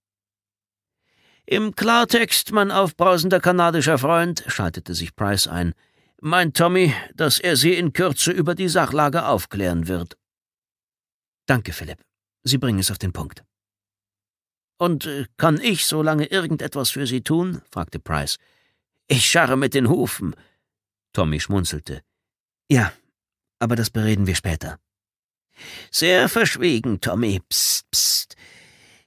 Im Klartext, mein aufbrausender kanadischer Freund, schaltete sich Price ein, meint Tommy, dass er Sie in Kürze über die Sachlage aufklären wird. Danke, Philipp. Sie bringen es auf den Punkt. Und äh, kann ich so lange irgendetwas für Sie tun? fragte Price. Ich scharre mit den Hufen. Tommy schmunzelte. Ja, aber das bereden wir später. Sehr verschwiegen, Tommy. Psst, psst.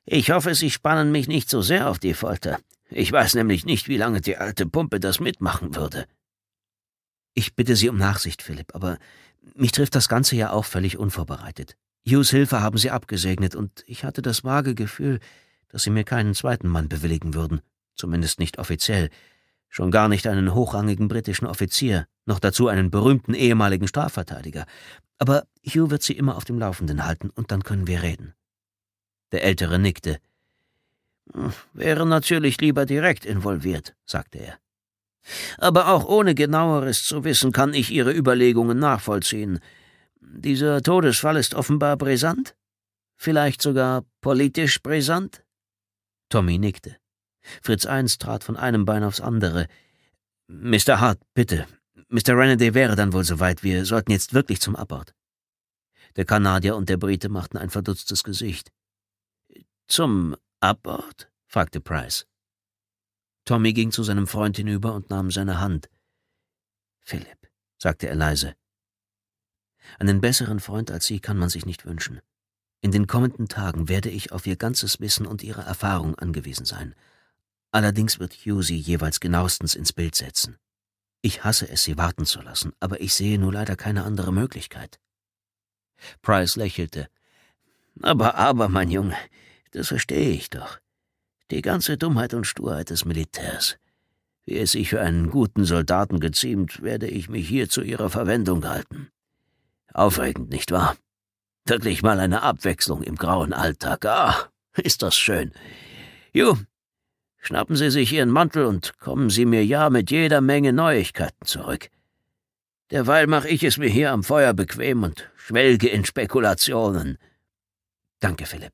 Ich hoffe, Sie spannen mich nicht so sehr auf die Folter. Ich weiß nämlich nicht, wie lange die alte Pumpe das mitmachen würde. Ich bitte Sie um Nachsicht, Philipp, aber mich trifft das Ganze ja auch völlig unvorbereitet. Hughes Hilfe haben Sie abgesegnet, und ich hatte das vage Gefühl, dass Sie mir keinen zweiten Mann bewilligen würden, zumindest nicht offiziell schon gar nicht einen hochrangigen britischen Offizier, noch dazu einen berühmten ehemaligen Strafverteidiger. Aber Hugh wird sie immer auf dem Laufenden halten, und dann können wir reden. Der Ältere nickte. Hm, wäre natürlich lieber direkt involviert, sagte er. Aber auch ohne genaueres zu wissen, kann ich Ihre Überlegungen nachvollziehen. Dieser Todesfall ist offenbar brisant? Vielleicht sogar politisch brisant? Tommy nickte. Fritz I trat von einem Bein aufs andere. Mr. Hart, bitte. Mr. Renaday wäre dann wohl soweit. Wir sollten jetzt wirklich zum Abort. Der Kanadier und der Brite machten ein verdutztes Gesicht. Zum Abort? fragte Price. Tommy ging zu seinem Freund hinüber und nahm seine Hand. Philipp, sagte er leise. Einen besseren Freund als Sie kann man sich nicht wünschen. In den kommenden Tagen werde ich auf Ihr ganzes Wissen und Ihre Erfahrung angewiesen sein. Allerdings wird Hugh sie jeweils genauestens ins Bild setzen. Ich hasse es, sie warten zu lassen, aber ich sehe nur leider keine andere Möglichkeit. Price lächelte. Aber, aber, mein Junge, das verstehe ich doch. Die ganze Dummheit und Sturheit des Militärs. Wie es sich für einen guten Soldaten geziemt, werde ich mich hier zu ihrer Verwendung halten. Aufregend, nicht wahr? Wirklich mal eine Abwechslung im grauen Alltag. Ah, ist das schön. Ju, Schnappen Sie sich Ihren Mantel und kommen Sie mir ja mit jeder Menge Neuigkeiten zurück. Derweil mache ich es mir hier am Feuer bequem und schwelge in Spekulationen. Danke, Philipp.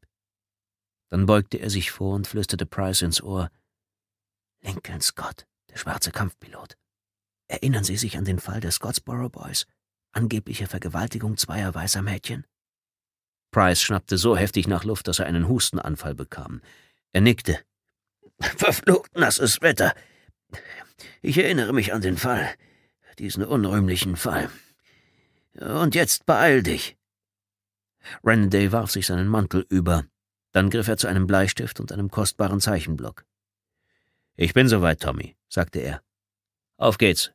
Dann beugte er sich vor und flüsterte Price ins Ohr. Lincoln Scott, der schwarze Kampfpilot. Erinnern Sie sich an den Fall der Scottsboro Boys? Angebliche Vergewaltigung zweier weißer Mädchen? Price schnappte so heftig nach Luft, dass er einen Hustenanfall bekam. Er nickte, Verflucht nasses Wetter. Ich erinnere mich an den Fall, diesen unrühmlichen Fall. Und jetzt beeil dich. Renday warf sich seinen Mantel über, dann griff er zu einem Bleistift und einem kostbaren Zeichenblock. Ich bin soweit, Tommy, sagte er. Auf geht's.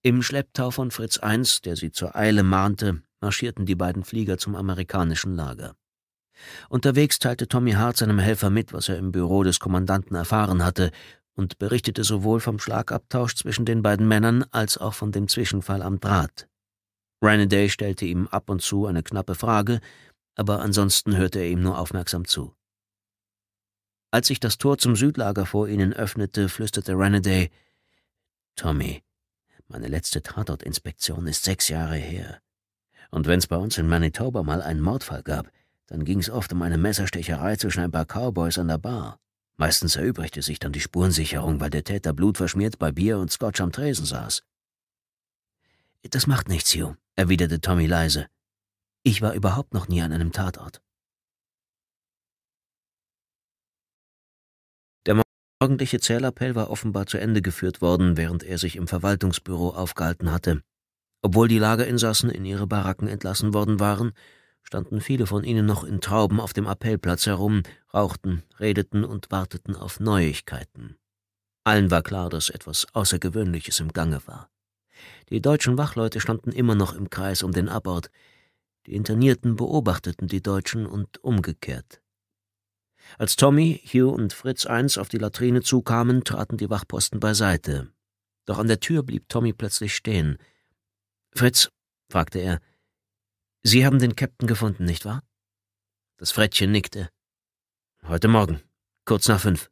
Im Schlepptau von Fritz I, der sie zur Eile mahnte, marschierten die beiden Flieger zum amerikanischen Lager. Unterwegs teilte Tommy Hart seinem Helfer mit, was er im Büro des Kommandanten erfahren hatte, und berichtete sowohl vom Schlagabtausch zwischen den beiden Männern als auch von dem Zwischenfall am Draht. Ranaday stellte ihm ab und zu eine knappe Frage, aber ansonsten hörte er ihm nur aufmerksam zu. Als sich das Tor zum Südlager vor ihnen öffnete, flüsterte Ranaday, Tommy, meine letzte Tatortinspektion ist sechs Jahre her. Und wenn's bei uns in Manitoba mal einen Mordfall gab, dann ging es oft um eine Messerstecherei zwischen ein paar Cowboys an der Bar. Meistens erübrigte sich dann die Spurensicherung, weil der Täter blutverschmiert bei Bier und Scotch am Tresen saß. Das macht nichts, Hugh, erwiderte Tommy leise. Ich war überhaupt noch nie an einem Tatort. Der morgendliche Zählappell war offenbar zu Ende geführt worden, während er sich im Verwaltungsbüro aufgehalten hatte. Obwohl die Lagerinsassen in ihre Baracken entlassen worden waren, standen viele von ihnen noch in Trauben auf dem Appellplatz herum, rauchten, redeten und warteten auf Neuigkeiten. Allen war klar, dass etwas Außergewöhnliches im Gange war. Die deutschen Wachleute standen immer noch im Kreis um den Abort, die Internierten beobachteten die Deutschen und umgekehrt. Als Tommy, Hugh und Fritz eins auf die Latrine zukamen, traten die Wachposten beiseite. Doch an der Tür blieb Tommy plötzlich stehen. Fritz, fragte er, Sie haben den Käpt'n gefunden, nicht wahr? Das Frettchen nickte. Heute Morgen, kurz nach fünf.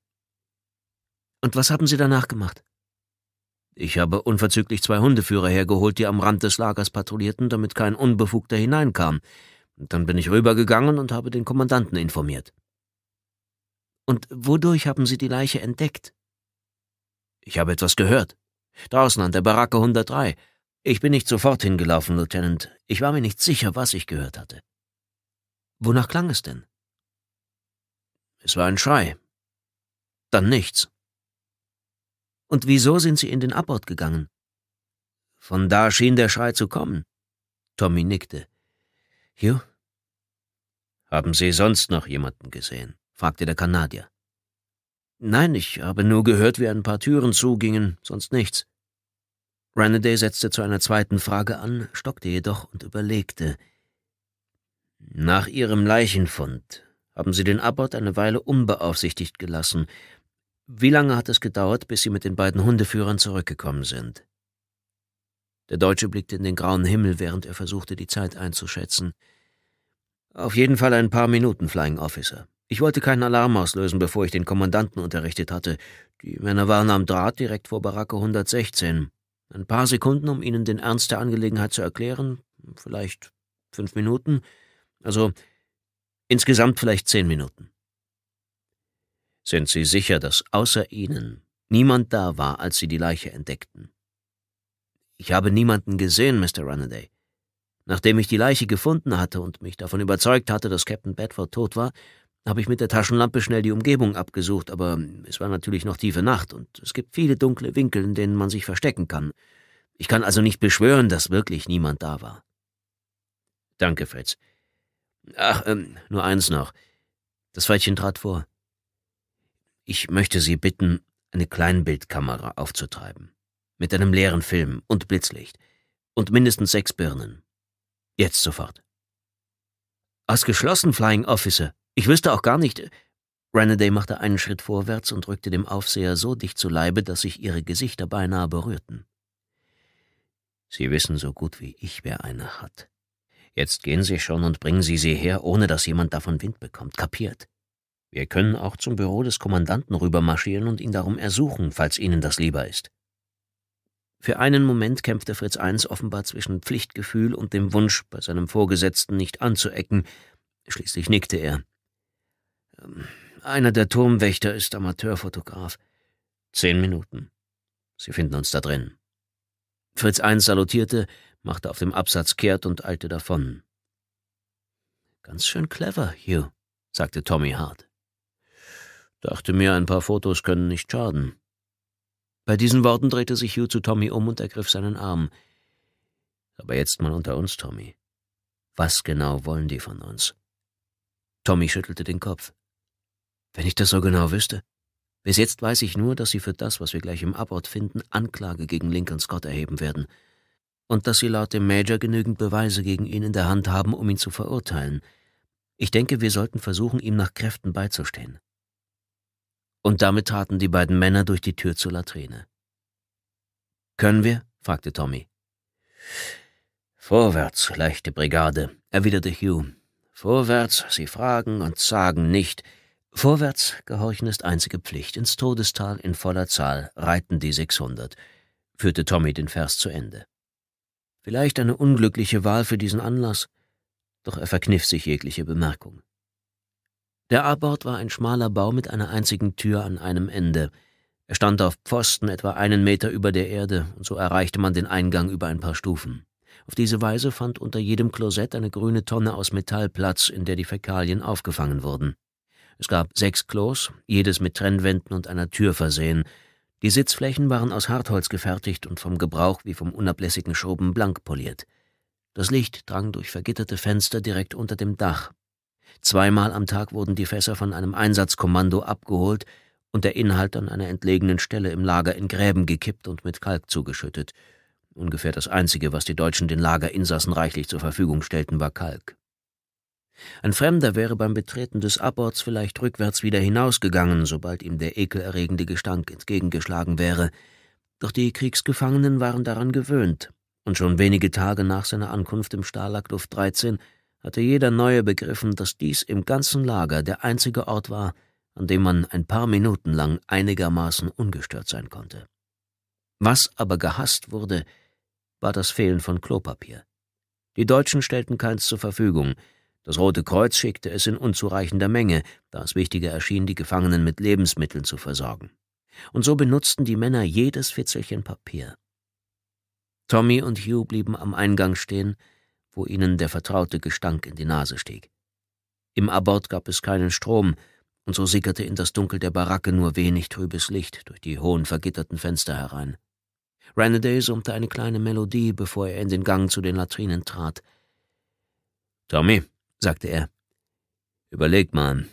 Und was haben Sie danach gemacht? Ich habe unverzüglich zwei Hundeführer hergeholt, die am Rand des Lagers patrouillierten, damit kein Unbefugter hineinkam. Und dann bin ich rübergegangen und habe den Kommandanten informiert. Und wodurch haben Sie die Leiche entdeckt? Ich habe etwas gehört. Draußen an der Baracke 103. Ich bin nicht sofort hingelaufen, Lieutenant. Ich war mir nicht sicher, was ich gehört hatte. Wonach klang es denn? Es war ein Schrei. Dann nichts. Und wieso sind Sie in den Abbott gegangen? Von da schien der Schrei zu kommen. Tommy nickte. Hugh? Haben Sie sonst noch jemanden gesehen? fragte der Kanadier. Nein, ich habe nur gehört, wie ein paar Türen zugingen, sonst nichts. Renaday setzte zu einer zweiten Frage an, stockte jedoch und überlegte. Nach Ihrem Leichenfund haben Sie den Abbott eine Weile unbeaufsichtigt gelassen. Wie lange hat es gedauert, bis Sie mit den beiden Hundeführern zurückgekommen sind? Der Deutsche blickte in den grauen Himmel, während er versuchte, die Zeit einzuschätzen. Auf jeden Fall ein paar Minuten, Flying Officer. Ich wollte keinen Alarm auslösen, bevor ich den Kommandanten unterrichtet hatte. Die Männer waren am Draht direkt vor Baracke 116. Ein paar Sekunden, um Ihnen den Ernst der Angelegenheit zu erklären, vielleicht fünf Minuten, also insgesamt vielleicht zehn Minuten. Sind Sie sicher, dass außer Ihnen niemand da war, als Sie die Leiche entdeckten? Ich habe niemanden gesehen, Mr. Runnaday. Nachdem ich die Leiche gefunden hatte und mich davon überzeugt hatte, dass Captain Bedford tot war, habe ich mit der Taschenlampe schnell die Umgebung abgesucht, aber es war natürlich noch tiefe Nacht und es gibt viele dunkle Winkel, in denen man sich verstecken kann. Ich kann also nicht beschwören, dass wirklich niemand da war. Danke, Fritz. Ach, ähm, nur eins noch. Das Weilchen trat vor. Ich möchte Sie bitten, eine Kleinbildkamera aufzutreiben. Mit einem leeren Film und Blitzlicht. Und mindestens sechs Birnen. Jetzt sofort. Ausgeschlossen, Flying Officer, ich wüsste auch gar nicht. Renaday machte einen Schritt vorwärts und rückte dem Aufseher so dicht zu Leibe, dass sich ihre Gesichter beinahe berührten. Sie wissen so gut wie ich, wer eine hat. Jetzt gehen Sie schon und bringen Sie sie her, ohne dass jemand davon Wind bekommt. Kapiert? Wir können auch zum Büro des Kommandanten rübermarschieren und ihn darum ersuchen, falls Ihnen das lieber ist. Für einen Moment kämpfte Fritz I offenbar zwischen Pflichtgefühl und dem Wunsch, bei seinem Vorgesetzten nicht anzuecken. Schließlich nickte er. Einer der Turmwächter ist Amateurfotograf. Zehn Minuten. Sie finden uns da drin. Fritz I salutierte, machte auf dem Absatz kehrt und eilte davon. Ganz schön clever, Hugh, sagte Tommy hart. Dachte mir, ein paar Fotos können nicht schaden. Bei diesen Worten drehte sich Hugh zu Tommy um und ergriff seinen Arm. Aber jetzt mal unter uns, Tommy. Was genau wollen die von uns? Tommy schüttelte den Kopf. Wenn ich das so genau wüsste. Bis jetzt weiß ich nur, dass Sie für das, was wir gleich im Abort finden, Anklage gegen Lincoln Scott erheben werden. Und dass Sie laut dem Major genügend Beweise gegen ihn in der Hand haben, um ihn zu verurteilen. Ich denke, wir sollten versuchen, ihm nach Kräften beizustehen. Und damit traten die beiden Männer durch die Tür zur Latrine. Können wir? fragte Tommy. Vorwärts, leichte Brigade, erwiderte Hugh. Vorwärts, Sie fragen und sagen nicht, Vorwärts gehorchen ist einzige Pflicht. Ins Todestal in voller Zahl reiten die 600, führte Tommy den Vers zu Ende. Vielleicht eine unglückliche Wahl für diesen Anlass, doch er verkniff sich jegliche Bemerkung. Der Abort war ein schmaler Bau mit einer einzigen Tür an einem Ende. Er stand auf Pfosten etwa einen Meter über der Erde, und so erreichte man den Eingang über ein paar Stufen. Auf diese Weise fand unter jedem Klosett eine grüne Tonne aus Metall Platz, in der die Fäkalien aufgefangen wurden. Es gab sechs Klos, jedes mit Trennwänden und einer Tür versehen. Die Sitzflächen waren aus Hartholz gefertigt und vom Gebrauch wie vom unablässigen Schrubben blank poliert. Das Licht drang durch vergitterte Fenster direkt unter dem Dach. Zweimal am Tag wurden die Fässer von einem Einsatzkommando abgeholt und der Inhalt an einer entlegenen Stelle im Lager in Gräben gekippt und mit Kalk zugeschüttet. Ungefähr das Einzige, was die Deutschen den Lagerinsassen reichlich zur Verfügung stellten, war Kalk. Ein Fremder wäre beim Betreten des Aborts vielleicht rückwärts wieder hinausgegangen, sobald ihm der ekelerregende Gestank entgegengeschlagen wäre. Doch die Kriegsgefangenen waren daran gewöhnt, und schon wenige Tage nach seiner Ankunft im Stalag-Luft 13 hatte jeder Neue begriffen, dass dies im ganzen Lager der einzige Ort war, an dem man ein paar Minuten lang einigermaßen ungestört sein konnte. Was aber gehasst wurde, war das Fehlen von Klopapier. Die Deutschen stellten keins zur Verfügung, das Rote Kreuz schickte es in unzureichender Menge, da es wichtiger erschien, die Gefangenen mit Lebensmitteln zu versorgen. Und so benutzten die Männer jedes Fitzelchen Papier. Tommy und Hugh blieben am Eingang stehen, wo ihnen der vertraute Gestank in die Nase stieg. Im Abort gab es keinen Strom, und so sickerte in das Dunkel der Baracke nur wenig trübes Licht durch die hohen vergitterten Fenster herein. Renaday summte eine kleine Melodie, bevor er in den Gang zu den Latrinen trat. Tommy, sagte er. Überleg mal.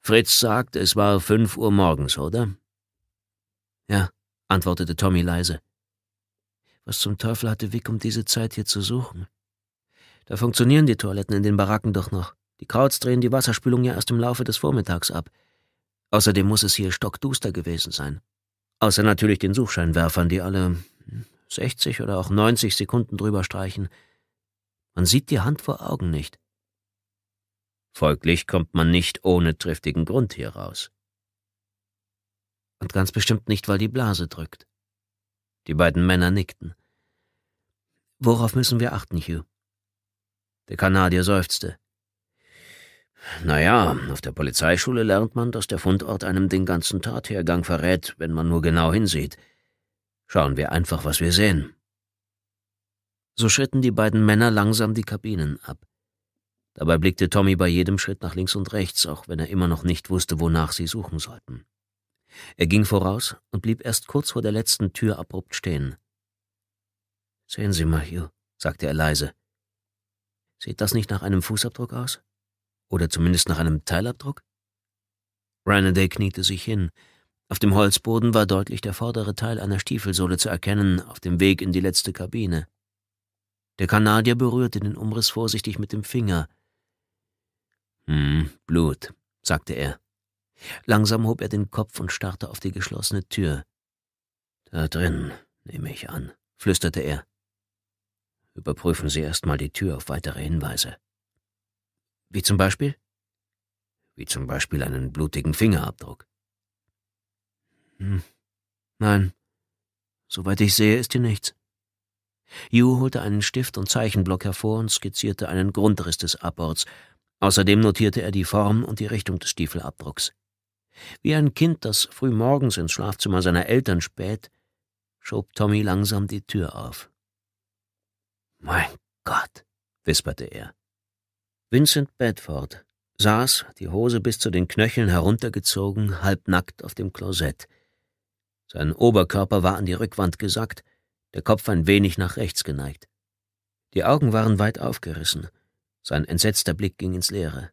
Fritz sagt, es war fünf Uhr morgens, oder? Ja, antwortete Tommy leise. Was zum Teufel hatte Wick um diese Zeit hier zu suchen? Da funktionieren die Toiletten in den Baracken doch noch. Die Krauts drehen die Wasserspülung ja erst im Laufe des Vormittags ab. Außerdem muss es hier stockduster gewesen sein. Außer natürlich den Suchscheinwerfern, die alle 60 hm, oder auch 90 Sekunden drüber streichen. Man sieht die Hand vor Augen nicht. Folglich kommt man nicht ohne triftigen Grund hier raus. Und ganz bestimmt nicht, weil die Blase drückt. Die beiden Männer nickten. Worauf müssen wir achten, Hugh? Der Kanadier seufzte. Naja, auf der Polizeischule lernt man, dass der Fundort einem den ganzen Tathergang verrät, wenn man nur genau hinsieht. Schauen wir einfach, was wir sehen. So schritten die beiden Männer langsam die Kabinen ab. Dabei blickte Tommy bei jedem Schritt nach links und rechts, auch wenn er immer noch nicht wusste, wonach sie suchen sollten. Er ging voraus und blieb erst kurz vor der letzten Tür abrupt stehen. Sehen Sie mal, Hugh, sagte er leise. Sieht das nicht nach einem Fußabdruck aus? Oder zumindest nach einem Teilabdruck? Ranaday kniete sich hin. Auf dem Holzboden war deutlich der vordere Teil einer Stiefelsohle zu erkennen, auf dem Weg in die letzte Kabine. Der Kanadier berührte den Umriss vorsichtig mit dem Finger, hm, Blut, sagte er. Langsam hob er den Kopf und starrte auf die geschlossene Tür. Da drin, nehme ich an, flüsterte er. Überprüfen Sie erstmal die Tür auf weitere Hinweise. Wie zum Beispiel? Wie zum Beispiel einen blutigen Fingerabdruck. Hm. Nein, soweit ich sehe, ist hier nichts. Yu holte einen Stift und Zeichenblock hervor und skizzierte einen Grundriss des Aborts, Außerdem notierte er die Form und die Richtung des Stiefelabdrucks. Wie ein Kind, das früh morgens ins Schlafzimmer seiner Eltern späht, schob Tommy langsam die Tür auf. Mein Gott, wisperte er. Vincent Bedford saß, die Hose bis zu den Knöcheln heruntergezogen, halbnackt auf dem Klosett. Sein Oberkörper war an die Rückwand gesackt, der Kopf ein wenig nach rechts geneigt. Die Augen waren weit aufgerissen, sein entsetzter Blick ging ins Leere.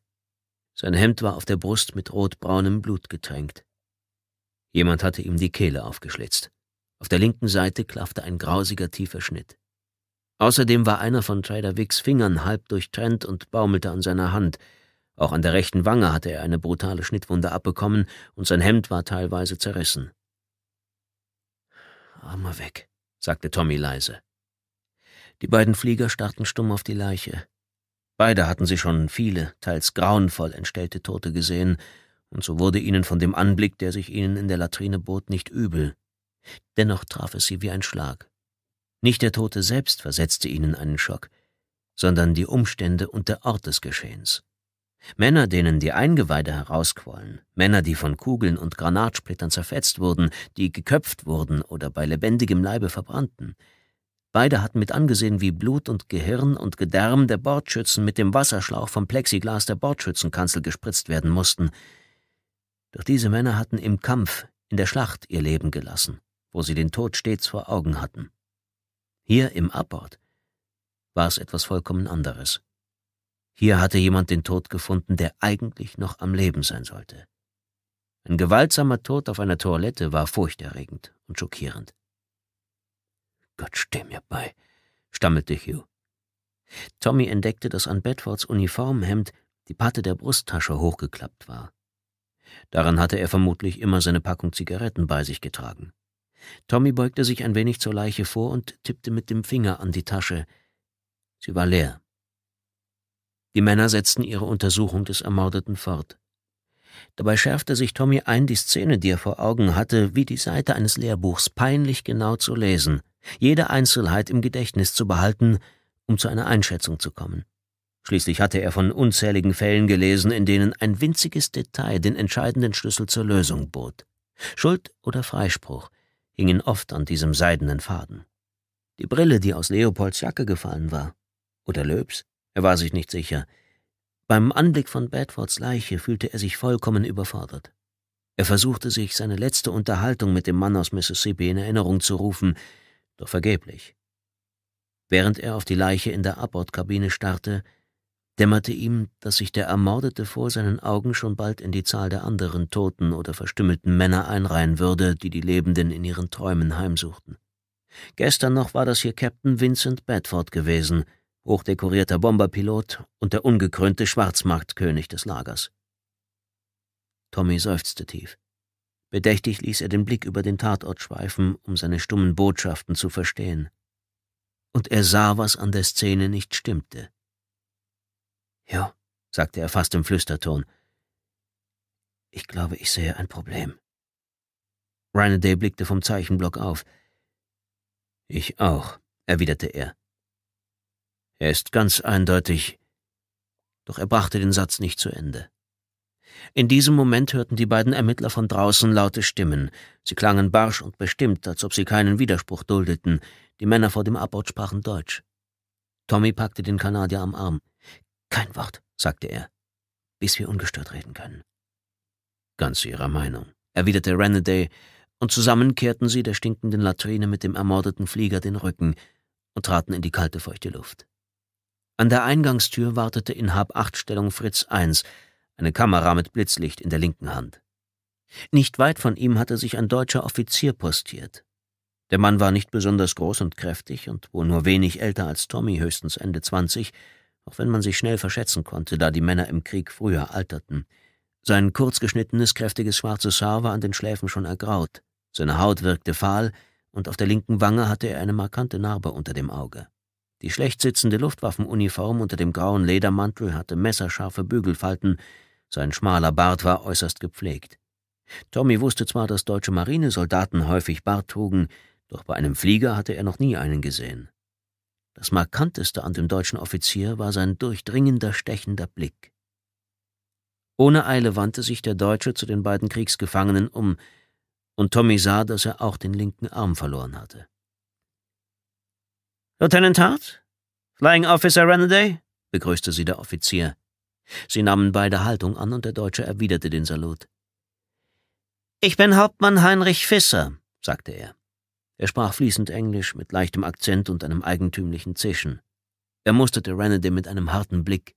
Sein Hemd war auf der Brust mit rotbraunem Blut getränkt. Jemand hatte ihm die Kehle aufgeschlitzt. Auf der linken Seite klaffte ein grausiger tiefer Schnitt. Außerdem war einer von Trader Wicks Fingern halb durchtrennt und baumelte an seiner Hand. Auch an der rechten Wange hatte er eine brutale Schnittwunde abbekommen und sein Hemd war teilweise zerrissen. Armer weg, sagte Tommy leise. Die beiden Flieger starrten stumm auf die Leiche. Beide hatten sie schon viele, teils grauenvoll entstellte Tote gesehen, und so wurde ihnen von dem Anblick, der sich ihnen in der Latrine bot, nicht übel. Dennoch traf es sie wie ein Schlag. Nicht der Tote selbst versetzte ihnen einen Schock, sondern die Umstände und der Ort des Geschehens. Männer, denen die Eingeweide herausquollen, Männer, die von Kugeln und Granatsplittern zerfetzt wurden, die geköpft wurden oder bei lebendigem Leibe verbrannten, Beide hatten mit angesehen, wie Blut und Gehirn und Gedärm der Bordschützen mit dem Wasserschlauch vom Plexiglas der Bordschützenkanzel gespritzt werden mussten. Doch diese Männer hatten im Kampf, in der Schlacht ihr Leben gelassen, wo sie den Tod stets vor Augen hatten. Hier im Abort war es etwas vollkommen anderes. Hier hatte jemand den Tod gefunden, der eigentlich noch am Leben sein sollte. Ein gewaltsamer Tod auf einer Toilette war furchterregend und schockierend. Gott steh mir bei, stammelte Hugh. Tommy entdeckte, dass an Bedfords Uniformhemd die Patte der Brusttasche hochgeklappt war. Daran hatte er vermutlich immer seine Packung Zigaretten bei sich getragen. Tommy beugte sich ein wenig zur Leiche vor und tippte mit dem Finger an die Tasche. Sie war leer. Die Männer setzten ihre Untersuchung des Ermordeten fort. Dabei schärfte sich Tommy ein, die Szene, die er vor Augen hatte, wie die Seite eines Lehrbuchs peinlich genau zu lesen jede Einzelheit im Gedächtnis zu behalten, um zu einer Einschätzung zu kommen. Schließlich hatte er von unzähligen Fällen gelesen, in denen ein winziges Detail den entscheidenden Schlüssel zur Lösung bot. Schuld oder Freispruch hingen oft an diesem seidenen Faden. Die Brille, die aus Leopolds Jacke gefallen war, oder Löbs, er war sich nicht sicher. Beim Anblick von Bedfords Leiche fühlte er sich vollkommen überfordert. Er versuchte sich seine letzte Unterhaltung mit dem Mann aus Mississippi in Erinnerung zu rufen, doch vergeblich. Während er auf die Leiche in der Abortkabine starrte, dämmerte ihm, dass sich der Ermordete vor seinen Augen schon bald in die Zahl der anderen toten oder verstümmelten Männer einreihen würde, die die Lebenden in ihren Träumen heimsuchten. Gestern noch war das hier Captain Vincent Bedford gewesen, hochdekorierter Bomberpilot und der ungekrönte Schwarzmarktkönig des Lagers. Tommy seufzte tief. Bedächtig ließ er den Blick über den Tatort schweifen, um seine stummen Botschaften zu verstehen. Und er sah, was an der Szene nicht stimmte. Ja, sagte er fast im Flüsterton. Ich glaube, ich sehe ein Problem. Reinaday blickte vom Zeichenblock auf. Ich auch, erwiderte er. Er ist ganz eindeutig. Doch er brachte den Satz nicht zu Ende. In diesem Moment hörten die beiden Ermittler von draußen laute Stimmen. Sie klangen barsch und bestimmt, als ob sie keinen Widerspruch duldeten. Die Männer vor dem Abbott sprachen Deutsch. Tommy packte den Kanadier am Arm. Kein Wort, sagte er, bis wir ungestört reden können. Ganz ihrer Meinung, erwiderte Renaday, und zusammen kehrten sie der stinkenden Latrine mit dem ermordeten Flieger den Rücken und traten in die kalte, feuchte Luft. An der Eingangstür wartete in Hab-Acht-Stellung Fritz I., eine Kamera mit Blitzlicht in der linken Hand. Nicht weit von ihm hatte sich ein deutscher Offizier postiert. Der Mann war nicht besonders groß und kräftig und wohl nur wenig älter als Tommy, höchstens Ende 20, auch wenn man sich schnell verschätzen konnte, da die Männer im Krieg früher alterten. Sein kurzgeschnittenes, kräftiges schwarzes Haar war an den Schläfen schon ergraut, seine Haut wirkte fahl, und auf der linken Wange hatte er eine markante Narbe unter dem Auge. Die schlecht sitzende Luftwaffenuniform unter dem grauen Ledermantel hatte messerscharfe Bügelfalten, sein schmaler Bart war äußerst gepflegt. Tommy wusste zwar, dass deutsche Marinesoldaten häufig Bart trugen, doch bei einem Flieger hatte er noch nie einen gesehen. Das markanteste an dem deutschen Offizier war sein durchdringender, stechender Blick. Ohne Eile wandte sich der Deutsche zu den beiden Kriegsgefangenen um, und Tommy sah, dass er auch den linken Arm verloren hatte. Lieutenant Hart? Flying Officer Renaday? begrüßte sie der Offizier. Sie nahmen beide Haltung an und der Deutsche erwiderte den Salut. Ich bin Hauptmann Heinrich Fisser, sagte er. Er sprach fließend Englisch mit leichtem Akzent und einem eigentümlichen Zischen. Er musterte Renaday mit einem harten Blick.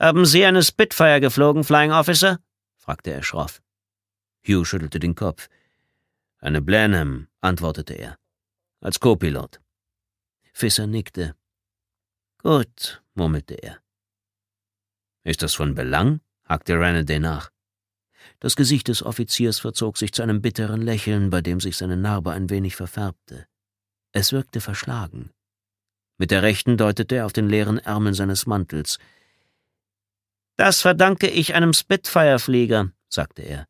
Haben Sie eine Spitfire geflogen, Flying Officer? fragte er schroff. Hugh schüttelte den Kopf. Eine Blenheim, antwortete er als Co-Pilot. Fisser nickte. Gut, murmelte er. Ist das von Belang? hakte Renaday nach. Das Gesicht des Offiziers verzog sich zu einem bitteren Lächeln, bei dem sich seine Narbe ein wenig verfärbte. Es wirkte verschlagen. Mit der rechten deutete er auf den leeren Ärmel seines Mantels. Das verdanke ich einem Spitfire-Flieger, sagte er,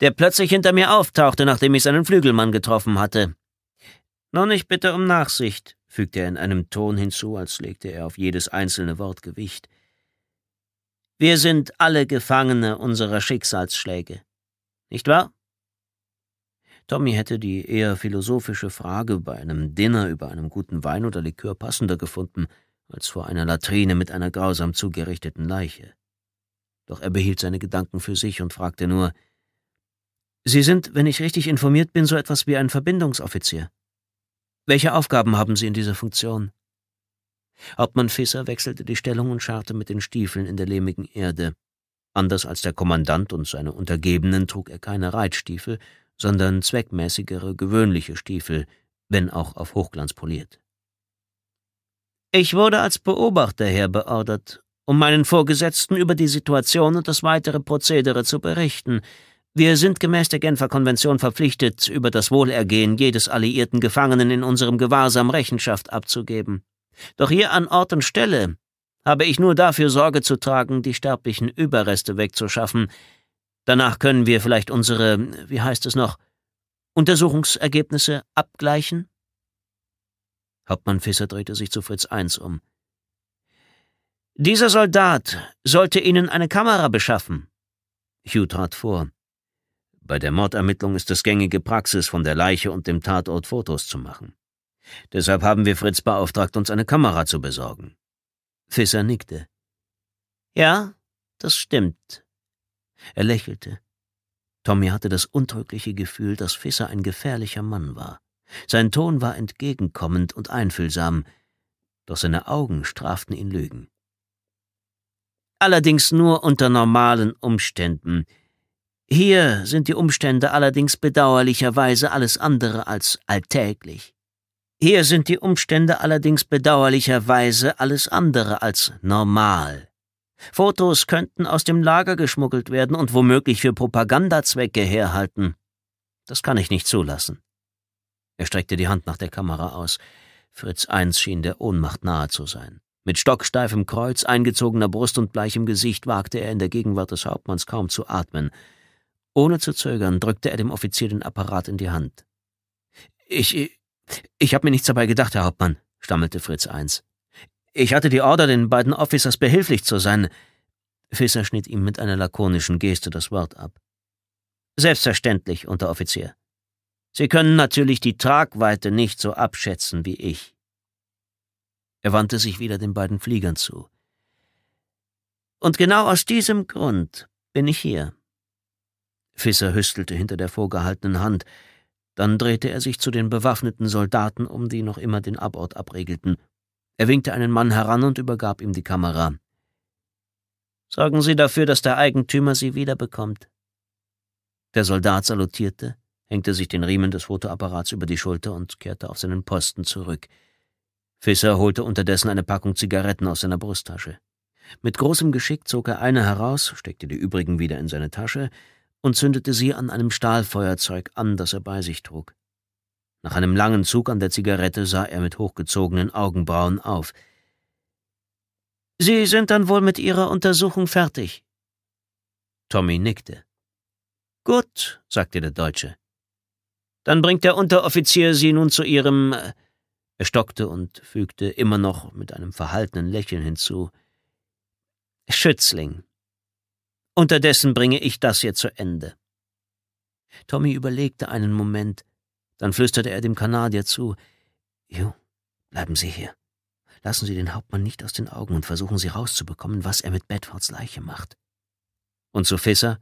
der plötzlich hinter mir auftauchte, nachdem ich seinen Flügelmann getroffen hatte. Nun, ich bitte um Nachsicht, fügte er in einem Ton hinzu, als legte er auf jedes einzelne Wort Gewicht. Wir sind alle Gefangene unserer Schicksalsschläge. Nicht wahr? Tommy hätte die eher philosophische Frage bei einem Dinner über einem guten Wein oder Likör passender gefunden, als vor einer Latrine mit einer grausam zugerichteten Leiche. Doch er behielt seine Gedanken für sich und fragte nur, Sie sind, wenn ich richtig informiert bin, so etwas wie ein Verbindungsoffizier. Welche Aufgaben haben Sie in dieser Funktion? Hauptmann Fisser wechselte die Stellung und scharrte mit den Stiefeln in der lehmigen Erde. Anders als der Kommandant und seine Untergebenen trug er keine Reitstiefel, sondern zweckmäßigere, gewöhnliche Stiefel, wenn auch auf Hochglanz poliert. Ich wurde als Beobachter herbeordert, um meinen Vorgesetzten über die Situation und das weitere Prozedere zu berichten, wir sind gemäß der Genfer Konvention verpflichtet, über das Wohlergehen jedes alliierten Gefangenen in unserem Gewahrsam Rechenschaft abzugeben. Doch hier an Ort und Stelle habe ich nur dafür Sorge zu tragen, die sterblichen Überreste wegzuschaffen. Danach können wir vielleicht unsere, wie heißt es noch, Untersuchungsergebnisse abgleichen? Hauptmann Fisser drehte sich zu Fritz I um. Dieser Soldat sollte Ihnen eine Kamera beschaffen. Hugh trat vor. Bei der Mordermittlung ist es gängige Praxis, von der Leiche und dem Tatort Fotos zu machen. Deshalb haben wir Fritz beauftragt, uns eine Kamera zu besorgen. Fisser nickte. Ja, das stimmt. Er lächelte. Tommy hatte das untrügliche Gefühl, dass Fisser ein gefährlicher Mann war. Sein Ton war entgegenkommend und einfühlsam, doch seine Augen straften ihn Lügen. Allerdings nur unter normalen Umständen, hier sind die Umstände allerdings bedauerlicherweise alles andere als alltäglich. Hier sind die Umstände allerdings bedauerlicherweise alles andere als normal. Fotos könnten aus dem Lager geschmuggelt werden und womöglich für Propagandazwecke herhalten. Das kann ich nicht zulassen. Er streckte die Hand nach der Kamera aus. Fritz I schien der Ohnmacht nahe zu sein. Mit stocksteifem Kreuz, eingezogener Brust und bleichem Gesicht wagte er in der Gegenwart des Hauptmanns kaum zu atmen. Ohne zu zögern drückte er dem Offizier den Apparat in die Hand. Ich, ich habe mir nichts dabei gedacht, Herr Hauptmann, stammelte Fritz eins. Ich hatte die Order, den beiden Officers behilflich zu sein. Fischer schnitt ihm mit einer lakonischen Geste das Wort ab. Selbstverständlich, Unteroffizier. Sie können natürlich die Tragweite nicht so abschätzen wie ich. Er wandte sich wieder den beiden Fliegern zu. Und genau aus diesem Grund bin ich hier. Fisser hüstelte hinter der vorgehaltenen Hand. Dann drehte er sich zu den bewaffneten Soldaten um, die noch immer den Abort abregelten. Er winkte einen Mann heran und übergab ihm die Kamera. Sorgen Sie dafür, dass der Eigentümer sie wiederbekommt. Der Soldat salutierte, hängte sich den Riemen des Fotoapparats über die Schulter und kehrte auf seinen Posten zurück. Fisser holte unterdessen eine Packung Zigaretten aus seiner Brusttasche. Mit großem Geschick zog er eine heraus, steckte die übrigen wieder in seine Tasche, und zündete sie an einem Stahlfeuerzeug an, das er bei sich trug. Nach einem langen Zug an der Zigarette sah er mit hochgezogenen Augenbrauen auf. Sie sind dann wohl mit Ihrer Untersuchung fertig. Tommy nickte. Gut, sagte der Deutsche. Dann bringt der Unteroffizier Sie nun zu Ihrem. Äh«, er stockte und fügte immer noch mit einem verhaltenen Lächeln hinzu. Schützling. Unterdessen bringe ich das hier zu Ende. Tommy überlegte einen Moment, dann flüsterte er dem Kanadier zu. Jo, bleiben Sie hier. Lassen Sie den Hauptmann nicht aus den Augen und versuchen Sie rauszubekommen, was er mit Bedfords Leiche macht. Und zu Fisser?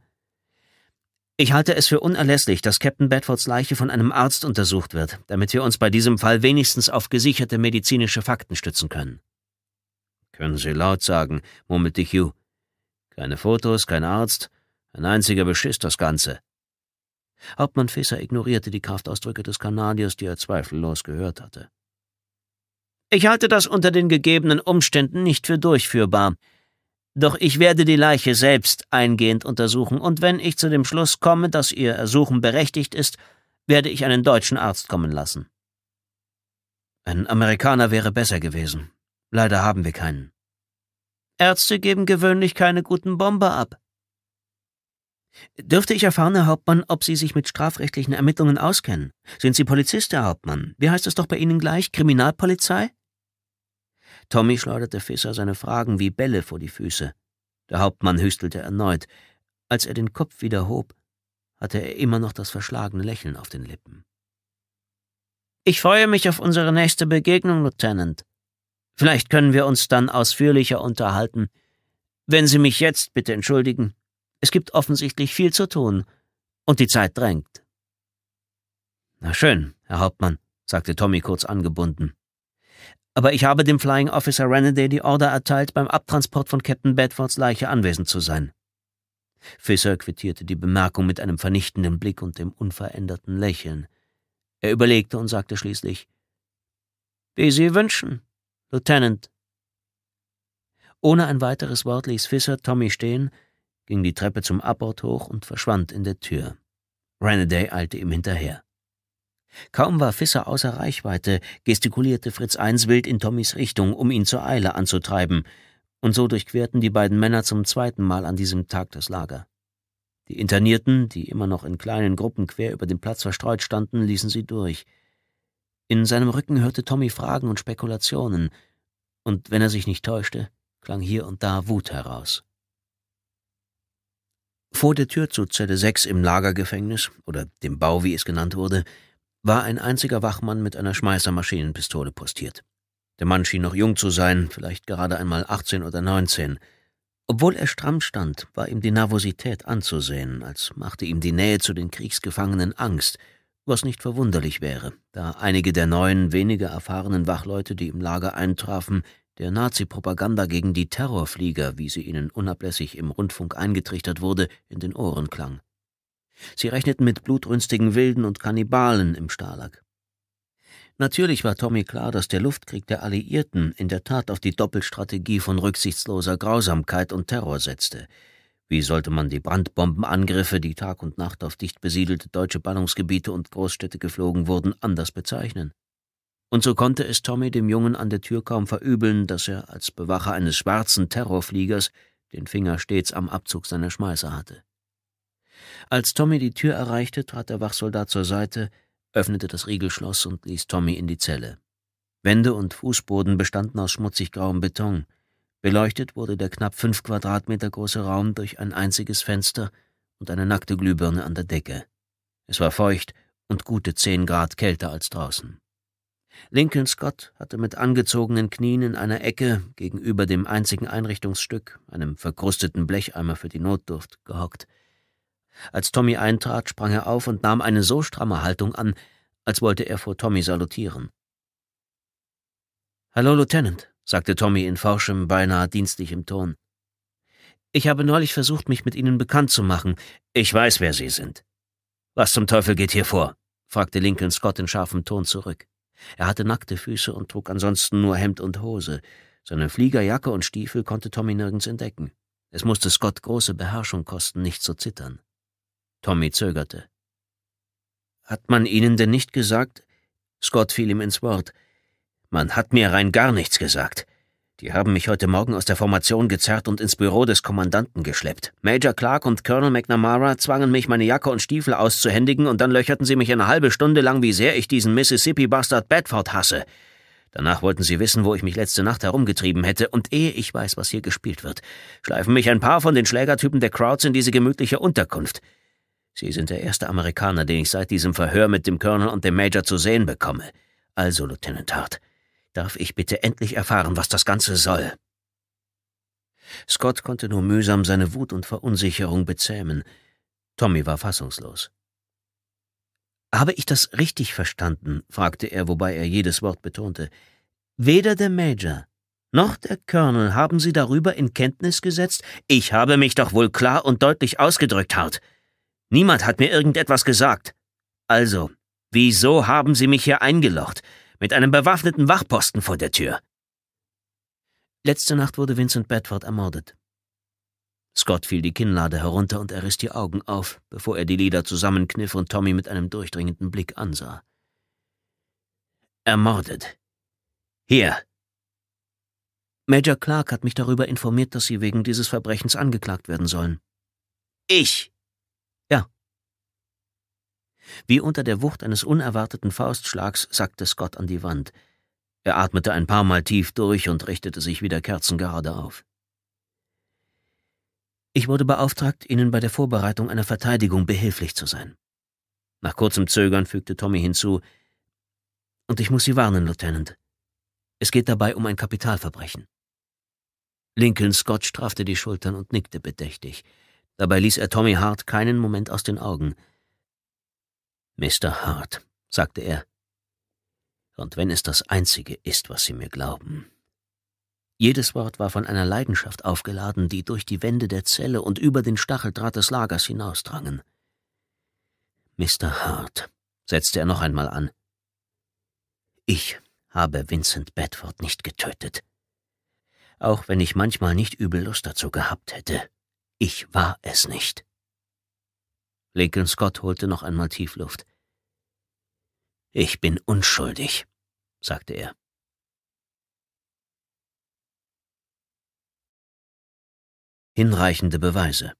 Ich halte es für unerlässlich, dass Captain Bedfords Leiche von einem Arzt untersucht wird, damit wir uns bei diesem Fall wenigstens auf gesicherte medizinische Fakten stützen können. Können Sie laut sagen, murmelte Hugh. Keine Fotos, kein Arzt, ein einziger Beschiss das Ganze. Hauptmann Fisser ignorierte die Kraftausdrücke des Kanadiers, die er zweifellos gehört hatte. Ich halte das unter den gegebenen Umständen nicht für durchführbar. Doch ich werde die Leiche selbst eingehend untersuchen, und wenn ich zu dem Schluss komme, dass ihr Ersuchen berechtigt ist, werde ich einen deutschen Arzt kommen lassen. Ein Amerikaner wäre besser gewesen. Leider haben wir keinen. Ärzte geben gewöhnlich keine guten Bomber ab. Dürfte ich erfahren, Herr Hauptmann, ob Sie sich mit strafrechtlichen Ermittlungen auskennen? Sind Sie Polizist, Herr Hauptmann? Wie heißt es doch bei Ihnen gleich? Kriminalpolizei? Tommy schleuderte Fisser seine Fragen wie Bälle vor die Füße. Der Hauptmann hüstelte erneut. Als er den Kopf wieder hob, hatte er immer noch das verschlagene Lächeln auf den Lippen. Ich freue mich auf unsere nächste Begegnung, Lieutenant. Vielleicht können wir uns dann ausführlicher unterhalten. Wenn Sie mich jetzt bitte entschuldigen. Es gibt offensichtlich viel zu tun und die Zeit drängt. Na schön, Herr Hauptmann, sagte Tommy kurz angebunden. Aber ich habe dem Flying Officer Renaday die Order erteilt, beim Abtransport von Captain Bedfords Leiche anwesend zu sein. Fisser quittierte die Bemerkung mit einem vernichtenden Blick und dem unveränderten Lächeln. Er überlegte und sagte schließlich Wie Sie wünschen. Lieutenant. Ohne ein weiteres Wort ließ Fisser Tommy stehen, ging die Treppe zum Abbord hoch und verschwand in der Tür. Renaday eilte ihm hinterher. Kaum war Fisser außer Reichweite, gestikulierte Fritz Eins wild in Tommys Richtung, um ihn zur Eile anzutreiben, und so durchquerten die beiden Männer zum zweiten Mal an diesem Tag das Lager. Die Internierten, die immer noch in kleinen Gruppen quer über den Platz verstreut standen, ließen sie durch – in seinem Rücken hörte Tommy Fragen und Spekulationen, und wenn er sich nicht täuschte, klang hier und da Wut heraus. Vor der Tür zu Zelle 6 im Lagergefängnis, oder dem Bau, wie es genannt wurde, war ein einziger Wachmann mit einer Schmeißermaschinenpistole postiert. Der Mann schien noch jung zu sein, vielleicht gerade einmal 18 oder 19. Obwohl er stramm stand, war ihm die Nervosität anzusehen, als machte ihm die Nähe zu den Kriegsgefangenen Angst – was nicht verwunderlich wäre, da einige der neuen, weniger erfahrenen Wachleute, die im Lager eintrafen, der Nazi-Propaganda gegen die Terrorflieger, wie sie ihnen unablässig im Rundfunk eingetrichtert wurde, in den Ohren klang. Sie rechneten mit blutrünstigen Wilden und Kannibalen im Stalag. Natürlich war Tommy klar, dass der Luftkrieg der Alliierten in der Tat auf die Doppelstrategie von rücksichtsloser Grausamkeit und Terror setzte – wie sollte man die Brandbombenangriffe, die Tag und Nacht auf dicht besiedelte deutsche Ballungsgebiete und Großstädte geflogen wurden, anders bezeichnen? Und so konnte es Tommy dem Jungen an der Tür kaum verübeln, dass er als Bewacher eines schwarzen Terrorfliegers den Finger stets am Abzug seiner Schmeißer hatte. Als Tommy die Tür erreichte, trat der Wachsoldat zur Seite, öffnete das Riegelschloss und ließ Tommy in die Zelle. Wände und Fußboden bestanden aus schmutzig grauem Beton, Beleuchtet wurde der knapp fünf Quadratmeter große Raum durch ein einziges Fenster und eine nackte Glühbirne an der Decke. Es war feucht und gute zehn Grad kälter als draußen. Lincoln Scott hatte mit angezogenen Knien in einer Ecke gegenüber dem einzigen Einrichtungsstück, einem verkrusteten Blecheimer für die Notdurft, gehockt. Als Tommy eintrat, sprang er auf und nahm eine so stramme Haltung an, als wollte er vor Tommy salutieren. Hallo, Lieutenant, sagte Tommy in forschem, beinahe dienstlichem Ton. Ich habe neulich versucht, mich mit Ihnen bekannt zu machen. Ich weiß, wer Sie sind. Was zum Teufel geht hier vor? fragte Lincoln Scott in scharfem Ton zurück. Er hatte nackte Füße und trug ansonsten nur Hemd und Hose. Seine Fliegerjacke und Stiefel konnte Tommy nirgends entdecken. Es musste Scott große Beherrschung kosten, nicht zu zittern. Tommy zögerte. Hat man Ihnen denn nicht gesagt? Scott fiel ihm ins Wort. Man hat mir rein gar nichts gesagt. Die haben mich heute Morgen aus der Formation gezerrt und ins Büro des Kommandanten geschleppt. Major Clark und Colonel McNamara zwangen mich, meine Jacke und Stiefel auszuhändigen, und dann löcherten sie mich eine halbe Stunde lang, wie sehr ich diesen Mississippi-Bastard Bedford hasse. Danach wollten sie wissen, wo ich mich letzte Nacht herumgetrieben hätte, und ehe ich weiß, was hier gespielt wird, schleifen mich ein paar von den Schlägertypen der Crowds in diese gemütliche Unterkunft. Sie sind der erste Amerikaner, den ich seit diesem Verhör mit dem Colonel und dem Major zu sehen bekomme. Also, Lieutenant Hart, Darf ich bitte endlich erfahren, was das Ganze soll? Scott konnte nur mühsam seine Wut und Verunsicherung bezähmen. Tommy war fassungslos. Habe ich das richtig verstanden? fragte er, wobei er jedes Wort betonte. Weder der Major noch der Colonel haben Sie darüber in Kenntnis gesetzt? Ich habe mich doch wohl klar und deutlich ausgedrückt, Hart. Niemand hat mir irgendetwas gesagt. Also, wieso haben Sie mich hier eingelocht? mit einem bewaffneten Wachposten vor der Tür. Letzte Nacht wurde Vincent Bedford ermordet. Scott fiel die Kinnlade herunter und er riss die Augen auf, bevor er die Lieder zusammenkniff und Tommy mit einem durchdringenden Blick ansah. Ermordet. Hier. Major Clark hat mich darüber informiert, dass Sie wegen dieses Verbrechens angeklagt werden sollen. Ich wie unter der Wucht eines unerwarteten Faustschlags sackte Scott an die Wand. Er atmete ein paar Mal tief durch und richtete sich wieder kerzengerade auf. Ich wurde beauftragt, Ihnen bei der Vorbereitung einer Verteidigung behilflich zu sein. Nach kurzem Zögern fügte Tommy hinzu, und ich muss Sie warnen, Lieutenant. Es geht dabei um ein Kapitalverbrechen. Lincoln Scott strafte die Schultern und nickte bedächtig. Dabei ließ er Tommy Hart keinen Moment aus den Augen – Mr. Hart, sagte er, und wenn es das Einzige ist, was Sie mir glauben. Jedes Wort war von einer Leidenschaft aufgeladen, die durch die Wände der Zelle und über den Stacheldraht des Lagers hinausdrangen. Mr. Hart, setzte er noch einmal an, ich habe Vincent Bedford nicht getötet. Auch wenn ich manchmal nicht übel Lust dazu gehabt hätte, ich war es nicht. Lincoln Scott holte noch einmal Tiefluft. Ich bin unschuldig, sagte er. Hinreichende Beweise.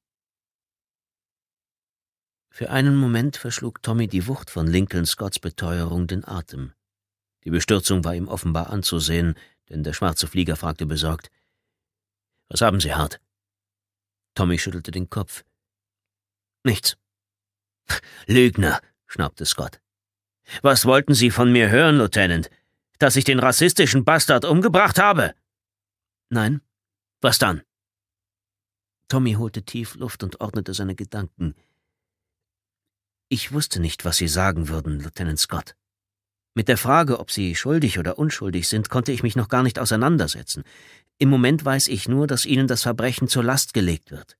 Für einen Moment verschlug Tommy die Wucht von Lincoln Scotts Beteuerung den Atem. Die Bestürzung war ihm offenbar anzusehen, denn der schwarze Flieger fragte besorgt, Was haben Sie, Hart? Tommy schüttelte den Kopf. Nichts. Lügner, schnaubte Scott. Was wollten Sie von mir hören, Lieutenant? Dass ich den rassistischen Bastard umgebracht habe? Nein. Was dann? Tommy holte tief Luft und ordnete seine Gedanken. Ich wusste nicht, was Sie sagen würden, Lieutenant Scott. Mit der Frage, ob Sie schuldig oder unschuldig sind, konnte ich mich noch gar nicht auseinandersetzen. Im Moment weiß ich nur, dass Ihnen das Verbrechen zur Last gelegt wird.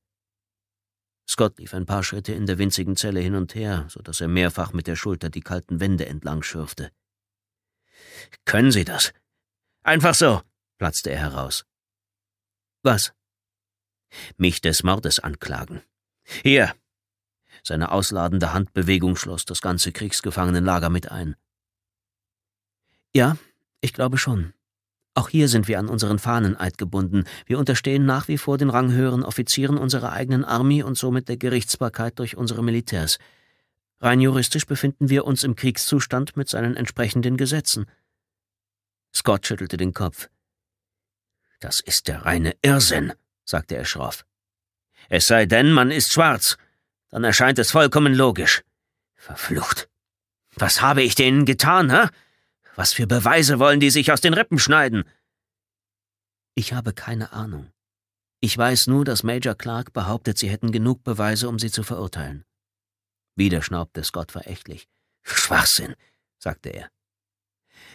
Scott lief ein paar Schritte in der winzigen Zelle hin und her, so dass er mehrfach mit der Schulter die kalten Wände entlang schürfte. Können Sie das? Einfach so, platzte er heraus. Was? Mich des Mordes anklagen. Hier! Seine ausladende Handbewegung schloss das ganze Kriegsgefangenenlager mit ein. Ja, ich glaube schon, auch hier sind wir an unseren Fahneneid gebunden. Wir unterstehen nach wie vor den ranghöheren Offizieren unserer eigenen Armee und somit der Gerichtsbarkeit durch unsere Militärs. Rein juristisch befinden wir uns im Kriegszustand mit seinen entsprechenden Gesetzen. Scott schüttelte den Kopf. Das ist der reine Irrsinn, sagte er schroff. Es sei denn, man ist schwarz, dann erscheint es vollkommen logisch. Verflucht. Was habe ich denen getan, hä? Was für Beweise wollen die sich aus den Rippen schneiden? Ich habe keine Ahnung. Ich weiß nur, dass Major Clark behauptet, sie hätten genug Beweise, um sie zu verurteilen. Wieder schnaubte Scott verächtlich. Schwachsinn, sagte er.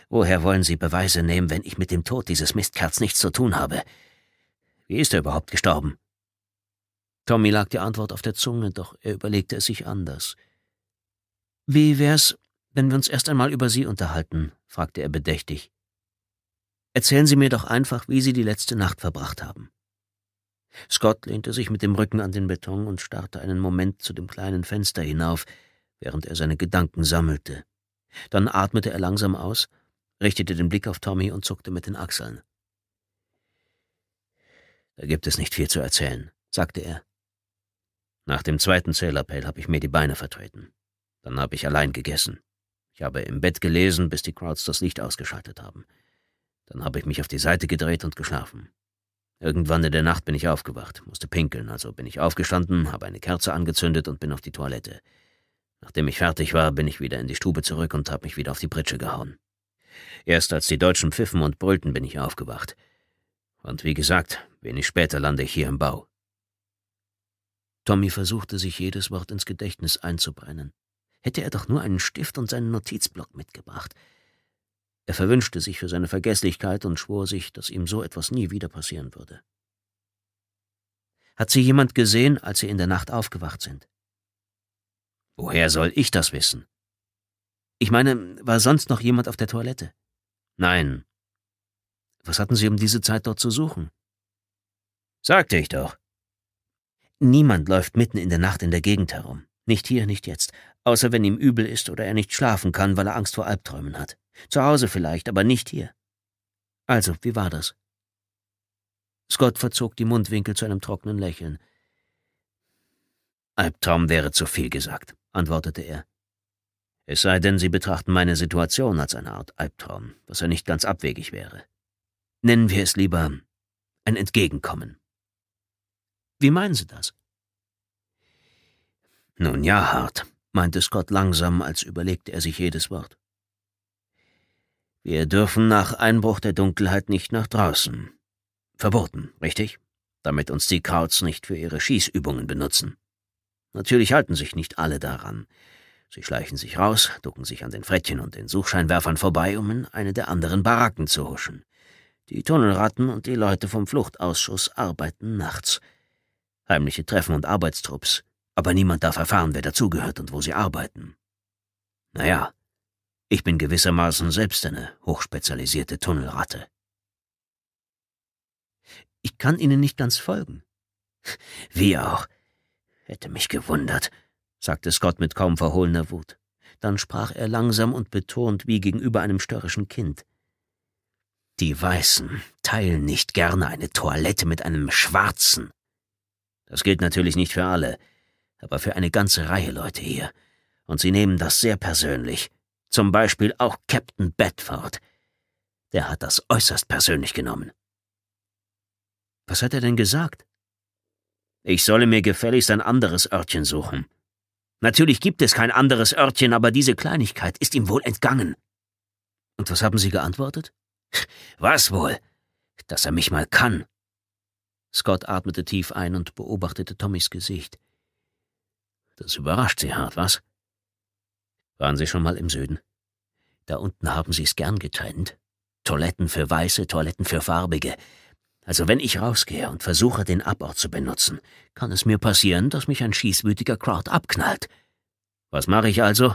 Woher wollen Sie Beweise nehmen, wenn ich mit dem Tod dieses Mistkerls nichts zu tun habe? Wie ist er überhaupt gestorben? Tommy lag die Antwort auf der Zunge, doch er überlegte es sich anders. Wie wär's, wenn wir uns erst einmal über Sie unterhalten, fragte er bedächtig. Erzählen Sie mir doch einfach, wie Sie die letzte Nacht verbracht haben. Scott lehnte sich mit dem Rücken an den Beton und starrte einen Moment zu dem kleinen Fenster hinauf, während er seine Gedanken sammelte. Dann atmete er langsam aus, richtete den Blick auf Tommy und zuckte mit den Achseln. Da gibt es nicht viel zu erzählen, sagte er. Nach dem zweiten Zählappell habe ich mir die Beine vertreten. Dann habe ich allein gegessen. Ich habe im Bett gelesen, bis die Crowds das Licht ausgeschaltet haben. Dann habe ich mich auf die Seite gedreht und geschlafen. Irgendwann in der Nacht bin ich aufgewacht, musste pinkeln, also bin ich aufgestanden, habe eine Kerze angezündet und bin auf die Toilette. Nachdem ich fertig war, bin ich wieder in die Stube zurück und habe mich wieder auf die Pritsche gehauen. Erst als die Deutschen pfiffen und brüllten, bin ich aufgewacht. Und wie gesagt, wenig später lande ich hier im Bau. Tommy versuchte sich jedes Wort ins Gedächtnis einzubrennen hätte er doch nur einen Stift und seinen Notizblock mitgebracht. Er verwünschte sich für seine Vergesslichkeit und schwor sich, dass ihm so etwas nie wieder passieren würde. Hat sie jemand gesehen, als sie in der Nacht aufgewacht sind? Woher soll ich das wissen? Ich meine, war sonst noch jemand auf der Toilette? Nein. Was hatten Sie um diese Zeit dort zu suchen? Sagte ich doch. Niemand läuft mitten in der Nacht in der Gegend herum. Nicht hier, nicht jetzt. Außer wenn ihm übel ist oder er nicht schlafen kann, weil er Angst vor Albträumen hat. Zu Hause vielleicht, aber nicht hier. Also, wie war das? Scott verzog die Mundwinkel zu einem trockenen Lächeln. Albtraum wäre zu viel gesagt, antwortete er. Es sei denn, Sie betrachten meine Situation als eine Art Albtraum, was ja nicht ganz abwegig wäre. Nennen wir es lieber ein Entgegenkommen. Wie meinen Sie das? Nun ja, Hart, meinte Scott langsam, als überlegte er sich jedes Wort. Wir dürfen nach Einbruch der Dunkelheit nicht nach draußen. Verboten, richtig? Damit uns die Krauts nicht für ihre Schießübungen benutzen. Natürlich halten sich nicht alle daran. Sie schleichen sich raus, ducken sich an den Frettchen und den Suchscheinwerfern vorbei, um in eine der anderen Baracken zu huschen. Die Tunnelratten und die Leute vom Fluchtausschuss arbeiten nachts. Heimliche Treffen und Arbeitstrupps aber niemand darf erfahren, wer dazugehört und wo sie arbeiten. Naja, ich bin gewissermaßen selbst eine hochspezialisierte Tunnelratte. Ich kann Ihnen nicht ganz folgen. Wie auch. Hätte mich gewundert, sagte Scott mit kaum verhohlener Wut. Dann sprach er langsam und betont wie gegenüber einem störrischen Kind. Die Weißen teilen nicht gerne eine Toilette mit einem Schwarzen. Das gilt natürlich nicht für alle aber für eine ganze Reihe Leute hier. Und sie nehmen das sehr persönlich. Zum Beispiel auch Captain Bedford. Der hat das äußerst persönlich genommen. Was hat er denn gesagt? Ich solle mir gefälligst ein anderes Örtchen suchen. Natürlich gibt es kein anderes Örtchen, aber diese Kleinigkeit ist ihm wohl entgangen. Und was haben Sie geantwortet? Was wohl? Dass er mich mal kann. Scott atmete tief ein und beobachtete Tommys Gesicht. Das überrascht Sie hart, was? Waren Sie schon mal im Süden? Da unten haben Sie es gern getrennt. Toiletten für Weiße, Toiletten für Farbige. Also wenn ich rausgehe und versuche, den Abort zu benutzen, kann es mir passieren, dass mich ein schießwütiger Crowd abknallt. Was mache ich also?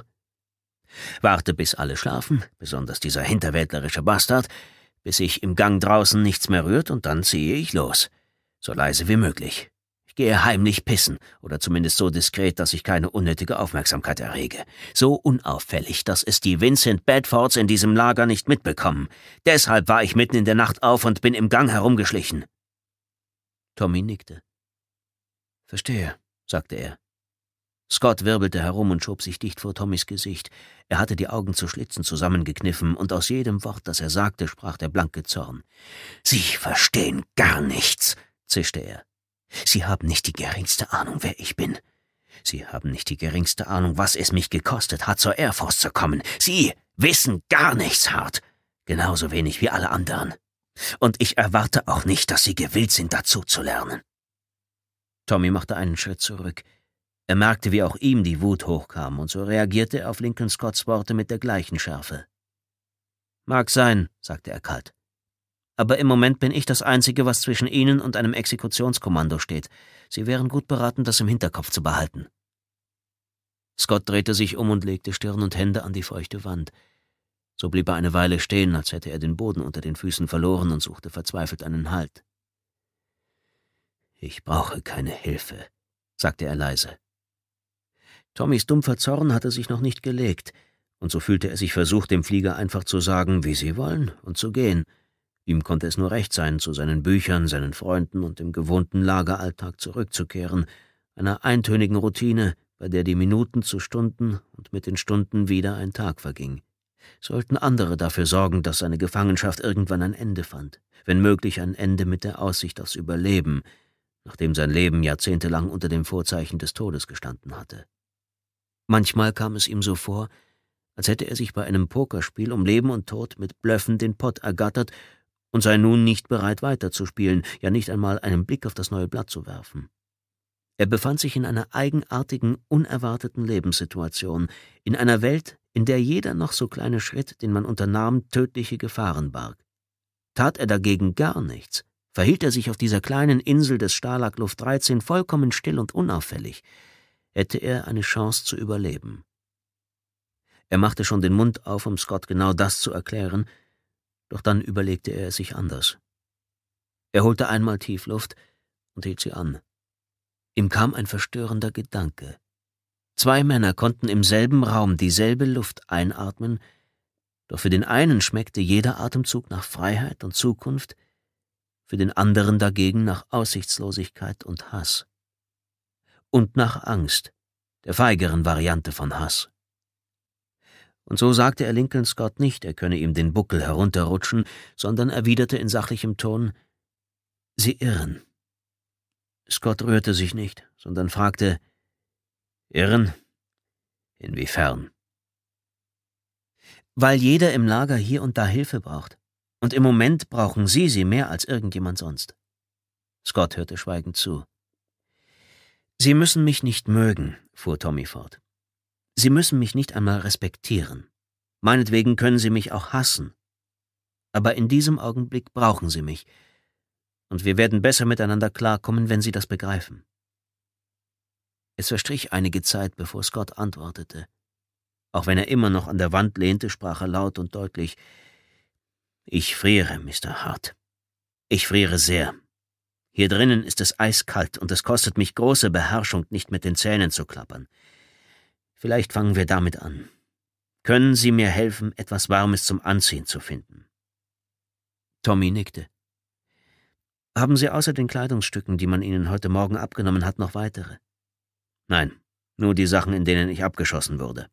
Warte, bis alle schlafen, besonders dieser hinterwäldlerische Bastard, bis sich im Gang draußen nichts mehr rührt, und dann ziehe ich los. So leise wie möglich. Ich gehe heimlich pissen, oder zumindest so diskret, dass ich keine unnötige Aufmerksamkeit errege. So unauffällig, dass es die Vincent Bedfords in diesem Lager nicht mitbekommen. Deshalb war ich mitten in der Nacht auf und bin im Gang herumgeschlichen. Tommy nickte. Verstehe, sagte er. Scott wirbelte herum und schob sich dicht vor Tommys Gesicht. Er hatte die Augen zu Schlitzen zusammengekniffen, und aus jedem Wort, das er sagte, sprach der blanke Zorn. Sie verstehen gar nichts, zischte er. Sie haben nicht die geringste Ahnung, wer ich bin. Sie haben nicht die geringste Ahnung, was es mich gekostet hat, zur Air Force zu kommen. Sie wissen gar nichts, Hart. Genauso wenig wie alle anderen. Und ich erwarte auch nicht, dass Sie gewillt sind, dazu zu lernen. Tommy machte einen Schritt zurück. Er merkte, wie auch ihm die Wut hochkam, und so reagierte er auf Lincoln Scotts Worte mit der gleichen Schärfe. Mag sein, sagte er kalt aber im Moment bin ich das Einzige, was zwischen Ihnen und einem Exekutionskommando steht. Sie wären gut beraten, das im Hinterkopf zu behalten. Scott drehte sich um und legte Stirn und Hände an die feuchte Wand. So blieb er eine Weile stehen, als hätte er den Boden unter den Füßen verloren und suchte verzweifelt einen Halt. Ich brauche keine Hilfe, sagte er leise. Tommys dumpfer Zorn hatte sich noch nicht gelegt, und so fühlte er sich versucht, dem Flieger einfach zu sagen, wie sie wollen, und zu gehen. Ihm konnte es nur recht sein, zu seinen Büchern, seinen Freunden und dem gewohnten Lageralltag zurückzukehren, einer eintönigen Routine, bei der die Minuten zu Stunden und mit den Stunden wieder ein Tag verging. Sollten andere dafür sorgen, dass seine Gefangenschaft irgendwann ein Ende fand, wenn möglich ein Ende mit der Aussicht aufs Überleben, nachdem sein Leben jahrzehntelang unter dem Vorzeichen des Todes gestanden hatte. Manchmal kam es ihm so vor, als hätte er sich bei einem Pokerspiel um Leben und Tod mit Blöffen den Pott ergattert und sei nun nicht bereit weiterzuspielen, ja nicht einmal einen Blick auf das neue Blatt zu werfen. Er befand sich in einer eigenartigen, unerwarteten Lebenssituation, in einer Welt, in der jeder noch so kleine Schritt, den man unternahm, tödliche Gefahren barg. Tat er dagegen gar nichts, verhielt er sich auf dieser kleinen Insel des Stalag Luft 13 vollkommen still und unauffällig, hätte er eine Chance zu überleben. Er machte schon den Mund auf, um Scott genau das zu erklären, doch dann überlegte er es sich anders. Er holte einmal tief Luft und hielt sie an. Ihm kam ein verstörender Gedanke. Zwei Männer konnten im selben Raum dieselbe Luft einatmen, doch für den einen schmeckte jeder Atemzug nach Freiheit und Zukunft, für den anderen dagegen nach Aussichtslosigkeit und Hass. Und nach Angst, der feigeren Variante von Hass. Und so sagte er Lincoln Scott nicht, er könne ihm den Buckel herunterrutschen, sondern erwiderte in sachlichem Ton, Sie irren. Scott rührte sich nicht, sondern fragte, Irren? Inwiefern? Weil jeder im Lager hier und da Hilfe braucht. Und im Moment brauchen Sie sie mehr als irgendjemand sonst. Scott hörte schweigend zu. Sie müssen mich nicht mögen, fuhr Tommy fort. Sie müssen mich nicht einmal respektieren. Meinetwegen können Sie mich auch hassen. Aber in diesem Augenblick brauchen Sie mich. Und wir werden besser miteinander klarkommen, wenn Sie das begreifen. Es verstrich einige Zeit, bevor Scott antwortete. Auch wenn er immer noch an der Wand lehnte, sprach er laut und deutlich Ich friere, Mr. Hart. Ich friere sehr. Hier drinnen ist es eiskalt und es kostet mich große Beherrschung, nicht mit den Zähnen zu klappern. Vielleicht fangen wir damit an. Können Sie mir helfen, etwas Warmes zum Anziehen zu finden? Tommy nickte. Haben Sie außer den Kleidungsstücken, die man Ihnen heute Morgen abgenommen hat, noch weitere? Nein, nur die Sachen, in denen ich abgeschossen wurde.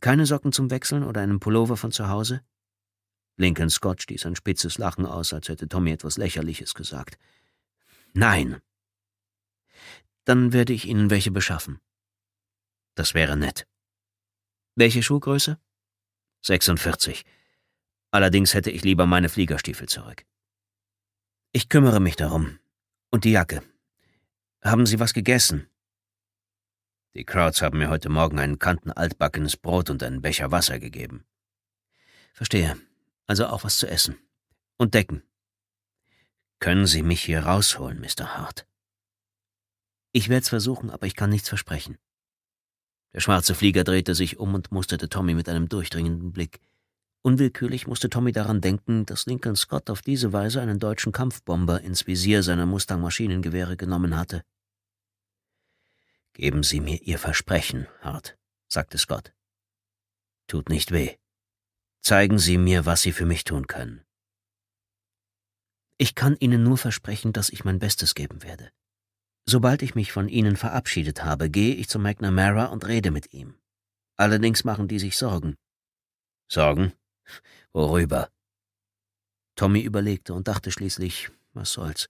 Keine Socken zum Wechseln oder einen Pullover von zu Hause? Lincoln Scott stieß ein spitzes Lachen aus, als hätte Tommy etwas Lächerliches gesagt. Nein. Dann werde ich Ihnen welche beschaffen. Das wäre nett. Welche Schuhgröße? 46. Allerdings hätte ich lieber meine Fliegerstiefel zurück. Ich kümmere mich darum. Und die Jacke. Haben Sie was gegessen? Die Krauts haben mir heute Morgen einen Kanten altbackenes Brot und einen Becher Wasser gegeben. Verstehe. Also auch was zu essen. Und Decken. Können Sie mich hier rausholen, Mr. Hart? Ich werde es versuchen, aber ich kann nichts versprechen. Der schwarze Flieger drehte sich um und musterte Tommy mit einem durchdringenden Blick. Unwillkürlich musste Tommy daran denken, dass Lincoln Scott auf diese Weise einen deutschen Kampfbomber ins Visier seiner Mustang-Maschinengewehre genommen hatte. Geben Sie mir Ihr Versprechen, Hart, sagte Scott. Tut nicht weh. Zeigen Sie mir, was Sie für mich tun können. Ich kann Ihnen nur versprechen, dass ich mein Bestes geben werde. Sobald ich mich von Ihnen verabschiedet habe, gehe ich zu McNamara und rede mit ihm. Allerdings machen die sich Sorgen. Sorgen? Worüber? Tommy überlegte und dachte schließlich, was soll's.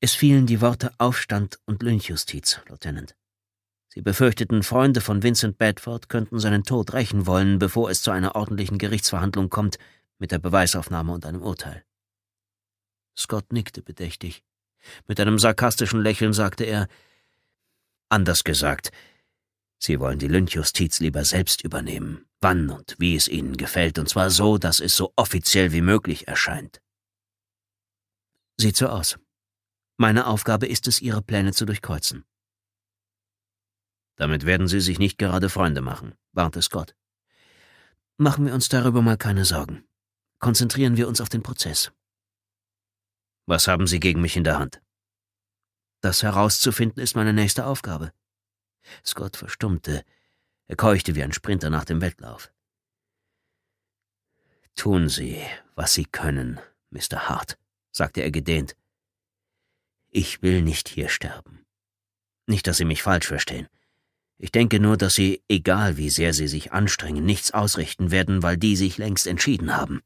Es fielen die Worte Aufstand und Lynchjustiz, Lieutenant. Sie befürchteten, Freunde von Vincent Bedford könnten seinen Tod rächen wollen, bevor es zu einer ordentlichen Gerichtsverhandlung kommt, mit der Beweisaufnahme und einem Urteil. Scott nickte bedächtig. Mit einem sarkastischen Lächeln sagte er, anders gesagt, Sie wollen die Lynchjustiz lieber selbst übernehmen, wann und wie es Ihnen gefällt, und zwar so, dass es so offiziell wie möglich erscheint. Sieht so aus. Meine Aufgabe ist es, Ihre Pläne zu durchkreuzen. Damit werden Sie sich nicht gerade Freunde machen, warnte Scott. Machen wir uns darüber mal keine Sorgen. Konzentrieren wir uns auf den Prozess. Was haben Sie gegen mich in der Hand? Das herauszufinden ist meine nächste Aufgabe. Scott verstummte. Er keuchte wie ein Sprinter nach dem Wettlauf. Tun Sie, was Sie können, Mr. Hart, sagte er gedehnt. Ich will nicht hier sterben. Nicht, dass Sie mich falsch verstehen. Ich denke nur, dass Sie, egal wie sehr Sie sich anstrengen, nichts ausrichten werden, weil die sich längst entschieden haben.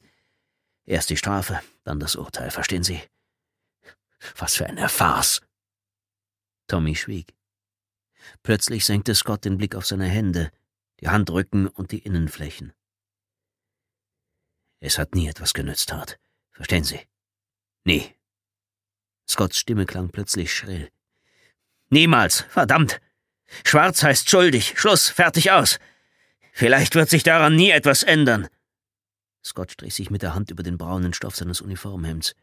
Erst die Strafe, dann das Urteil, verstehen Sie? Was für eine Farce! Tommy schwieg. Plötzlich senkte Scott den Blick auf seine Hände, die Handrücken und die Innenflächen. Es hat nie etwas genützt, Hart. Verstehen Sie? Nie. Scotts Stimme klang plötzlich schrill. Niemals, verdammt! Schwarz heißt schuldig, Schluss, fertig aus! Vielleicht wird sich daran nie etwas ändern! Scott strich sich mit der Hand über den braunen Stoff seines Uniformhemds.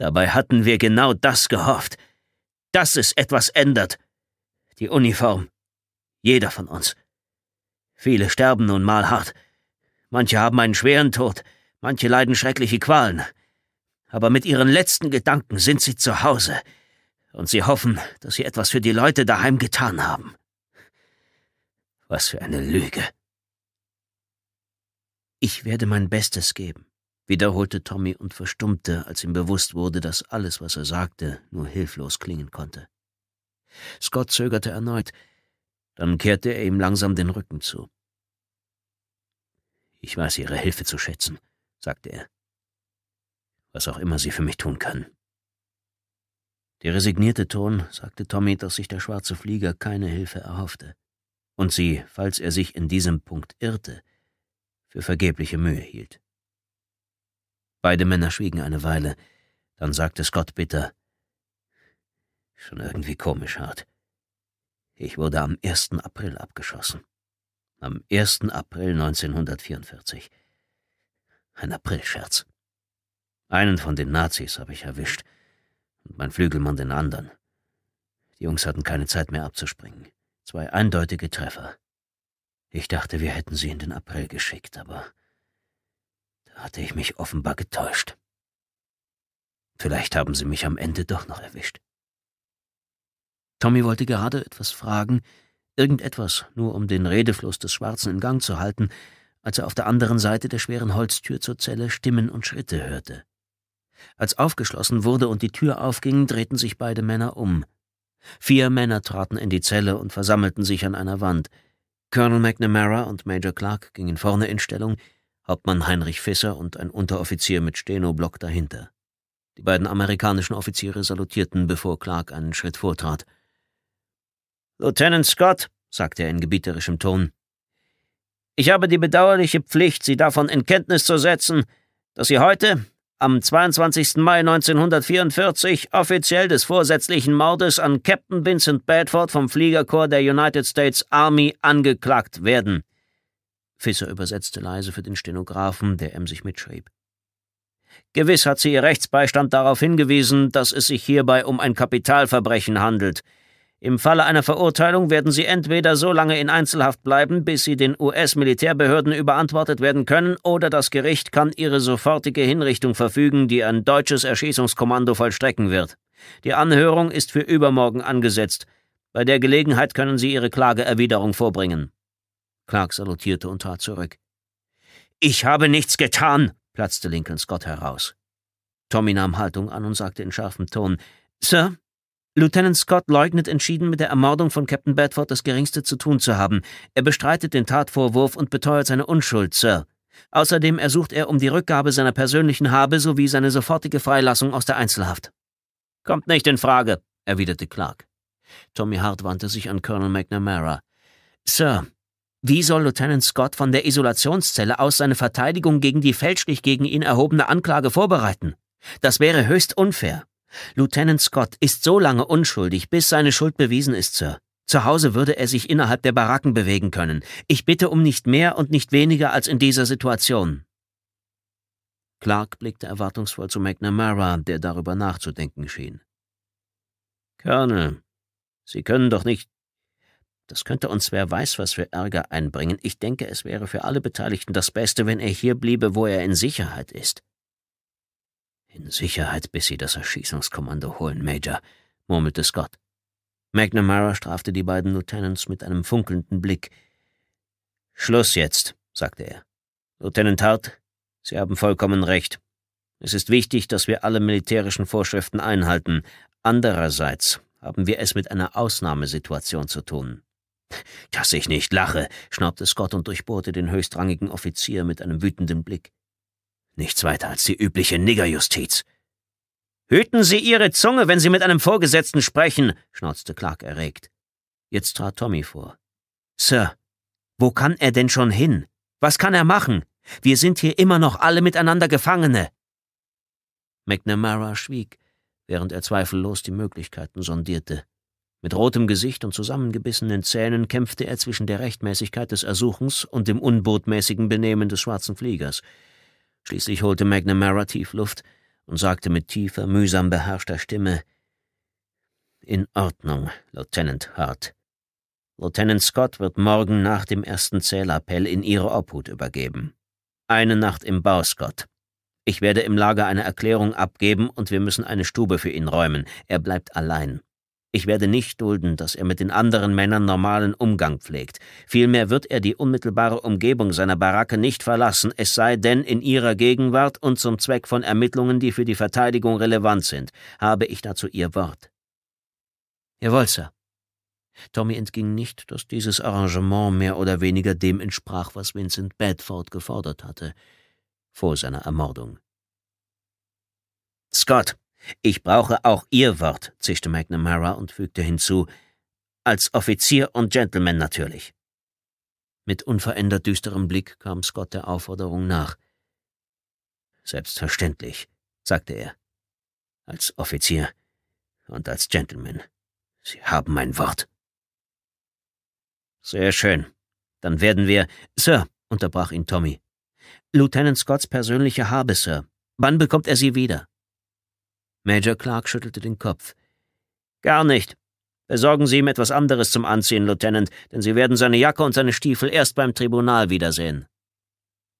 Dabei hatten wir genau das gehofft, dass es etwas ändert. Die Uniform. Jeder von uns. Viele sterben nun mal hart. Manche haben einen schweren Tod, manche leiden schreckliche Qualen. Aber mit ihren letzten Gedanken sind sie zu Hause, und sie hoffen, dass sie etwas für die Leute daheim getan haben. Was für eine Lüge. Ich werde mein Bestes geben wiederholte Tommy und verstummte, als ihm bewusst wurde, dass alles, was er sagte, nur hilflos klingen konnte. Scott zögerte erneut, dann kehrte er ihm langsam den Rücken zu. Ich weiß Ihre Hilfe zu schätzen, sagte er. Was auch immer Sie für mich tun können. Der resignierte Ton sagte Tommy, dass sich der schwarze Flieger keine Hilfe erhoffte und sie, falls er sich in diesem Punkt irrte, für vergebliche Mühe hielt. Beide Männer schwiegen eine Weile. Dann sagte Scott bitter: Schon irgendwie komisch hart. Ich wurde am 1. April abgeschossen. Am 1. April 1944. Ein Aprilscherz. Einen von den Nazis habe ich erwischt und mein Flügelmann den anderen. Die Jungs hatten keine Zeit mehr abzuspringen. Zwei eindeutige Treffer. Ich dachte, wir hätten sie in den April geschickt, aber hatte ich mich offenbar getäuscht. Vielleicht haben sie mich am Ende doch noch erwischt. Tommy wollte gerade etwas fragen, irgendetwas, nur um den Redefluss des Schwarzen in Gang zu halten, als er auf der anderen Seite der schweren Holztür zur Zelle Stimmen und Schritte hörte. Als aufgeschlossen wurde und die Tür aufging, drehten sich beide Männer um. Vier Männer traten in die Zelle und versammelten sich an einer Wand. Colonel McNamara und Major Clark gingen vorne in Stellung, Hauptmann Heinrich Fisser und ein Unteroffizier mit Stenoblock dahinter. Die beiden amerikanischen Offiziere salutierten, bevor Clark einen Schritt vortrat. Lieutenant Scott, sagte er in gebieterischem Ton, ich habe die bedauerliche Pflicht, Sie davon in Kenntnis zu setzen, dass Sie heute, am 22. Mai 1944 offiziell des vorsätzlichen Mordes an Captain Vincent Bedford vom Fliegerkorps der United States Army angeklagt werden. Fisser übersetzte leise für den Stenografen, der emsig mitschrieb. Gewiss hat sie ihr Rechtsbeistand darauf hingewiesen, dass es sich hierbei um ein Kapitalverbrechen handelt. Im Falle einer Verurteilung werden sie entweder so lange in Einzelhaft bleiben, bis sie den US-Militärbehörden überantwortet werden können, oder das Gericht kann ihre sofortige Hinrichtung verfügen, die ein deutsches Erschießungskommando vollstrecken wird. Die Anhörung ist für übermorgen angesetzt. Bei der Gelegenheit können Sie Ihre Klageerwiderung vorbringen. Clark salutierte und trat zurück. Ich habe nichts getan, platzte Lincoln Scott heraus. Tommy nahm Haltung an und sagte in scharfem Ton, Sir, Lieutenant Scott leugnet entschieden, mit der Ermordung von Captain Bedford das Geringste zu tun zu haben. Er bestreitet den Tatvorwurf und beteuert seine Unschuld, Sir. Außerdem ersucht er um die Rückgabe seiner persönlichen Habe sowie seine sofortige Freilassung aus der Einzelhaft. Kommt nicht in Frage, erwiderte Clark. Tommy Hart wandte sich an Colonel McNamara. Sir, wie soll Lieutenant Scott von der Isolationszelle aus seine Verteidigung gegen die fälschlich gegen ihn erhobene Anklage vorbereiten? Das wäre höchst unfair. Lieutenant Scott ist so lange unschuldig, bis seine Schuld bewiesen ist, Sir. Zu Hause würde er sich innerhalb der Baracken bewegen können. Ich bitte um nicht mehr und nicht weniger als in dieser Situation. Clark blickte erwartungsvoll zu McNamara, der darüber nachzudenken schien. Colonel, Sie können doch nicht das könnte uns wer weiß, was für Ärger einbringen. Ich denke, es wäre für alle Beteiligten das Beste, wenn er hier bliebe, wo er in Sicherheit ist. In Sicherheit, bis Sie das Erschießungskommando holen, Major, murmelte Scott. McNamara strafte die beiden Lieutenants mit einem funkelnden Blick. Schluss jetzt, sagte er. Lieutenant Hart, Sie haben vollkommen recht. Es ist wichtig, dass wir alle militärischen Vorschriften einhalten. Andererseits haben wir es mit einer Ausnahmesituation zu tun. Dass ich nicht lache, schnaubte Scott und durchbohrte den höchstrangigen Offizier mit einem wütenden Blick. Nichts weiter als die übliche Niggerjustiz. Hüten Sie Ihre Zunge, wenn Sie mit einem Vorgesetzten sprechen, schnauzte Clark erregt. Jetzt trat Tommy vor. Sir, wo kann er denn schon hin? Was kann er machen? Wir sind hier immer noch alle miteinander Gefangene. McNamara schwieg, während er zweifellos die Möglichkeiten sondierte. Mit rotem Gesicht und zusammengebissenen Zähnen kämpfte er zwischen der Rechtmäßigkeit des Ersuchens und dem unbotmäßigen Benehmen des schwarzen Fliegers. Schließlich holte McNamara tief Luft und sagte mit tiefer, mühsam beherrschter Stimme In Ordnung, Lieutenant Hart. Lieutenant Scott wird morgen nach dem ersten Zählappell in Ihre Obhut übergeben. Eine Nacht im Bau, Scott. Ich werde im Lager eine Erklärung abgeben und wir müssen eine Stube für ihn räumen. Er bleibt allein. Ich werde nicht dulden, dass er mit den anderen Männern normalen Umgang pflegt. Vielmehr wird er die unmittelbare Umgebung seiner Baracke nicht verlassen, es sei denn in ihrer Gegenwart und zum Zweck von Ermittlungen, die für die Verteidigung relevant sind, habe ich dazu Ihr Wort. Jawohl, Sir. Tommy entging nicht, dass dieses Arrangement mehr oder weniger dem entsprach, was Vincent Bedford gefordert hatte, vor seiner Ermordung. Scott, ich brauche auch Ihr Wort, zischte McNamara und fügte hinzu, als Offizier und Gentleman natürlich. Mit unverändert düsterem Blick kam Scott der Aufforderung nach. Selbstverständlich, sagte er. Als Offizier und als Gentleman. Sie haben mein Wort. Sehr schön. Dann werden wir. Sir, unterbrach ihn Tommy. Lieutenant Scotts persönliche Habe, Sir. Wann bekommt er sie wieder? Major Clark schüttelte den Kopf. Gar nicht. Besorgen Sie ihm etwas anderes zum Anziehen, Lieutenant, denn Sie werden seine Jacke und seine Stiefel erst beim Tribunal wiedersehen.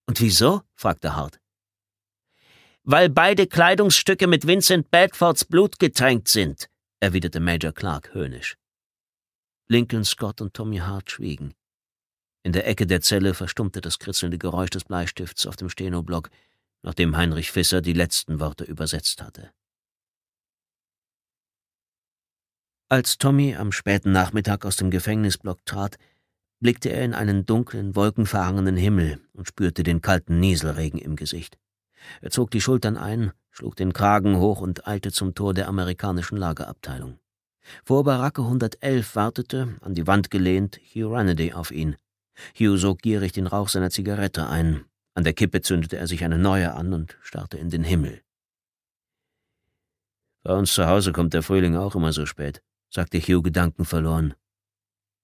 Und wieso? fragte Hart. Weil beide Kleidungsstücke mit Vincent Bedfords Blut getränkt sind, erwiderte Major Clark höhnisch. Lincoln Scott und Tommy Hart schwiegen. In der Ecke der Zelle verstummte das kritzelnde Geräusch des Bleistifts auf dem Stenoblock, nachdem Heinrich Fisser die letzten Worte übersetzt hatte. Als Tommy am späten Nachmittag aus dem Gefängnisblock trat, blickte er in einen dunklen, wolkenverhangenen Himmel und spürte den kalten Nieselregen im Gesicht. Er zog die Schultern ein, schlug den Kragen hoch und eilte zum Tor der amerikanischen Lagerabteilung. Vor Baracke 111 wartete, an die Wand gelehnt, Hugh Ranady auf ihn. Hugh sog gierig den Rauch seiner Zigarette ein. An der Kippe zündete er sich eine neue an und starrte in den Himmel. Bei uns zu Hause kommt der Frühling auch immer so spät, sagte Hugh gedankenverloren.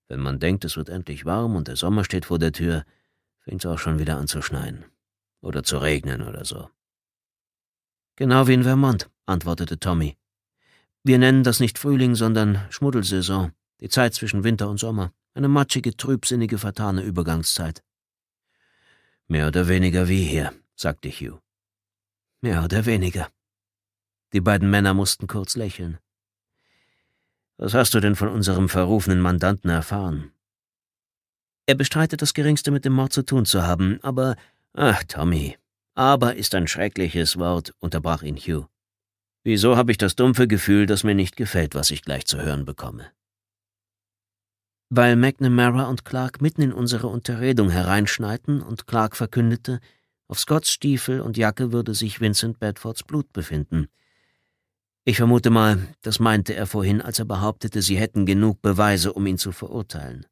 Wenn man denkt, es wird endlich warm und der Sommer steht vor der Tür, fängt's auch schon wieder an zu schneien. Oder zu regnen oder so. Genau wie in Vermont, antwortete Tommy. Wir nennen das nicht Frühling, sondern Schmuddelsaison, die Zeit zwischen Winter und Sommer, eine matschige, trübsinnige, vertane Übergangszeit. Mehr oder weniger wie hier, sagte Hugh. Mehr oder weniger. Die beiden Männer mussten kurz lächeln. Was hast du denn von unserem verrufenen Mandanten erfahren? Er bestreitet das Geringste mit dem Mord zu tun zu haben, aber ach, Tommy, aber ist ein schreckliches Wort, unterbrach ihn Hugh. Wieso habe ich das dumpfe Gefühl, dass mir nicht gefällt, was ich gleich zu hören bekomme? Weil McNamara und Clark mitten in unsere Unterredung hereinschneiten und Clark verkündete, auf Scotts Stiefel und Jacke würde sich Vincent Bedfords Blut befinden, ich vermute mal, das meinte er vorhin, als er behauptete, Sie hätten genug Beweise, um ihn zu verurteilen.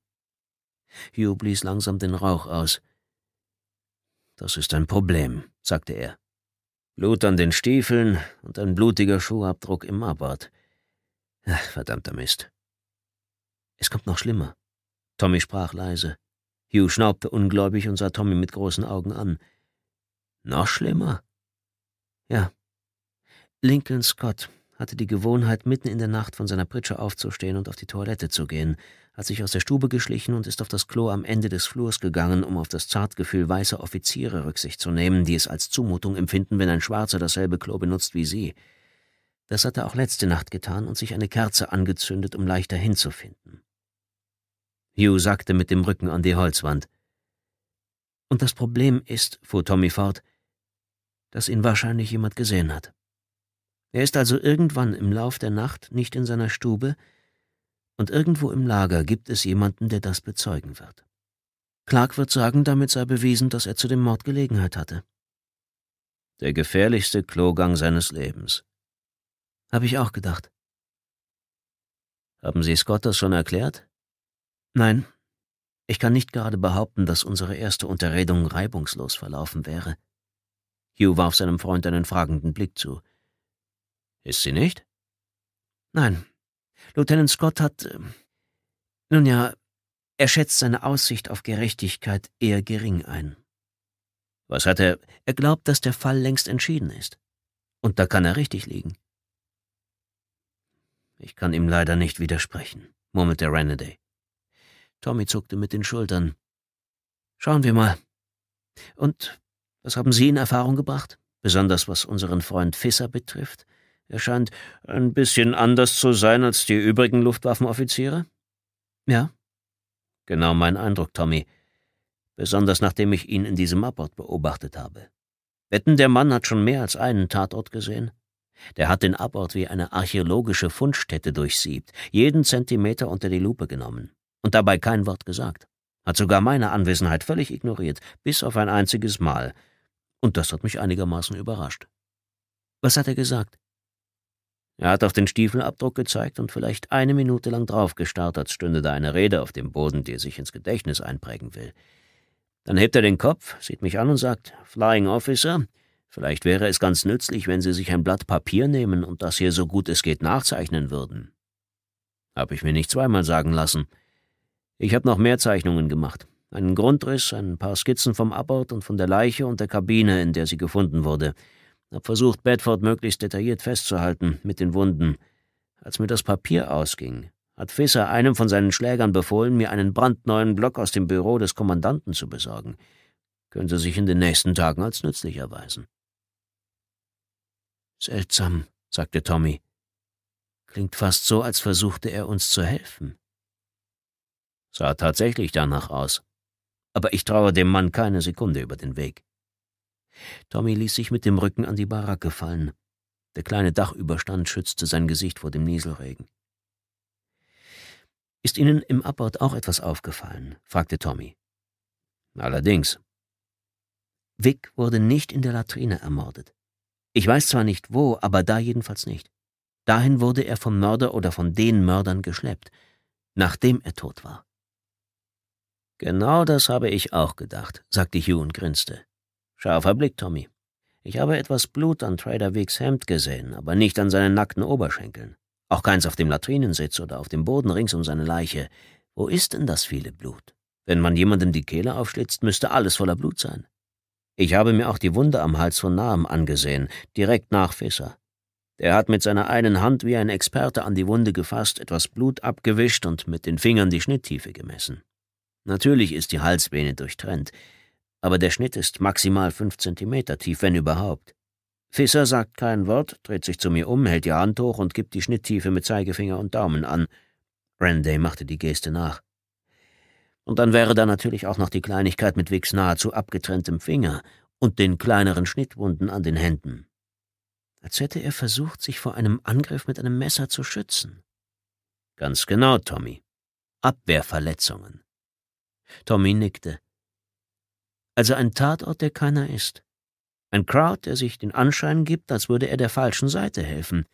Hugh blies langsam den Rauch aus. Das ist ein Problem, sagte er. Blut an den Stiefeln und ein blutiger Schuhabdruck im Abbart. verdammter Mist. Es kommt noch schlimmer. Tommy sprach leise. Hugh schnaubte ungläubig und sah Tommy mit großen Augen an. Noch schlimmer? Ja. Lincoln Scott, hatte die Gewohnheit, mitten in der Nacht von seiner Pritsche aufzustehen und auf die Toilette zu gehen, hat sich aus der Stube geschlichen und ist auf das Klo am Ende des Flurs gegangen, um auf das Zartgefühl weißer Offiziere Rücksicht zu nehmen, die es als Zumutung empfinden, wenn ein Schwarzer dasselbe Klo benutzt wie sie. Das hat er auch letzte Nacht getan und sich eine Kerze angezündet, um leichter hinzufinden. Hugh sagte mit dem Rücken an die Holzwand. Und das Problem ist, fuhr Tommy fort, dass ihn wahrscheinlich jemand gesehen hat. Er ist also irgendwann im Lauf der Nacht nicht in seiner Stube, und irgendwo im Lager gibt es jemanden, der das bezeugen wird. Clark wird sagen, damit sei bewiesen, dass er zu dem Mord Gelegenheit hatte. Der gefährlichste Klogang seines Lebens. Habe ich auch gedacht. Haben Sie Scott das schon erklärt? Nein. Ich kann nicht gerade behaupten, dass unsere erste Unterredung reibungslos verlaufen wäre. Hugh warf seinem Freund einen fragenden Blick zu. Ist sie nicht? Nein. Lieutenant Scott hat. Äh, nun ja, er schätzt seine Aussicht auf Gerechtigkeit eher gering ein. Was hat er? Er glaubt, dass der Fall längst entschieden ist. Und da kann er richtig liegen. Ich kann ihm leider nicht widersprechen, murmelte Renaday. Tommy zuckte mit den Schultern. Schauen wir mal. Und was haben Sie in Erfahrung gebracht, besonders was unseren Freund Fisser betrifft? Er scheint ein bisschen anders zu sein als die übrigen Luftwaffenoffiziere. Ja. Genau mein Eindruck, Tommy. Besonders nachdem ich ihn in diesem Abort beobachtet habe. Wetten, der Mann hat schon mehr als einen Tatort gesehen. Der hat den Abort wie eine archäologische Fundstätte durchsiebt, jeden Zentimeter unter die Lupe genommen und dabei kein Wort gesagt. Hat sogar meine Anwesenheit völlig ignoriert, bis auf ein einziges Mal. Und das hat mich einigermaßen überrascht. Was hat er gesagt? Er hat auf den Stiefelabdruck gezeigt und vielleicht eine Minute lang draufgestarrt, als stünde da eine Rede auf dem Boden, die er sich ins Gedächtnis einprägen will. Dann hebt er den Kopf, sieht mich an und sagt, Flying Officer, vielleicht wäre es ganz nützlich, wenn Sie sich ein Blatt Papier nehmen und das hier so gut es geht nachzeichnen würden. Hab ich mir nicht zweimal sagen lassen. Ich habe noch mehr Zeichnungen gemacht. Einen Grundriss, ein paar Skizzen vom Abbord und von der Leiche und der Kabine, in der sie gefunden wurde. Hab versucht, Bedford möglichst detailliert festzuhalten mit den Wunden. Als mir das Papier ausging, hat Fisser einem von seinen Schlägern befohlen, mir einen brandneuen Block aus dem Büro des Kommandanten zu besorgen. Können Sie sich in den nächsten Tagen als nützlich erweisen. Seltsam, sagte Tommy. Klingt fast so, als versuchte er uns zu helfen. Sah tatsächlich danach aus. Aber ich traue dem Mann keine Sekunde über den Weg. Tommy ließ sich mit dem Rücken an die Baracke fallen. Der kleine Dachüberstand schützte sein Gesicht vor dem Nieselregen. Ist Ihnen im Abbord auch etwas aufgefallen? fragte Tommy. Allerdings. Vic wurde nicht in der Latrine ermordet. Ich weiß zwar nicht wo, aber da jedenfalls nicht. Dahin wurde er vom Mörder oder von den Mördern geschleppt, nachdem er tot war. Genau das habe ich auch gedacht, sagte Hugh und grinste. Scharfer Blick, Tommy. Ich habe etwas Blut an Trader Weeks Hemd gesehen, aber nicht an seinen nackten Oberschenkeln. Auch keins auf dem Latrinensitz oder auf dem Boden rings um seine Leiche. Wo ist denn das viele Blut? Wenn man jemandem die Kehle aufschlitzt, müsste alles voller Blut sein. Ich habe mir auch die Wunde am Hals von Nahem angesehen, direkt nach Fisser. Der hat mit seiner einen Hand wie ein Experte an die Wunde gefasst, etwas Blut abgewischt und mit den Fingern die Schnitttiefe gemessen. Natürlich ist die Halsvene durchtrennt, aber der Schnitt ist maximal fünf Zentimeter tief, wenn überhaupt. Fisser sagt kein Wort, dreht sich zu mir um, hält die Hand hoch und gibt die Schnitttiefe mit Zeigefinger und Daumen an. Randay machte die Geste nach. Und dann wäre da natürlich auch noch die Kleinigkeit mit Wicks nahezu abgetrenntem Finger und den kleineren Schnittwunden an den Händen. Als hätte er versucht, sich vor einem Angriff mit einem Messer zu schützen. Ganz genau, Tommy. Abwehrverletzungen. Tommy nickte also ein Tatort, der keiner ist. Ein Crowd, der sich den Anschein gibt, als würde er der falschen Seite helfen.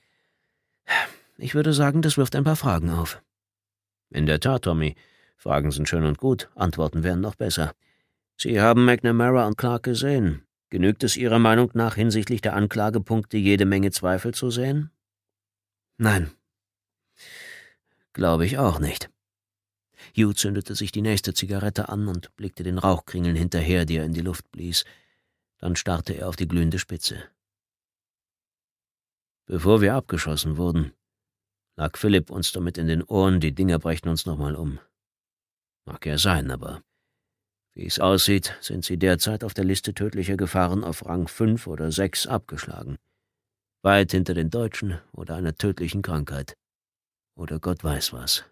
Ich würde sagen, das wirft ein paar Fragen auf. In der Tat, Tommy. Fragen sind schön und gut, Antworten wären noch besser. Sie haben McNamara und Clark gesehen. Genügt es Ihrer Meinung nach hinsichtlich der Anklagepunkte jede Menge Zweifel zu sehen? Nein. Glaube ich auch nicht. Hugh zündete sich die nächste Zigarette an und blickte den Rauchkringeln hinterher, die er in die Luft blies. Dann starrte er auf die glühende Spitze. Bevor wir abgeschossen wurden, lag Philipp uns damit in den Ohren, die Dinger brechen uns nochmal um. Mag ja sein, aber wie es aussieht, sind sie derzeit auf der Liste tödlicher Gefahren auf Rang 5 oder 6 abgeschlagen. Weit hinter den Deutschen oder einer tödlichen Krankheit. Oder Gott weiß was.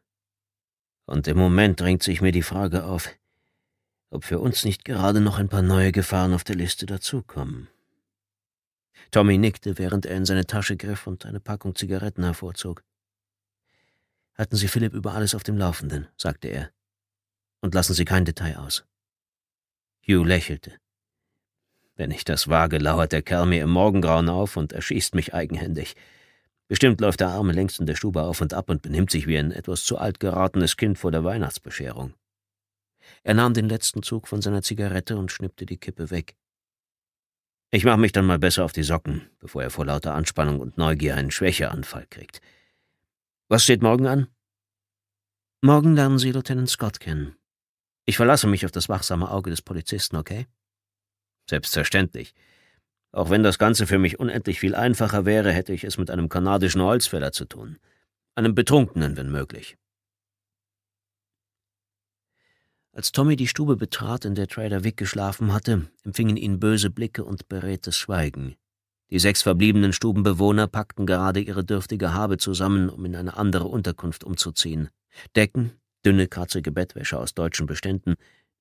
Und im Moment drängt sich mir die Frage auf, ob für uns nicht gerade noch ein paar neue Gefahren auf der Liste dazukommen. Tommy nickte, während er in seine Tasche griff und eine Packung Zigaretten hervorzog. Halten Sie Philipp über alles auf dem Laufenden, sagte er, und lassen Sie kein Detail aus. Hugh lächelte. Wenn ich das wage, lauert der Kerl mir im Morgengrauen auf und erschießt mich eigenhändig. Bestimmt läuft der Arme längst in der Stube auf und ab und benimmt sich wie ein etwas zu alt geratenes Kind vor der Weihnachtsbescherung. Er nahm den letzten Zug von seiner Zigarette und schnippte die Kippe weg. Ich mache mich dann mal besser auf die Socken, bevor er vor lauter Anspannung und Neugier einen Schwächeanfall kriegt. Was steht morgen an? Morgen lernen Sie Lieutenant Scott kennen. Ich verlasse mich auf das wachsame Auge des Polizisten, okay? Selbstverständlich. Auch wenn das Ganze für mich unendlich viel einfacher wäre, hätte ich es mit einem kanadischen Holzfäller zu tun. Einem Betrunkenen, wenn möglich. Als Tommy die Stube betrat, in der Trader Wick geschlafen hatte, empfingen ihn böse Blicke und beredtes Schweigen. Die sechs verbliebenen Stubenbewohner packten gerade ihre dürftige Habe zusammen, um in eine andere Unterkunft umzuziehen. Decken, dünne, kratzige Bettwäsche aus deutschen Beständen,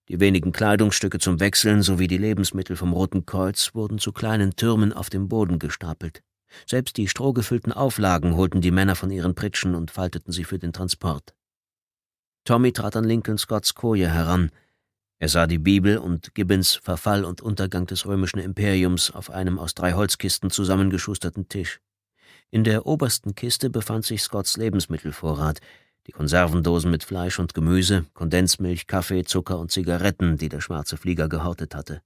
die wenigen Kleidungsstücke zum Wechseln sowie die Lebensmittel vom Roten Kreuz wurden zu kleinen Türmen auf dem Boden gestapelt. Selbst die strohgefüllten Auflagen holten die Männer von ihren Pritschen und falteten sie für den Transport. Tommy trat an Lincoln Scotts Koje heran. Er sah die Bibel und Gibbons Verfall und Untergang des römischen Imperiums auf einem aus drei Holzkisten zusammengeschusterten Tisch. In der obersten Kiste befand sich Scotts Lebensmittelvorrat, die Konservendosen mit Fleisch und Gemüse, Kondensmilch, Kaffee, Zucker und Zigaretten, die der schwarze Flieger gehortet hatte.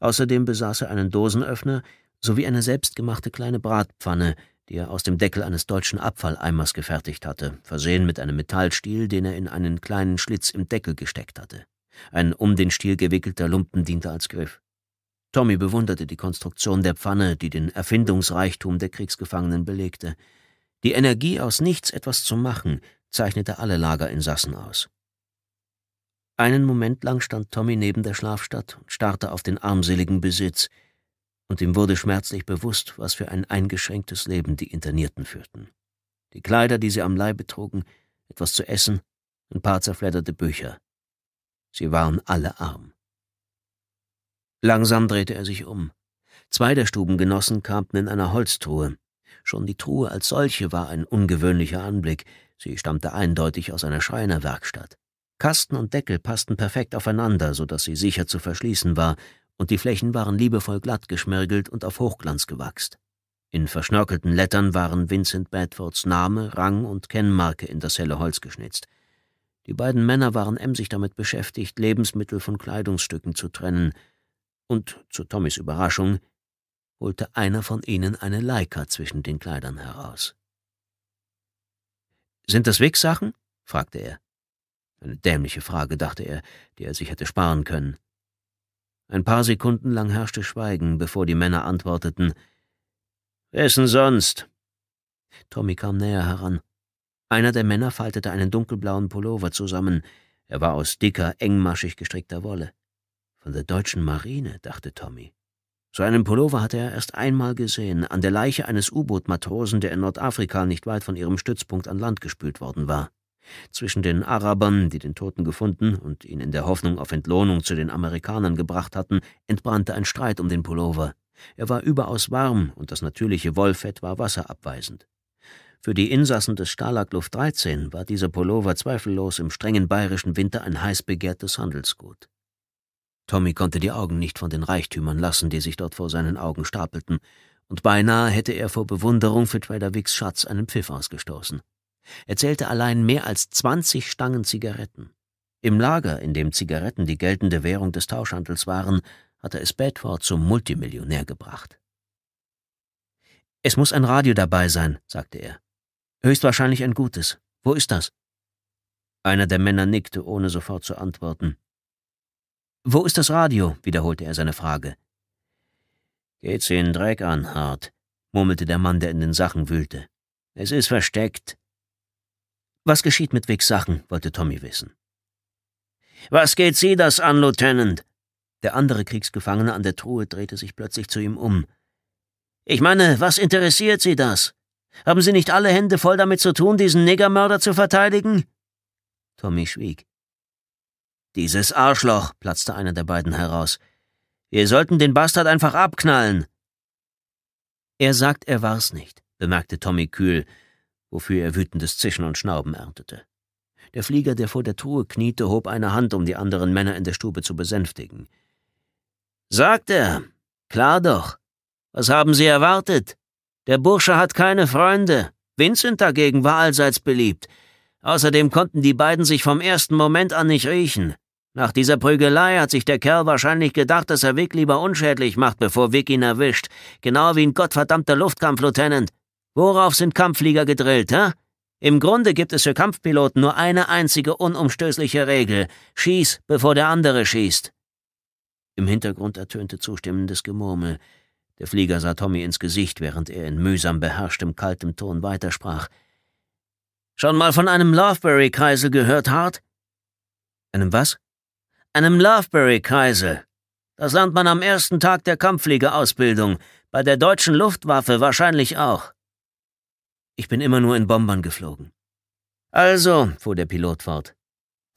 Außerdem besaß er einen Dosenöffner sowie eine selbstgemachte kleine Bratpfanne, die er aus dem Deckel eines deutschen Abfalleimers gefertigt hatte, versehen mit einem Metallstiel, den er in einen kleinen Schlitz im Deckel gesteckt hatte. Ein um den Stiel gewickelter Lumpen diente als Griff. Tommy bewunderte die Konstruktion der Pfanne, die den Erfindungsreichtum der Kriegsgefangenen belegte. Die Energie, aus nichts etwas zu machen, zeichnete alle Lagerinsassen aus. Einen Moment lang stand Tommy neben der Schlafstadt und starrte auf den armseligen Besitz, und ihm wurde schmerzlich bewusst, was für ein eingeschränktes Leben die Internierten führten. Die Kleider, die sie am Leibe trugen, etwas zu essen, ein paar zerfledderte Bücher. Sie waren alle arm. Langsam drehte er sich um. Zwei der Stubengenossen kamen in einer Holztruhe. Schon die Truhe als solche war ein ungewöhnlicher Anblick, Sie stammte eindeutig aus einer Schreinerwerkstatt. Kasten und Deckel passten perfekt aufeinander, so dass sie sicher zu verschließen war, und die Flächen waren liebevoll glatt geschmirgelt und auf Hochglanz gewachst. In verschnörkelten Lettern waren Vincent Bedfords Name, Rang und Kennmarke in das helle Holz geschnitzt. Die beiden Männer waren emsig damit beschäftigt, Lebensmittel von Kleidungsstücken zu trennen, und zu Tommys Überraschung holte einer von ihnen eine Leica zwischen den Kleidern heraus. Sind das Wegsachen? fragte er. Eine dämliche Frage, dachte er, die er sich hätte sparen können. Ein paar Sekunden lang herrschte Schweigen, bevor die Männer antworteten. Wessen sonst? Tommy kam näher heran. Einer der Männer faltete einen dunkelblauen Pullover zusammen. Er war aus dicker, engmaschig gestrickter Wolle. Von der deutschen Marine, dachte Tommy. So einen Pullover hatte er erst einmal gesehen, an der Leiche eines U-Boot-Matrosen, der in Nordafrika nicht weit von ihrem Stützpunkt an Land gespült worden war. Zwischen den Arabern, die den Toten gefunden und ihn in der Hoffnung auf Entlohnung zu den Amerikanern gebracht hatten, entbrannte ein Streit um den Pullover. Er war überaus warm und das natürliche Wollfett war wasserabweisend. Für die Insassen des Stalag Luft 13 war dieser Pullover zweifellos im strengen bayerischen Winter ein heiß begehrtes Handelsgut. Tommy konnte die Augen nicht von den Reichtümern lassen, die sich dort vor seinen Augen stapelten, und beinahe hätte er vor Bewunderung für Trader Schatz einen Pfiff ausgestoßen. Er zählte allein mehr als zwanzig Stangen Zigaretten. Im Lager, in dem Zigaretten die geltende Währung des Tauschhandels waren, hatte es Bedford zum Multimillionär gebracht. Es muss ein Radio dabei sein, sagte er. Höchstwahrscheinlich ein gutes. Wo ist das? Einer der Männer nickte, ohne sofort zu antworten. Wo ist das Radio? wiederholte er seine Frage. Geht's Ihnen Dreck an, Hart, murmelte der Mann, der in den Sachen wühlte. Es ist versteckt. Was geschieht mit Wicks Sachen? wollte Tommy wissen. Was geht Sie das an, Lieutenant? Der andere Kriegsgefangene an der Truhe drehte sich plötzlich zu ihm um. Ich meine, was interessiert Sie das? Haben Sie nicht alle Hände voll damit zu tun, diesen Negermörder zu verteidigen? Tommy schwieg. Dieses Arschloch, platzte einer der beiden heraus. Wir sollten den Bastard einfach abknallen. Er sagt, er war's nicht, bemerkte Tommy kühl, wofür er wütendes Zischen und Schnauben erntete. Der Flieger, der vor der Truhe kniete, hob eine Hand, um die anderen Männer in der Stube zu besänftigen. Sagt er, klar doch. Was haben Sie erwartet? Der Bursche hat keine Freunde. Vincent dagegen war allseits beliebt. Außerdem konnten die beiden sich vom ersten Moment an nicht riechen. Nach dieser Prügelei hat sich der Kerl wahrscheinlich gedacht, dass er Vic lieber unschädlich macht, bevor Vic ihn erwischt. Genau wie ein gottverdammter luftkampf Worauf sind Kampfflieger gedrillt, hä? Im Grunde gibt es für Kampfpiloten nur eine einzige unumstößliche Regel. Schieß, bevor der andere schießt. Im Hintergrund ertönte zustimmendes Gemurmel. Der Flieger sah Tommy ins Gesicht, während er in mühsam beherrschtem, kaltem Ton weitersprach. Schon mal von einem lovebury kreisel gehört, Hart? Einem was? einem Lovebury-Kreisel. Das lernt man am ersten Tag der Kampffliegerausbildung, bei der deutschen Luftwaffe wahrscheinlich auch. Ich bin immer nur in Bombern geflogen. Also, fuhr der Pilot fort,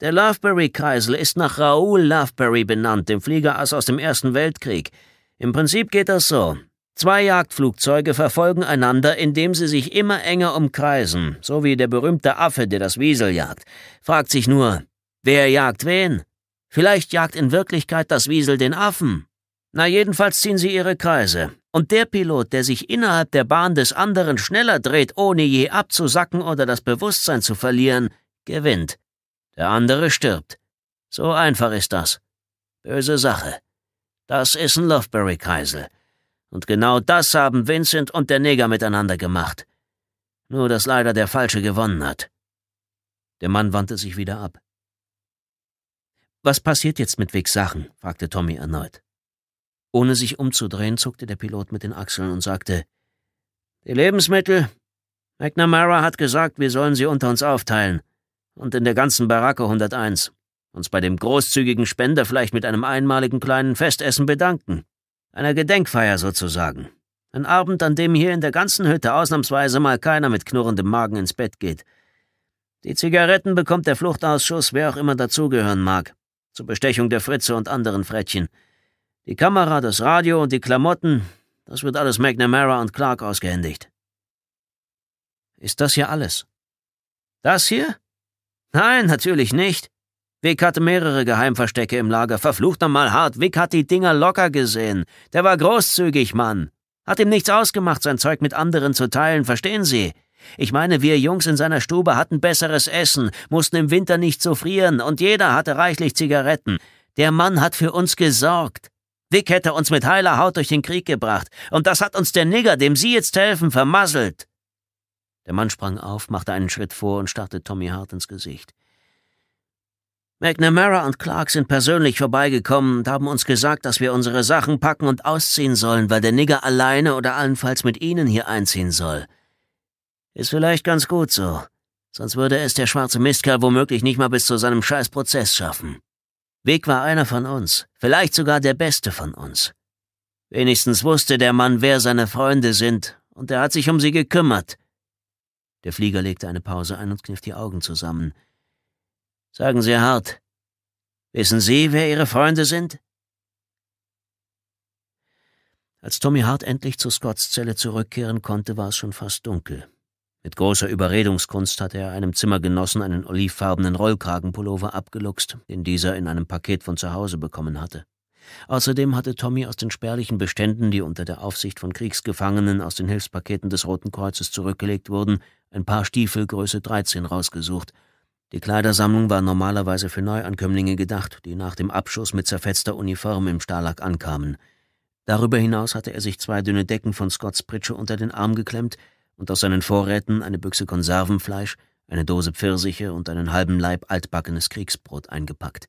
der lovebury kreisel ist nach Raoul Lovebury benannt, dem Fliegerass aus dem Ersten Weltkrieg. Im Prinzip geht das so. Zwei Jagdflugzeuge verfolgen einander, indem sie sich immer enger umkreisen, so wie der berühmte Affe, der das Wiesel jagt. Fragt sich nur, wer jagt wen? Vielleicht jagt in Wirklichkeit das Wiesel den Affen. Na jedenfalls ziehen sie ihre Kreise. Und der Pilot, der sich innerhalb der Bahn des anderen schneller dreht, ohne je abzusacken oder das Bewusstsein zu verlieren, gewinnt. Der andere stirbt. So einfach ist das. Böse Sache. Das ist ein lovebury kreisel Und genau das haben Vincent und der Neger miteinander gemacht. Nur dass leider der Falsche gewonnen hat. Der Mann wandte sich wieder ab. Was passiert jetzt mit Vicks Sachen? fragte Tommy erneut. Ohne sich umzudrehen, zuckte der Pilot mit den Achseln und sagte, die Lebensmittel? McNamara hat gesagt, wir sollen sie unter uns aufteilen. Und in der ganzen Baracke 101. Uns bei dem großzügigen Spender vielleicht mit einem einmaligen kleinen Festessen bedanken. Einer Gedenkfeier sozusagen. Ein Abend, an dem hier in der ganzen Hütte ausnahmsweise mal keiner mit knurrendem Magen ins Bett geht. Die Zigaretten bekommt der Fluchtausschuss, wer auch immer dazugehören mag zur Bestechung der Fritze und anderen Frettchen. Die Kamera, das Radio und die Klamotten, das wird alles McNamara und Clark ausgehändigt. Ist das hier alles? Das hier? Nein, natürlich nicht. Vic hatte mehrere Geheimverstecke im Lager. Verflucht nochmal hart. Vic hat die Dinger locker gesehen. Der war großzügig, Mann. Hat ihm nichts ausgemacht, sein Zeug mit anderen zu teilen, verstehen Sie? Ich meine, wir Jungs in seiner Stube hatten besseres Essen, mussten im Winter nicht so frieren, und jeder hatte reichlich Zigaretten. Der Mann hat für uns gesorgt. Vic hätte uns mit heiler Haut durch den Krieg gebracht, und das hat uns der Nigger, dem Sie jetzt helfen, vermasselt. Der Mann sprang auf, machte einen Schritt vor und starrte Tommy hart ins Gesicht. McNamara und Clark sind persönlich vorbeigekommen und haben uns gesagt, dass wir unsere Sachen packen und ausziehen sollen, weil der Nigger alleine oder allenfalls mit ihnen hier einziehen soll. Ist vielleicht ganz gut so. Sonst würde es der schwarze Mistkerl womöglich nicht mal bis zu seinem scheiß Prozess schaffen. Weg war einer von uns, vielleicht sogar der beste von uns. Wenigstens wusste der Mann, wer seine Freunde sind, und er hat sich um sie gekümmert. Der Flieger legte eine Pause ein und kniff die Augen zusammen. Sagen Sie hart, wissen Sie, wer Ihre Freunde sind? Als Tommy Hart endlich zu Scotts Zelle zurückkehren konnte, war es schon fast dunkel. Mit großer Überredungskunst hatte er einem Zimmergenossen einen olivfarbenen Rollkragenpullover abgeluchst, den dieser in einem Paket von zu Hause bekommen hatte. Außerdem hatte Tommy aus den spärlichen Beständen, die unter der Aufsicht von Kriegsgefangenen aus den Hilfspaketen des Roten Kreuzes zurückgelegt wurden, ein paar Stiefel Größe 13 rausgesucht. Die Kleidersammlung war normalerweise für Neuankömmlinge gedacht, die nach dem Abschuss mit zerfetzter Uniform im Stahlack ankamen. Darüber hinaus hatte er sich zwei dünne Decken von Scotts Pritsche unter den Arm geklemmt, und aus seinen Vorräten eine Büchse Konservenfleisch, eine Dose Pfirsiche und einen halben Leib altbackenes Kriegsbrot eingepackt.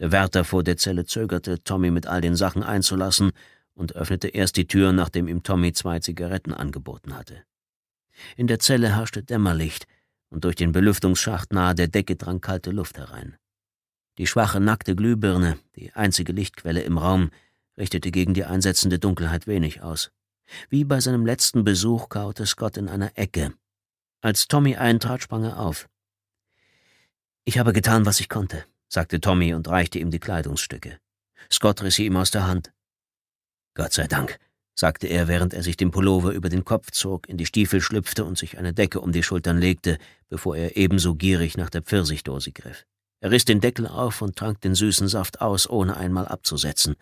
Der Wärter vor der Zelle zögerte, Tommy mit all den Sachen einzulassen und öffnete erst die Tür, nachdem ihm Tommy zwei Zigaretten angeboten hatte. In der Zelle herrschte Dämmerlicht, und durch den Belüftungsschacht nahe der Decke drang kalte Luft herein. Die schwache, nackte Glühbirne, die einzige Lichtquelle im Raum, richtete gegen die einsetzende Dunkelheit wenig aus. Wie bei seinem letzten Besuch kaute Scott in einer Ecke. Als Tommy eintrat, sprang er auf. Ich habe getan, was ich konnte, sagte Tommy und reichte ihm die Kleidungsstücke. Scott riss sie ihm aus der Hand. Gott sei Dank, sagte er, während er sich den Pullover über den Kopf zog, in die Stiefel schlüpfte und sich eine Decke um die Schultern legte, bevor er ebenso gierig nach der Pfirsichdose griff. Er riss den Deckel auf und trank den süßen Saft aus, ohne einmal abzusetzen.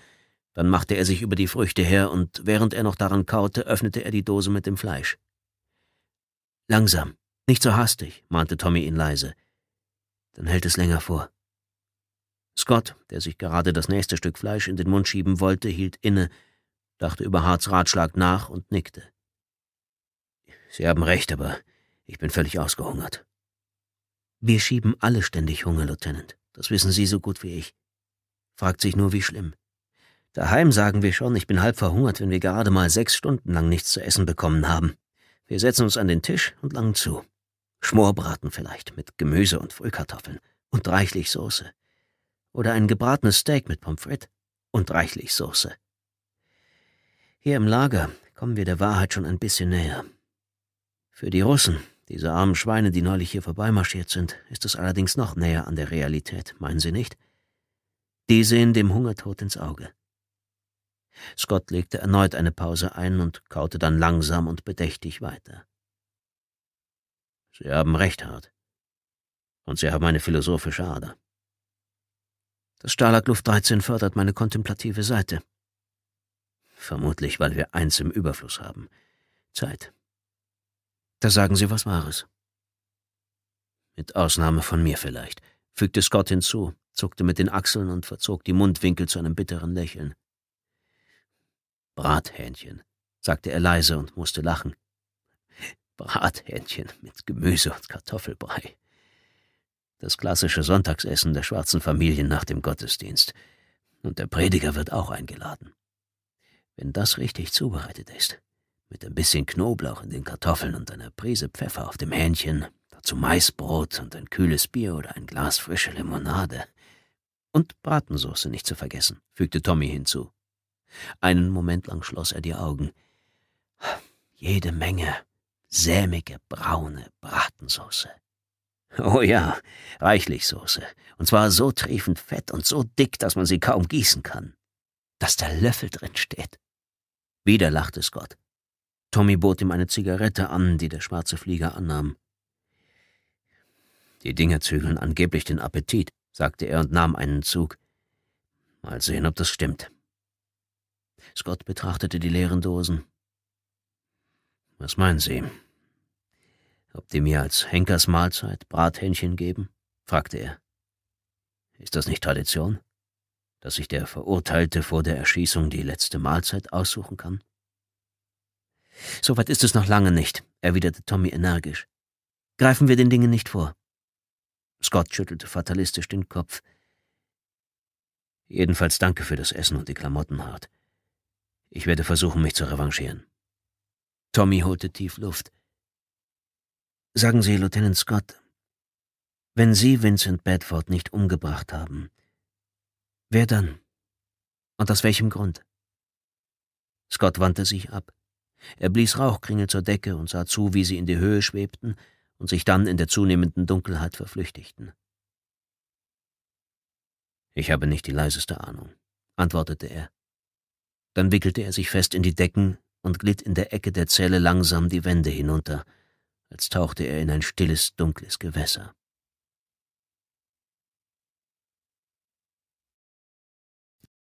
Dann machte er sich über die Früchte her, und während er noch daran kaute, öffnete er die Dose mit dem Fleisch. Langsam, nicht so hastig, mahnte Tommy ihn leise. Dann hält es länger vor. Scott, der sich gerade das nächste Stück Fleisch in den Mund schieben wollte, hielt inne, dachte über Harts Ratschlag nach und nickte. Sie haben recht, aber ich bin völlig ausgehungert. Wir schieben alle ständig Hunger, Lieutenant. Das wissen Sie so gut wie ich. Fragt sich nur, wie schlimm. Daheim sagen wir schon, ich bin halb verhungert, wenn wir gerade mal sechs Stunden lang nichts zu essen bekommen haben. Wir setzen uns an den Tisch und langen zu. Schmorbraten vielleicht mit Gemüse und Frühkartoffeln und reichlich Soße. Oder ein gebratenes Steak mit Pommes frites und reichlich Soße. Hier im Lager kommen wir der Wahrheit schon ein bisschen näher. Für die Russen, diese armen Schweine, die neulich hier vorbeimarschiert sind, ist es allerdings noch näher an der Realität, meinen Sie nicht? Die sehen dem Hungertod ins Auge. Scott legte erneut eine Pause ein und kaute dann langsam und bedächtig weiter. Sie haben recht, Hart. Und Sie haben eine philosophische Ader. Das Stalag 13 fördert meine kontemplative Seite. Vermutlich, weil wir eins im Überfluss haben. Zeit. Da sagen Sie was Wahres. Mit Ausnahme von mir vielleicht, fügte Scott hinzu, zuckte mit den Achseln und verzog die Mundwinkel zu einem bitteren Lächeln. Brathähnchen, sagte er leise und musste lachen. Brathähnchen mit Gemüse und Kartoffelbrei. Das klassische Sonntagsessen der schwarzen Familien nach dem Gottesdienst. Und der Prediger wird auch eingeladen. Wenn das richtig zubereitet ist, mit ein bisschen Knoblauch in den Kartoffeln und einer Prise Pfeffer auf dem Hähnchen, dazu Maisbrot und ein kühles Bier oder ein Glas frische Limonade. Und Bratensauce nicht zu vergessen, fügte Tommy hinzu. Einen Moment lang schloss er die Augen. Jede Menge sämige braune Bratensauce. Oh ja, reichlich Soße. Und zwar so triefend fett und so dick, dass man sie kaum gießen kann. Dass der Löffel drin steht. Wieder lachte Scott. Tommy bot ihm eine Zigarette an, die der schwarze Flieger annahm. Die Dinger zügeln angeblich den Appetit, sagte er und nahm einen Zug. Mal sehen, ob das stimmt. Scott betrachtete die leeren Dosen. Was meinen Sie? Ob die mir als Henkersmahlzeit Brathähnchen geben? fragte er. Ist das nicht Tradition, dass sich der Verurteilte vor der Erschießung die letzte Mahlzeit aussuchen kann? Soweit ist es noch lange nicht, erwiderte Tommy energisch. Greifen wir den Dingen nicht vor. Scott schüttelte fatalistisch den Kopf. Jedenfalls danke für das Essen und die Klamotten, Hart. Ich werde versuchen, mich zu revanchieren. Tommy holte tief Luft. Sagen Sie, Lieutenant Scott, wenn Sie Vincent Bedford nicht umgebracht haben, wer dann? Und aus welchem Grund? Scott wandte sich ab. Er blies Rauchkringel zur Decke und sah zu, wie sie in die Höhe schwebten und sich dann in der zunehmenden Dunkelheit verflüchtigten. Ich habe nicht die leiseste Ahnung, antwortete er. Dann wickelte er sich fest in die Decken und glitt in der Ecke der Zelle langsam die Wände hinunter, als tauchte er in ein stilles, dunkles Gewässer.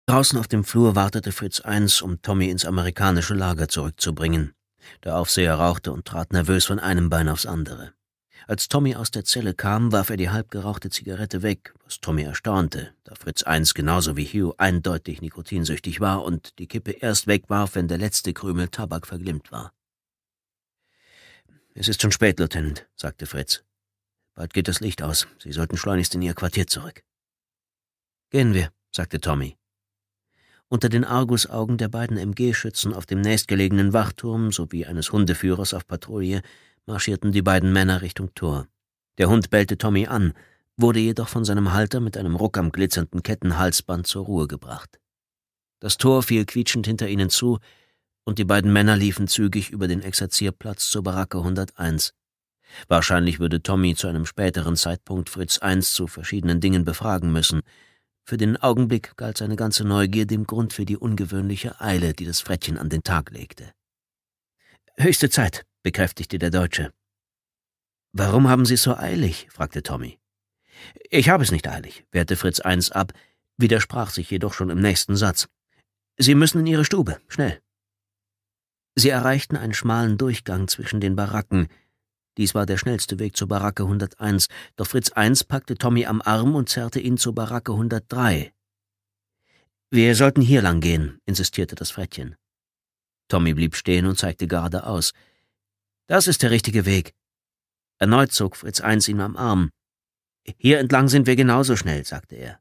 Draußen auf dem Flur wartete Fritz I, um Tommy ins amerikanische Lager zurückzubringen. Der Aufseher rauchte und trat nervös von einem Bein aufs andere. Als Tommy aus der Zelle kam, warf er die halbgerauchte Zigarette weg, was Tommy erstaunte, da Fritz eins genauso wie Hugh eindeutig nikotinsüchtig war und die Kippe erst wegwarf, wenn der letzte Krümel Tabak verglimmt war. Es ist schon spät, Lieutenant, sagte Fritz. Bald geht das Licht aus. Sie sollten schleunigst in Ihr Quartier zurück. Gehen wir, sagte Tommy. Unter den Argusaugen der beiden MG-Schützen auf dem nächstgelegenen Wachturm sowie eines Hundeführers auf Patrouille marschierten die beiden Männer Richtung Tor. Der Hund bellte Tommy an, wurde jedoch von seinem Halter mit einem Ruck am glitzernden Kettenhalsband zur Ruhe gebracht. Das Tor fiel quietschend hinter ihnen zu, und die beiden Männer liefen zügig über den Exerzierplatz zur Baracke 101. Wahrscheinlich würde Tommy zu einem späteren Zeitpunkt Fritz I zu verschiedenen Dingen befragen müssen. Für den Augenblick galt seine ganze Neugier dem Grund für die ungewöhnliche Eile, die das Frettchen an den Tag legte. Höchste Zeit, bekräftigte der Deutsche. Warum haben Sie es so eilig? fragte Tommy. Ich habe es nicht eilig, wehrte Fritz eins ab, widersprach sich jedoch schon im nächsten Satz. Sie müssen in Ihre Stube, schnell. Sie erreichten einen schmalen Durchgang zwischen den Baracken. Dies war der schnellste Weg zur Baracke 101, doch Fritz 1 packte Tommy am Arm und zerrte ihn zur Baracke 103. Wir sollten hier lang gehen, insistierte das Frettchen. Tommy blieb stehen und zeigte geradeaus. Das ist der richtige Weg. Erneut zog Fritz eins ihn am Arm. Hier entlang sind wir genauso schnell, sagte er.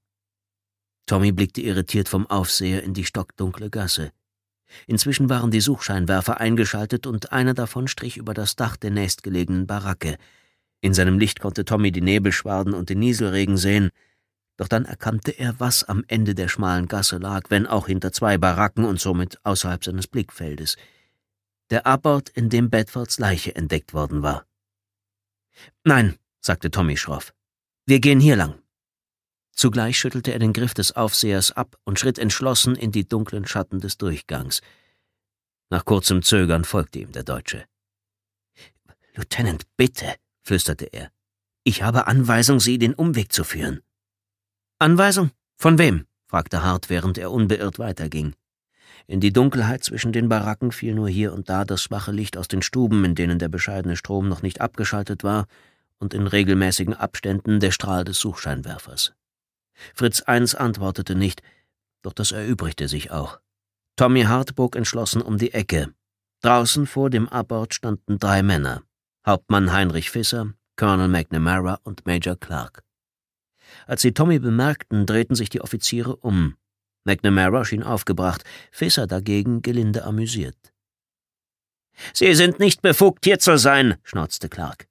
Tommy blickte irritiert vom Aufseher in die stockdunkle Gasse. Inzwischen waren die Suchscheinwerfer eingeschaltet und einer davon strich über das Dach der nächstgelegenen Baracke. In seinem Licht konnte Tommy die Nebelschwaden und den Nieselregen sehen, doch dann erkannte er, was am Ende der schmalen Gasse lag, wenn auch hinter zwei Baracken und somit außerhalb seines Blickfeldes der Abort, in dem Bedfords Leiche entdeckt worden war. Nein, sagte Tommy schroff. Wir gehen hier lang. Zugleich schüttelte er den Griff des Aufsehers ab und schritt entschlossen in die dunklen Schatten des Durchgangs. Nach kurzem Zögern folgte ihm der Deutsche. Lieutenant, bitte, flüsterte er. Ich habe Anweisung, Sie den Umweg zu führen. Anweisung? Von wem? fragte Hart, während er unbeirrt weiterging. In die Dunkelheit zwischen den Baracken fiel nur hier und da das schwache Licht aus den Stuben, in denen der bescheidene Strom noch nicht abgeschaltet war, und in regelmäßigen Abständen der Strahl des Suchscheinwerfers. Fritz I antwortete nicht, doch das erübrigte sich auch. Tommy Hart bog entschlossen um die Ecke. Draußen vor dem Abbord standen drei Männer: Hauptmann Heinrich Fisser, Colonel McNamara und Major Clark. Als sie Tommy bemerkten, drehten sich die Offiziere um. McNamara schien aufgebracht, Fisser dagegen gelinde amüsiert. Sie sind nicht befugt, hier zu sein, schnauzte Clark.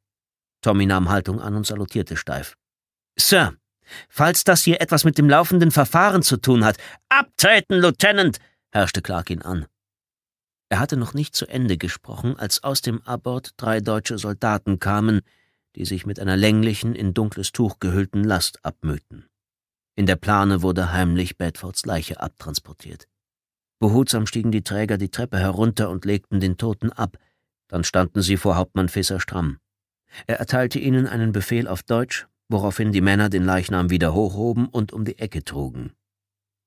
Tommy nahm Haltung an und salutierte steif. Sir, falls das hier etwas mit dem laufenden Verfahren zu tun hat, abtreten, Lieutenant, herrschte Clark ihn an. Er hatte noch nicht zu Ende gesprochen, als aus dem Abort drei deutsche Soldaten kamen, die sich mit einer länglichen, in dunkles Tuch gehüllten Last abmühten. In der Plane wurde heimlich Bedfords Leiche abtransportiert. Behutsam stiegen die Träger die Treppe herunter und legten den Toten ab, dann standen sie vor Hauptmann Fisser stramm. Er erteilte ihnen einen Befehl auf Deutsch, woraufhin die Männer den Leichnam wieder hochhoben und um die Ecke trugen.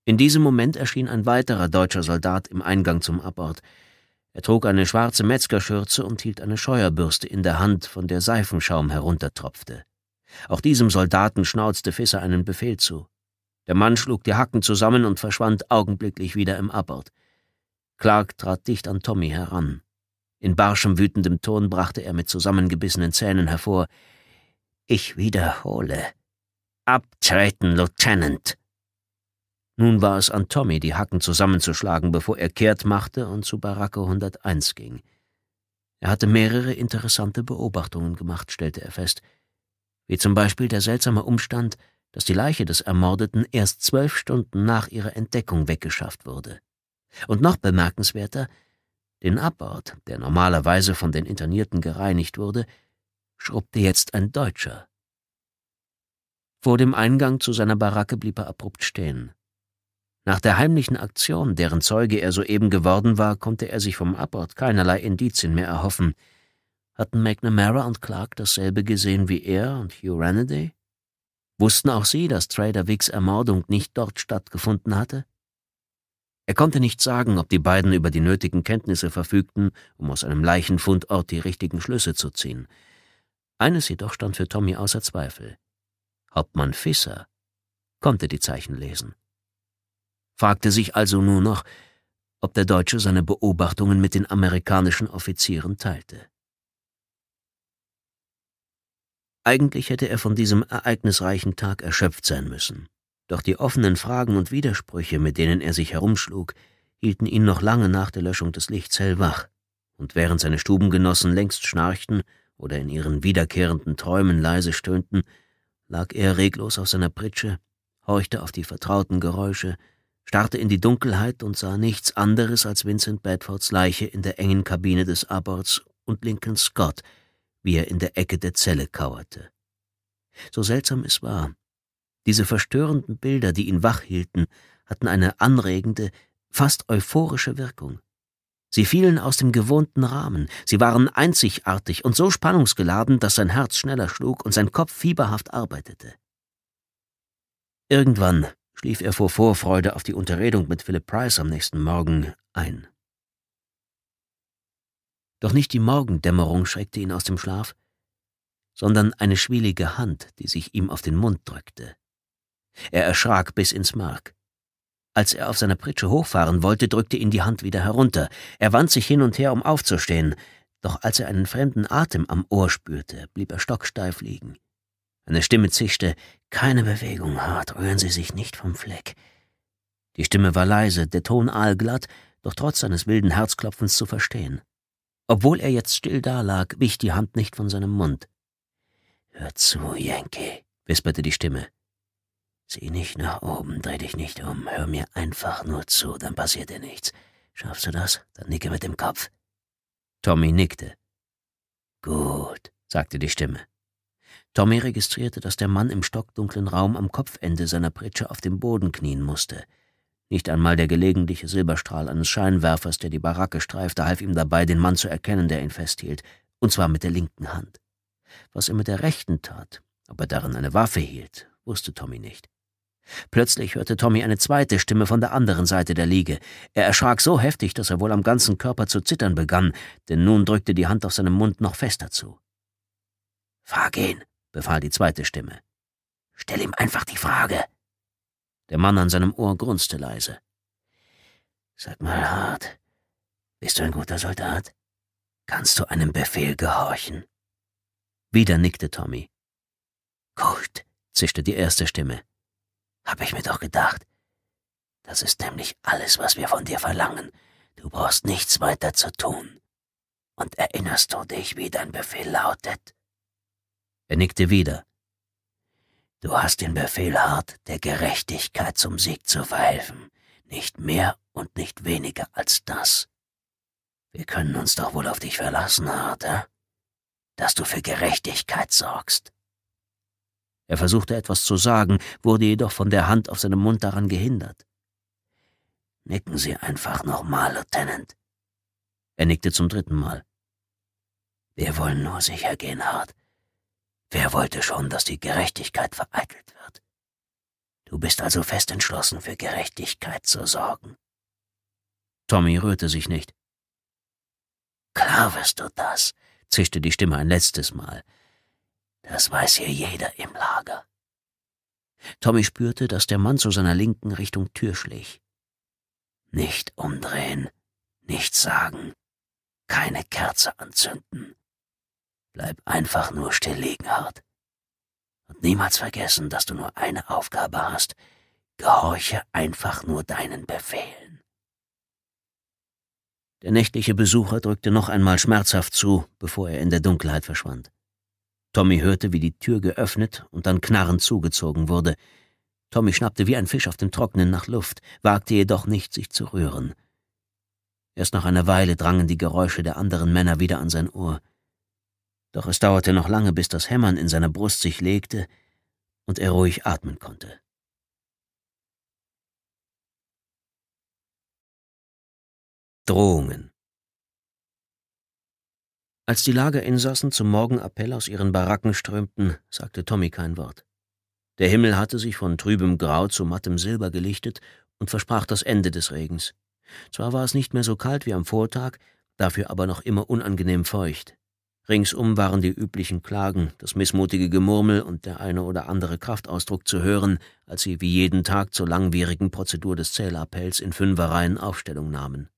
In diesem Moment erschien ein weiterer deutscher Soldat im Eingang zum Abort. Er trug eine schwarze Metzgerschürze und hielt eine Scheuerbürste in der Hand, von der Seifenschaum heruntertropfte. Auch diesem Soldaten schnauzte Fisser einen Befehl zu. Der Mann schlug die Hacken zusammen und verschwand augenblicklich wieder im Abbott. Clark trat dicht an Tommy heran. In barschem, wütendem Ton brachte er mit zusammengebissenen Zähnen hervor: Ich wiederhole. Abtreten, Lieutenant! Nun war es an Tommy, die Hacken zusammenzuschlagen, bevor er kehrt machte und zu Baracke 101 ging. Er hatte mehrere interessante Beobachtungen gemacht, stellte er fest, wie zum Beispiel der seltsame Umstand, dass die Leiche des Ermordeten erst zwölf Stunden nach ihrer Entdeckung weggeschafft wurde. Und noch bemerkenswerter, den Abort, der normalerweise von den Internierten gereinigt wurde, schrubbte jetzt ein Deutscher. Vor dem Eingang zu seiner Baracke blieb er abrupt stehen. Nach der heimlichen Aktion, deren Zeuge er soeben geworden war, konnte er sich vom Abort keinerlei Indizien mehr erhoffen. Hatten McNamara und Clark dasselbe gesehen wie er und Hugh Ranaday? Wussten auch Sie, dass Trader Wicks Ermordung nicht dort stattgefunden hatte? Er konnte nicht sagen, ob die beiden über die nötigen Kenntnisse verfügten, um aus einem Leichenfundort die richtigen Schlüsse zu ziehen. Eines jedoch stand für Tommy außer Zweifel. Hauptmann Fisser konnte die Zeichen lesen. Fragte sich also nur noch, ob der Deutsche seine Beobachtungen mit den amerikanischen Offizieren teilte. Eigentlich hätte er von diesem ereignisreichen Tag erschöpft sein müssen, doch die offenen Fragen und Widersprüche, mit denen er sich herumschlug, hielten ihn noch lange nach der Löschung des Lichts hellwach, und während seine Stubengenossen längst schnarchten oder in ihren wiederkehrenden Träumen leise stöhnten, lag er reglos auf seiner Pritsche, horchte auf die vertrauten Geräusche, starrte in die Dunkelheit und sah nichts anderes als Vincent Bedfords Leiche in der engen Kabine des Aborts und Lincoln Scott, wie er in der Ecke der Zelle kauerte. So seltsam es war, diese verstörenden Bilder, die ihn wach hielten, hatten eine anregende, fast euphorische Wirkung. Sie fielen aus dem gewohnten Rahmen, sie waren einzigartig und so spannungsgeladen, dass sein Herz schneller schlug und sein Kopf fieberhaft arbeitete. Irgendwann schlief er vor Vorfreude auf die Unterredung mit Philip Price am nächsten Morgen ein. Doch nicht die Morgendämmerung schreckte ihn aus dem Schlaf, sondern eine schwielige Hand, die sich ihm auf den Mund drückte. Er erschrak bis ins Mark. Als er auf seiner Pritsche hochfahren wollte, drückte ihn die Hand wieder herunter. Er wand sich hin und her, um aufzustehen, doch als er einen fremden Atem am Ohr spürte, blieb er stocksteif liegen. Eine Stimme zischte, keine Bewegung, hart, rühren Sie sich nicht vom Fleck. Die Stimme war leise, der Ton aalglatt, doch trotz seines wilden Herzklopfens zu verstehen. Obwohl er jetzt still dalag, wich die Hand nicht von seinem Mund. Hör zu, Yankee, wisperte die Stimme. Sieh nicht nach oben, dreh dich nicht um, hör mir einfach nur zu, dann passiert dir nichts. Schaffst du das? Dann nicke mit dem Kopf. Tommy nickte. Gut, sagte die Stimme. Tommy registrierte, dass der Mann im stockdunklen Raum am Kopfende seiner Pritsche auf dem Boden knien musste. Nicht einmal der gelegentliche Silberstrahl eines Scheinwerfers, der die Baracke streifte, half ihm dabei, den Mann zu erkennen, der ihn festhielt, und zwar mit der linken Hand. Was er mit der rechten tat, ob er darin eine Waffe hielt, wusste Tommy nicht. Plötzlich hörte Tommy eine zweite Stimme von der anderen Seite der Liege. Er erschrak so heftig, dass er wohl am ganzen Körper zu zittern begann, denn nun drückte die Hand auf seinem Mund noch fester zu. Fahr gehen, befahl die zweite Stimme. Stell ihm einfach die Frage. Der Mann an seinem Ohr grunzte leise. Sag mal, Hart, bist du ein guter Soldat? Kannst du einem Befehl gehorchen? Wieder nickte Tommy. Gut, zischte die erste Stimme. Hab ich mir doch gedacht. Das ist nämlich alles, was wir von dir verlangen. Du brauchst nichts weiter zu tun. Und erinnerst du dich, wie dein Befehl lautet? Er nickte wieder. Du hast den Befehl hart, der Gerechtigkeit zum Sieg zu verhelfen, nicht mehr und nicht weniger als das. Wir können uns doch wohl auf dich verlassen, Harter, dass du für Gerechtigkeit sorgst. Er versuchte etwas zu sagen, wurde jedoch von der Hand auf seinem Mund daran gehindert. Nicken Sie einfach nochmal, Lieutenant. Er nickte zum dritten Mal. Wir wollen nur sicher gehen, Hart, Wer wollte schon, dass die Gerechtigkeit vereitelt wird? Du bist also fest entschlossen, für Gerechtigkeit zu sorgen. Tommy rührte sich nicht. Klar wirst du das, zischte die Stimme ein letztes Mal. Das weiß hier jeder im Lager. Tommy spürte, dass der Mann zu seiner Linken Richtung Tür schlich. Nicht umdrehen, nichts sagen, keine Kerze anzünden. Bleib einfach nur still liegen, Hart. Und niemals vergessen, dass du nur eine Aufgabe hast. Gehorche einfach nur deinen Befehlen. Der nächtliche Besucher drückte noch einmal schmerzhaft zu, bevor er in der Dunkelheit verschwand. Tommy hörte, wie die Tür geöffnet und dann knarrend zugezogen wurde. Tommy schnappte wie ein Fisch auf dem Trocknen nach Luft, wagte jedoch nicht, sich zu rühren. Erst nach einer Weile drangen die Geräusche der anderen Männer wieder an sein Ohr. Doch es dauerte noch lange, bis das Hämmern in seiner Brust sich legte und er ruhig atmen konnte. Drohungen Als die Lagerinsassen zum Morgenappell aus ihren Baracken strömten, sagte Tommy kein Wort. Der Himmel hatte sich von trübem Grau zu mattem Silber gelichtet und versprach das Ende des Regens. Zwar war es nicht mehr so kalt wie am Vortag, dafür aber noch immer unangenehm feucht. Ringsum waren die üblichen Klagen, das missmutige Gemurmel und der eine oder andere Kraftausdruck zu hören, als sie wie jeden Tag zur langwierigen Prozedur des Zählappells in Fünferreihen Aufstellung nahmen.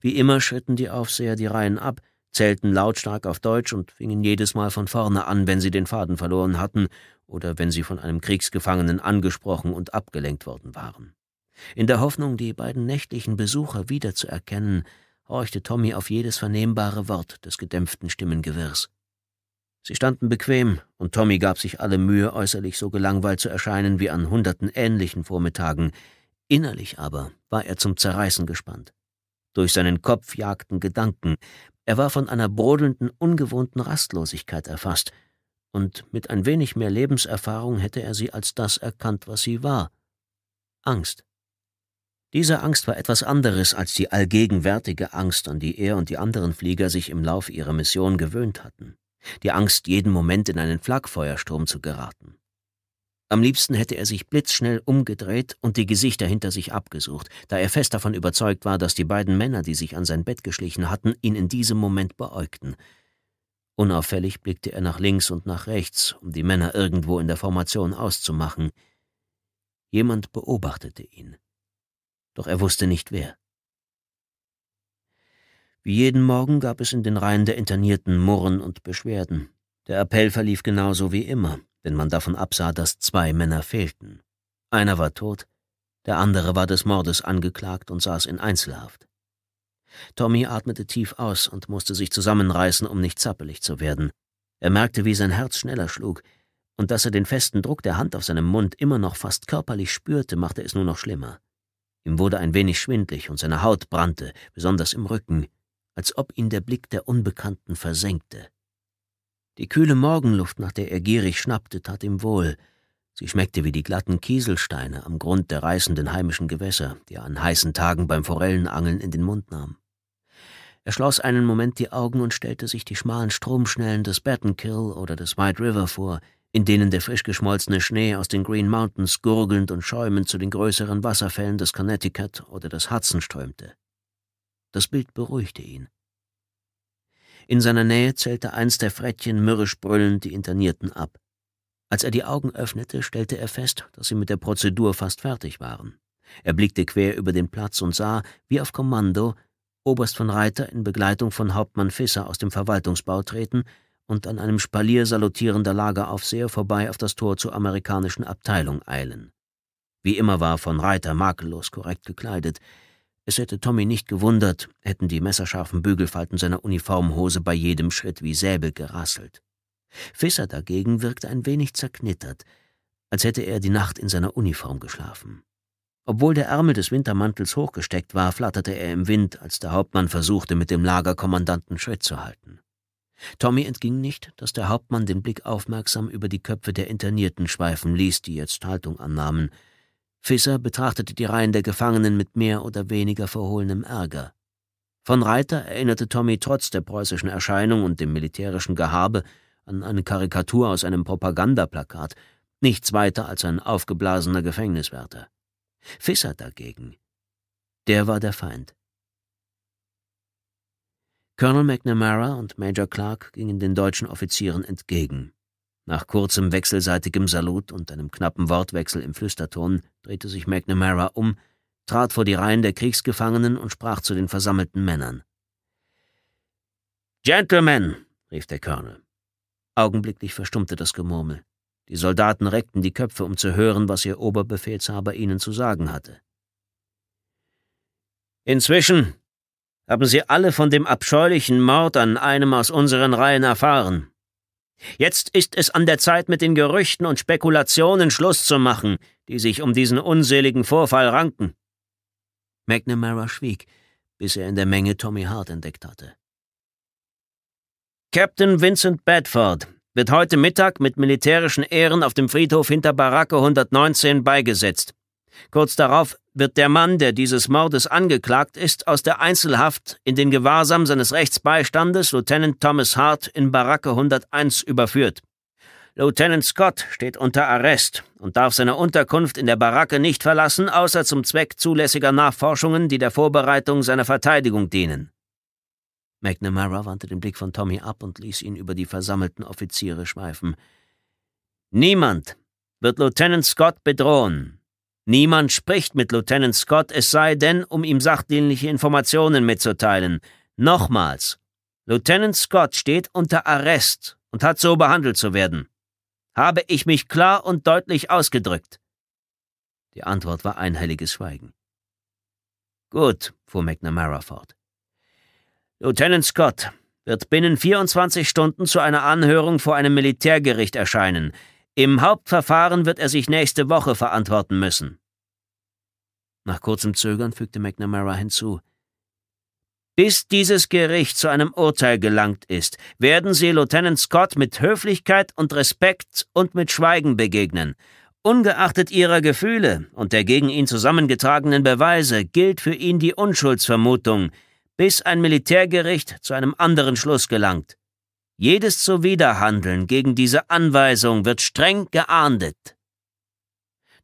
Wie immer schritten die Aufseher die Reihen ab, zählten lautstark auf Deutsch und fingen jedes Mal von vorne an, wenn sie den Faden verloren hatten oder wenn sie von einem Kriegsgefangenen angesprochen und abgelenkt worden waren. In der Hoffnung, die beiden nächtlichen Besucher wiederzuerkennen, horchte Tommy auf jedes vernehmbare Wort des gedämpften Stimmengewirrs. Sie standen bequem, und Tommy gab sich alle Mühe, äußerlich so gelangweilt zu erscheinen wie an hunderten ähnlichen Vormittagen, innerlich aber war er zum Zerreißen gespannt. Durch seinen Kopf jagten Gedanken, er war von einer brodelnden, ungewohnten Rastlosigkeit erfasst, und mit ein wenig mehr Lebenserfahrung hätte er sie als das erkannt, was sie war Angst. Diese Angst war etwas anderes als die allgegenwärtige Angst, an die er und die anderen Flieger sich im Lauf ihrer Mission gewöhnt hatten. Die Angst, jeden Moment in einen Flakfeuersturm zu geraten. Am liebsten hätte er sich blitzschnell umgedreht und die Gesichter hinter sich abgesucht, da er fest davon überzeugt war, dass die beiden Männer, die sich an sein Bett geschlichen hatten, ihn in diesem Moment beäugten. Unauffällig blickte er nach links und nach rechts, um die Männer irgendwo in der Formation auszumachen. Jemand beobachtete ihn doch er wusste nicht wer. Wie jeden Morgen gab es in den Reihen der Internierten Murren und Beschwerden. Der Appell verlief genauso wie immer, wenn man davon absah, dass zwei Männer fehlten. Einer war tot, der andere war des Mordes angeklagt und saß in Einzelhaft. Tommy atmete tief aus und musste sich zusammenreißen, um nicht zappelig zu werden. Er merkte, wie sein Herz schneller schlug, und dass er den festen Druck der Hand auf seinem Mund immer noch fast körperlich spürte, machte es nur noch schlimmer. Ihm wurde ein wenig schwindlig und seine Haut brannte, besonders im Rücken, als ob ihn der Blick der Unbekannten versenkte. Die kühle Morgenluft, nach der er gierig schnappte, tat ihm wohl. Sie schmeckte wie die glatten Kieselsteine am Grund der reißenden heimischen Gewässer, die er an heißen Tagen beim Forellenangeln in den Mund nahm. Er schloss einen Moment die Augen und stellte sich die schmalen Stromschnellen des Battenkill oder des White River vor, in denen der frisch geschmolzene Schnee aus den Green Mountains gurgelnd und schäumend zu den größeren Wasserfällen des Connecticut oder des Hudson strömte. Das Bild beruhigte ihn. In seiner Nähe zählte eins der Frettchen mürrisch brüllend die Internierten ab. Als er die Augen öffnete, stellte er fest, dass sie mit der Prozedur fast fertig waren. Er blickte quer über den Platz und sah, wie auf Kommando, Oberst von Reiter in Begleitung von Hauptmann Fisser aus dem Verwaltungsbau treten und an einem Spalier salutierender Lageraufseher vorbei auf das Tor zur amerikanischen Abteilung eilen. Wie immer war von Reiter makellos korrekt gekleidet. Es hätte Tommy nicht gewundert, hätten die messerscharfen Bügelfalten seiner Uniformhose bei jedem Schritt wie Säbel gerasselt. Fisser dagegen wirkte ein wenig zerknittert, als hätte er die Nacht in seiner Uniform geschlafen. Obwohl der Ärmel des Wintermantels hochgesteckt war, flatterte er im Wind, als der Hauptmann versuchte, mit dem Lagerkommandanten Schritt zu halten. Tommy entging nicht, dass der Hauptmann den Blick aufmerksam über die Köpfe der Internierten schweifen ließ, die jetzt Haltung annahmen. Fisser betrachtete die Reihen der Gefangenen mit mehr oder weniger verhohlenem Ärger. Von Reiter erinnerte Tommy trotz der preußischen Erscheinung und dem militärischen Gehabe an eine Karikatur aus einem Propagandaplakat, nichts weiter als ein aufgeblasener Gefängniswärter. Fisser dagegen, der war der Feind. Colonel McNamara und Major Clark gingen den deutschen Offizieren entgegen. Nach kurzem wechselseitigem Salut und einem knappen Wortwechsel im Flüsterton drehte sich McNamara um, trat vor die Reihen der Kriegsgefangenen und sprach zu den versammelten Männern. Gentlemen, rief der Colonel. Augenblicklich verstummte das Gemurmel. Die Soldaten reckten die Köpfe, um zu hören, was ihr Oberbefehlshaber ihnen zu sagen hatte. Inzwischen, haben Sie alle von dem abscheulichen Mord an einem aus unseren Reihen erfahren. Jetzt ist es an der Zeit, mit den Gerüchten und Spekulationen Schluss zu machen, die sich um diesen unseligen Vorfall ranken. McNamara schwieg, bis er in der Menge Tommy Hart entdeckt hatte. Captain Vincent Bedford wird heute Mittag mit militärischen Ehren auf dem Friedhof hinter Baracke 119 beigesetzt. Kurz darauf wird der Mann, der dieses Mordes angeklagt ist, aus der Einzelhaft in den Gewahrsam seines Rechtsbeistandes Lieutenant Thomas Hart in Baracke 101 überführt. Lieutenant Scott steht unter Arrest und darf seine Unterkunft in der Baracke nicht verlassen, außer zum Zweck zulässiger Nachforschungen, die der Vorbereitung seiner Verteidigung dienen. McNamara wandte den Blick von Tommy ab und ließ ihn über die versammelten Offiziere schweifen. Niemand wird Lieutenant Scott bedrohen, Niemand spricht mit Lieutenant Scott, es sei denn, um ihm sachdienliche Informationen mitzuteilen. Nochmals, Lieutenant Scott steht unter Arrest und hat so behandelt zu werden. Habe ich mich klar und deutlich ausgedrückt? Die Antwort war einhelliges Schweigen. Gut, fuhr McNamara fort. Lieutenant Scott wird binnen 24 Stunden zu einer Anhörung vor einem Militärgericht erscheinen. Im Hauptverfahren wird er sich nächste Woche verantworten müssen. Nach kurzem Zögern fügte McNamara hinzu. Bis dieses Gericht zu einem Urteil gelangt ist, werden Sie Lieutenant Scott mit Höflichkeit und Respekt und mit Schweigen begegnen. Ungeachtet Ihrer Gefühle und der gegen ihn zusammengetragenen Beweise gilt für ihn die Unschuldsvermutung, bis ein Militärgericht zu einem anderen Schluss gelangt. Jedes Zuwiderhandeln gegen diese Anweisung wird streng geahndet.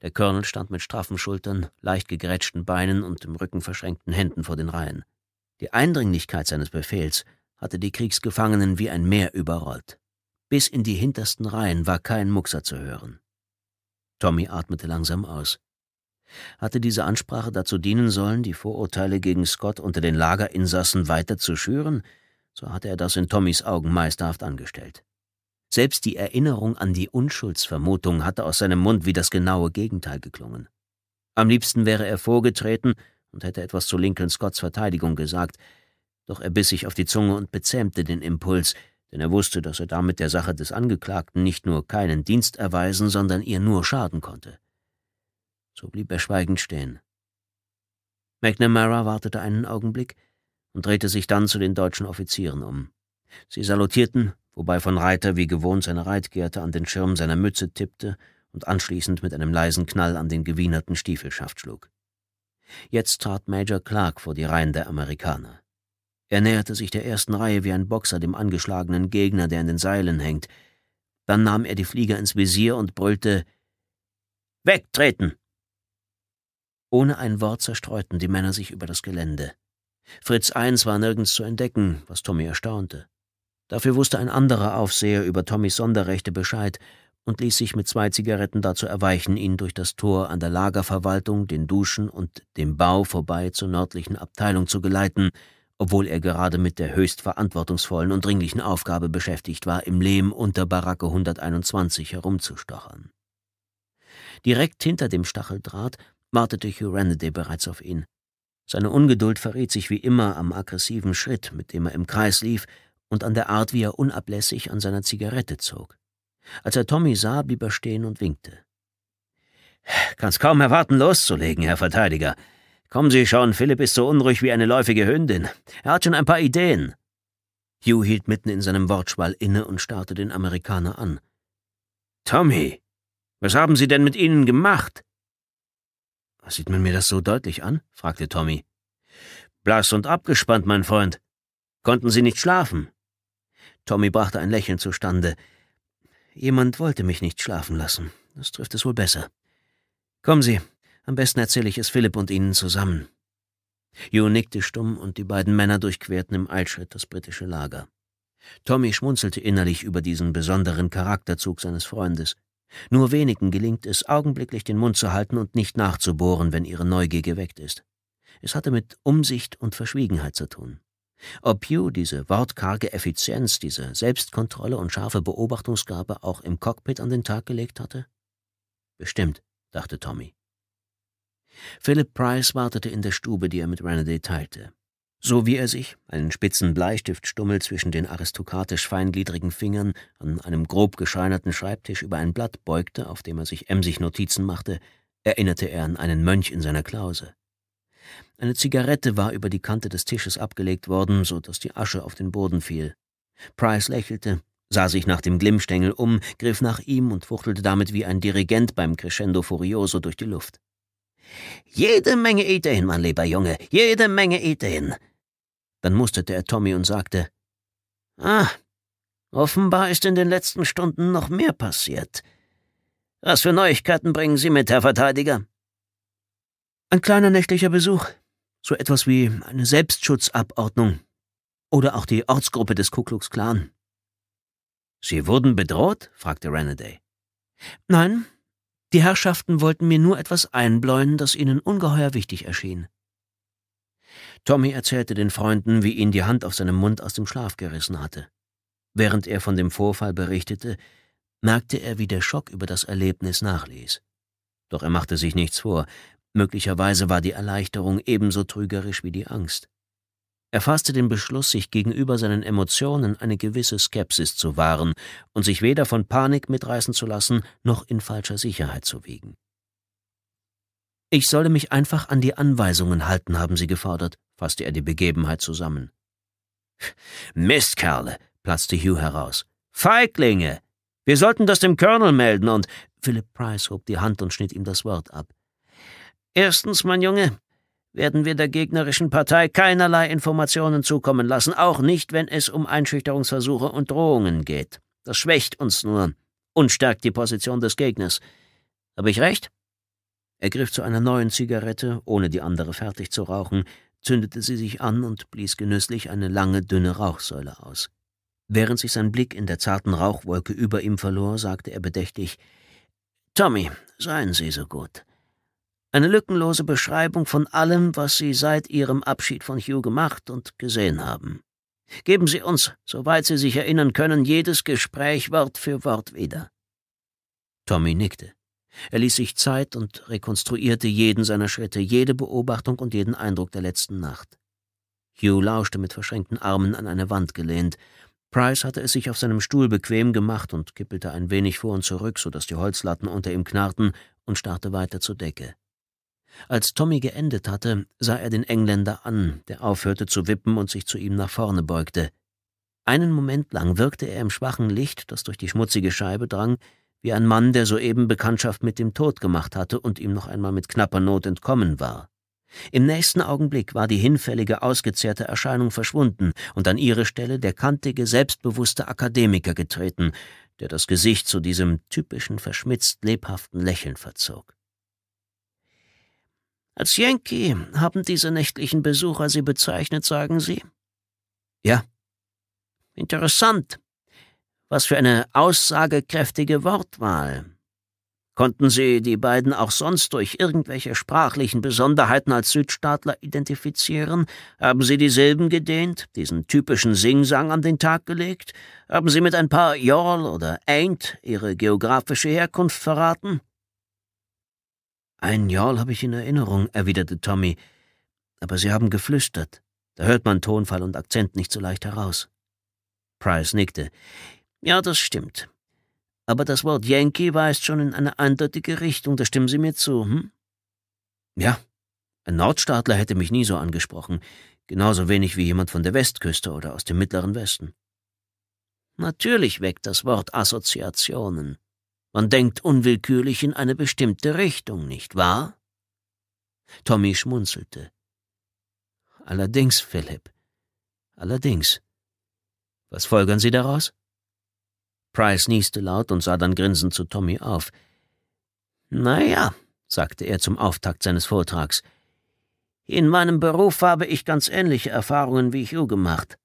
Der Colonel stand mit straffen Schultern, leicht gegrätschten Beinen und im Rücken verschränkten Händen vor den Reihen. Die Eindringlichkeit seines Befehls hatte die Kriegsgefangenen wie ein Meer überrollt. Bis in die hintersten Reihen war kein Muckser zu hören. Tommy atmete langsam aus. Hatte diese Ansprache dazu dienen sollen, die Vorurteile gegen Scott unter den Lagerinsassen weiter zu schüren? So hatte er das in Tommys Augen meisterhaft angestellt. Selbst die Erinnerung an die Unschuldsvermutung hatte aus seinem Mund wie das genaue Gegenteil geklungen. Am liebsten wäre er vorgetreten und hätte etwas zu Lincoln Scotts Verteidigung gesagt, doch er biss sich auf die Zunge und bezähmte den Impuls, denn er wusste, dass er damit der Sache des Angeklagten nicht nur keinen Dienst erweisen, sondern ihr nur schaden konnte. So blieb er schweigend stehen. McNamara wartete einen Augenblick, und drehte sich dann zu den deutschen Offizieren um. Sie salutierten, wobei von Reiter wie gewohnt seine Reitgerte an den Schirm seiner Mütze tippte und anschließend mit einem leisen Knall an den gewienerten Stiefelschaft schlug. Jetzt trat Major Clark vor die Reihen der Amerikaner. Er näherte sich der ersten Reihe wie ein Boxer dem angeschlagenen Gegner, der in den Seilen hängt. Dann nahm er die Flieger ins Visier und brüllte Wegtreten. Ohne ein Wort zerstreuten die Männer sich über das Gelände. Fritz I war nirgends zu entdecken, was Tommy erstaunte. Dafür wusste ein anderer Aufseher über Tommys Sonderrechte Bescheid und ließ sich mit zwei Zigaretten dazu erweichen, ihn durch das Tor an der Lagerverwaltung, den Duschen und dem Bau vorbei zur nördlichen Abteilung zu geleiten, obwohl er gerade mit der höchst verantwortungsvollen und dringlichen Aufgabe beschäftigt war, im Lehm unter Baracke 121 herumzustochern. Direkt hinter dem Stacheldraht wartete Hugh Renaday bereits auf ihn. Seine Ungeduld verriet sich wie immer am aggressiven Schritt, mit dem er im Kreis lief, und an der Art, wie er unablässig an seiner Zigarette zog. Als er Tommy sah, blieb er stehen und winkte. Kann's kaum erwarten, loszulegen, Herr Verteidiger. Kommen Sie schon, Philipp ist so unruhig wie eine läufige Hündin. Er hat schon ein paar Ideen. Hugh hielt mitten in seinem Wortschwall inne und starrte den Amerikaner an. Tommy, was haben Sie denn mit Ihnen gemacht? Sieht man mir das so deutlich an? fragte Tommy. Blass und abgespannt, mein Freund. Konnten Sie nicht schlafen? Tommy brachte ein Lächeln zustande. Jemand wollte mich nicht schlafen lassen. Das trifft es wohl besser. Kommen Sie, am besten erzähle ich es Philipp und Ihnen zusammen. Hugh nickte stumm und die beiden Männer durchquerten im Eilschritt das britische Lager. Tommy schmunzelte innerlich über diesen besonderen Charakterzug seines Freundes. Nur wenigen gelingt es, augenblicklich den Mund zu halten und nicht nachzubohren, wenn ihre Neugier geweckt ist. Es hatte mit Umsicht und Verschwiegenheit zu tun. Ob Hugh diese wortkarge Effizienz, diese Selbstkontrolle und scharfe Beobachtungsgabe auch im Cockpit an den Tag gelegt hatte? Bestimmt, dachte Tommy. Philip Price wartete in der Stube, die er mit Renaday teilte. So wie er sich, einen spitzen Bleistiftstummel zwischen den aristokratisch feingliedrigen Fingern, an einem grob gescheinerten Schreibtisch über ein Blatt beugte, auf dem er sich emsig Notizen machte, erinnerte er an einen Mönch in seiner Klause. Eine Zigarette war über die Kante des Tisches abgelegt worden, so dass die Asche auf den Boden fiel. Price lächelte, sah sich nach dem Glimmstängel um, griff nach ihm und fuchtelte damit wie ein Dirigent beim Crescendo Furioso durch die Luft. Jede Menge Ideen, mein lieber Junge, jede Menge Ideen. Dann musterte er Tommy und sagte, Ah, offenbar ist in den letzten Stunden noch mehr passiert. Was für Neuigkeiten bringen Sie mit, Herr Verteidiger? Ein kleiner nächtlicher Besuch, so etwas wie eine Selbstschutzabordnung oder auch die Ortsgruppe des Ku Klux Klan. Sie wurden bedroht? fragte Renaday. Nein, die Herrschaften wollten mir nur etwas einbläuen, das ihnen ungeheuer wichtig erschien. Tommy erzählte den Freunden, wie ihn die Hand auf seinem Mund aus dem Schlaf gerissen hatte. Während er von dem Vorfall berichtete, merkte er, wie der Schock über das Erlebnis nachließ. Doch er machte sich nichts vor, möglicherweise war die Erleichterung ebenso trügerisch wie die Angst. Er fasste den Beschluss, sich gegenüber seinen Emotionen eine gewisse Skepsis zu wahren und sich weder von Panik mitreißen zu lassen, noch in falscher Sicherheit zu wiegen. Ich solle mich einfach an die Anweisungen halten, haben sie gefordert, fasste er die Begebenheit zusammen. Mistkerle, platzte Hugh heraus. Feiglinge! Wir sollten das dem Colonel melden und. Philip Price hob die Hand und schnitt ihm das Wort ab. Erstens, mein Junge, werden wir der gegnerischen Partei keinerlei Informationen zukommen lassen, auch nicht, wenn es um Einschüchterungsversuche und Drohungen geht. Das schwächt uns nur und stärkt die Position des Gegners. Habe ich recht? Er griff zu einer neuen Zigarette, ohne die andere fertig zu rauchen, zündete sie sich an und blies genüsslich eine lange, dünne Rauchsäule aus. Während sich sein Blick in der zarten Rauchwolke über ihm verlor, sagte er bedächtig Tommy, seien Sie so gut. Eine lückenlose Beschreibung von allem, was Sie seit Ihrem Abschied von Hugh gemacht und gesehen haben. Geben Sie uns, soweit Sie sich erinnern können, jedes Gespräch Wort für Wort wieder. Tommy nickte. Er ließ sich Zeit und rekonstruierte jeden seiner Schritte, jede Beobachtung und jeden Eindruck der letzten Nacht. Hugh lauschte mit verschränkten Armen an eine Wand gelehnt. Price hatte es sich auf seinem Stuhl bequem gemacht und kippelte ein wenig vor und zurück, so dass die Holzlatten unter ihm knarrten, und starrte weiter zur Decke. Als Tommy geendet hatte, sah er den Engländer an, der aufhörte zu wippen und sich zu ihm nach vorne beugte. Einen Moment lang wirkte er im schwachen Licht, das durch die schmutzige Scheibe drang, wie ein Mann, der soeben Bekanntschaft mit dem Tod gemacht hatte und ihm noch einmal mit knapper Not entkommen war. Im nächsten Augenblick war die hinfällige, ausgezehrte Erscheinung verschwunden und an ihre Stelle der kantige, selbstbewusste Akademiker getreten, der das Gesicht zu diesem typischen, verschmitzt lebhaften Lächeln verzog. Als Yankee haben diese nächtlichen Besucher Sie bezeichnet, sagen Sie? Ja. Interessant. Was für eine aussagekräftige Wortwahl. Konnten Sie die beiden auch sonst durch irgendwelche sprachlichen Besonderheiten als Südstaatler identifizieren? Haben Sie die Silben gedehnt, diesen typischen Singsang an den Tag gelegt? Haben Sie mit ein paar Jorl oder Ain't Ihre geografische Herkunft verraten? Ein Jorl habe ich in Erinnerung, erwiderte Tommy, aber Sie haben geflüstert. Da hört man Tonfall und Akzent nicht so leicht heraus. Price nickte. Ja, das stimmt. Aber das Wort Yankee weist schon in eine eindeutige Richtung, da stimmen Sie mir zu, hm? Ja, ein Nordstaatler hätte mich nie so angesprochen, genauso wenig wie jemand von der Westküste oder aus dem mittleren Westen. Natürlich weckt das Wort Assoziationen. Man denkt unwillkürlich in eine bestimmte Richtung, nicht wahr? Tommy schmunzelte. Allerdings, Philipp, allerdings. Was folgern Sie daraus? Price nieste laut und sah dann grinsend zu Tommy auf. Na ja, sagte er zum Auftakt seines Vortrags. In meinem Beruf habe ich ganz ähnliche Erfahrungen wie ich gemacht.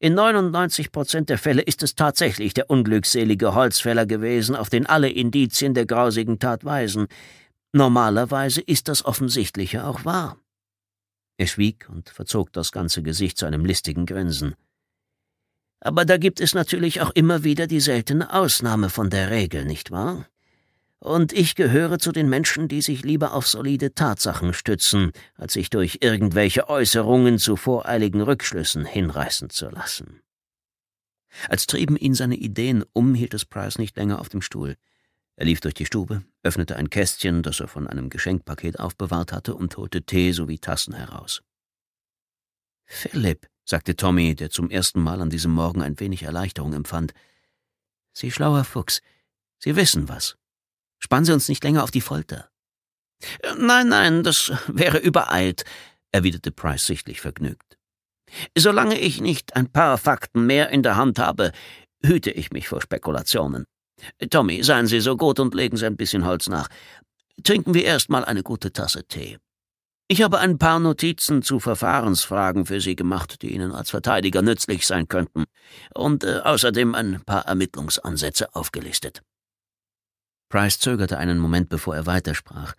In 99 Prozent der Fälle ist es tatsächlich der unglückselige Holzfäller gewesen, auf den alle Indizien der grausigen Tat weisen. Normalerweise ist das Offensichtliche auch wahr. Er schwieg und verzog das ganze Gesicht zu einem listigen Grinsen. Aber da gibt es natürlich auch immer wieder die seltene Ausnahme von der Regel, nicht wahr? Und ich gehöre zu den Menschen, die sich lieber auf solide Tatsachen stützen, als sich durch irgendwelche Äußerungen zu voreiligen Rückschlüssen hinreißen zu lassen. Als trieben ihn seine Ideen um, hielt es Price nicht länger auf dem Stuhl. Er lief durch die Stube, öffnete ein Kästchen, das er von einem Geschenkpaket aufbewahrt hatte, und holte Tee sowie Tassen heraus. Philipp, sagte Tommy, der zum ersten Mal an diesem Morgen ein wenig Erleichterung empfand. Sie schlauer Fuchs, Sie wissen was. Spannen Sie uns nicht länger auf die Folter. Nein, nein, das wäre übereilt, erwiderte Price sichtlich vergnügt. Solange ich nicht ein paar Fakten mehr in der Hand habe, hüte ich mich vor Spekulationen. Tommy, seien Sie so gut und legen Sie ein bisschen Holz nach. Trinken wir erst mal eine gute Tasse Tee. Ich habe ein paar Notizen zu Verfahrensfragen für Sie gemacht, die Ihnen als Verteidiger nützlich sein könnten, und äh, außerdem ein paar Ermittlungsansätze aufgelistet. Price zögerte einen Moment, bevor er weitersprach,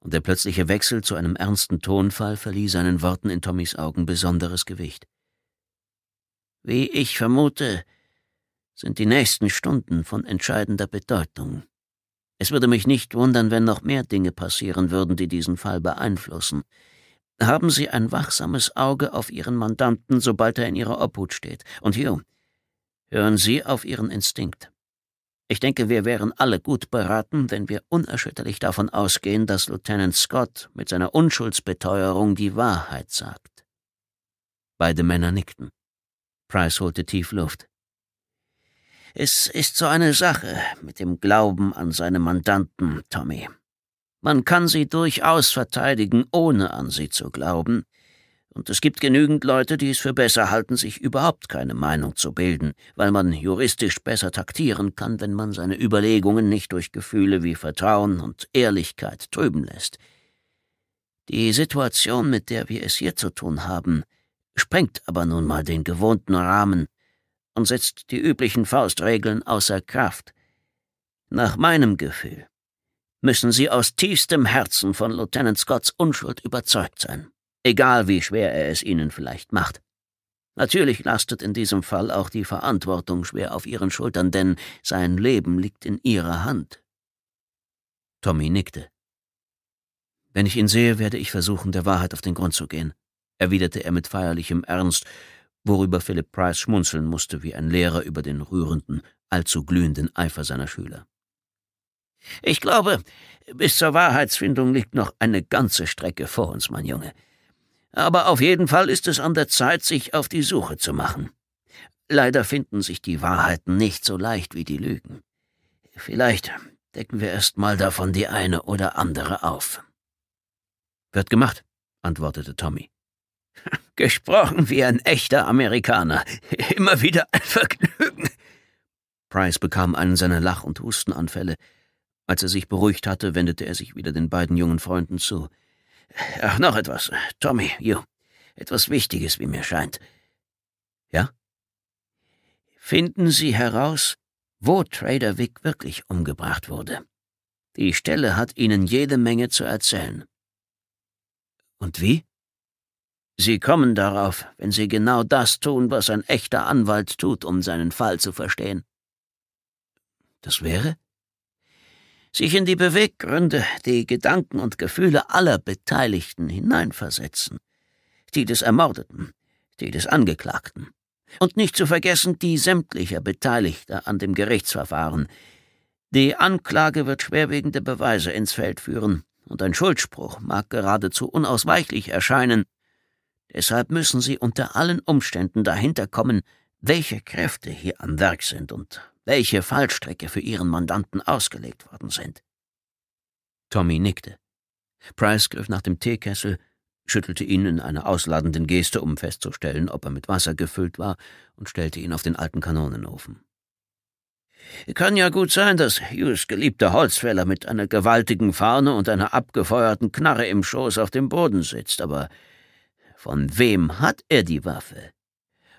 und der plötzliche Wechsel zu einem ernsten Tonfall verlieh seinen Worten in Tommys Augen besonderes Gewicht. Wie ich vermute, sind die nächsten Stunden von entscheidender Bedeutung. Es würde mich nicht wundern, wenn noch mehr Dinge passieren würden, die diesen Fall beeinflussen. Haben Sie ein wachsames Auge auf Ihren Mandanten, sobald er in Ihrer Obhut steht. Und Hugh, hören Sie auf Ihren Instinkt. Ich denke, wir wären alle gut beraten, wenn wir unerschütterlich davon ausgehen, dass Lieutenant Scott mit seiner Unschuldsbeteuerung die Wahrheit sagt. Beide Männer nickten. Price holte tief Luft. Es ist so eine Sache mit dem Glauben an seine Mandanten, Tommy. Man kann sie durchaus verteidigen, ohne an sie zu glauben, und es gibt genügend Leute, die es für besser halten, sich überhaupt keine Meinung zu bilden, weil man juristisch besser taktieren kann, wenn man seine Überlegungen nicht durch Gefühle wie Vertrauen und Ehrlichkeit trüben lässt. Die Situation, mit der wir es hier zu tun haben, sprengt aber nun mal den gewohnten Rahmen und setzt die üblichen Faustregeln außer Kraft. Nach meinem Gefühl müssen Sie aus tiefstem Herzen von Lieutenant Scotts Unschuld überzeugt sein, egal wie schwer er es Ihnen vielleicht macht. Natürlich lastet in diesem Fall auch die Verantwortung schwer auf Ihren Schultern, denn sein Leben liegt in Ihrer Hand. Tommy nickte. Wenn ich ihn sehe, werde ich versuchen, der Wahrheit auf den Grund zu gehen, erwiderte er mit feierlichem Ernst, worüber Philip Price schmunzeln musste wie ein Lehrer über den rührenden, allzu glühenden Eifer seiner Schüler. Ich glaube, bis zur Wahrheitsfindung liegt noch eine ganze Strecke vor uns, mein Junge. Aber auf jeden Fall ist es an der Zeit, sich auf die Suche zu machen. Leider finden sich die Wahrheiten nicht so leicht wie die Lügen. Vielleicht decken wir erst mal davon die eine oder andere auf. Wird gemacht, antwortete Tommy. Gesprochen wie ein echter Amerikaner. Immer wieder ein Vergnügen. Price bekam einen seiner Lach- und Hustenanfälle. Als er sich beruhigt hatte, wendete er sich wieder den beiden jungen Freunden zu. Ach, noch etwas. Tommy, you. Etwas Wichtiges, wie mir scheint. Ja? Finden Sie heraus, wo Trader Wick wirklich umgebracht wurde. Die Stelle hat Ihnen jede Menge zu erzählen. Und wie? Sie kommen darauf, wenn Sie genau das tun, was ein echter Anwalt tut, um seinen Fall zu verstehen. Das wäre? Sich in die Beweggründe, die Gedanken und Gefühle aller Beteiligten hineinversetzen, die des Ermordeten, die des Angeklagten, und nicht zu vergessen die sämtlicher Beteiligter an dem Gerichtsverfahren. Die Anklage wird schwerwiegende Beweise ins Feld führen, und ein Schuldspruch mag geradezu unausweichlich erscheinen, Deshalb müssen Sie unter allen Umständen dahinter kommen, welche Kräfte hier am Werk sind und welche Fallstrecke für Ihren Mandanten ausgelegt worden sind. Tommy nickte. Price griff nach dem Teekessel, schüttelte ihn in einer ausladenden Geste, um festzustellen, ob er mit Wasser gefüllt war, und stellte ihn auf den alten Kanonenofen. Kann ja gut sein, dass Hughes geliebter Holzfäller mit einer gewaltigen Fahne und einer abgefeuerten Knarre im Schoß auf dem Boden sitzt, aber von wem hat er die Waffe?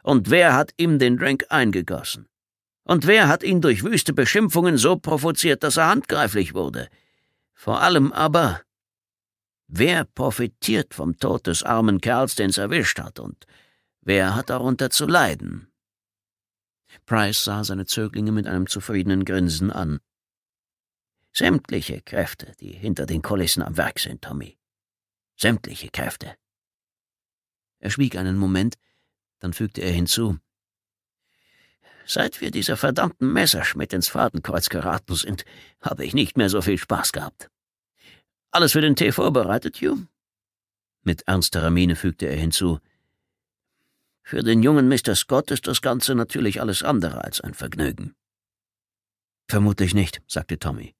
Und wer hat ihm den Drink eingegossen? Und wer hat ihn durch wüste Beschimpfungen so provoziert, dass er handgreiflich wurde? Vor allem aber, wer profitiert vom Tod des armen Kerls, den es erwischt hat, und wer hat darunter zu leiden? Price sah seine Zöglinge mit einem zufriedenen Grinsen an. Sämtliche Kräfte, die hinter den Kulissen am Werk sind, Tommy. Sämtliche Kräfte. Er schwieg einen Moment, dann fügte er hinzu. Seit wir dieser verdammten Messerschmidt ins Fadenkreuz geraten sind, habe ich nicht mehr so viel Spaß gehabt. Alles für den Tee vorbereitet, Hugh? Mit ernsterer Miene fügte er hinzu. Für den jungen Mr. Scott ist das Ganze natürlich alles andere als ein Vergnügen. Vermutlich nicht, sagte Tommy.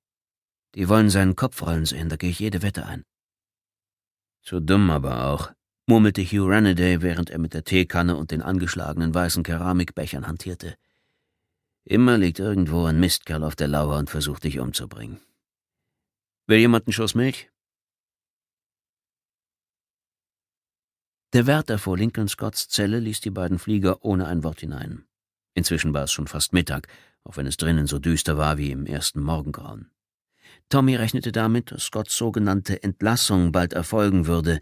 Die wollen seinen Kopf rollen sehen, da gehe ich jede Wette ein. Zu dumm aber auch, murmelte Hugh Ranaday, während er mit der Teekanne und den angeschlagenen weißen Keramikbechern hantierte. Immer liegt irgendwo ein Mistkerl auf der Lauer und versucht dich umzubringen. Will jemand einen Schuss Milch? Der Wärter vor Lincoln Scotts Zelle ließ die beiden Flieger ohne ein Wort hinein. Inzwischen war es schon fast Mittag, auch wenn es drinnen so düster war wie im ersten Morgengrauen. Tommy rechnete damit, dass Scotts sogenannte Entlassung bald erfolgen würde,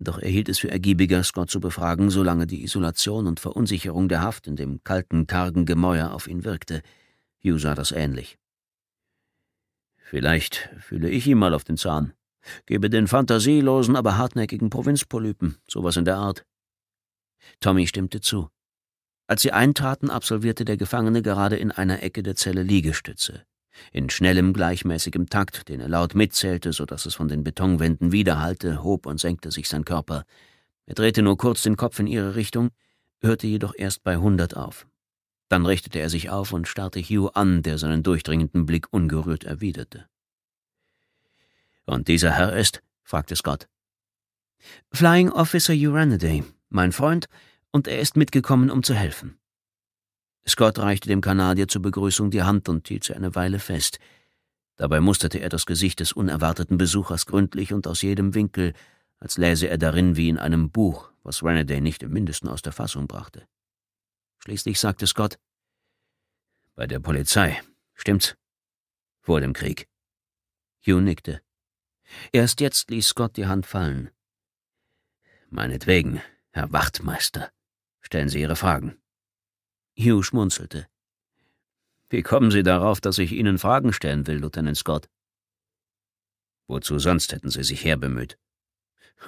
doch er hielt es für ergiebiger, Scott zu befragen, solange die Isolation und Verunsicherung der Haft in dem kalten, kargen Gemäuer auf ihn wirkte. Hugh sah das ähnlich. Vielleicht fühle ich ihm mal auf den Zahn. Gebe den fantasielosen, aber hartnäckigen Provinzpolypen, sowas in der Art. Tommy stimmte zu. Als sie eintraten, absolvierte der Gefangene gerade in einer Ecke der Zelle Liegestütze. In schnellem, gleichmäßigem Takt, den er laut mitzählte, so dass es von den Betonwänden widerhallte, hob und senkte sich sein Körper. Er drehte nur kurz den Kopf in ihre Richtung, hörte jedoch erst bei hundert auf. Dann richtete er sich auf und starrte Hugh an, der seinen durchdringenden Blick ungerührt erwiderte. Und dieser Herr ist? fragte Scott. Flying Officer Uraniday, mein Freund, und er ist mitgekommen, um zu helfen. Scott reichte dem Kanadier zur Begrüßung die Hand und hielt sie eine Weile fest. Dabei musterte er das Gesicht des unerwarteten Besuchers gründlich und aus jedem Winkel, als läse er darin wie in einem Buch, was Renaday nicht im mindesten aus der Fassung brachte. Schließlich sagte Scott, »Bei der Polizei, stimmt's? Vor dem Krieg.« Hugh nickte. Erst jetzt ließ Scott die Hand fallen. »Meinetwegen, Herr Wachtmeister, stellen Sie Ihre Fragen.« Hugh schmunzelte. Wie kommen Sie darauf, dass ich Ihnen Fragen stellen will, Lieutenant Scott? Wozu sonst hätten Sie sich herbemüht?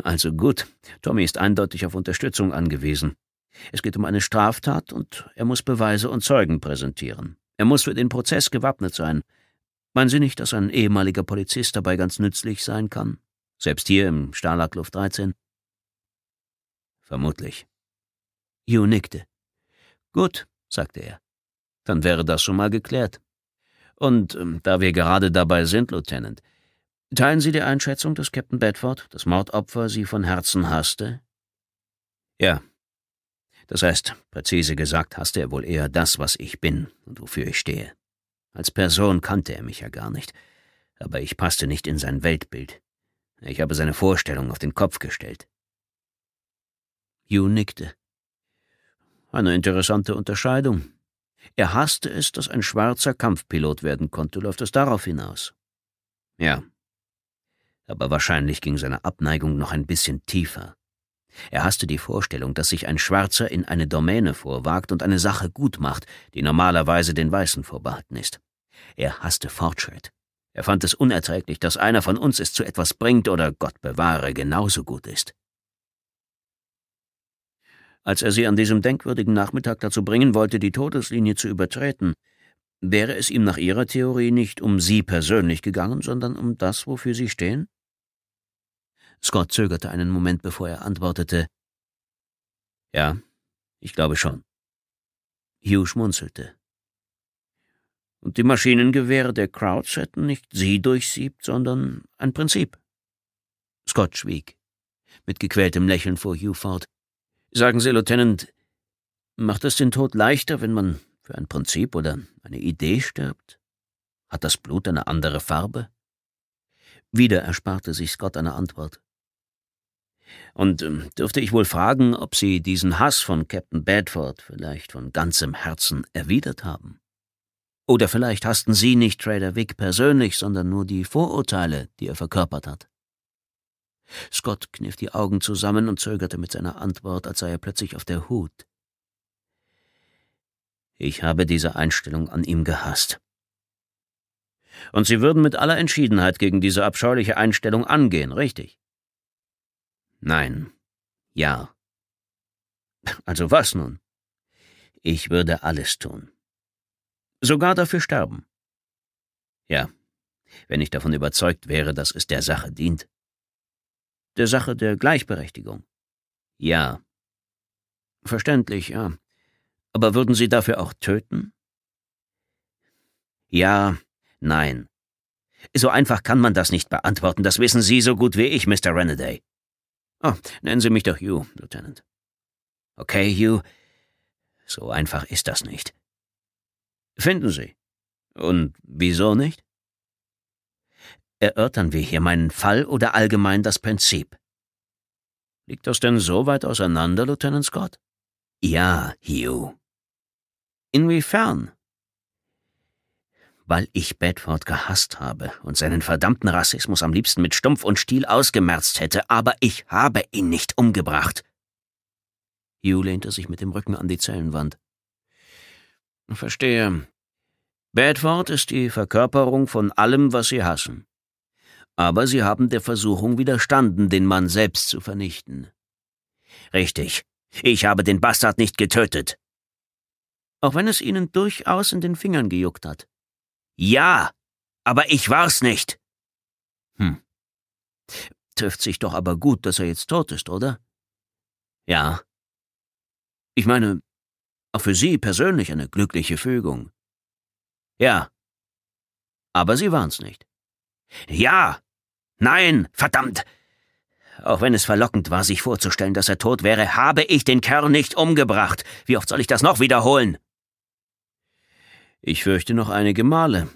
Also gut, Tommy ist eindeutig auf Unterstützung angewiesen. Es geht um eine Straftat und er muss Beweise und Zeugen präsentieren. Er muss für den Prozess gewappnet sein. Meinen Sie nicht, dass ein ehemaliger Polizist dabei ganz nützlich sein kann? Selbst hier im Stahlakluft 13? Vermutlich. Hugh nickte. Gut, sagte er. Dann wäre das schon mal geklärt. Und ähm, da wir gerade dabei sind, Lieutenant, teilen Sie die Einschätzung, dass Captain Bedford, das Mordopfer, Sie von Herzen hasste? Ja. Das heißt, präzise gesagt, hasste er wohl eher das, was ich bin und wofür ich stehe. Als Person kannte er mich ja gar nicht, aber ich passte nicht in sein Weltbild. Ich habe seine Vorstellung auf den Kopf gestellt. Hugh nickte. Eine interessante Unterscheidung. Er hasste es, dass ein schwarzer Kampfpilot werden konnte, läuft es darauf hinaus. Ja. Aber wahrscheinlich ging seine Abneigung noch ein bisschen tiefer. Er hasste die Vorstellung, dass sich ein Schwarzer in eine Domäne vorwagt und eine Sache gut macht, die normalerweise den Weißen vorbehalten ist. Er hasste Fortschritt. Er fand es unerträglich, dass einer von uns es zu etwas bringt oder Gott bewahre genauso gut ist. Als er sie an diesem denkwürdigen Nachmittag dazu bringen wollte, die Todeslinie zu übertreten, wäre es ihm nach Ihrer Theorie nicht um Sie persönlich gegangen, sondern um das, wofür Sie stehen? Scott zögerte einen Moment, bevor er antwortete. Ja, ich glaube schon. Hugh schmunzelte. Und die Maschinengewehre der Crouch hätten nicht Sie durchsiebt, sondern ein Prinzip. Scott schwieg. Mit gequältem Lächeln fuhr Hugh fort. Sagen Sie, Lieutenant, macht es den Tod leichter, wenn man für ein Prinzip oder eine Idee stirbt? Hat das Blut eine andere Farbe? Wieder ersparte sich Scott eine Antwort. Und ähm, dürfte ich wohl fragen, ob Sie diesen Hass von Captain Bedford vielleicht von ganzem Herzen erwidert haben? Oder vielleicht hassten Sie nicht Trader Wick persönlich, sondern nur die Vorurteile, die er verkörpert hat. Scott kniff die Augen zusammen und zögerte mit seiner Antwort, als sei er plötzlich auf der Hut. Ich habe diese Einstellung an ihm gehasst. Und Sie würden mit aller Entschiedenheit gegen diese abscheuliche Einstellung angehen, richtig? Nein. Ja. Also was nun? Ich würde alles tun. Sogar dafür sterben. Ja, wenn ich davon überzeugt wäre, dass es der Sache dient der Sache der Gleichberechtigung. Ja. Verständlich, ja. Aber würden Sie dafür auch töten? Ja, nein. So einfach kann man das nicht beantworten, das wissen Sie so gut wie ich, Mr. Renaday. Oh, nennen Sie mich doch Hugh, Lieutenant. Okay, Hugh, so einfach ist das nicht. Finden Sie. Und wieso nicht? Erörtern wir hier meinen Fall oder allgemein das Prinzip? Liegt das denn so weit auseinander, Lieutenant Scott? Ja, Hugh. Inwiefern? Weil ich Bedford gehasst habe und seinen verdammten Rassismus am liebsten mit Stumpf und Stiel ausgemerzt hätte, aber ich habe ihn nicht umgebracht. Hugh lehnte sich mit dem Rücken an die Zellenwand. Verstehe. Bedford ist die Verkörperung von allem, was Sie hassen aber sie haben der Versuchung widerstanden, den Mann selbst zu vernichten. Richtig, ich habe den Bastard nicht getötet. Auch wenn es Ihnen durchaus in den Fingern gejuckt hat. Ja, aber ich war's nicht. Hm. Trifft sich doch aber gut, dass er jetzt tot ist, oder? Ja. Ich meine, auch für Sie persönlich eine glückliche Fügung. Ja. Aber Sie waren's nicht. Ja! Nein! Verdammt! Auch wenn es verlockend war, sich vorzustellen, dass er tot wäre, habe ich den Kerl nicht umgebracht. Wie oft soll ich das noch wiederholen? Ich fürchte noch einige Male.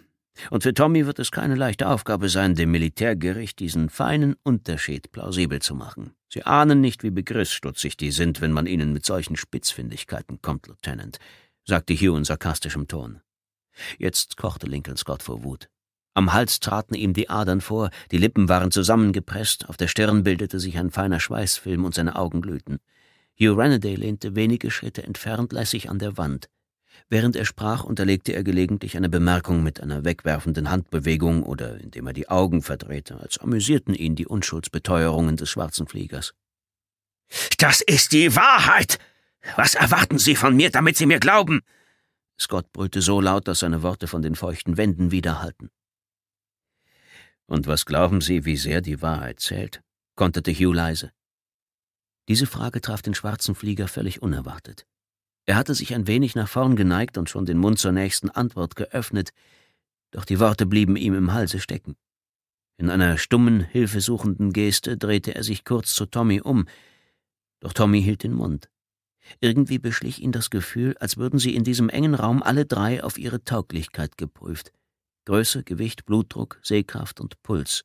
Und für Tommy wird es keine leichte Aufgabe sein, dem Militärgericht diesen feinen Unterschied plausibel zu machen. Sie ahnen nicht, wie begriffsstutzig die sind, wenn man ihnen mit solchen Spitzfindigkeiten kommt, Lieutenant, sagte Hugh in sarkastischem Ton. Jetzt kochte Lincoln Scott vor Wut. Am Hals traten ihm die Adern vor, die Lippen waren zusammengepresst, auf der Stirn bildete sich ein feiner Schweißfilm und seine Augen glühten. Hugh Ranaday lehnte wenige Schritte entfernt lässig an der Wand. Während er sprach, unterlegte er gelegentlich eine Bemerkung mit einer wegwerfenden Handbewegung oder indem er die Augen verdrehte, als amüsierten ihn die Unschuldsbeteuerungen des schwarzen Fliegers. Das ist die Wahrheit! Was erwarten Sie von mir, damit Sie mir glauben? Scott brüllte so laut, dass seine Worte von den feuchten Wänden widerhallten. Und was glauben Sie, wie sehr die Wahrheit zählt? konterte Hugh leise. Diese Frage traf den schwarzen Flieger völlig unerwartet. Er hatte sich ein wenig nach vorn geneigt und schon den Mund zur nächsten Antwort geöffnet, doch die Worte blieben ihm im Halse stecken. In einer stummen, hilfesuchenden Geste drehte er sich kurz zu Tommy um, doch Tommy hielt den Mund. Irgendwie beschlich ihn das Gefühl, als würden sie in diesem engen Raum alle drei auf ihre Tauglichkeit geprüft. Größe, Gewicht, Blutdruck, Sehkraft und Puls.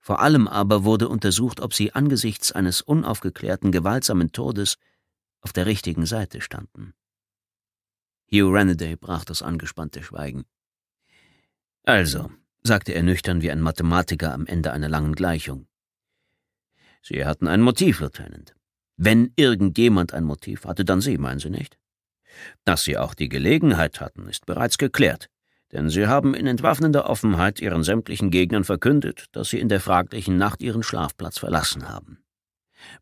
Vor allem aber wurde untersucht, ob sie angesichts eines unaufgeklärten, gewaltsamen Todes auf der richtigen Seite standen. Hugh Renaday brach das angespannte Schweigen. Also, sagte er nüchtern wie ein Mathematiker am Ende einer langen Gleichung. Sie hatten ein Motiv, Lieutenant. Wenn irgendjemand ein Motiv hatte, dann Sie, meinen Sie nicht? Dass Sie auch die Gelegenheit hatten, ist bereits geklärt denn sie haben in entwaffnender Offenheit ihren sämtlichen Gegnern verkündet, dass sie in der fraglichen Nacht ihren Schlafplatz verlassen haben.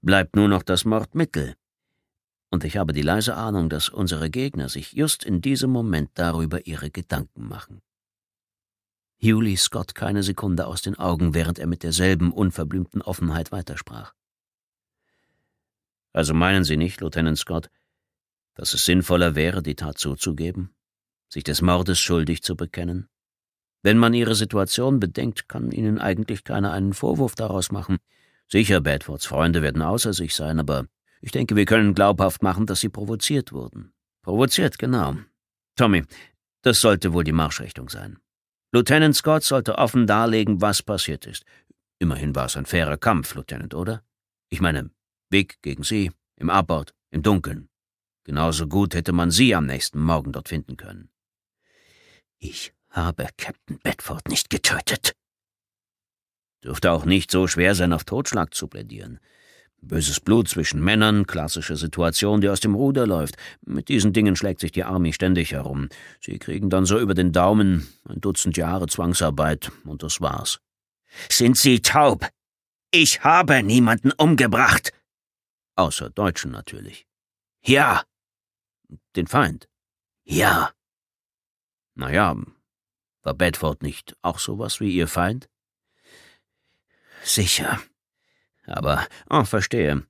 Bleibt nur noch das Mordmittel. Und ich habe die leise Ahnung, dass unsere Gegner sich just in diesem Moment darüber ihre Gedanken machen. Hugh ließ Scott keine Sekunde aus den Augen, während er mit derselben unverblümten Offenheit weitersprach. Also meinen Sie nicht, Lieutenant Scott, dass es sinnvoller wäre, die Tat zuzugeben? sich des Mordes schuldig zu bekennen. Wenn man ihre Situation bedenkt, kann ihnen eigentlich keiner einen Vorwurf daraus machen. Sicher, Bedfords Freunde werden außer sich sein, aber ich denke, wir können glaubhaft machen, dass sie provoziert wurden. Provoziert, genau. Tommy, das sollte wohl die Marschrichtung sein. Lieutenant Scott sollte offen darlegen, was passiert ist. Immerhin war es ein fairer Kampf, Lieutenant, oder? Ich meine, Weg gegen Sie, im Abbott, im Dunkeln. Genauso gut hätte man Sie am nächsten Morgen dort finden können. Ich habe Captain Bedford nicht getötet. Dürfte auch nicht so schwer sein, auf Totschlag zu plädieren. Böses Blut zwischen Männern, klassische Situation, die aus dem Ruder läuft. Mit diesen Dingen schlägt sich die Army ständig herum. Sie kriegen dann so über den Daumen ein Dutzend Jahre Zwangsarbeit und das war's. Sind Sie taub? Ich habe niemanden umgebracht. Außer Deutschen natürlich. Ja. Den Feind. Ja. Naja, war Bedford nicht auch sowas wie Ihr Feind? Sicher. Aber, oh, verstehe.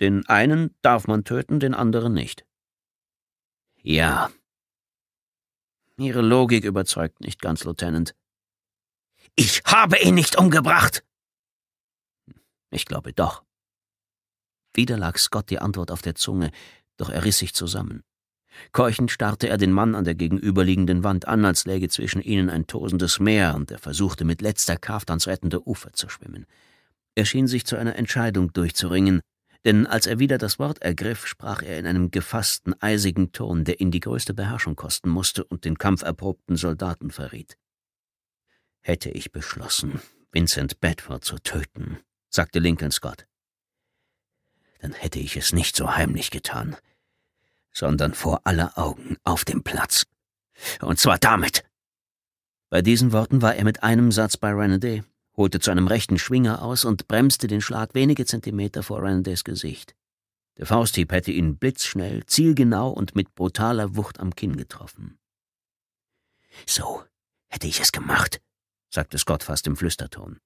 Den einen darf man töten, den anderen nicht. Ja. Ihre Logik überzeugt nicht ganz, Lieutenant. Ich habe ihn nicht umgebracht! Ich glaube doch. Wieder lag Scott die Antwort auf der Zunge, doch er riss sich zusammen. Keuchend starrte er den Mann an der gegenüberliegenden Wand an, als läge zwischen ihnen ein tosendes Meer, und er versuchte mit letzter Kraft ans rettende Ufer zu schwimmen. Er schien sich zu einer Entscheidung durchzuringen, denn als er wieder das Wort ergriff, sprach er in einem gefassten, eisigen Ton, der ihn die größte Beherrschung kosten musste und den kampferprobten Soldaten verriet. Hätte ich beschlossen, Vincent Bedford zu töten, sagte Lincoln Scott, dann hätte ich es nicht so heimlich getan sondern vor aller Augen auf dem Platz. Und zwar damit. Bei diesen Worten war er mit einem Satz bei Renaday, holte zu einem rechten Schwinger aus und bremste den Schlag wenige Zentimeter vor Renadays Gesicht. Der Fausthieb hätte ihn blitzschnell, zielgenau und mit brutaler Wucht am Kinn getroffen. So hätte ich es gemacht, sagte Scott fast im Flüsterton.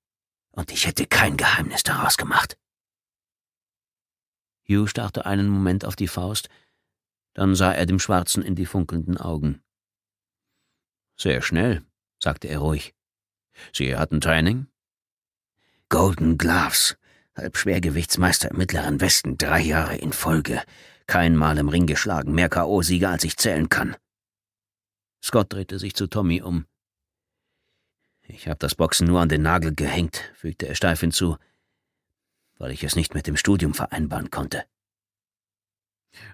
Und ich hätte kein Geheimnis daraus gemacht. Hugh starrte einen Moment auf die Faust, dann sah er dem Schwarzen in die funkelnden Augen. Sehr schnell, sagte er ruhig. Sie hatten Training? Golden Gloves, Halbschwergewichtsmeister im Mittleren Westen, drei Jahre in Folge. Kein Mal im Ring geschlagen, mehr K.O.-Sieger, als ich zählen kann. Scott drehte sich zu Tommy um. Ich habe das Boxen nur an den Nagel gehängt, fügte er steif hinzu, weil ich es nicht mit dem Studium vereinbaren konnte.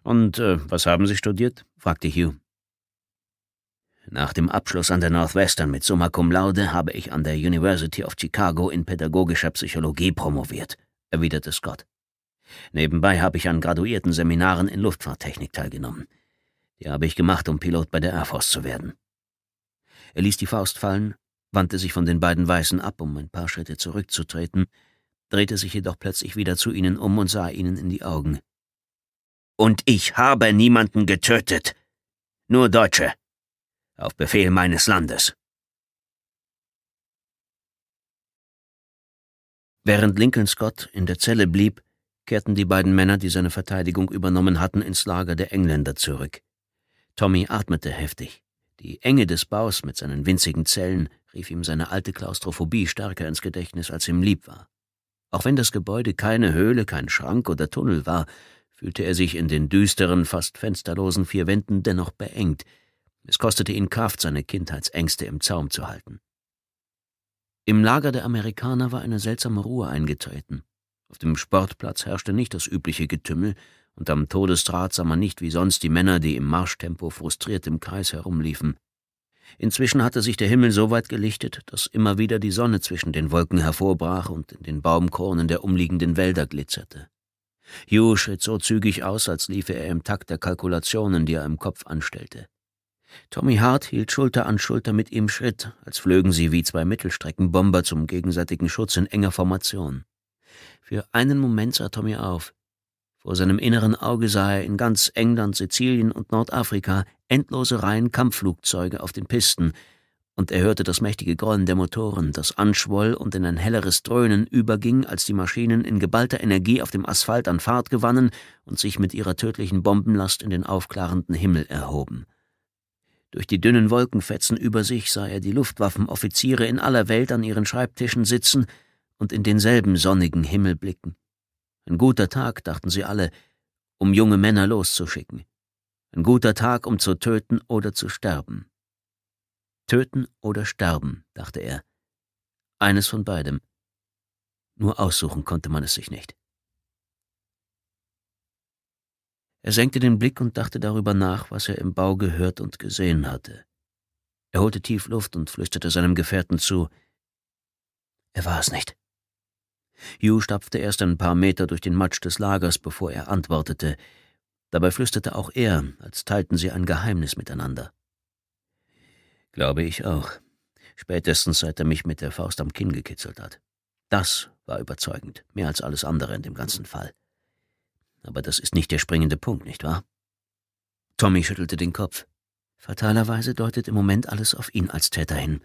Und äh, was haben Sie studiert? fragte Hugh. Nach dem Abschluss an der Northwestern mit Summa Cum Laude habe ich an der University of Chicago in pädagogischer Psychologie promoviert, erwiderte Scott. Nebenbei habe ich an graduierten Seminaren in Luftfahrttechnik teilgenommen. Die habe ich gemacht, um Pilot bei der Air Force zu werden. Er ließ die Faust fallen, wandte sich von den beiden Weißen ab, um ein paar Schritte zurückzutreten, drehte sich jedoch plötzlich wieder zu ihnen um und sah ihnen in die Augen. Und ich habe niemanden getötet. Nur Deutsche. Auf Befehl meines Landes. Während Lincoln Scott in der Zelle blieb, kehrten die beiden Männer, die seine Verteidigung übernommen hatten, ins Lager der Engländer zurück. Tommy atmete heftig. Die Enge des Baus mit seinen winzigen Zellen rief ihm seine alte Klaustrophobie stärker ins Gedächtnis, als ihm lieb war. Auch wenn das Gebäude keine Höhle, kein Schrank oder Tunnel war, fühlte er sich in den düsteren, fast fensterlosen vier Wänden dennoch beengt. Es kostete ihn Kraft, seine Kindheitsängste im Zaum zu halten. Im Lager der Amerikaner war eine seltsame Ruhe eingetreten. Auf dem Sportplatz herrschte nicht das übliche Getümmel, und am Todesdraht sah man nicht wie sonst die Männer, die im Marschtempo frustriert im Kreis herumliefen. Inzwischen hatte sich der Himmel so weit gelichtet, dass immer wieder die Sonne zwischen den Wolken hervorbrach und in den Baumkronen der umliegenden Wälder glitzerte. Hugh schritt so zügig aus, als liefe er im Takt der Kalkulationen, die er im Kopf anstellte. Tommy Hart hielt Schulter an Schulter mit ihm Schritt, als flögen sie wie zwei Mittelstreckenbomber zum gegenseitigen Schutz in enger Formation. Für einen Moment sah Tommy auf. Vor seinem inneren Auge sah er in ganz England, Sizilien und Nordafrika endlose Reihen Kampfflugzeuge auf den Pisten, und er hörte das mächtige Grollen der Motoren, das anschwoll und in ein helleres Dröhnen überging, als die Maschinen in geballter Energie auf dem Asphalt an Fahrt gewannen und sich mit ihrer tödlichen Bombenlast in den aufklarenden Himmel erhoben. Durch die dünnen Wolkenfetzen über sich sah er die Luftwaffenoffiziere in aller Welt an ihren Schreibtischen sitzen und in denselben sonnigen Himmel blicken. Ein guter Tag, dachten sie alle, um junge Männer loszuschicken. Ein guter Tag, um zu töten oder zu sterben. Töten oder sterben, dachte er. Eines von beidem. Nur aussuchen konnte man es sich nicht. Er senkte den Blick und dachte darüber nach, was er im Bau gehört und gesehen hatte. Er holte tief Luft und flüsterte seinem Gefährten zu. Er war es nicht. Hugh stapfte erst ein paar Meter durch den Matsch des Lagers, bevor er antwortete. Dabei flüsterte auch er, als teilten sie ein Geheimnis miteinander. Glaube ich auch. Spätestens seit er mich mit der Faust am Kinn gekitzelt hat. Das war überzeugend, mehr als alles andere in dem ganzen Fall. Aber das ist nicht der springende Punkt, nicht wahr? Tommy schüttelte den Kopf. Fatalerweise deutet im Moment alles auf ihn als Täter hin.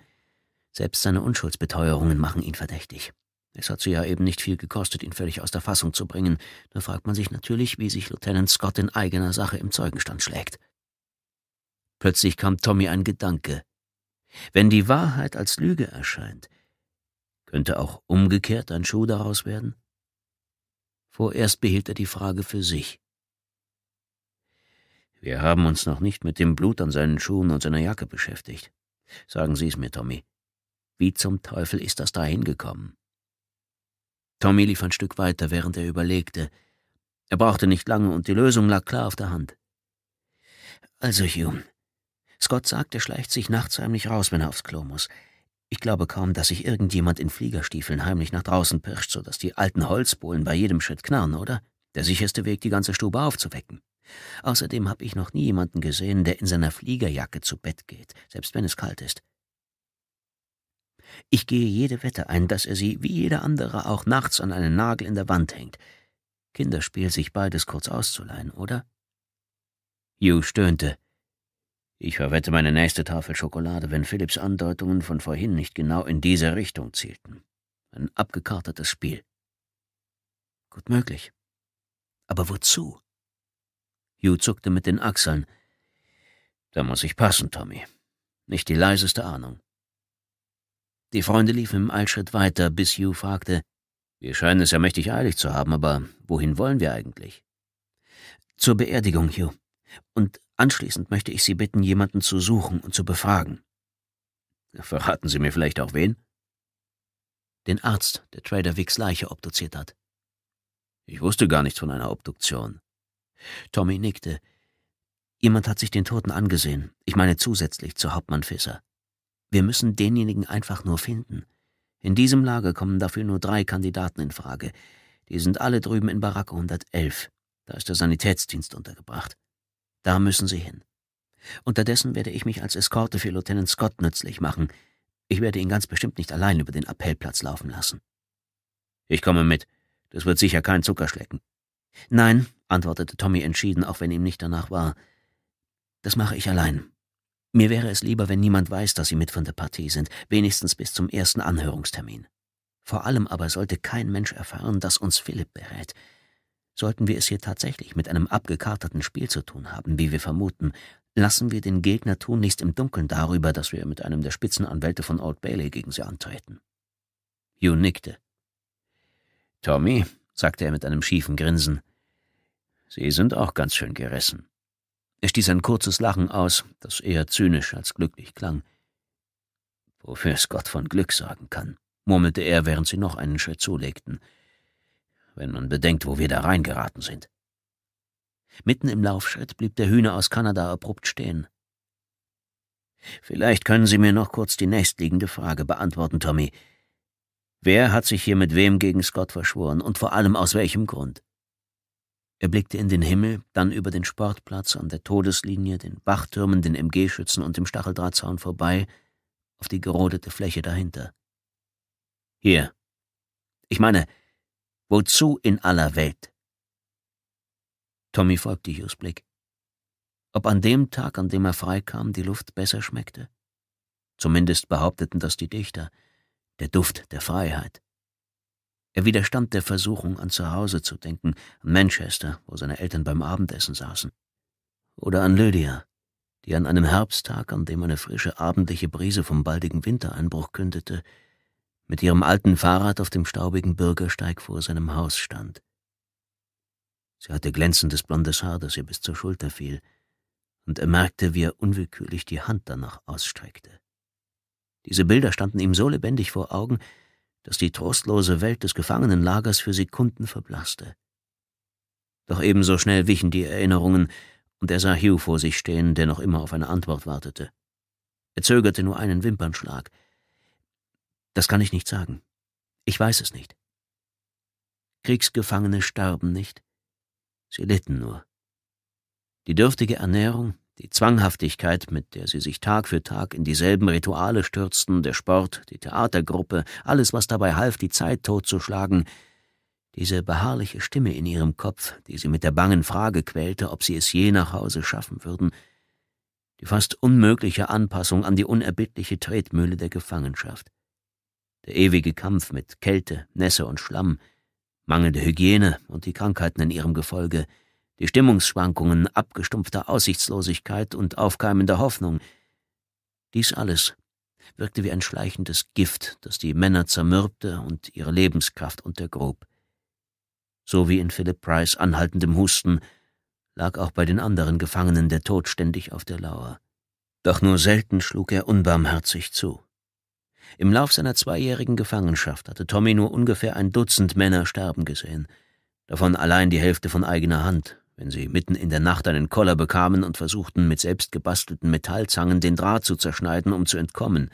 Selbst seine Unschuldsbeteuerungen machen ihn verdächtig. Es hat sie ja eben nicht viel gekostet, ihn völlig aus der Fassung zu bringen. Da fragt man sich natürlich, wie sich Lieutenant Scott in eigener Sache im Zeugenstand schlägt. Plötzlich kam Tommy ein Gedanke, wenn die Wahrheit als Lüge erscheint, könnte auch umgekehrt ein Schuh daraus werden? Vorerst behielt er die Frage für sich. Wir haben uns noch nicht mit dem Blut an seinen Schuhen und seiner Jacke beschäftigt. Sagen Sie es mir, Tommy. Wie zum Teufel ist das da hingekommen? Tommy lief ein Stück weiter, während er überlegte. Er brauchte nicht lange und die Lösung lag klar auf der Hand. Also, Hume, Scott sagt, er schleicht sich nachts heimlich raus, wenn er aufs Klo muss. Ich glaube kaum, dass sich irgendjemand in Fliegerstiefeln heimlich nach draußen pirscht, sodass die alten Holzbohlen bei jedem Schritt knarren, oder? Der sicherste Weg, die ganze Stube aufzuwecken. Außerdem habe ich noch nie jemanden gesehen, der in seiner Fliegerjacke zu Bett geht, selbst wenn es kalt ist. Ich gehe jede Wette ein, dass er sie, wie jeder andere, auch nachts an einen Nagel in der Wand hängt. Kinderspiel, sich beides kurz auszuleihen, oder? Hugh stöhnte. Ich verwette meine nächste Tafel Schokolade, wenn Philipps Andeutungen von vorhin nicht genau in diese Richtung zielten. Ein abgekartetes Spiel. Gut möglich. Aber wozu? Hugh zuckte mit den Achseln. Da muss ich passen, Tommy. Nicht die leiseste Ahnung. Die Freunde liefen im Eilschritt weiter, bis Hugh fragte, wir scheinen es ja mächtig eilig zu haben, aber wohin wollen wir eigentlich? Zur Beerdigung, Hugh. Und Anschließend möchte ich Sie bitten, jemanden zu suchen und zu befragen. Verraten Sie mir vielleicht auch wen? Den Arzt, der Trader Wicks Leiche obduziert hat. Ich wusste gar nichts von einer Obduktion. Tommy nickte. Jemand hat sich den Toten angesehen, ich meine zusätzlich zu Hauptmann Fisser. Wir müssen denjenigen einfach nur finden. In diesem Lager kommen dafür nur drei Kandidaten in Frage. Die sind alle drüben in Baracke 111. Da ist der Sanitätsdienst untergebracht. Da müssen Sie hin. Unterdessen werde ich mich als Eskorte für Lieutenant Scott nützlich machen. Ich werde ihn ganz bestimmt nicht allein über den Appellplatz laufen lassen. Ich komme mit. Das wird sicher kein Zuckerschlecken. Nein, antwortete Tommy entschieden, auch wenn ihm nicht danach war. Das mache ich allein. Mir wäre es lieber, wenn niemand weiß, dass Sie mit von der Partie sind, wenigstens bis zum ersten Anhörungstermin. Vor allem aber sollte kein Mensch erfahren, dass uns Philipp berät. Sollten wir es hier tatsächlich mit einem abgekarteten Spiel zu tun haben, wie wir vermuten, lassen wir den Gegner tunlichst im Dunkeln darüber, dass wir mit einem der Spitzenanwälte von Old Bailey gegen sie antreten. Hugh nickte. Tommy, sagte er mit einem schiefen Grinsen, Sie sind auch ganz schön gerissen. Er stieß ein kurzes Lachen aus, das eher zynisch als glücklich klang. Wofür es Gott von Glück sagen kann, murmelte er, während sie noch einen Schritt zulegten wenn man bedenkt, wo wir da reingeraten sind. Mitten im Laufschritt blieb der Hühner aus Kanada abrupt stehen. Vielleicht können Sie mir noch kurz die nächstliegende Frage beantworten, Tommy. Wer hat sich hier mit wem gegen Scott verschworen und vor allem aus welchem Grund? Er blickte in den Himmel, dann über den Sportplatz, an der Todeslinie, den Wachtürmen, den MG-Schützen und dem Stacheldrahtzaun vorbei, auf die gerodete Fläche dahinter. Hier. Ich meine, Wozu in aller Welt? Tommy folgte Hughes Blick. Ob an dem Tag, an dem er freikam, die Luft besser schmeckte? Zumindest behaupteten das die Dichter. Der Duft der Freiheit. Er widerstand der Versuchung, an zu Hause zu denken, an Manchester, wo seine Eltern beim Abendessen saßen. Oder an Lydia, die an einem Herbsttag, an dem eine frische abendliche Brise vom baldigen Wintereinbruch kündete, mit ihrem alten Fahrrad auf dem staubigen Bürgersteig vor seinem Haus stand. Sie hatte glänzendes blondes Haar, das ihr bis zur Schulter fiel, und er merkte, wie er unwillkürlich die Hand danach ausstreckte. Diese Bilder standen ihm so lebendig vor Augen, dass die trostlose Welt des Gefangenenlagers für Sekunden verblasste. Doch ebenso schnell wichen die Erinnerungen, und er sah Hugh vor sich stehen, der noch immer auf eine Antwort wartete. Er zögerte nur einen Wimpernschlag — das kann ich nicht sagen. Ich weiß es nicht. Kriegsgefangene starben nicht, sie litten nur. Die dürftige Ernährung, die Zwanghaftigkeit, mit der sie sich Tag für Tag in dieselben Rituale stürzten, der Sport, die Theatergruppe, alles, was dabei half, die Zeit totzuschlagen, diese beharrliche Stimme in ihrem Kopf, die sie mit der bangen Frage quälte, ob sie es je nach Hause schaffen würden, die fast unmögliche Anpassung an die unerbittliche Tretmühle der Gefangenschaft der ewige Kampf mit Kälte, Nässe und Schlamm, mangelnde Hygiene und die Krankheiten in ihrem Gefolge, die Stimmungsschwankungen abgestumpfter Aussichtslosigkeit und aufkeimender Hoffnung. Dies alles wirkte wie ein schleichendes Gift, das die Männer zermürbte und ihre Lebenskraft untergrub. So wie in Philip Price anhaltendem Husten lag auch bei den anderen Gefangenen der Tod ständig auf der Lauer. Doch nur selten schlug er unbarmherzig zu. Im Lauf seiner zweijährigen Gefangenschaft hatte Tommy nur ungefähr ein Dutzend Männer sterben gesehen, davon allein die Hälfte von eigener Hand, wenn sie mitten in der Nacht einen Koller bekamen und versuchten, mit selbst gebastelten Metallzangen den Draht zu zerschneiden, um zu entkommen.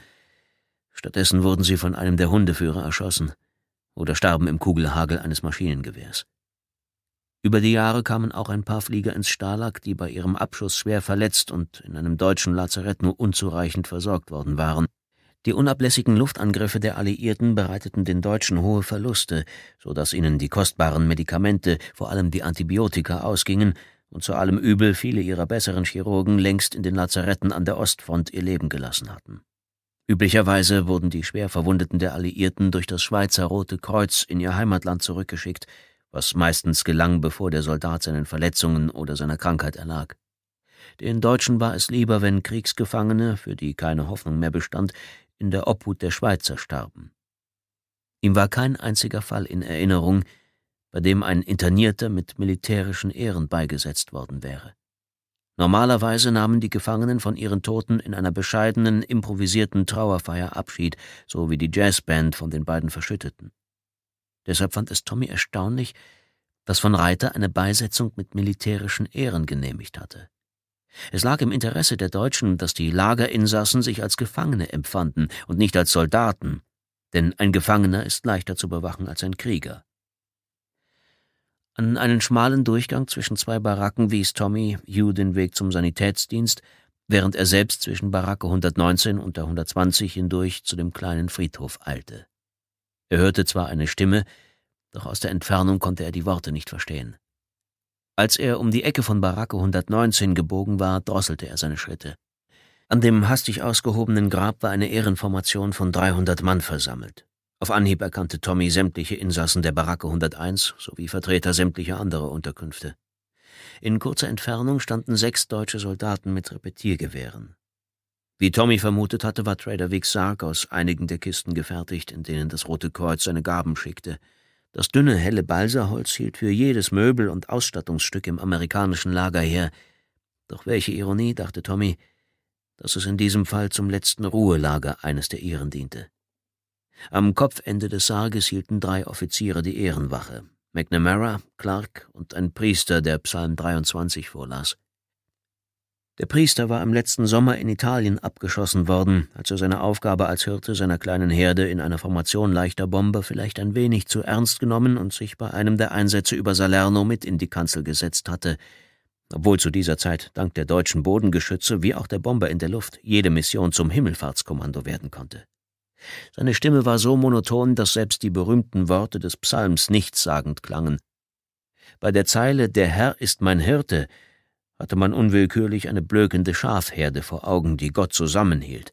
Stattdessen wurden sie von einem der Hundeführer erschossen oder starben im Kugelhagel eines Maschinengewehrs. Über die Jahre kamen auch ein paar Flieger ins Stalag, die bei ihrem Abschuss schwer verletzt und in einem deutschen Lazarett nur unzureichend versorgt worden waren. Die unablässigen Luftangriffe der Alliierten bereiteten den Deutschen hohe Verluste, so dass ihnen die kostbaren Medikamente, vor allem die Antibiotika, ausgingen und zu allem Übel viele ihrer besseren Chirurgen längst in den Lazaretten an der Ostfront ihr Leben gelassen hatten. Üblicherweise wurden die Schwerverwundeten der Alliierten durch das Schweizer Rote Kreuz in ihr Heimatland zurückgeschickt, was meistens gelang, bevor der Soldat seinen Verletzungen oder seiner Krankheit erlag. Den Deutschen war es lieber, wenn Kriegsgefangene, für die keine Hoffnung mehr bestand, in der Obhut der Schweizer starben. Ihm war kein einziger Fall in Erinnerung, bei dem ein Internierter mit militärischen Ehren beigesetzt worden wäre. Normalerweise nahmen die Gefangenen von ihren Toten in einer bescheidenen, improvisierten Trauerfeier Abschied, so wie die Jazzband von den beiden Verschütteten. Deshalb fand es Tommy erstaunlich, dass von Reiter eine Beisetzung mit militärischen Ehren genehmigt hatte. Es lag im Interesse der Deutschen, dass die Lagerinsassen sich als Gefangene empfanden und nicht als Soldaten, denn ein Gefangener ist leichter zu bewachen als ein Krieger. An einen schmalen Durchgang zwischen zwei Baracken wies Tommy Hugh den Weg zum Sanitätsdienst, während er selbst zwischen Baracke 119 und der 120 hindurch zu dem kleinen Friedhof eilte. Er hörte zwar eine Stimme, doch aus der Entfernung konnte er die Worte nicht verstehen. Als er um die Ecke von Baracke 119 gebogen war, drosselte er seine Schritte. An dem hastig ausgehobenen Grab war eine Ehrenformation von 300 Mann versammelt. Auf Anhieb erkannte Tommy sämtliche Insassen der Baracke 101 sowie Vertreter sämtlicher anderer Unterkünfte. In kurzer Entfernung standen sechs deutsche Soldaten mit Repetiergewehren. Wie Tommy vermutet hatte, war Trader Vicks Sarg aus einigen der Kisten gefertigt, in denen das Rote Kreuz seine Gaben schickte – das dünne, helle Balsaholz hielt für jedes Möbel und Ausstattungsstück im amerikanischen Lager her. Doch welche Ironie, dachte Tommy, dass es in diesem Fall zum letzten Ruhelager eines der Ehren diente. Am Kopfende des Sarges hielten drei Offiziere die Ehrenwache. McNamara, Clark und ein Priester, der Psalm 23 vorlas. Der Priester war im letzten Sommer in Italien abgeschossen worden, als er seine Aufgabe als Hirte seiner kleinen Herde in einer Formation leichter Bomber vielleicht ein wenig zu ernst genommen und sich bei einem der Einsätze über Salerno mit in die Kanzel gesetzt hatte, obwohl zu dieser Zeit dank der deutschen Bodengeschütze wie auch der Bomber in der Luft jede Mission zum Himmelfahrtskommando werden konnte. Seine Stimme war so monoton, dass selbst die berühmten Worte des Psalms nichtssagend klangen. Bei der Zeile Der Herr ist mein Hirte hatte man unwillkürlich eine blökende Schafherde vor Augen, die Gott zusammenhielt,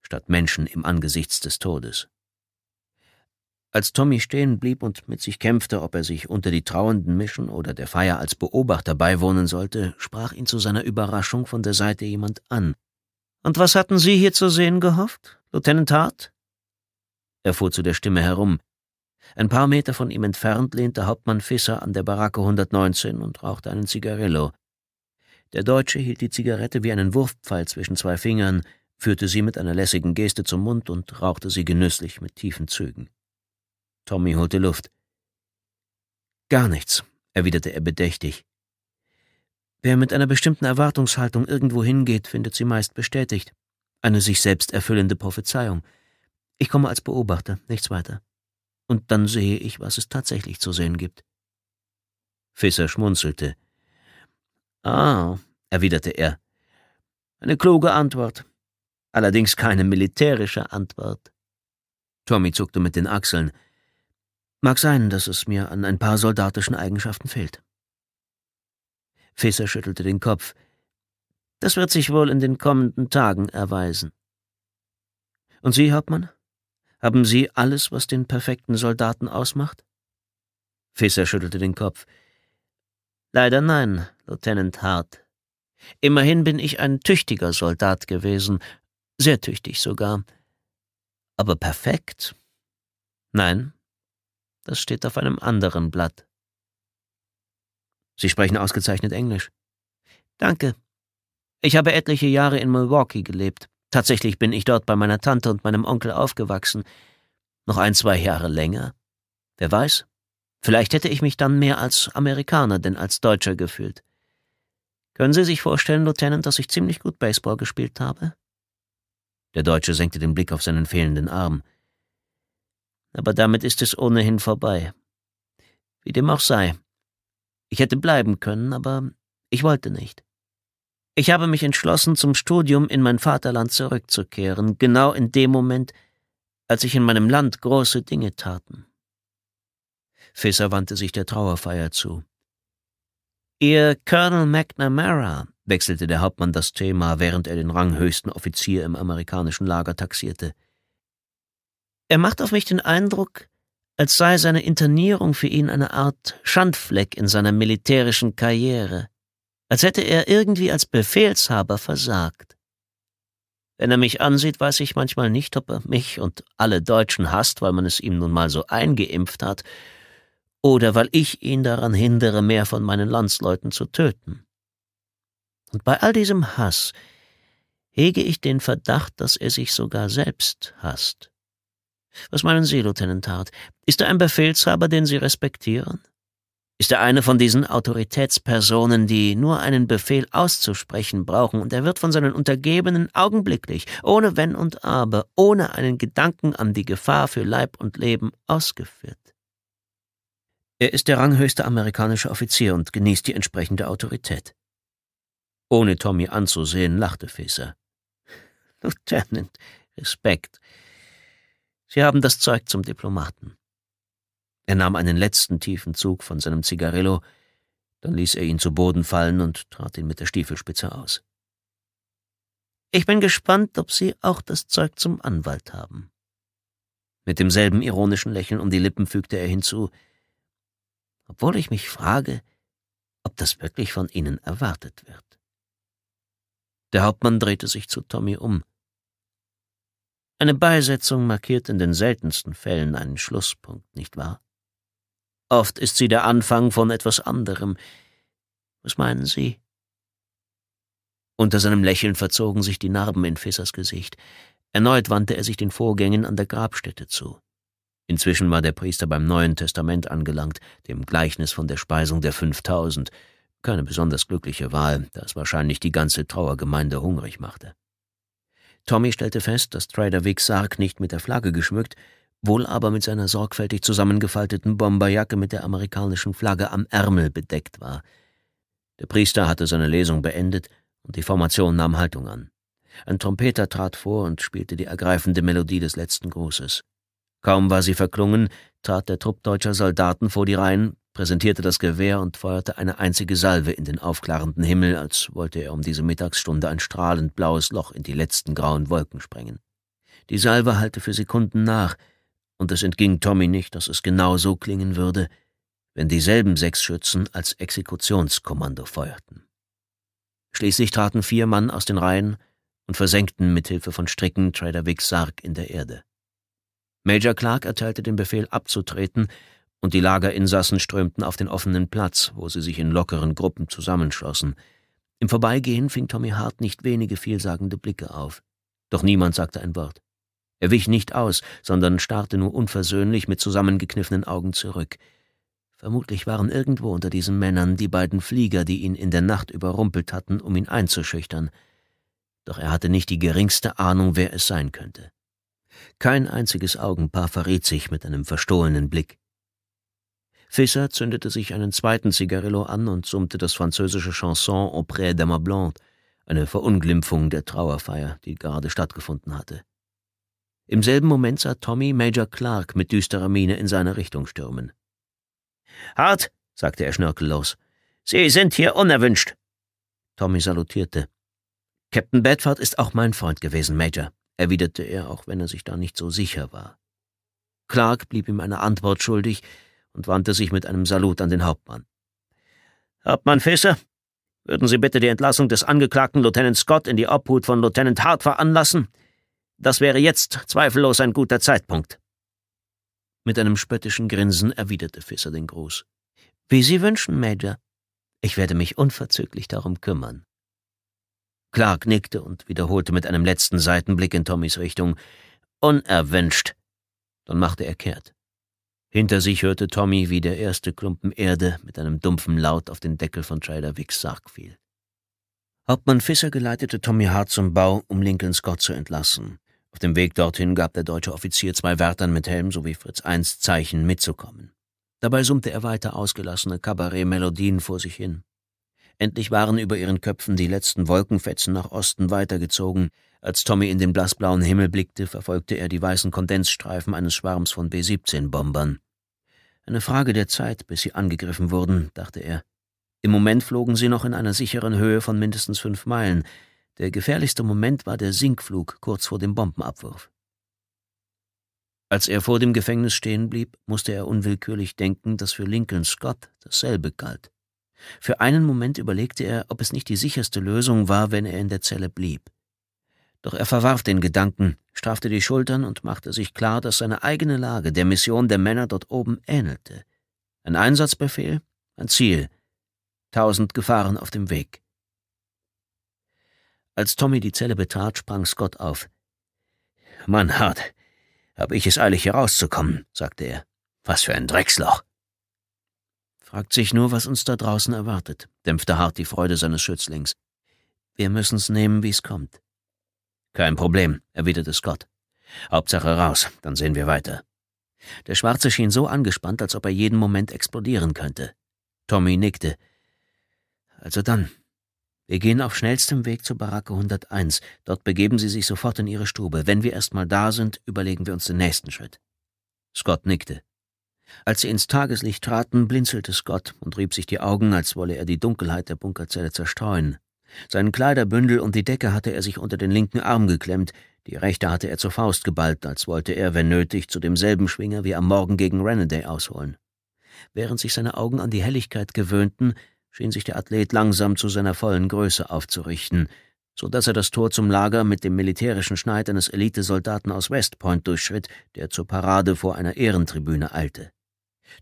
statt Menschen im Angesichts des Todes. Als Tommy stehen blieb und mit sich kämpfte, ob er sich unter die Trauenden mischen oder der Feier als Beobachter beiwohnen sollte, sprach ihn zu seiner Überraschung von der Seite jemand an. Und was hatten Sie hier zu sehen gehofft, Lieutenant Hart? Er fuhr zu der Stimme herum. Ein paar Meter von ihm entfernt lehnte Hauptmann Fisser an der Baracke 119 und rauchte einen Zigarillo. Der Deutsche hielt die Zigarette wie einen Wurfpfeil zwischen zwei Fingern, führte sie mit einer lässigen Geste zum Mund und rauchte sie genüsslich mit tiefen Zügen. Tommy holte Luft. Gar nichts, erwiderte er bedächtig. Wer mit einer bestimmten Erwartungshaltung irgendwo hingeht, findet sie meist bestätigt. Eine sich selbst erfüllende Prophezeiung. Ich komme als Beobachter, nichts weiter. Und dann sehe ich, was es tatsächlich zu sehen gibt. Fisser schmunzelte. Ah, erwiderte er. Eine kluge Antwort. Allerdings keine militärische Antwort. Tommy zuckte mit den Achseln. Mag sein, dass es mir an ein paar soldatischen Eigenschaften fehlt. Fisser schüttelte den Kopf. Das wird sich wohl in den kommenden Tagen erweisen. Und Sie, Hauptmann? Haben Sie alles, was den perfekten Soldaten ausmacht? Fisser schüttelte den Kopf. Leider nein, Lieutenant Hart. Immerhin bin ich ein tüchtiger Soldat gewesen, sehr tüchtig sogar. Aber perfekt? Nein, das steht auf einem anderen Blatt. Sie sprechen ausgezeichnet Englisch. Danke. Ich habe etliche Jahre in Milwaukee gelebt. Tatsächlich bin ich dort bei meiner Tante und meinem Onkel aufgewachsen. Noch ein, zwei Jahre länger. Wer weiß? Vielleicht hätte ich mich dann mehr als Amerikaner denn als Deutscher gefühlt. Können Sie sich vorstellen, Lieutenant, dass ich ziemlich gut Baseball gespielt habe? Der Deutsche senkte den Blick auf seinen fehlenden Arm. Aber damit ist es ohnehin vorbei. Wie dem auch sei. Ich hätte bleiben können, aber ich wollte nicht. Ich habe mich entschlossen, zum Studium in mein Vaterland zurückzukehren, genau in dem Moment, als ich in meinem Land große Dinge taten. Fisser wandte sich der Trauerfeier zu. Ihr Colonel McNamara, wechselte der Hauptmann das Thema, während er den ranghöchsten Offizier im amerikanischen Lager taxierte. Er macht auf mich den Eindruck, als sei seine Internierung für ihn eine Art Schandfleck in seiner militärischen Karriere, als hätte er irgendwie als Befehlshaber versagt. Wenn er mich ansieht, weiß ich manchmal nicht, ob er mich und alle Deutschen hasst, weil man es ihm nun mal so eingeimpft hat, oder weil ich ihn daran hindere, mehr von meinen Landsleuten zu töten. Und bei all diesem Hass hege ich den Verdacht, dass er sich sogar selbst hasst. Was meinen Sie, Lieutenant Hart? Ist er ein Befehlshaber, den Sie respektieren? Ist er eine von diesen Autoritätspersonen, die nur einen Befehl auszusprechen brauchen, und er wird von seinen Untergebenen augenblicklich, ohne Wenn und Aber, ohne einen Gedanken an die Gefahr für Leib und Leben ausgeführt? Er ist der ranghöchste amerikanische Offizier und genießt die entsprechende Autorität. Ohne Tommy anzusehen, lachte Feser. Lieutenant, Respekt. Sie haben das Zeug zum Diplomaten. Er nahm einen letzten tiefen Zug von seinem Zigarillo, dann ließ er ihn zu Boden fallen und trat ihn mit der Stiefelspitze aus. Ich bin gespannt, ob Sie auch das Zeug zum Anwalt haben. Mit demselben ironischen Lächeln um die Lippen fügte er hinzu, obwohl ich mich frage, ob das wirklich von ihnen erwartet wird. Der Hauptmann drehte sich zu Tommy um. Eine Beisetzung markiert in den seltensten Fällen einen Schlusspunkt, nicht wahr? Oft ist sie der Anfang von etwas anderem. Was meinen Sie? Unter seinem Lächeln verzogen sich die Narben in Fissers Gesicht. Erneut wandte er sich den Vorgängen an der Grabstätte zu. Inzwischen war der Priester beim Neuen Testament angelangt, dem Gleichnis von der Speisung der 5000. Keine besonders glückliche Wahl, da es wahrscheinlich die ganze Trauergemeinde hungrig machte. Tommy stellte fest, dass Trader Wicks Sarg nicht mit der Flagge geschmückt, wohl aber mit seiner sorgfältig zusammengefalteten Bomberjacke mit der amerikanischen Flagge am Ärmel bedeckt war. Der Priester hatte seine Lesung beendet und die Formation nahm Haltung an. Ein Trompeter trat vor und spielte die ergreifende Melodie des letzten Grußes. Kaum war sie verklungen, trat der Trupp deutscher Soldaten vor die Reihen, präsentierte das Gewehr und feuerte eine einzige Salve in den aufklarenden Himmel, als wollte er um diese Mittagsstunde ein strahlend blaues Loch in die letzten grauen Wolken sprengen. Die Salve hallte für Sekunden nach, und es entging Tommy nicht, dass es genau so klingen würde, wenn dieselben sechs Schützen als Exekutionskommando feuerten. Schließlich traten vier Mann aus den Reihen und versenkten mithilfe von Stricken Trader Wicks Sarg in der Erde. Major Clark erteilte den Befehl abzutreten, und die Lagerinsassen strömten auf den offenen Platz, wo sie sich in lockeren Gruppen zusammenschlossen. Im Vorbeigehen fing Tommy Hart nicht wenige vielsagende Blicke auf. Doch niemand sagte ein Wort. Er wich nicht aus, sondern starrte nur unversöhnlich mit zusammengekniffenen Augen zurück. Vermutlich waren irgendwo unter diesen Männern die beiden Flieger, die ihn in der Nacht überrumpelt hatten, um ihn einzuschüchtern. Doch er hatte nicht die geringste Ahnung, wer es sein könnte. Kein einziges Augenpaar verriet sich mit einem verstohlenen Blick. Fisser zündete sich einen zweiten Zigarillo an und summte das französische Chanson auprès d'Ama Blonde, eine Verunglimpfung der Trauerfeier, die gerade stattgefunden hatte. Im selben Moment sah Tommy Major Clark mit düsterer Miene in seine Richtung stürmen. Hart, sagte er schnörkellos, Sie sind hier unerwünscht. Tommy salutierte. Captain Bedford ist auch mein Freund gewesen, Major erwiderte er, auch wenn er sich da nicht so sicher war. Clark blieb ihm eine Antwort schuldig und wandte sich mit einem Salut an den Hauptmann. Hauptmann Fischer, würden Sie bitte die Entlassung des angeklagten Lieutenant Scott in die Obhut von Lieutenant Hart veranlassen? Das wäre jetzt zweifellos ein guter Zeitpunkt. Mit einem spöttischen Grinsen erwiderte Fisser den Gruß. Wie Sie wünschen, Major. Ich werde mich unverzüglich darum kümmern. Clark nickte und wiederholte mit einem letzten Seitenblick in Tommys Richtung Unerwünscht. Dann machte er kehrt. Hinter sich hörte Tommy, wie der erste Klumpen Erde mit einem dumpfen Laut auf den Deckel von Trailer Wicks Sarg fiel. Hauptmann Fisser geleitete Tommy Hart zum Bau, um Lincoln Scott zu entlassen. Auf dem Weg dorthin gab der deutsche Offizier zwei Wärtern mit Helm sowie Fritz I Zeichen mitzukommen. Dabei summte er weiter ausgelassene Kabarettmelodien vor sich hin. Endlich waren über ihren Köpfen die letzten Wolkenfetzen nach Osten weitergezogen. Als Tommy in den blassblauen Himmel blickte, verfolgte er die weißen Kondensstreifen eines Schwarms von B-17-Bombern. Eine Frage der Zeit, bis sie angegriffen wurden, dachte er. Im Moment flogen sie noch in einer sicheren Höhe von mindestens fünf Meilen. Der gefährlichste Moment war der Sinkflug kurz vor dem Bombenabwurf. Als er vor dem Gefängnis stehen blieb, musste er unwillkürlich denken, dass für Lincoln Scott dasselbe galt. Für einen Moment überlegte er, ob es nicht die sicherste Lösung war, wenn er in der Zelle blieb. Doch er verwarf den Gedanken, strafte die Schultern und machte sich klar, dass seine eigene Lage der Mission der Männer dort oben ähnelte. Ein Einsatzbefehl, ein Ziel, tausend Gefahren auf dem Weg. Als Tommy die Zelle betrat, sprang Scott auf. Mann, hart, habe ich es eilig, hier rauszukommen, sagte er. Was für ein Drecksloch. Fragt sich nur, was uns da draußen erwartet, dämpfte hart die Freude seines Schützlings. Wir müssen's nehmen, wie's kommt. Kein Problem, erwiderte Scott. Hauptsache raus, dann sehen wir weiter. Der Schwarze schien so angespannt, als ob er jeden Moment explodieren könnte. Tommy nickte. Also dann. Wir gehen auf schnellstem Weg zur Baracke 101. Dort begeben Sie sich sofort in Ihre Stube. Wenn wir erst mal da sind, überlegen wir uns den nächsten Schritt. Scott nickte. Als sie ins Tageslicht traten, blinzelte Scott und rieb sich die Augen, als wolle er die Dunkelheit der Bunkerzelle zerstreuen. Seinen Kleiderbündel und die Decke hatte er sich unter den linken Arm geklemmt, die rechte hatte er zur Faust geballt, als wollte er, wenn nötig, zu demselben Schwinger wie am Morgen gegen Renaday ausholen. Während sich seine Augen an die Helligkeit gewöhnten, schien sich der Athlet langsam zu seiner vollen Größe aufzurichten, so dass er das Tor zum Lager mit dem militärischen Schneid eines Elitesoldaten aus West Point durchschritt, der zur Parade vor einer Ehrentribüne eilte.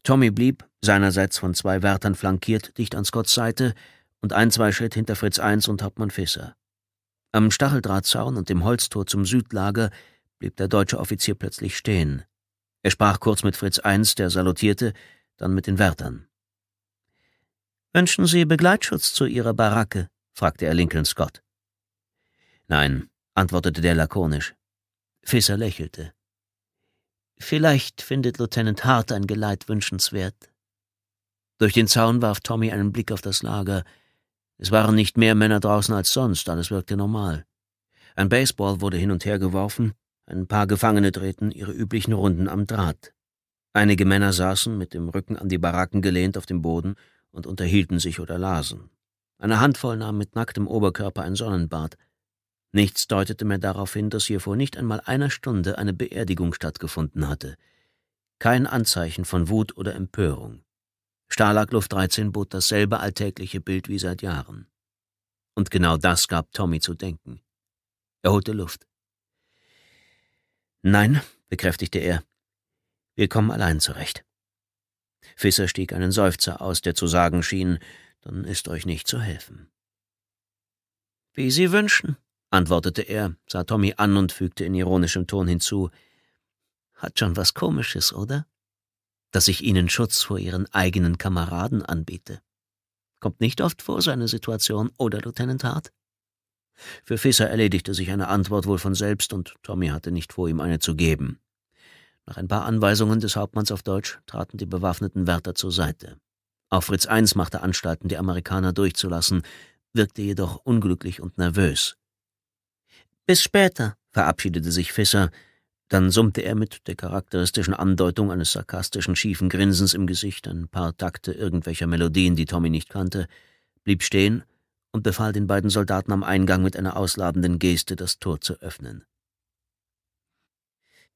Tommy blieb, seinerseits von zwei Wärtern flankiert, dicht an Scotts Seite und ein, zwei Schritt hinter Fritz I und Hauptmann Fisser. Am Stacheldrahtzaun und dem Holztor zum Südlager blieb der deutsche Offizier plötzlich stehen. Er sprach kurz mit Fritz I, der salutierte, dann mit den Wärtern. Wünschen Sie Begleitschutz zu Ihrer Baracke? fragte er Lincoln Scott. Nein, antwortete der lakonisch. Fisser lächelte. Vielleicht findet Lieutenant Hart ein Geleit wünschenswert. Durch den Zaun warf Tommy einen Blick auf das Lager. Es waren nicht mehr Männer draußen als sonst, alles wirkte normal. Ein Baseball wurde hin und her geworfen, ein paar Gefangene drehten ihre üblichen Runden am Draht. Einige Männer saßen mit dem Rücken an die Baracken gelehnt auf dem Boden und unterhielten sich oder lasen. Eine Handvoll nahm mit nacktem Oberkörper ein Sonnenbad, Nichts deutete mehr darauf hin, dass hier vor nicht einmal einer Stunde eine Beerdigung stattgefunden hatte. Kein Anzeichen von Wut oder Empörung. Starlagluft 13 bot dasselbe alltägliche Bild wie seit Jahren. Und genau das gab Tommy zu denken. Er holte Luft. Nein, bekräftigte er, wir kommen allein zurecht. Fisser stieg einen Seufzer aus, der zu sagen schien, dann ist euch nicht zu helfen. Wie Sie wünschen, antwortete er, sah Tommy an und fügte in ironischem Ton hinzu, hat schon was Komisches, oder? Dass ich Ihnen Schutz vor Ihren eigenen Kameraden anbiete. Kommt nicht oft vor, seine Situation, oder, Lieutenant Hart? Für Fisser erledigte sich eine Antwort wohl von selbst, und Tommy hatte nicht vor, ihm eine zu geben. Nach ein paar Anweisungen des Hauptmanns auf Deutsch traten die bewaffneten Wärter zur Seite. Auch Fritz I machte Anstalten, die Amerikaner durchzulassen, wirkte jedoch unglücklich und nervös. Bis später, verabschiedete sich Fisser, dann summte er mit der charakteristischen Andeutung eines sarkastischen, schiefen Grinsens im Gesicht ein paar Takte irgendwelcher Melodien, die Tommy nicht kannte, blieb stehen und befahl den beiden Soldaten am Eingang mit einer ausladenden Geste, das Tor zu öffnen.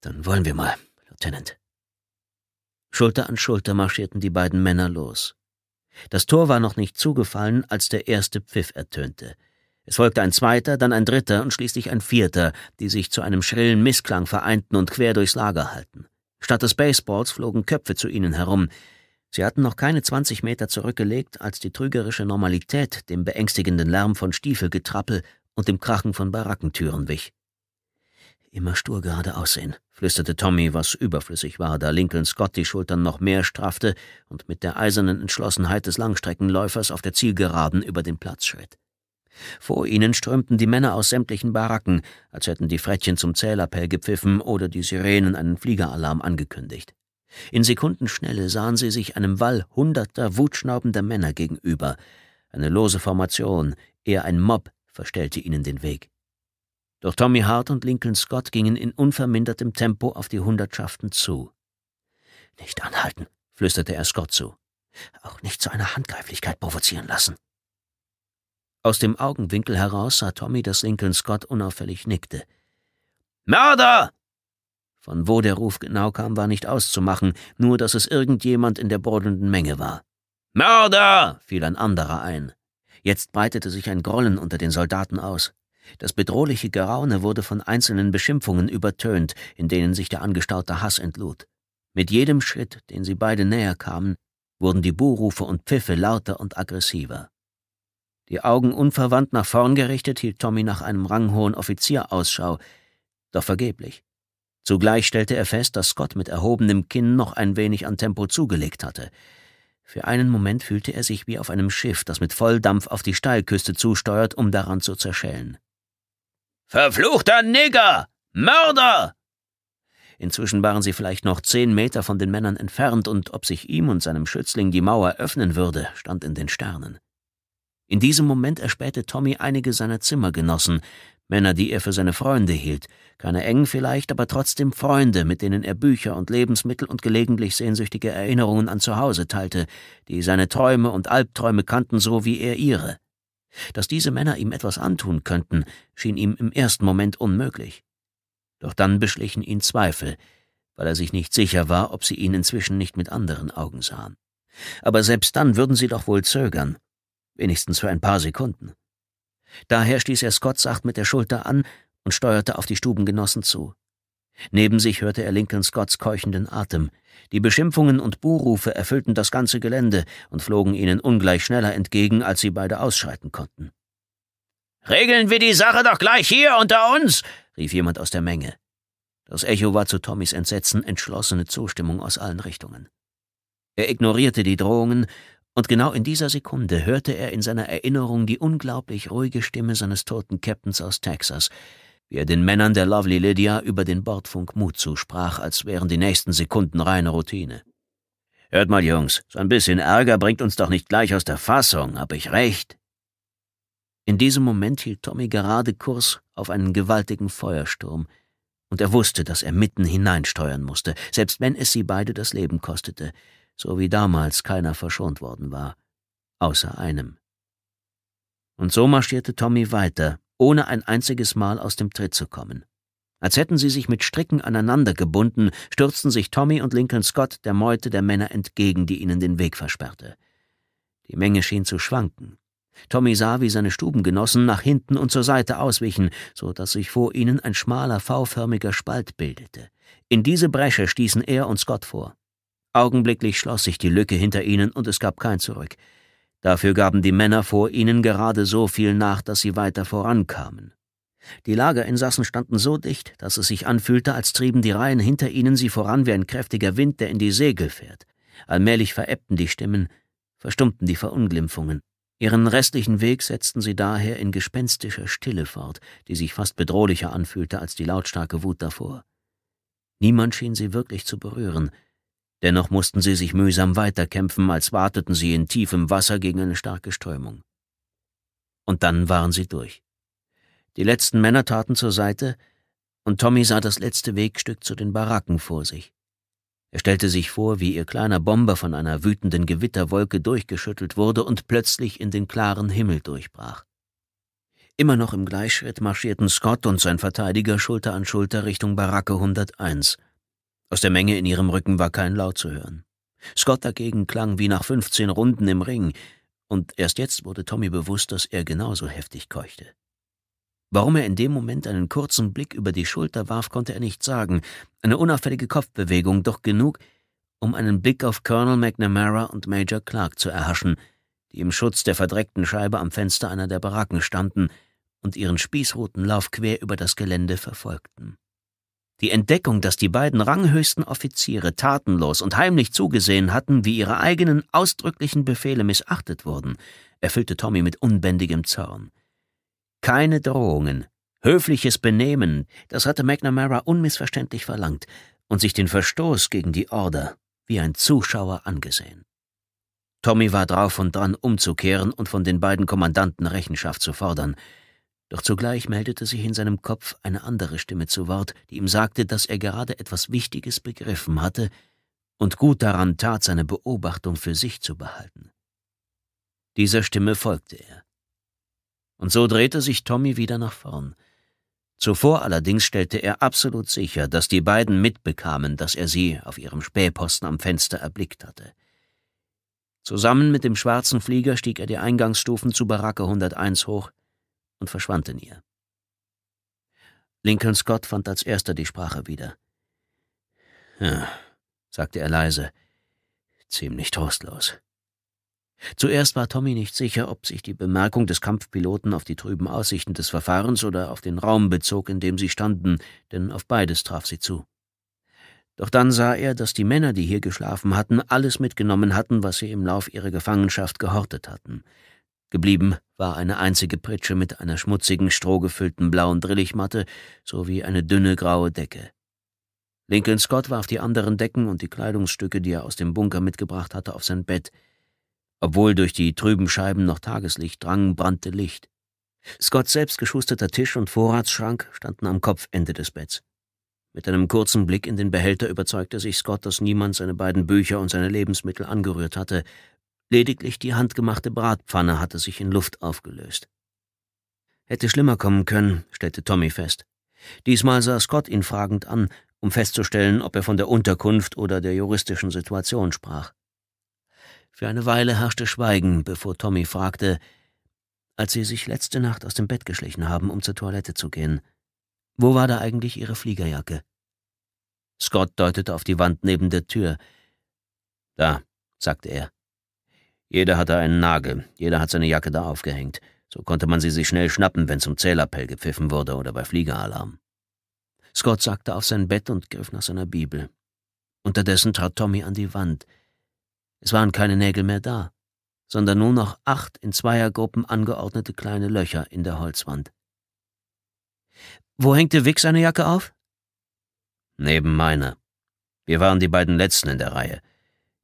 Dann wollen wir mal, Lieutenant. Schulter an Schulter marschierten die beiden Männer los. Das Tor war noch nicht zugefallen, als der erste Pfiff ertönte. Es folgte ein zweiter, dann ein dritter und schließlich ein vierter, die sich zu einem schrillen Missklang vereinten und quer durchs Lager halten. Statt des Baseballs flogen Köpfe zu ihnen herum. Sie hatten noch keine zwanzig Meter zurückgelegt, als die trügerische Normalität dem beängstigenden Lärm von Stiefelgetrappel und dem Krachen von Barackentüren wich. Immer stur gerade aussehen, flüsterte Tommy, was überflüssig war, da Lincoln Scott die Schultern noch mehr straffte und mit der eisernen Entschlossenheit des Langstreckenläufers auf der Zielgeraden über den Platz schritt. Vor ihnen strömten die Männer aus sämtlichen Baracken, als hätten die Frettchen zum Zählappell gepfiffen oder die Sirenen einen Fliegeralarm angekündigt. In Sekundenschnelle sahen sie sich einem Wall hunderter wutschnaubender Männer gegenüber. Eine lose Formation, eher ein Mob, verstellte ihnen den Weg. Doch Tommy Hart und Lincoln Scott gingen in unvermindertem Tempo auf die Hundertschaften zu. Nicht anhalten, flüsterte er Scott zu. Auch nicht zu einer Handgreiflichkeit provozieren lassen. Aus dem Augenwinkel heraus sah Tommy, dass Lincoln Scott unauffällig nickte. Mörder! Von wo der Ruf genau kam, war nicht auszumachen, nur dass es irgendjemand in der brodelnden Menge war. Mörder! fiel ein anderer ein. Jetzt breitete sich ein Grollen unter den Soldaten aus. Das bedrohliche Geraune wurde von einzelnen Beschimpfungen übertönt, in denen sich der angestaute Hass entlud. Mit jedem Schritt, den sie beide näher kamen, wurden die Buhrufe und Pfiffe lauter und aggressiver. Die Augen unverwandt nach vorn gerichtet, hielt Tommy nach einem ranghohen Offizier Ausschau, doch vergeblich. Zugleich stellte er fest, dass Scott mit erhobenem Kinn noch ein wenig an Tempo zugelegt hatte. Für einen Moment fühlte er sich wie auf einem Schiff, das mit Volldampf auf die Steilküste zusteuert, um daran zu zerschellen. Verfluchter Nigger! Mörder! Inzwischen waren sie vielleicht noch zehn Meter von den Männern entfernt, und ob sich ihm und seinem Schützling die Mauer öffnen würde, stand in den Sternen. In diesem Moment erspähte Tommy einige seiner Zimmergenossen, Männer, die er für seine Freunde hielt, keine engen vielleicht, aber trotzdem Freunde, mit denen er Bücher und Lebensmittel und gelegentlich sehnsüchtige Erinnerungen an Zuhause teilte, die seine Träume und Albträume kannten, so wie er ihre. Dass diese Männer ihm etwas antun könnten, schien ihm im ersten Moment unmöglich. Doch dann beschlichen ihn Zweifel, weil er sich nicht sicher war, ob sie ihn inzwischen nicht mit anderen Augen sahen. Aber selbst dann würden sie doch wohl zögern, wenigstens für ein paar Sekunden. Daher stieß er Scott sacht mit der Schulter an und steuerte auf die Stubengenossen zu. Neben sich hörte er Lincoln Scotts keuchenden Atem. Die Beschimpfungen und Buhrufe erfüllten das ganze Gelände und flogen ihnen ungleich schneller entgegen, als sie beide ausschreiten konnten. Regeln wir die Sache doch gleich hier unter uns! rief jemand aus der Menge. Das Echo war zu Tommys Entsetzen entschlossene Zustimmung aus allen Richtungen. Er ignorierte die Drohungen und genau in dieser Sekunde hörte er in seiner Erinnerung die unglaublich ruhige Stimme seines toten Captains aus Texas, wie er den Männern der Lovely Lydia über den Bordfunk Mut zusprach, als wären die nächsten Sekunden reine Routine. Hört mal, Jungs, so ein bisschen Ärger bringt uns doch nicht gleich aus der Fassung, hab ich recht? In diesem Moment hielt Tommy gerade Kurs auf einen gewaltigen Feuersturm, und er wusste, dass er mitten hineinsteuern musste, selbst wenn es sie beide das Leben kostete so wie damals keiner verschont worden war, außer einem. Und so marschierte Tommy weiter, ohne ein einziges Mal aus dem Tritt zu kommen. Als hätten sie sich mit Stricken aneinander gebunden, stürzten sich Tommy und Lincoln Scott der Meute der Männer entgegen, die ihnen den Weg versperrte. Die Menge schien zu schwanken. Tommy sah, wie seine Stubengenossen nach hinten und zur Seite auswichen, so dass sich vor ihnen ein schmaler V-förmiger Spalt bildete. In diese Bresche stießen er und Scott vor. Augenblicklich schloss sich die Lücke hinter ihnen und es gab kein Zurück. Dafür gaben die Männer vor ihnen gerade so viel nach, dass sie weiter vorankamen. Die Lagerinsassen standen so dicht, dass es sich anfühlte, als trieben die Reihen hinter ihnen sie voran wie ein kräftiger Wind, der in die Segel fährt. Allmählich verebbten die Stimmen, verstummten die Verunglimpfungen. Ihren restlichen Weg setzten sie daher in gespenstischer Stille fort, die sich fast bedrohlicher anfühlte als die lautstarke Wut davor. Niemand schien sie wirklich zu berühren, Dennoch mussten sie sich mühsam weiterkämpfen, als warteten sie in tiefem Wasser gegen eine starke Strömung. Und dann waren sie durch. Die letzten Männer taten zur Seite, und Tommy sah das letzte Wegstück zu den Baracken vor sich. Er stellte sich vor, wie ihr kleiner Bomber von einer wütenden Gewitterwolke durchgeschüttelt wurde und plötzlich in den klaren Himmel durchbrach. Immer noch im Gleichschritt marschierten Scott und sein Verteidiger Schulter an Schulter Richtung Baracke 101. Aus der Menge in ihrem Rücken war kein Laut zu hören. Scott dagegen klang wie nach fünfzehn Runden im Ring, und erst jetzt wurde Tommy bewusst, dass er genauso heftig keuchte. Warum er in dem Moment einen kurzen Blick über die Schulter warf, konnte er nicht sagen, eine unauffällige Kopfbewegung, doch genug, um einen Blick auf Colonel McNamara und Major Clark zu erhaschen, die im Schutz der verdreckten Scheibe am Fenster einer der Baracken standen und ihren spießroten Lauf quer über das Gelände verfolgten. Die Entdeckung, dass die beiden ranghöchsten Offiziere tatenlos und heimlich zugesehen hatten, wie ihre eigenen ausdrücklichen Befehle missachtet wurden, erfüllte Tommy mit unbändigem Zorn. Keine Drohungen, höfliches Benehmen, das hatte McNamara unmissverständlich verlangt und sich den Verstoß gegen die Order wie ein Zuschauer angesehen. Tommy war drauf und dran, umzukehren und von den beiden Kommandanten Rechenschaft zu fordern – doch zugleich meldete sich in seinem Kopf eine andere Stimme zu Wort, die ihm sagte, dass er gerade etwas Wichtiges begriffen hatte und gut daran tat, seine Beobachtung für sich zu behalten. Dieser Stimme folgte er. Und so drehte sich Tommy wieder nach vorn. Zuvor allerdings stellte er absolut sicher, dass die beiden mitbekamen, dass er sie auf ihrem Spähposten am Fenster erblickt hatte. Zusammen mit dem schwarzen Flieger stieg er die Eingangsstufen zu Baracke 101 hoch, und verschwand in ihr. Lincoln Scott fand als erster die Sprache wieder. Ja, sagte er leise, ziemlich trostlos. Zuerst war Tommy nicht sicher, ob sich die Bemerkung des Kampfpiloten auf die trüben Aussichten des Verfahrens oder auf den Raum bezog, in dem sie standen, denn auf beides traf sie zu. Doch dann sah er, dass die Männer, die hier geschlafen hatten, alles mitgenommen hatten, was sie im Lauf ihrer Gefangenschaft gehortet hatten. Geblieben war eine einzige Pritsche mit einer schmutzigen, strohgefüllten blauen Drillichmatte sowie eine dünne graue Decke. Lincoln Scott warf die anderen Decken und die Kleidungsstücke, die er aus dem Bunker mitgebracht hatte, auf sein Bett. Obwohl durch die trüben Scheiben noch Tageslicht drang, brannte Licht. Scotts selbst geschusterter Tisch und Vorratsschrank standen am Kopfende des Betts. Mit einem kurzen Blick in den Behälter überzeugte sich Scott, dass niemand seine beiden Bücher und seine Lebensmittel angerührt hatte, Lediglich die handgemachte Bratpfanne hatte sich in Luft aufgelöst. Hätte schlimmer kommen können, stellte Tommy fest. Diesmal sah Scott ihn fragend an, um festzustellen, ob er von der Unterkunft oder der juristischen Situation sprach. Für eine Weile herrschte Schweigen, bevor Tommy fragte, als Sie sich letzte Nacht aus dem Bett geschlichen haben, um zur Toilette zu gehen, wo war da eigentlich Ihre Fliegerjacke? Scott deutete auf die Wand neben der Tür. Da, sagte er. Jeder hatte einen Nagel, jeder hat seine Jacke da aufgehängt. So konnte man sie sich schnell schnappen, wenn zum Zählappell gepfiffen wurde oder bei Fliegeralarm. Scott sackte auf sein Bett und griff nach seiner Bibel. Unterdessen trat Tommy an die Wand. Es waren keine Nägel mehr da, sondern nur noch acht in Zweiergruppen angeordnete kleine Löcher in der Holzwand. Wo hängte Vic seine Jacke auf? Neben meiner. Wir waren die beiden Letzten in der Reihe.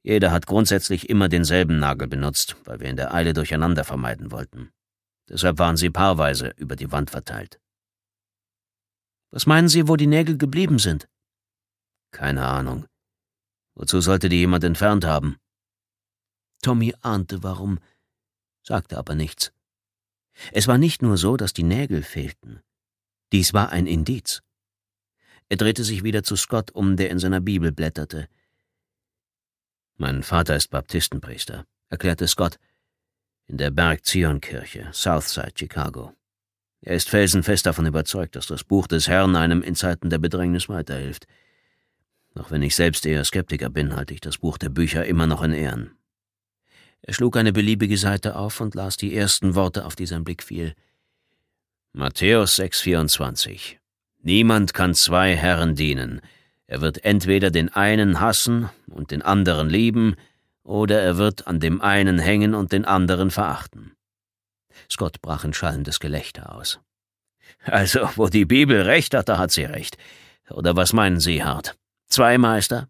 Jeder hat grundsätzlich immer denselben Nagel benutzt, weil wir in der Eile durcheinander vermeiden wollten. Deshalb waren sie paarweise über die Wand verteilt. Was meinen Sie, wo die Nägel geblieben sind? Keine Ahnung. Wozu sollte die jemand entfernt haben? Tommy ahnte warum, sagte aber nichts. Es war nicht nur so, dass die Nägel fehlten. Dies war ein Indiz. Er drehte sich wieder zu Scott um, der in seiner Bibel blätterte. Mein Vater ist Baptistenpriester, erklärte Scott, in der Berg Zion Kirche, Southside, Chicago. Er ist felsenfest davon überzeugt, dass das Buch des Herrn einem in Zeiten der Bedrängnis weiterhilft. Doch wenn ich selbst eher Skeptiker bin, halte ich das Buch der Bücher immer noch in Ehren. Er schlug eine beliebige Seite auf und las die ersten Worte, auf die sein Blick fiel. Matthäus 6,24 Niemand kann zwei Herren dienen. Er wird entweder den einen hassen und den anderen lieben, oder er wird an dem einen hängen und den anderen verachten. Scott brach in schallendes Gelächter aus. Also, wo die Bibel recht hat, da hat sie recht. Oder was meinen Sie, Hart? Zwei Meister?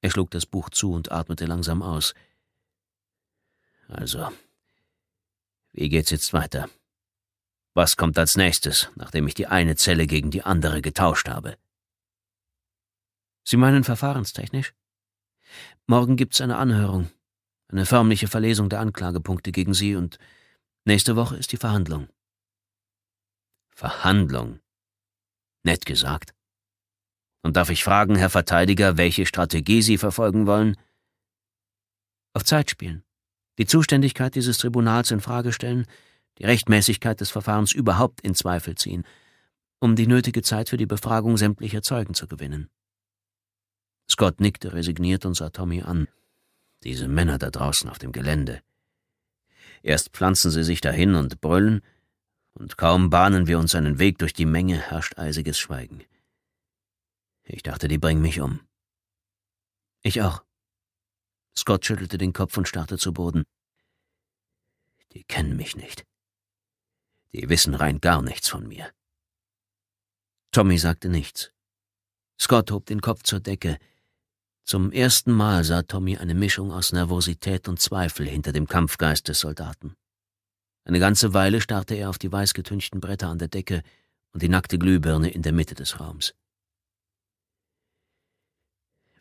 Er schlug das Buch zu und atmete langsam aus. Also, wie geht's jetzt weiter? Was kommt als nächstes, nachdem ich die eine Zelle gegen die andere getauscht habe? Sie meinen verfahrenstechnisch? Morgen gibt's eine Anhörung, eine förmliche Verlesung der Anklagepunkte gegen Sie und nächste Woche ist die Verhandlung. Verhandlung. Nett gesagt. Und darf ich fragen, Herr Verteidiger, welche Strategie Sie verfolgen wollen? Auf Zeit spielen. Die Zuständigkeit dieses Tribunals in Frage stellen, die Rechtmäßigkeit des Verfahrens überhaupt in Zweifel ziehen, um die nötige Zeit für die Befragung sämtlicher Zeugen zu gewinnen. Scott nickte resigniert und sah Tommy an. Diese Männer da draußen auf dem Gelände. Erst pflanzen sie sich dahin und brüllen, und kaum bahnen wir uns einen Weg durch die Menge, herrscht eisiges Schweigen. Ich dachte, die bringen mich um. Ich auch. Scott schüttelte den Kopf und starrte zu Boden. Die kennen mich nicht. Die wissen rein gar nichts von mir. Tommy sagte nichts. Scott hob den Kopf zur Decke, zum ersten Mal sah Tommy eine Mischung aus Nervosität und Zweifel hinter dem Kampfgeist des Soldaten. Eine ganze Weile starrte er auf die weißgetünchten Bretter an der Decke und die nackte Glühbirne in der Mitte des Raums.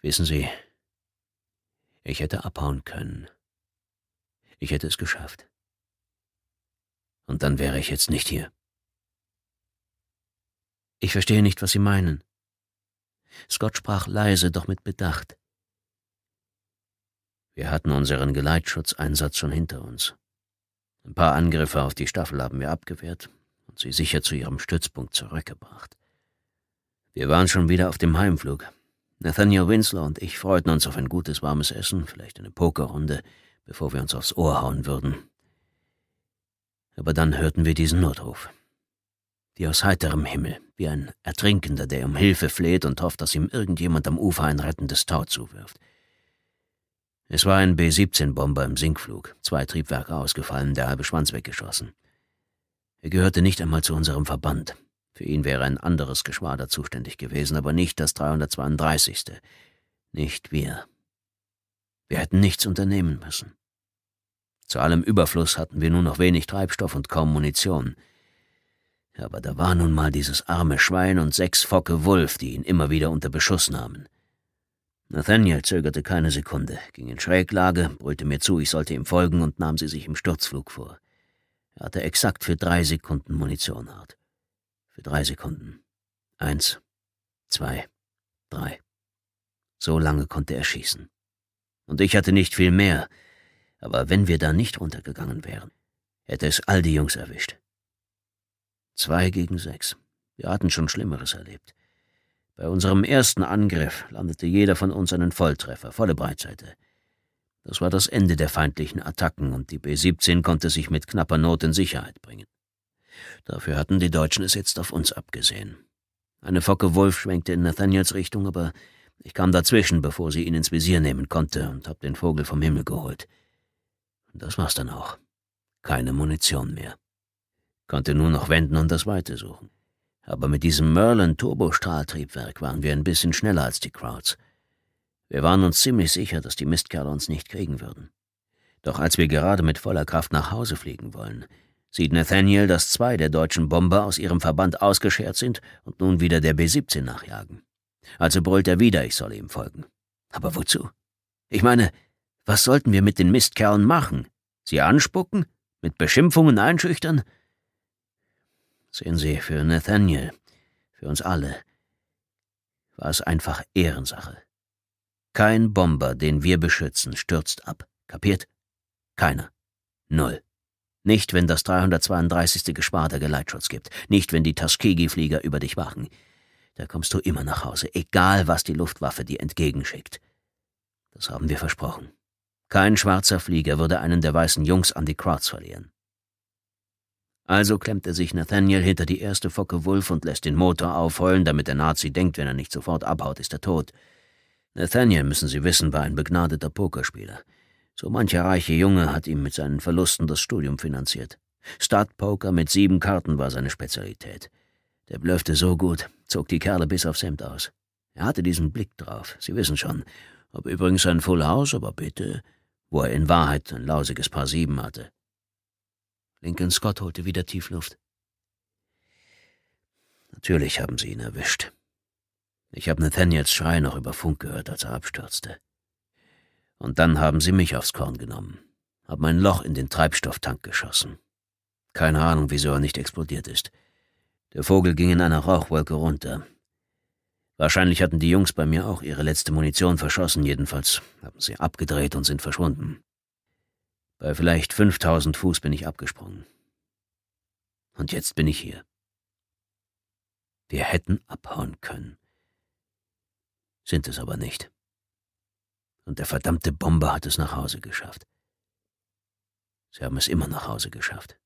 Wissen Sie, ich hätte abhauen können. Ich hätte es geschafft. Und dann wäre ich jetzt nicht hier. Ich verstehe nicht, was Sie meinen, Scott sprach leise, doch mit Bedacht. Wir hatten unseren Geleitschutzeinsatz schon hinter uns. Ein paar Angriffe auf die Staffel haben wir abgewehrt und sie sicher zu ihrem Stützpunkt zurückgebracht. Wir waren schon wieder auf dem Heimflug. Nathaniel Winslow und ich freuten uns auf ein gutes warmes Essen, vielleicht eine Pokerrunde, bevor wir uns aufs Ohr hauen würden. Aber dann hörten wir diesen Notruf wie aus heiterem Himmel, wie ein Ertrinkender, der um Hilfe fleht und hofft, dass ihm irgendjemand am Ufer ein rettendes Tau zuwirft. Es war ein B-17-Bomber im Sinkflug, zwei Triebwerke ausgefallen, der halbe Schwanz weggeschossen. Er gehörte nicht einmal zu unserem Verband. Für ihn wäre ein anderes Geschwader zuständig gewesen, aber nicht das 332. Nicht wir. Wir hätten nichts unternehmen müssen. Zu allem Überfluss hatten wir nur noch wenig Treibstoff und kaum Munition – aber da war nun mal dieses arme Schwein und sechs Focke Wulf, die ihn immer wieder unter Beschuss nahmen. Nathaniel zögerte keine Sekunde, ging in Schräglage, brüllte mir zu, ich sollte ihm folgen und nahm sie sich im Sturzflug vor. Er hatte exakt für drei Sekunden Munition hart. Für drei Sekunden. Eins, zwei, drei. So lange konnte er schießen. Und ich hatte nicht viel mehr. Aber wenn wir da nicht runtergegangen wären, hätte es all die Jungs erwischt. Zwei gegen sechs. Wir hatten schon Schlimmeres erlebt. Bei unserem ersten Angriff landete jeder von uns einen Volltreffer, volle Breitseite. Das war das Ende der feindlichen Attacken und die B-17 konnte sich mit knapper Not in Sicherheit bringen. Dafür hatten die Deutschen es jetzt auf uns abgesehen. Eine Focke Wolf schwenkte in Nathaniels Richtung, aber ich kam dazwischen, bevor sie ihn ins Visier nehmen konnte und hab den Vogel vom Himmel geholt. Und das war's dann auch. Keine Munition mehr konnte nur noch wenden und das Weite suchen. Aber mit diesem Merlin Turbostrahltriebwerk waren wir ein bisschen schneller als die Crowds. Wir waren uns ziemlich sicher, dass die Mistkerle uns nicht kriegen würden. Doch als wir gerade mit voller Kraft nach Hause fliegen wollen, sieht Nathaniel, dass zwei der deutschen Bomber aus ihrem Verband ausgeschert sind und nun wieder der B-17 nachjagen. Also brüllt er wieder, ich solle ihm folgen. Aber wozu? Ich meine, was sollten wir mit den Mistkerlen machen? Sie anspucken? Mit Beschimpfungen einschüchtern? Sehen Sie, für Nathaniel, für uns alle, war es einfach Ehrensache. Kein Bomber, den wir beschützen, stürzt ab. Kapiert? Keiner. Null. Nicht, wenn das 332. Geschwader Geleitschutz gibt. Nicht, wenn die Tuskegee-Flieger über dich wachen. Da kommst du immer nach Hause, egal was die Luftwaffe dir entgegenschickt. Das haben wir versprochen. Kein schwarzer Flieger würde einen der weißen Jungs an die Crowds verlieren. Also klemmt er sich Nathaniel hinter die erste Focke Wulf und lässt den Motor aufheulen, damit der Nazi denkt, wenn er nicht sofort abhaut, ist er tot. Nathaniel, müssen Sie wissen, war ein begnadeter Pokerspieler. So mancher reiche Junge hat ihm mit seinen Verlusten das Studium finanziert. Startpoker mit sieben Karten war seine Spezialität. Der blöffte so gut, zog die Kerle bis aufs Hemd aus. Er hatte diesen Blick drauf, Sie wissen schon. Ob übrigens ein Full House, aber bitte, wo er in Wahrheit ein lausiges Paar Sieben hatte. Lincoln Scott holte wieder Tiefluft. Natürlich haben sie ihn erwischt. Ich habe Nathaniels Schrei noch über Funk gehört, als er abstürzte. Und dann haben sie mich aufs Korn genommen, haben ein Loch in den Treibstofftank geschossen. Keine Ahnung, wieso er nicht explodiert ist. Der Vogel ging in einer Rauchwolke runter. Wahrscheinlich hatten die Jungs bei mir auch ihre letzte Munition verschossen, jedenfalls haben sie abgedreht und sind verschwunden. Bei vielleicht 5000 Fuß bin ich abgesprungen. Und jetzt bin ich hier. Wir hätten abhauen können. Sind es aber nicht. Und der verdammte Bomber hat es nach Hause geschafft. Sie haben es immer nach Hause geschafft.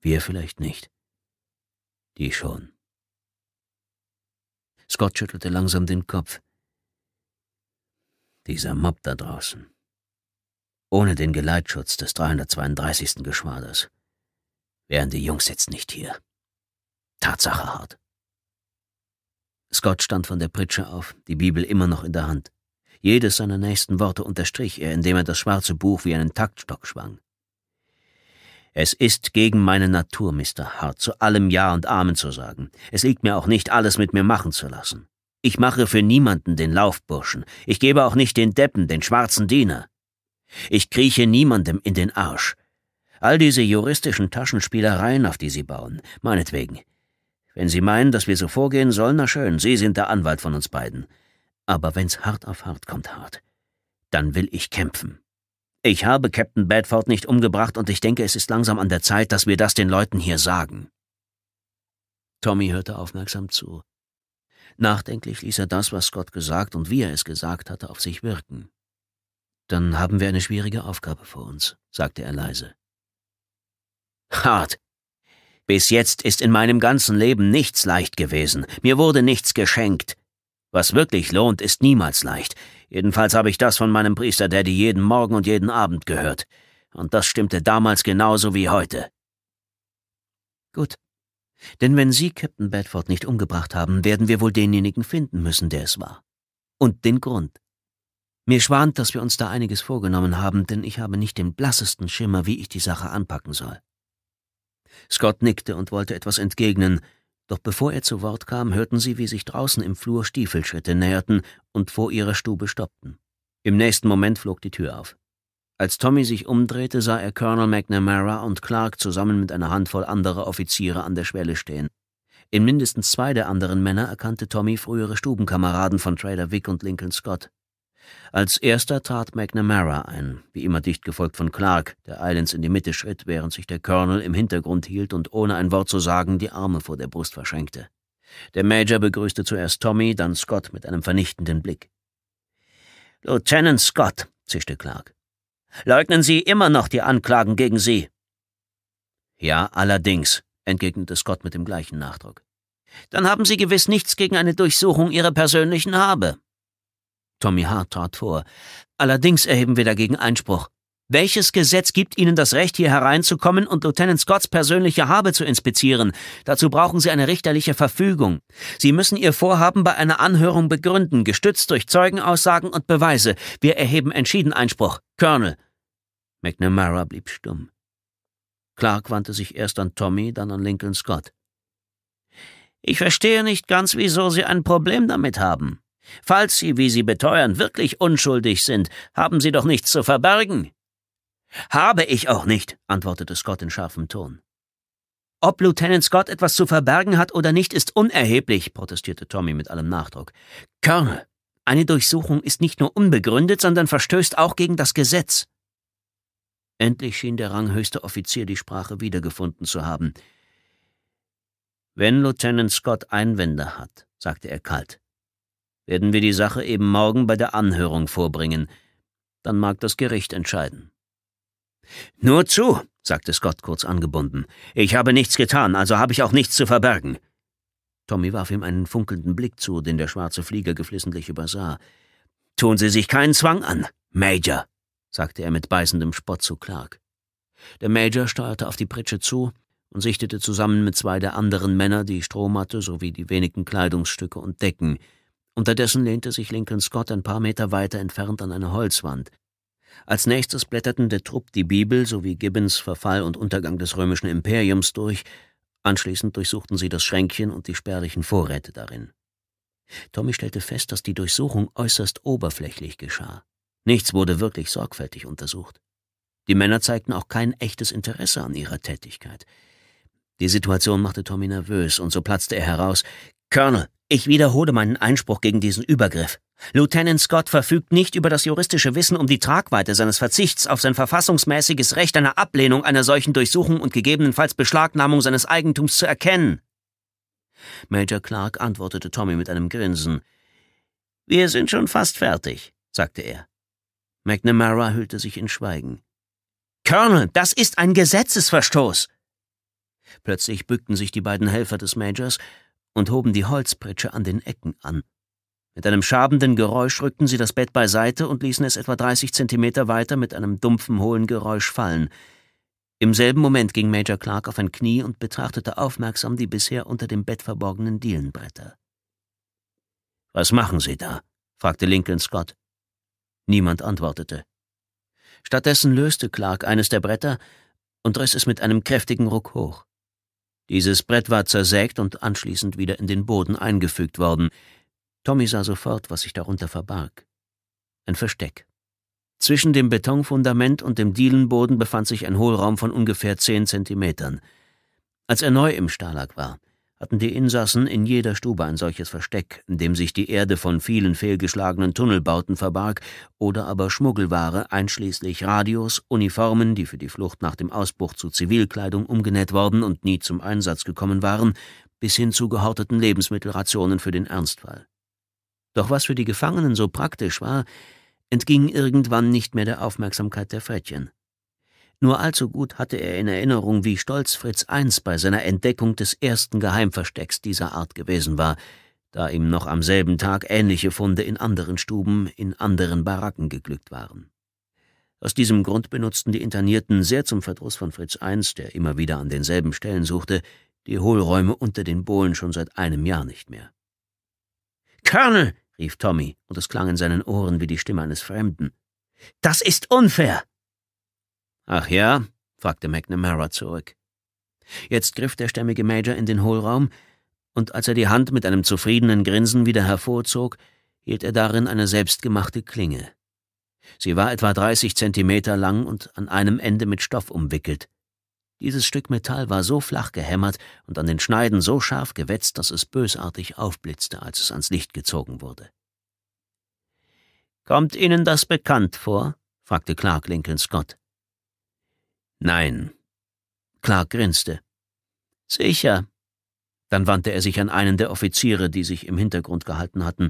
Wir vielleicht nicht. Die schon. Scott schüttelte langsam den Kopf. Dieser Mob da draußen ohne den Geleitschutz des 332. Geschwaders. Wären die Jungs jetzt nicht hier. Tatsache hart. Scott stand von der Pritsche auf, die Bibel immer noch in der Hand. Jedes seiner nächsten Worte unterstrich er, indem er das schwarze Buch wie einen Taktstock schwang. Es ist gegen meine Natur, Mr. Hart, zu allem Ja und Amen zu sagen. Es liegt mir auch nicht, alles mit mir machen zu lassen. Ich mache für niemanden den Laufburschen. Ich gebe auch nicht den Deppen, den schwarzen Diener. Ich krieche niemandem in den Arsch. All diese juristischen Taschenspielereien, auf die Sie bauen, meinetwegen. Wenn Sie meinen, dass wir so vorgehen sollen, na schön, Sie sind der Anwalt von uns beiden. Aber wenn's hart auf hart kommt, hart, dann will ich kämpfen. Ich habe Captain Bedford nicht umgebracht und ich denke, es ist langsam an der Zeit, dass wir das den Leuten hier sagen. Tommy hörte aufmerksam zu. Nachdenklich ließ er das, was Scott gesagt und wie er es gesagt hatte, auf sich wirken. Dann haben wir eine schwierige Aufgabe vor uns, sagte er leise. Hart. Bis jetzt ist in meinem ganzen Leben nichts leicht gewesen. Mir wurde nichts geschenkt. Was wirklich lohnt, ist niemals leicht. Jedenfalls habe ich das von meinem Priester Daddy jeden Morgen und jeden Abend gehört. Und das stimmte damals genauso wie heute. Gut. Denn wenn Sie Captain Bedford nicht umgebracht haben, werden wir wohl denjenigen finden müssen, der es war. Und den Grund. Mir schwant, dass wir uns da einiges vorgenommen haben, denn ich habe nicht den blassesten Schimmer, wie ich die Sache anpacken soll. Scott nickte und wollte etwas entgegnen, doch bevor er zu Wort kam, hörten sie, wie sich draußen im Flur Stiefelschritte näherten und vor ihrer Stube stoppten. Im nächsten Moment flog die Tür auf. Als Tommy sich umdrehte, sah er Colonel McNamara und Clark zusammen mit einer Handvoll anderer Offiziere an der Schwelle stehen. In mindestens zwei der anderen Männer erkannte Tommy frühere Stubenkameraden von Trader Vic und Lincoln Scott. Als erster trat McNamara ein, wie immer dicht gefolgt von Clark, der eilends in die Mitte schritt, während sich der Colonel im Hintergrund hielt und ohne ein Wort zu sagen die Arme vor der Brust verschenkte. Der Major begrüßte zuerst Tommy, dann Scott mit einem vernichtenden Blick. Lieutenant Scott, zischte Clark, leugnen Sie immer noch die Anklagen gegen Sie. Ja, allerdings, entgegnete Scott mit dem gleichen Nachdruck. Dann haben Sie gewiss nichts gegen eine Durchsuchung Ihrer persönlichen Habe. Tommy Hart trat vor. Allerdings erheben wir dagegen Einspruch. Welches Gesetz gibt Ihnen das Recht, hier hereinzukommen und Lieutenant Scotts persönliche Habe zu inspizieren? Dazu brauchen Sie eine richterliche Verfügung. Sie müssen Ihr Vorhaben bei einer Anhörung begründen, gestützt durch Zeugenaussagen und Beweise. Wir erheben entschieden Einspruch. Colonel. McNamara blieb stumm. Clark wandte sich erst an Tommy, dann an Lincoln Scott. Ich verstehe nicht ganz, wieso Sie ein Problem damit haben. Falls Sie, wie Sie beteuern, wirklich unschuldig sind, haben Sie doch nichts zu verbergen. Habe ich auch nicht, antwortete Scott in scharfem Ton. Ob Lieutenant Scott etwas zu verbergen hat oder nicht, ist unerheblich, protestierte Tommy mit allem Nachdruck. Colonel, eine Durchsuchung ist nicht nur unbegründet, sondern verstößt auch gegen das Gesetz. Endlich schien der ranghöchste Offizier die Sprache wiedergefunden zu haben. Wenn Lieutenant Scott Einwände hat, sagte er kalt, werden wir die Sache eben morgen bei der Anhörung vorbringen. Dann mag das Gericht entscheiden. Nur zu, sagte Scott kurz angebunden. Ich habe nichts getan, also habe ich auch nichts zu verbergen. Tommy warf ihm einen funkelnden Blick zu, den der schwarze Flieger geflissentlich übersah. Tun Sie sich keinen Zwang an, Major, sagte er mit beißendem Spott zu Clark. Der Major steuerte auf die Pritsche zu und sichtete zusammen mit zwei der anderen Männer die Strohmatte sowie die wenigen Kleidungsstücke und Decken, Unterdessen lehnte sich Lincoln Scott ein paar Meter weiter entfernt an eine Holzwand. Als nächstes blätterten der Trupp die Bibel sowie Gibbons Verfall und Untergang des römischen Imperiums durch, anschließend durchsuchten sie das Schränkchen und die spärlichen Vorräte darin. Tommy stellte fest, dass die Durchsuchung äußerst oberflächlich geschah. Nichts wurde wirklich sorgfältig untersucht. Die Männer zeigten auch kein echtes Interesse an ihrer Tätigkeit. Die Situation machte Tommy nervös, und so platzte er heraus, Colonel, ich wiederhole meinen Einspruch gegen diesen Übergriff. Lieutenant Scott verfügt nicht über das juristische Wissen um die Tragweite seines Verzichts auf sein verfassungsmäßiges Recht einer Ablehnung einer solchen Durchsuchung und gegebenenfalls Beschlagnahmung seines Eigentums zu erkennen. Major Clark antwortete Tommy mit einem Grinsen. Wir sind schon fast fertig, sagte er. McNamara hüllte sich in Schweigen. Colonel, das ist ein Gesetzesverstoß. Plötzlich bückten sich die beiden Helfer des Majors, und hoben die Holzpritsche an den Ecken an. Mit einem schabenden Geräusch rückten sie das Bett beiseite und ließen es etwa 30 Zentimeter weiter mit einem dumpfen, hohlen Geräusch fallen. Im selben Moment ging Major Clark auf ein Knie und betrachtete aufmerksam die bisher unter dem Bett verborgenen Dielenbretter. Was machen Sie da? fragte Lincoln Scott. Niemand antwortete. Stattdessen löste Clark eines der Bretter und riss es mit einem kräftigen Ruck hoch. Dieses Brett war zersägt und anschließend wieder in den Boden eingefügt worden. Tommy sah sofort, was sich darunter verbarg. Ein Versteck. Zwischen dem Betonfundament und dem Dielenboden befand sich ein Hohlraum von ungefähr zehn Zentimetern. Als er neu im Stalag war, hatten die Insassen in jeder Stube ein solches Versteck, in dem sich die Erde von vielen fehlgeschlagenen Tunnelbauten verbarg oder aber Schmuggelware einschließlich Radios, Uniformen, die für die Flucht nach dem Ausbruch zu Zivilkleidung umgenäht worden und nie zum Einsatz gekommen waren, bis hin zu gehorteten Lebensmittelrationen für den Ernstfall. Doch was für die Gefangenen so praktisch war, entging irgendwann nicht mehr der Aufmerksamkeit der Frettchen. Nur allzu gut hatte er in Erinnerung, wie stolz Fritz I. bei seiner Entdeckung des ersten Geheimverstecks dieser Art gewesen war, da ihm noch am selben Tag ähnliche Funde in anderen Stuben, in anderen Baracken geglückt waren. Aus diesem Grund benutzten die Internierten sehr zum Verdruss von Fritz I., der immer wieder an denselben Stellen suchte, die Hohlräume unter den Bohlen schon seit einem Jahr nicht mehr. Colonel, rief Tommy, und es klang in seinen Ohren wie die Stimme eines Fremden. Das ist unfair. Ach ja? fragte McNamara zurück. Jetzt griff der stämmige Major in den Hohlraum, und als er die Hand mit einem zufriedenen Grinsen wieder hervorzog, hielt er darin eine selbstgemachte Klinge. Sie war etwa 30 Zentimeter lang und an einem Ende mit Stoff umwickelt. Dieses Stück Metall war so flach gehämmert und an den Schneiden so scharf gewetzt, dass es bösartig aufblitzte, als es ans Licht gezogen wurde. Kommt Ihnen das bekannt vor? fragte Clark Lincoln Scott. Nein. Clark grinste. Sicher. Dann wandte er sich an einen der Offiziere, die sich im Hintergrund gehalten hatten.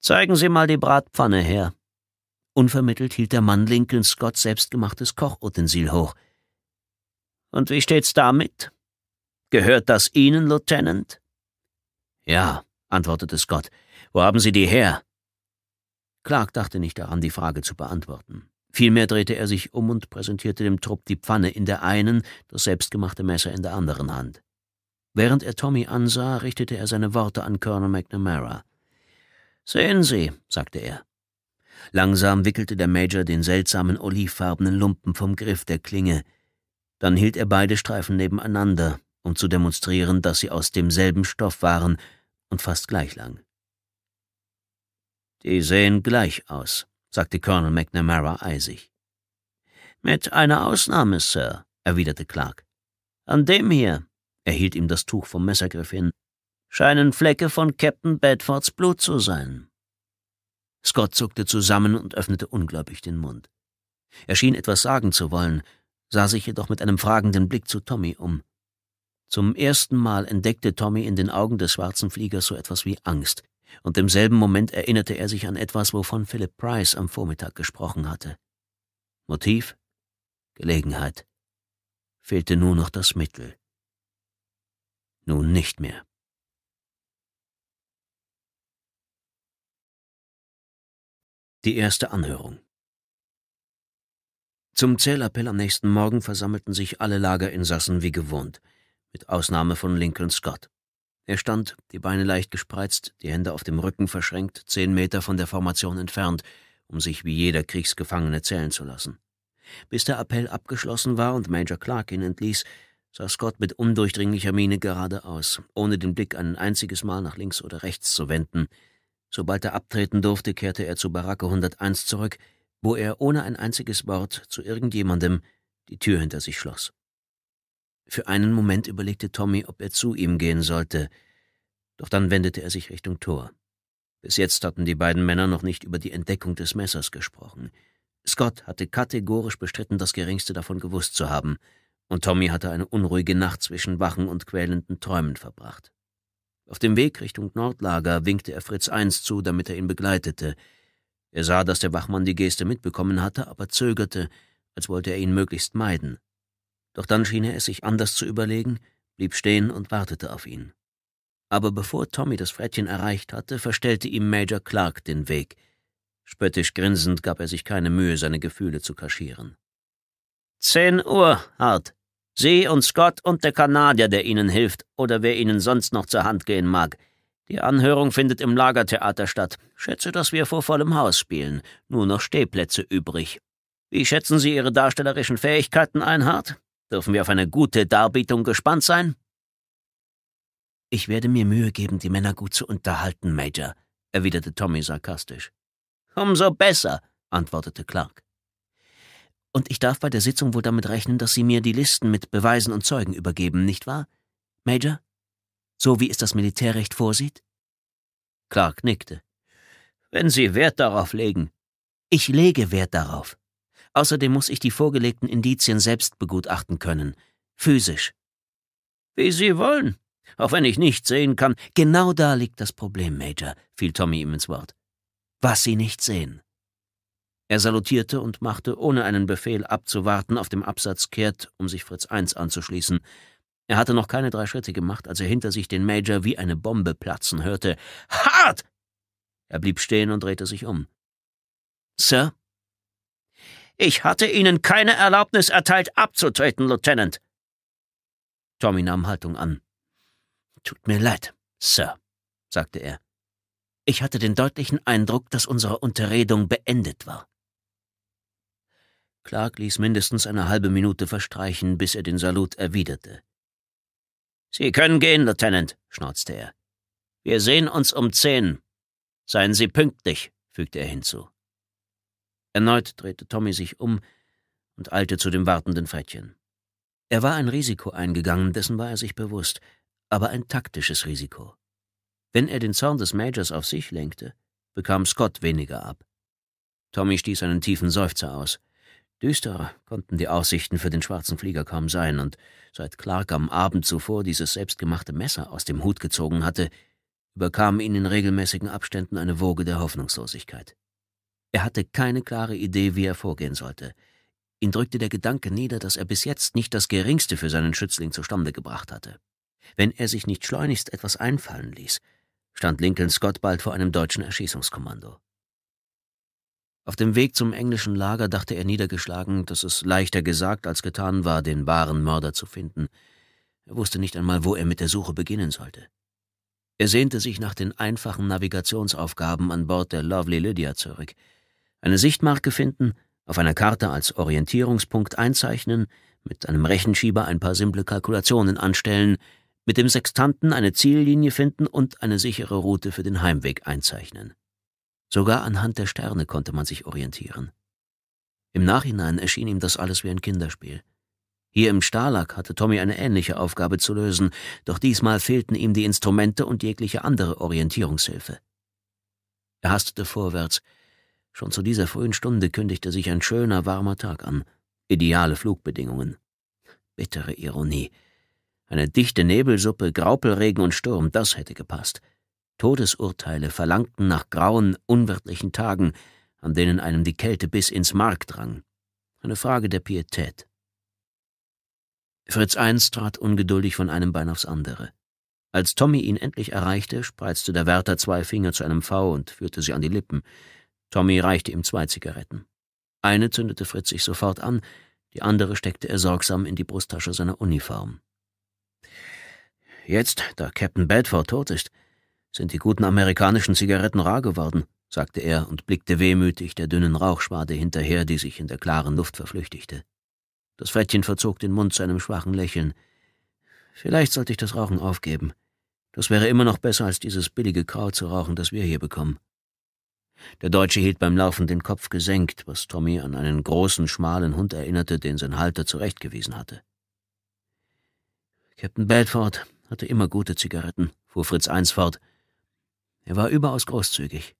Zeigen Sie mal die Bratpfanne her. Unvermittelt hielt der Mann Lincoln Scott selbstgemachtes Kochutensil hoch. Und wie steht's damit? Gehört das Ihnen, Lieutenant? Ja, antwortete Scott. Wo haben Sie die her? Clark dachte nicht daran, die Frage zu beantworten. Vielmehr drehte er sich um und präsentierte dem Trupp die Pfanne in der einen, das selbstgemachte Messer in der anderen Hand. Während er Tommy ansah, richtete er seine Worte an Colonel McNamara. Sehen Sie, sagte er. Langsam wickelte der Major den seltsamen olivfarbenen Lumpen vom Griff der Klinge. Dann hielt er beide Streifen nebeneinander, um zu demonstrieren, dass sie aus demselben Stoff waren und fast gleich lang. Die sehen gleich aus, sagte Colonel McNamara eisig. Mit einer Ausnahme, Sir, erwiderte Clark. An dem hier, er hielt ihm das Tuch vom Messergriff hin, scheinen Flecke von Captain Bedfords Blut zu sein. Scott zuckte zusammen und öffnete ungläubig den Mund. Er schien etwas sagen zu wollen, sah sich jedoch mit einem fragenden Blick zu Tommy um. Zum ersten Mal entdeckte Tommy in den Augen des schwarzen Fliegers so etwas wie Angst, und im selben Moment erinnerte er sich an etwas, wovon Philip Price am Vormittag gesprochen hatte. Motiv? Gelegenheit. Fehlte nur noch das Mittel. Nun nicht mehr. Die erste Anhörung. Zum Zählappell am nächsten Morgen versammelten sich alle Lagerinsassen wie gewohnt, mit Ausnahme von Lincoln Scott. Er stand, die Beine leicht gespreizt, die Hände auf dem Rücken verschränkt, zehn Meter von der Formation entfernt, um sich wie jeder Kriegsgefangene zählen zu lassen. Bis der Appell abgeschlossen war und Major Clark ihn entließ, sah Scott mit undurchdringlicher Miene geradeaus, ohne den Blick ein einziges Mal nach links oder rechts zu wenden. Sobald er abtreten durfte, kehrte er zu Baracke 101 zurück, wo er ohne ein einziges Wort zu irgendjemandem die Tür hinter sich schloss. Für einen Moment überlegte Tommy, ob er zu ihm gehen sollte, doch dann wendete er sich Richtung Tor. Bis jetzt hatten die beiden Männer noch nicht über die Entdeckung des Messers gesprochen. Scott hatte kategorisch bestritten, das Geringste davon gewusst zu haben, und Tommy hatte eine unruhige Nacht zwischen Wachen und quälenden Träumen verbracht. Auf dem Weg Richtung Nordlager winkte er Fritz Eins zu, damit er ihn begleitete. Er sah, dass der Wachmann die Geste mitbekommen hatte, aber zögerte, als wollte er ihn möglichst meiden. Doch dann schien er es sich anders zu überlegen, blieb stehen und wartete auf ihn. Aber bevor Tommy das Frettchen erreicht hatte, verstellte ihm Major Clark den Weg. Spöttisch grinsend gab er sich keine Mühe, seine Gefühle zu kaschieren. Zehn Uhr, Hart. Sie und Scott und der Kanadier, der Ihnen hilft, oder wer Ihnen sonst noch zur Hand gehen mag. Die Anhörung findet im Lagertheater statt. Schätze, dass wir vor vollem Haus spielen. Nur noch Stehplätze übrig. Wie schätzen Sie Ihre darstellerischen Fähigkeiten ein, Hart? Dürfen wir auf eine gute Darbietung gespannt sein? Ich werde mir Mühe geben, die Männer gut zu unterhalten, Major, erwiderte Tommy sarkastisch. Umso besser, antwortete Clark. Und ich darf bei der Sitzung wohl damit rechnen, dass Sie mir die Listen mit Beweisen und Zeugen übergeben, nicht wahr, Major? So wie es das Militärrecht vorsieht? Clark nickte. Wenn Sie Wert darauf legen. Ich lege Wert darauf. Außerdem muss ich die vorgelegten Indizien selbst begutachten können. Physisch. Wie Sie wollen. Auch wenn ich nicht sehen kann. Genau da liegt das Problem, Major, fiel Tommy ihm ins Wort. Was Sie nicht sehen. Er salutierte und machte, ohne einen Befehl abzuwarten, auf dem Absatz kehrt, um sich Fritz I anzuschließen. Er hatte noch keine drei Schritte gemacht, als er hinter sich den Major wie eine Bombe platzen hörte. Hart! Er blieb stehen und drehte sich um. Sir? Ich hatte Ihnen keine Erlaubnis erteilt, abzutreten, Lieutenant. Tommy nahm Haltung an. Tut mir leid, Sir, sagte er. Ich hatte den deutlichen Eindruck, dass unsere Unterredung beendet war. Clark ließ mindestens eine halbe Minute verstreichen, bis er den Salut erwiderte. Sie können gehen, Lieutenant, schnauzte er. Wir sehen uns um zehn. Seien Sie pünktlich, fügte er hinzu. Erneut drehte Tommy sich um und eilte zu dem wartenden Frettchen. Er war ein Risiko eingegangen, dessen war er sich bewusst, aber ein taktisches Risiko. Wenn er den Zorn des Majors auf sich lenkte, bekam Scott weniger ab. Tommy stieß einen tiefen Seufzer aus. Düsterer konnten die Aussichten für den schwarzen Flieger kaum sein, und seit Clark am Abend zuvor dieses selbstgemachte Messer aus dem Hut gezogen hatte, überkam ihn in regelmäßigen Abständen eine Woge der Hoffnungslosigkeit. Er hatte keine klare Idee, wie er vorgehen sollte. Ihn drückte der Gedanke nieder, dass er bis jetzt nicht das Geringste für seinen Schützling zustande gebracht hatte. Wenn er sich nicht schleunigst etwas einfallen ließ, stand Lincoln Scott bald vor einem deutschen Erschießungskommando. Auf dem Weg zum englischen Lager dachte er niedergeschlagen, dass es leichter gesagt als getan war, den wahren Mörder zu finden. Er wusste nicht einmal, wo er mit der Suche beginnen sollte. Er sehnte sich nach den einfachen Navigationsaufgaben an Bord der Lovely Lydia zurück, eine Sichtmarke finden, auf einer Karte als Orientierungspunkt einzeichnen, mit einem Rechenschieber ein paar simple Kalkulationen anstellen, mit dem Sextanten eine Ziellinie finden und eine sichere Route für den Heimweg einzeichnen. Sogar anhand der Sterne konnte man sich orientieren. Im Nachhinein erschien ihm das alles wie ein Kinderspiel. Hier im Stalag hatte Tommy eine ähnliche Aufgabe zu lösen, doch diesmal fehlten ihm die Instrumente und jegliche andere Orientierungshilfe. Er hastete vorwärts, Schon zu dieser frühen Stunde kündigte sich ein schöner, warmer Tag an. Ideale Flugbedingungen. Bittere Ironie. Eine dichte Nebelsuppe, Graupelregen und Sturm, das hätte gepasst. Todesurteile verlangten nach grauen, unwirtlichen Tagen, an denen einem die Kälte bis ins Mark drang. Eine Frage der Pietät. Fritz I trat ungeduldig von einem Bein aufs andere. Als Tommy ihn endlich erreichte, spreizte der Wärter zwei Finger zu einem V und führte sie an die Lippen. Tommy reichte ihm zwei Zigaretten. Eine zündete Fritz sich sofort an, die andere steckte er sorgsam in die Brusttasche seiner Uniform. Jetzt, da Captain Bedford tot ist, sind die guten amerikanischen Zigaretten rar geworden, sagte er und blickte wehmütig der dünnen Rauchschwade hinterher, die sich in der klaren Luft verflüchtigte. Das Frettchen verzog den Mund zu einem schwachen Lächeln. Vielleicht sollte ich das Rauchen aufgeben. Das wäre immer noch besser, als dieses billige Kraut zu rauchen, das wir hier bekommen. Der Deutsche hielt beim Laufen den Kopf gesenkt, was Tommy an einen großen, schmalen Hund erinnerte, den sein Halter zurechtgewiesen hatte. Captain Bedford hatte immer gute Zigaretten, fuhr Fritz Eins fort. Er war überaus großzügig.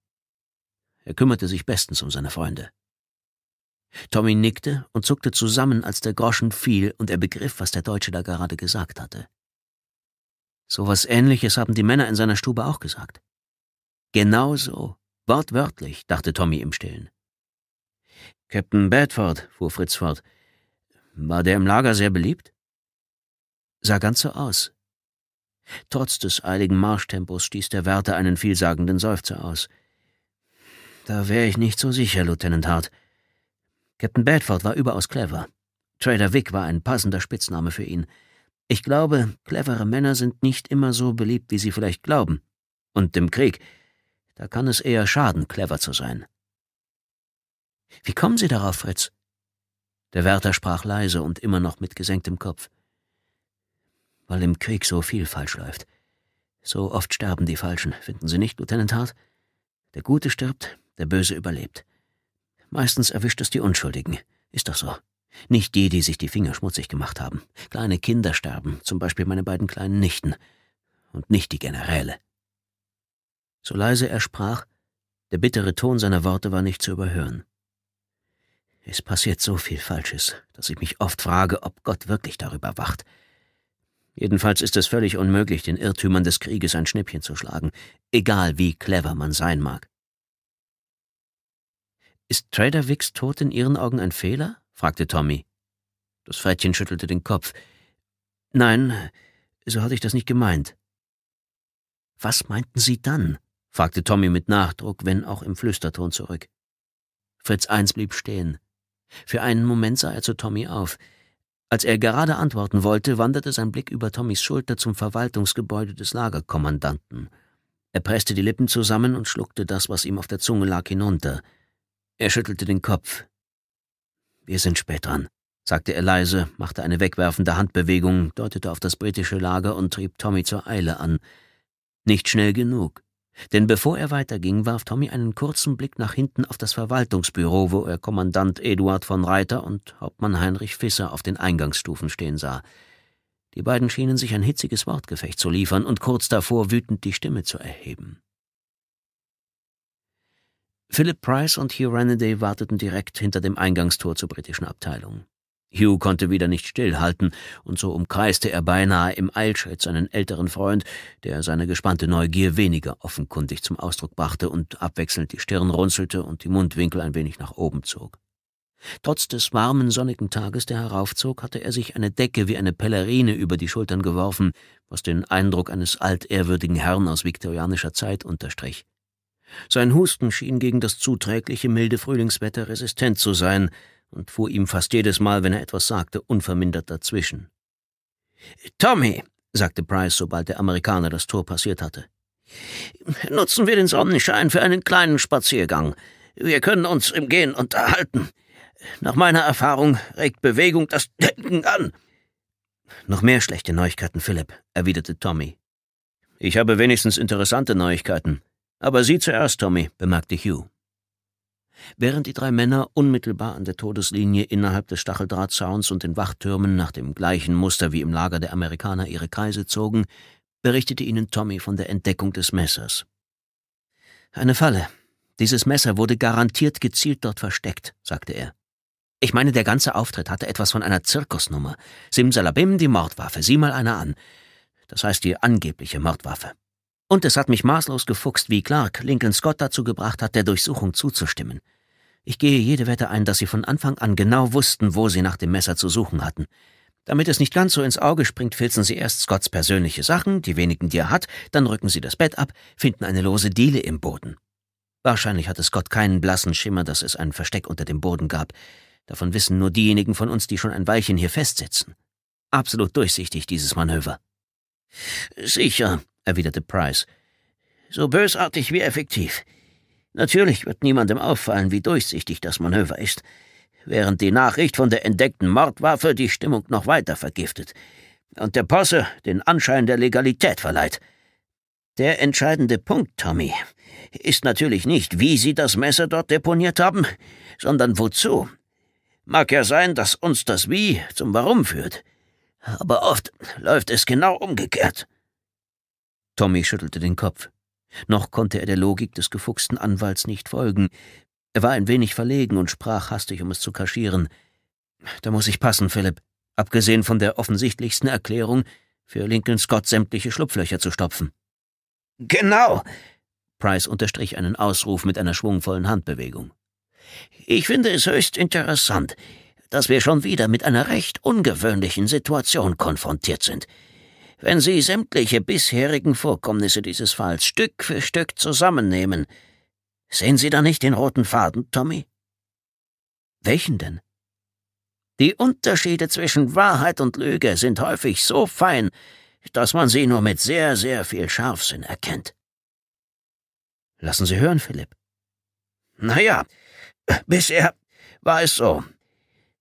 Er kümmerte sich bestens um seine Freunde. Tommy nickte und zuckte zusammen, als der Groschen fiel und er begriff, was der Deutsche da gerade gesagt hatte. So was Ähnliches haben die Männer in seiner Stube auch gesagt. Genau so. Wortwörtlich, dachte Tommy im Stillen. Captain Bedford, fuhr Fritz fort, war der im Lager sehr beliebt? Sah ganz so aus. Trotz des eiligen Marschtempos stieß der Wärter einen vielsagenden Seufzer aus. Da wäre ich nicht so sicher, Lieutenant Hart. Captain Bedford war überaus clever. Trader Wick war ein passender Spitzname für ihn. Ich glaube, clevere Männer sind nicht immer so beliebt, wie sie vielleicht glauben. Und im Krieg da kann es eher schaden, clever zu sein. Wie kommen Sie darauf, Fritz? Der Wärter sprach leise und immer noch mit gesenktem Kopf. Weil im Krieg so viel falsch läuft. So oft sterben die Falschen, finden Sie nicht, Lieutenant Hart? Der Gute stirbt, der Böse überlebt. Meistens erwischt es die Unschuldigen. Ist doch so. Nicht die, die sich die Finger schmutzig gemacht haben. Kleine Kinder sterben, zum Beispiel meine beiden kleinen Nichten. Und nicht die Generäle. So leise er sprach, der bittere Ton seiner Worte war nicht zu überhören. Es passiert so viel Falsches, dass ich mich oft frage, ob Gott wirklich darüber wacht. Jedenfalls ist es völlig unmöglich, den Irrtümern des Krieges ein Schnippchen zu schlagen, egal wie clever man sein mag. Ist Trader Wicks Tod in Ihren Augen ein Fehler? fragte Tommy. Das Frettchen schüttelte den Kopf. Nein, so hatte ich das nicht gemeint. Was meinten Sie dann? fragte Tommy mit Nachdruck, wenn auch im Flüsterton zurück. Fritz eins blieb stehen. Für einen Moment sah er zu Tommy auf. Als er gerade antworten wollte, wanderte sein Blick über Tommys Schulter zum Verwaltungsgebäude des Lagerkommandanten. Er presste die Lippen zusammen und schluckte das, was ihm auf der Zunge lag, hinunter. Er schüttelte den Kopf. Wir sind spät dran, sagte er leise, machte eine wegwerfende Handbewegung, deutete auf das britische Lager und trieb Tommy zur Eile an. Nicht schnell genug. Denn bevor er weiterging, warf Tommy einen kurzen Blick nach hinten auf das Verwaltungsbüro, wo er Kommandant Eduard von Reiter und Hauptmann Heinrich Fisser auf den Eingangsstufen stehen sah. Die beiden schienen sich ein hitziges Wortgefecht zu liefern und kurz davor wütend die Stimme zu erheben. Philip Price und Hugh Renaday warteten direkt hinter dem Eingangstor zur britischen Abteilung. Hugh konnte wieder nicht stillhalten, und so umkreiste er beinahe im Eilschritt seinen älteren Freund, der seine gespannte Neugier weniger offenkundig zum Ausdruck brachte und abwechselnd die Stirn runzelte und die Mundwinkel ein wenig nach oben zog. Trotz des warmen, sonnigen Tages, der heraufzog, hatte er sich eine Decke wie eine Pellerine über die Schultern geworfen, was den Eindruck eines altehrwürdigen Herrn aus viktorianischer Zeit unterstrich. Sein Husten schien gegen das zuträgliche, milde Frühlingswetter resistent zu sein, und fuhr ihm fast jedes Mal, wenn er etwas sagte, unvermindert dazwischen. Tommy, sagte Price, sobald der Amerikaner das Tor passiert hatte, nutzen wir den Sonnenschein für einen kleinen Spaziergang. Wir können uns im Gehen unterhalten. Nach meiner Erfahrung regt Bewegung das Denken an. Noch mehr schlechte Neuigkeiten, Philipp, erwiderte Tommy. Ich habe wenigstens interessante Neuigkeiten. Aber Sie zuerst, Tommy, bemerkte Hugh. Während die drei Männer unmittelbar an der Todeslinie innerhalb des Stacheldrahtzauns und den Wachtürmen nach dem gleichen Muster wie im Lager der Amerikaner ihre Kreise zogen, berichtete ihnen Tommy von der Entdeckung des Messers. Eine Falle. Dieses Messer wurde garantiert gezielt dort versteckt, sagte er. Ich meine, der ganze Auftritt hatte etwas von einer Zirkusnummer. Simsalabim die Mordwaffe, sieh mal einer an. Das heißt die angebliche Mordwaffe. Und es hat mich maßlos gefuchst, wie Clark Lincoln Scott dazu gebracht hat, der Durchsuchung zuzustimmen. Ich gehe jede Wette ein, dass sie von Anfang an genau wussten, wo sie nach dem Messer zu suchen hatten. Damit es nicht ganz so ins Auge springt, filzen sie erst Scotts persönliche Sachen, die wenigen, die er hat, dann rücken sie das Bett ab, finden eine lose Diele im Boden. Wahrscheinlich hatte Scott keinen blassen Schimmer, dass es ein Versteck unter dem Boden gab. Davon wissen nur diejenigen von uns, die schon ein Weilchen hier festsitzen. Absolut durchsichtig, dieses Manöver. Sicher, erwiderte Price. So bösartig wie effektiv. Natürlich wird niemandem auffallen, wie durchsichtig das Manöver ist, während die Nachricht von der entdeckten Mordwaffe die Stimmung noch weiter vergiftet und der Posse den Anschein der Legalität verleiht. Der entscheidende Punkt, Tommy, ist natürlich nicht, wie Sie das Messer dort deponiert haben, sondern wozu. Mag ja sein, dass uns das Wie zum Warum führt, aber oft läuft es genau umgekehrt. Tommy schüttelte den Kopf. Noch konnte er der Logik des gefuchsten Anwalts nicht folgen. Er war ein wenig verlegen und sprach hastig, um es zu kaschieren. Da muss ich passen, Philipp. Abgesehen von der offensichtlichsten Erklärung, für Lincoln Scott sämtliche Schlupflöcher zu stopfen. Genau! Price unterstrich einen Ausruf mit einer schwungvollen Handbewegung. Ich finde es höchst interessant, dass wir schon wieder mit einer recht ungewöhnlichen Situation konfrontiert sind wenn Sie sämtliche bisherigen Vorkommnisse dieses Falls Stück für Stück zusammennehmen. Sehen Sie da nicht den roten Faden, Tommy? Welchen denn? Die Unterschiede zwischen Wahrheit und Lüge sind häufig so fein, dass man sie nur mit sehr, sehr viel Scharfsinn erkennt. Lassen Sie hören, Philipp. Na ja, bisher war es so.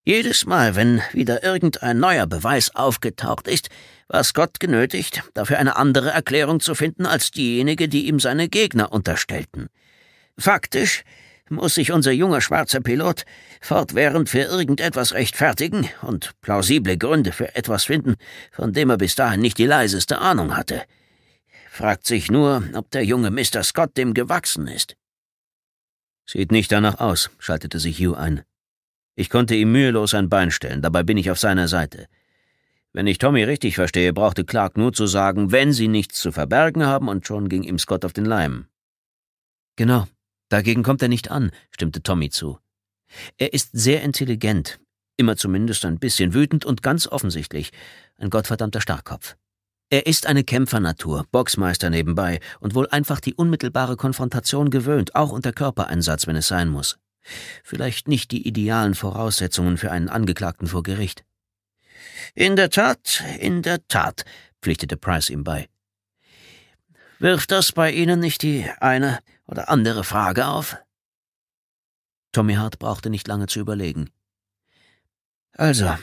Jedes Mal, wenn wieder irgendein neuer Beweis aufgetaucht ist, was Gott genötigt, dafür eine andere Erklärung zu finden als diejenige, die ihm seine Gegner unterstellten. Faktisch muss sich unser junger schwarzer Pilot fortwährend für irgendetwas rechtfertigen und plausible Gründe für etwas finden, von dem er bis dahin nicht die leiseste Ahnung hatte. Fragt sich nur, ob der junge Mr. Scott dem gewachsen ist. Sieht nicht danach aus, schaltete sich Hugh ein. Ich konnte ihm mühelos ein Bein stellen, dabei bin ich auf seiner Seite. Wenn ich Tommy richtig verstehe, brauchte Clark nur zu sagen, wenn sie nichts zu verbergen haben, und schon ging ihm Scott auf den Leim. Genau, dagegen kommt er nicht an, stimmte Tommy zu. Er ist sehr intelligent, immer zumindest ein bisschen wütend und ganz offensichtlich ein gottverdammter Starkkopf. Er ist eine Kämpfernatur, Boxmeister nebenbei und wohl einfach die unmittelbare Konfrontation gewöhnt, auch unter Körpereinsatz, wenn es sein muss. Vielleicht nicht die idealen Voraussetzungen für einen Angeklagten vor Gericht. In der Tat, in der Tat, pflichtete Price ihm bei. Wirft das bei Ihnen nicht die eine oder andere Frage auf? Tommy Hart brauchte nicht lange zu überlegen. Also,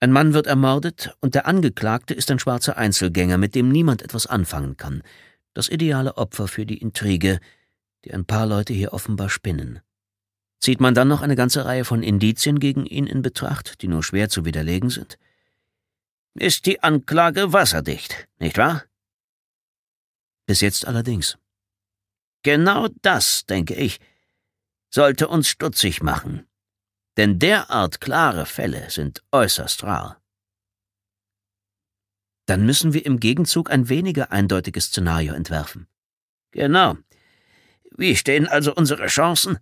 ein Mann wird ermordet und der Angeklagte ist ein schwarzer Einzelgänger, mit dem niemand etwas anfangen kann. Das ideale Opfer für die Intrige, die ein paar Leute hier offenbar spinnen zieht man dann noch eine ganze Reihe von Indizien gegen ihn in Betracht, die nur schwer zu widerlegen sind. Ist die Anklage wasserdicht, nicht wahr? Bis jetzt allerdings. Genau das, denke ich, sollte uns stutzig machen. Denn derart klare Fälle sind äußerst rar. Dann müssen wir im Gegenzug ein weniger eindeutiges Szenario entwerfen. Genau. Wie stehen also unsere Chancen?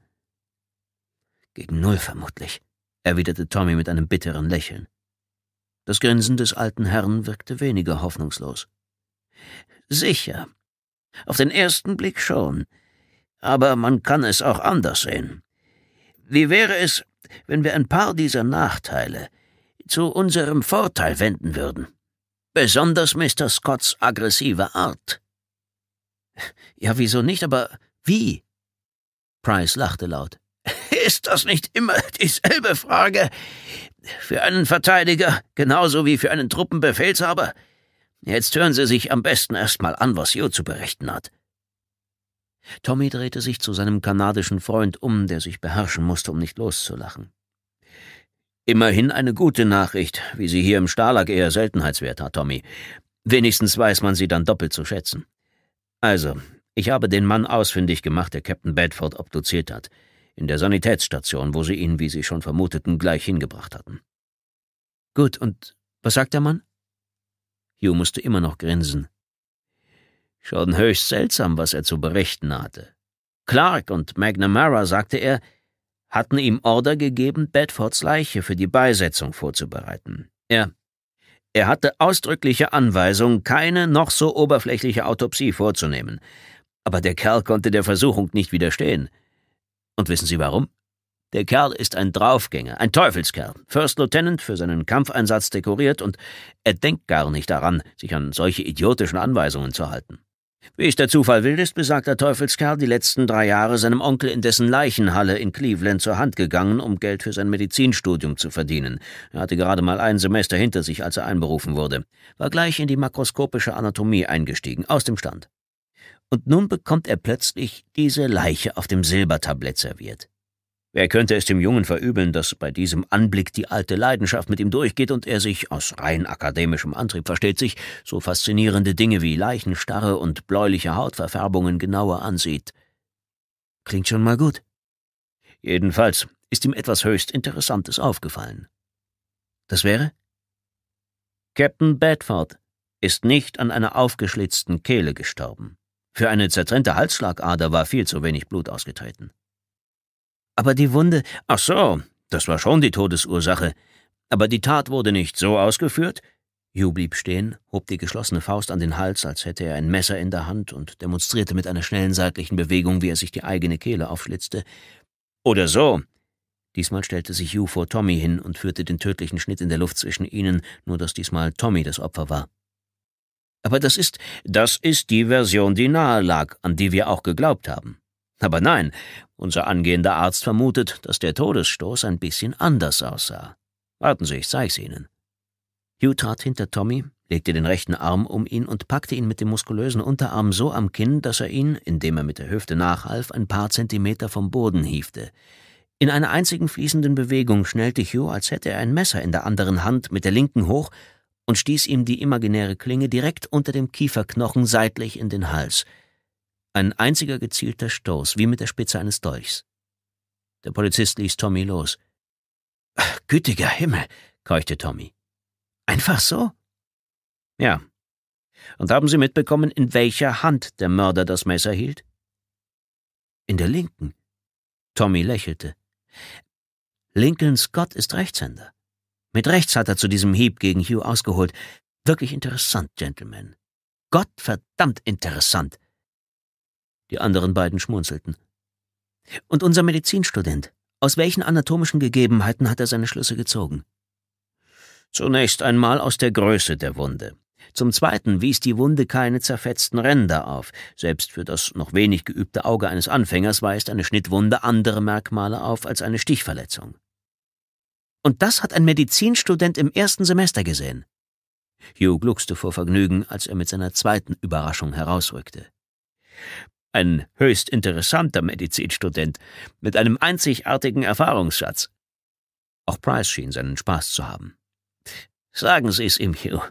Gegen null vermutlich, erwiderte Tommy mit einem bitteren Lächeln. Das Grinsen des alten Herrn wirkte weniger hoffnungslos. Sicher. Auf den ersten Blick schon. Aber man kann es auch anders sehen. Wie wäre es, wenn wir ein paar dieser Nachteile zu unserem Vorteil wenden würden? Besonders Mr. Scotts aggressive Art. Ja, wieso nicht, aber wie? Price lachte laut. Ist das nicht immer dieselbe Frage? Für einen Verteidiger genauso wie für einen Truppenbefehlshaber? Jetzt hören Sie sich am besten erst mal an, was Jo zu berichten hat. Tommy drehte sich zu seinem kanadischen Freund um, der sich beherrschen musste, um nicht loszulachen. Immerhin eine gute Nachricht, wie sie hier im Stalag eher Seltenheitswert hat, Tommy. Wenigstens weiß man sie dann doppelt zu schätzen. Also, ich habe den Mann ausfindig gemacht, der Captain Bedford obduziert hat in der Sanitätsstation, wo sie ihn, wie sie schon vermuteten, gleich hingebracht hatten. Gut, und was sagt der Mann? Hugh musste immer noch grinsen. Schon höchst seltsam, was er zu berichten hatte. Clark und McNamara, sagte er, hatten ihm Order gegeben, Bedfords Leiche für die Beisetzung vorzubereiten. Er, er hatte ausdrückliche Anweisung, keine noch so oberflächliche Autopsie vorzunehmen. Aber der Kerl konnte der Versuchung nicht widerstehen. Und wissen Sie warum? Der Kerl ist ein Draufgänger, ein Teufelskerl, First Lieutenant für seinen Kampfeinsatz dekoriert und er denkt gar nicht daran, sich an solche idiotischen Anweisungen zu halten. Wie es der Zufall will, ist besagter Teufelskerl die letzten drei Jahre seinem Onkel in dessen Leichenhalle in Cleveland zur Hand gegangen, um Geld für sein Medizinstudium zu verdienen. Er hatte gerade mal ein Semester hinter sich, als er einberufen wurde, war gleich in die makroskopische Anatomie eingestiegen, aus dem Stand und nun bekommt er plötzlich diese Leiche auf dem Silbertablett serviert. Wer könnte es dem Jungen verübeln, dass bei diesem Anblick die alte Leidenschaft mit ihm durchgeht und er sich, aus rein akademischem Antrieb versteht sich, so faszinierende Dinge wie Leichenstarre und bläuliche Hautverfärbungen genauer ansieht? Klingt schon mal gut. Jedenfalls ist ihm etwas höchst Interessantes aufgefallen. Das wäre? Captain Bedford ist nicht an einer aufgeschlitzten Kehle gestorben. Für eine zertrennte Halsschlagader war viel zu wenig Blut ausgetreten. Aber die Wunde. Ach so, das war schon die Todesursache. Aber die Tat wurde nicht so ausgeführt. Hugh blieb stehen, hob die geschlossene Faust an den Hals, als hätte er ein Messer in der Hand und demonstrierte mit einer schnellen seitlichen Bewegung, wie er sich die eigene Kehle aufschlitzte. Oder so. Diesmal stellte sich Hugh vor Tommy hin und führte den tödlichen Schnitt in der Luft zwischen ihnen, nur dass diesmal Tommy das Opfer war. Aber das ist, das ist die Version, die nahe lag, an die wir auch geglaubt haben. Aber nein, unser angehender Arzt vermutet, dass der Todesstoß ein bisschen anders aussah. Warten Sie, ich zeige es Ihnen. Hugh trat hinter Tommy, legte den rechten Arm um ihn und packte ihn mit dem muskulösen Unterarm so am Kinn, dass er ihn, indem er mit der Hüfte nachhalf, ein paar Zentimeter vom Boden hiefte. In einer einzigen fließenden Bewegung schnellte Hugh, als hätte er ein Messer in der anderen Hand, mit der linken hoch und stieß ihm die imaginäre Klinge direkt unter dem Kieferknochen seitlich in den Hals. Ein einziger gezielter Stoß, wie mit der Spitze eines Dolchs. Der Polizist ließ Tommy los. Ach, gütiger Himmel, keuchte Tommy. Einfach so? Ja. Und haben Sie mitbekommen, in welcher Hand der Mörder das Messer hielt? In der linken. Tommy lächelte. Lincoln Scott ist Rechtshänder. Mit rechts hat er zu diesem Hieb gegen Hugh ausgeholt. Wirklich interessant, Gentlemen. Gottverdammt interessant. Die anderen beiden schmunzelten. Und unser Medizinstudent, aus welchen anatomischen Gegebenheiten hat er seine Schlüsse gezogen? Zunächst einmal aus der Größe der Wunde. Zum Zweiten wies die Wunde keine zerfetzten Ränder auf. Selbst für das noch wenig geübte Auge eines Anfängers weist eine Schnittwunde andere Merkmale auf als eine Stichverletzung. Und das hat ein Medizinstudent im ersten Semester gesehen. Hugh gluckste vor Vergnügen, als er mit seiner zweiten Überraschung herausrückte. Ein höchst interessanter Medizinstudent mit einem einzigartigen Erfahrungsschatz. Auch Price schien seinen Spaß zu haben. Sagen Sie es ihm, Hugh.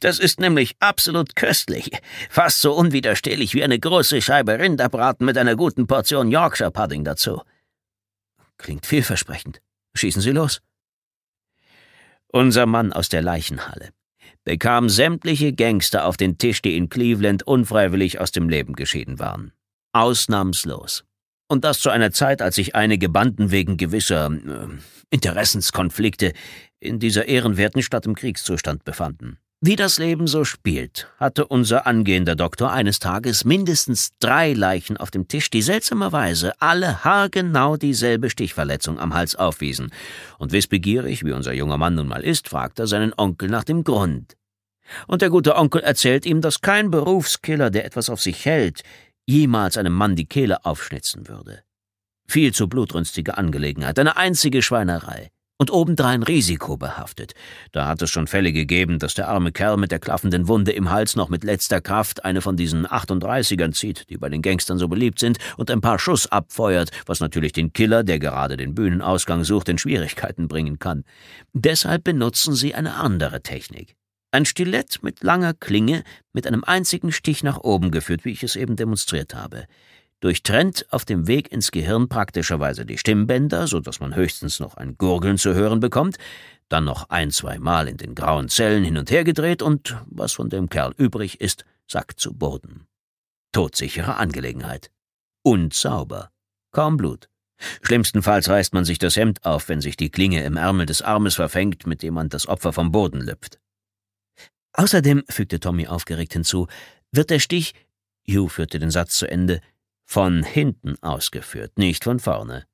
Das ist nämlich absolut köstlich, fast so unwiderstehlich wie eine große Scheibe Rinderbraten mit einer guten Portion Yorkshire Pudding dazu. Klingt vielversprechend. Schießen Sie los unser Mann aus der Leichenhalle, bekam sämtliche Gangster auf den Tisch, die in Cleveland unfreiwillig aus dem Leben geschieden waren. Ausnahmslos. Und das zu einer Zeit, als sich einige Banden wegen gewisser äh, Interessenskonflikte in dieser ehrenwerten Stadt im Kriegszustand befanden. Wie das Leben so spielt, hatte unser angehender Doktor eines Tages mindestens drei Leichen auf dem Tisch, die seltsamerweise alle haargenau dieselbe Stichverletzung am Hals aufwiesen. Und wissbegierig, wie unser junger Mann nun mal ist, fragt er seinen Onkel nach dem Grund. Und der gute Onkel erzählt ihm, dass kein Berufskiller, der etwas auf sich hält, jemals einem Mann die Kehle aufschnitzen würde. Viel zu blutrünstige Angelegenheit, eine einzige Schweinerei und obendrein risikobehaftet. Da hat es schon Fälle gegeben, dass der arme Kerl mit der klaffenden Wunde im Hals noch mit letzter Kraft eine von diesen 38ern zieht, die bei den Gangstern so beliebt sind, und ein paar Schuss abfeuert, was natürlich den Killer, der gerade den Bühnenausgang sucht, in Schwierigkeiten bringen kann. Deshalb benutzen sie eine andere Technik. Ein Stilett mit langer Klinge, mit einem einzigen Stich nach oben geführt, wie ich es eben demonstriert habe durchtrennt auf dem Weg ins Gehirn praktischerweise die Stimmbänder, so dass man höchstens noch ein Gurgeln zu hören bekommt, dann noch ein, zwei Mal in den grauen Zellen hin und her gedreht und was von dem Kerl übrig ist, sackt zu Boden. Todsichere Angelegenheit. Und sauber. Kaum Blut. Schlimmstenfalls reißt man sich das Hemd auf, wenn sich die Klinge im Ärmel des Armes verfängt, mit dem man das Opfer vom Boden lüpft. Außerdem, fügte Tommy aufgeregt hinzu, wird der Stich, Hugh führte den Satz zu Ende, von hinten ausgeführt, nicht von vorne.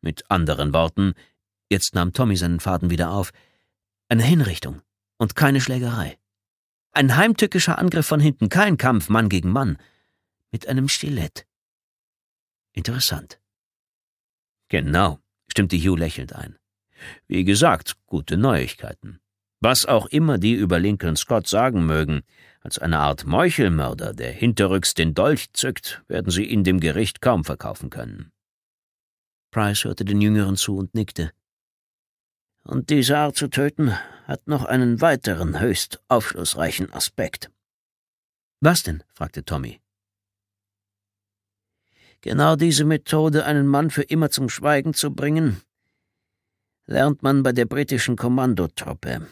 Mit anderen Worten, jetzt nahm Tommy seinen Faden wieder auf, eine Hinrichtung und keine Schlägerei. Ein heimtückischer Angriff von hinten, kein Kampf Mann gegen Mann. Mit einem Stilett. Interessant. Genau, stimmte Hugh lächelnd ein. Wie gesagt, gute Neuigkeiten. Was auch immer die über Lincoln Scott sagen mögen, als eine Art Meuchelmörder, der hinterrücks den Dolch zückt, werden sie ihn dem Gericht kaum verkaufen können. Price hörte den Jüngeren zu und nickte. Und diese Art zu töten hat noch einen weiteren höchst aufschlussreichen Aspekt. Was denn? fragte Tommy. Genau diese Methode, einen Mann für immer zum Schweigen zu bringen, lernt man bei der britischen Kommandotruppe.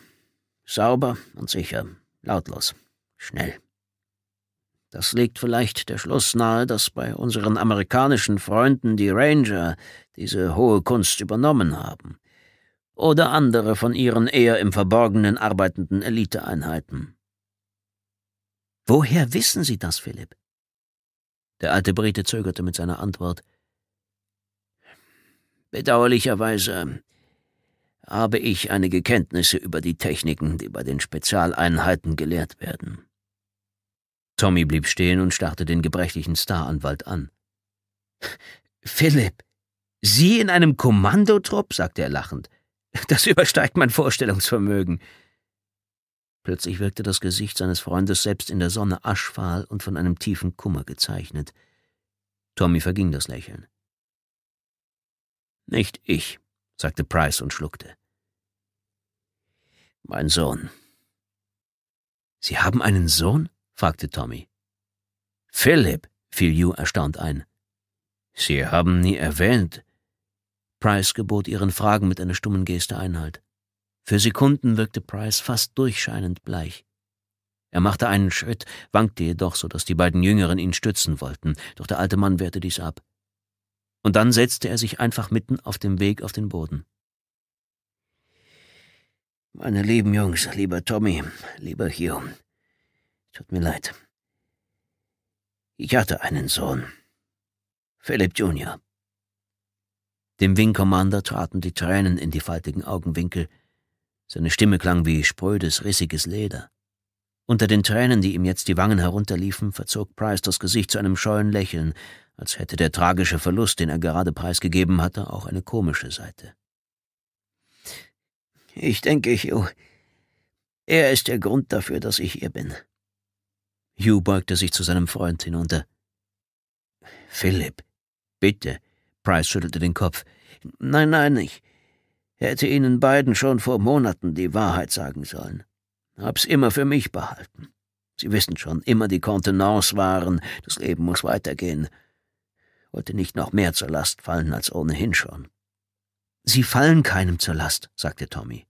Sauber und sicher, lautlos, schnell. Das legt vielleicht der Schluss nahe, dass bei unseren amerikanischen Freunden die Ranger diese hohe Kunst übernommen haben. Oder andere von ihren eher im Verborgenen arbeitenden Eliteeinheiten. Woher wissen Sie das, Philipp? Der alte Brite zögerte mit seiner Antwort. Bedauerlicherweise habe ich einige Kenntnisse über die Techniken, die bei den Spezialeinheiten gelehrt werden. Tommy blieb stehen und starrte den gebrechlichen Staranwalt an. Philipp, Sie in einem Kommandotrupp, sagte er lachend. Das übersteigt mein Vorstellungsvermögen. Plötzlich wirkte das Gesicht seines Freundes selbst in der Sonne aschfahl und von einem tiefen Kummer gezeichnet. Tommy verging das Lächeln. Nicht ich, sagte Price und schluckte. Mein Sohn. Sie haben einen Sohn? fragte Tommy. Philip, fiel Hugh erstaunt ein. Sie haben nie erwähnt. Price gebot ihren Fragen mit einer stummen Geste Einhalt. Für Sekunden wirkte Price fast durchscheinend bleich. Er machte einen Schritt, wankte jedoch, so dass die beiden Jüngeren ihn stützen wollten, doch der alte Mann wehrte dies ab und dann setzte er sich einfach mitten auf dem Weg auf den Boden. Meine lieben Jungs, lieber Tommy, lieber Hugh, tut mir leid. Ich hatte einen Sohn, Philip Junior. Dem Wing Commander traten die Tränen in die faltigen Augenwinkel. Seine Stimme klang wie sprödes, rissiges Leder. Unter den Tränen, die ihm jetzt die Wangen herunterliefen, verzog Price das Gesicht zu einem scheuen Lächeln, als hätte der tragische Verlust, den er gerade preisgegeben hatte, auch eine komische Seite. Ich denke, Hugh, er ist der Grund dafür, dass ich hier bin. Hugh beugte sich zu seinem Freund hinunter. Philipp, bitte. Price schüttelte den Kopf. Nein, nein, ich hätte Ihnen beiden schon vor Monaten die Wahrheit sagen sollen. Hab's immer für mich behalten. Sie wissen schon, immer die Kontenance waren, das Leben muss weitergehen. Wollte nicht noch mehr zur Last fallen als ohnehin schon. Sie fallen keinem zur Last, sagte Tommy.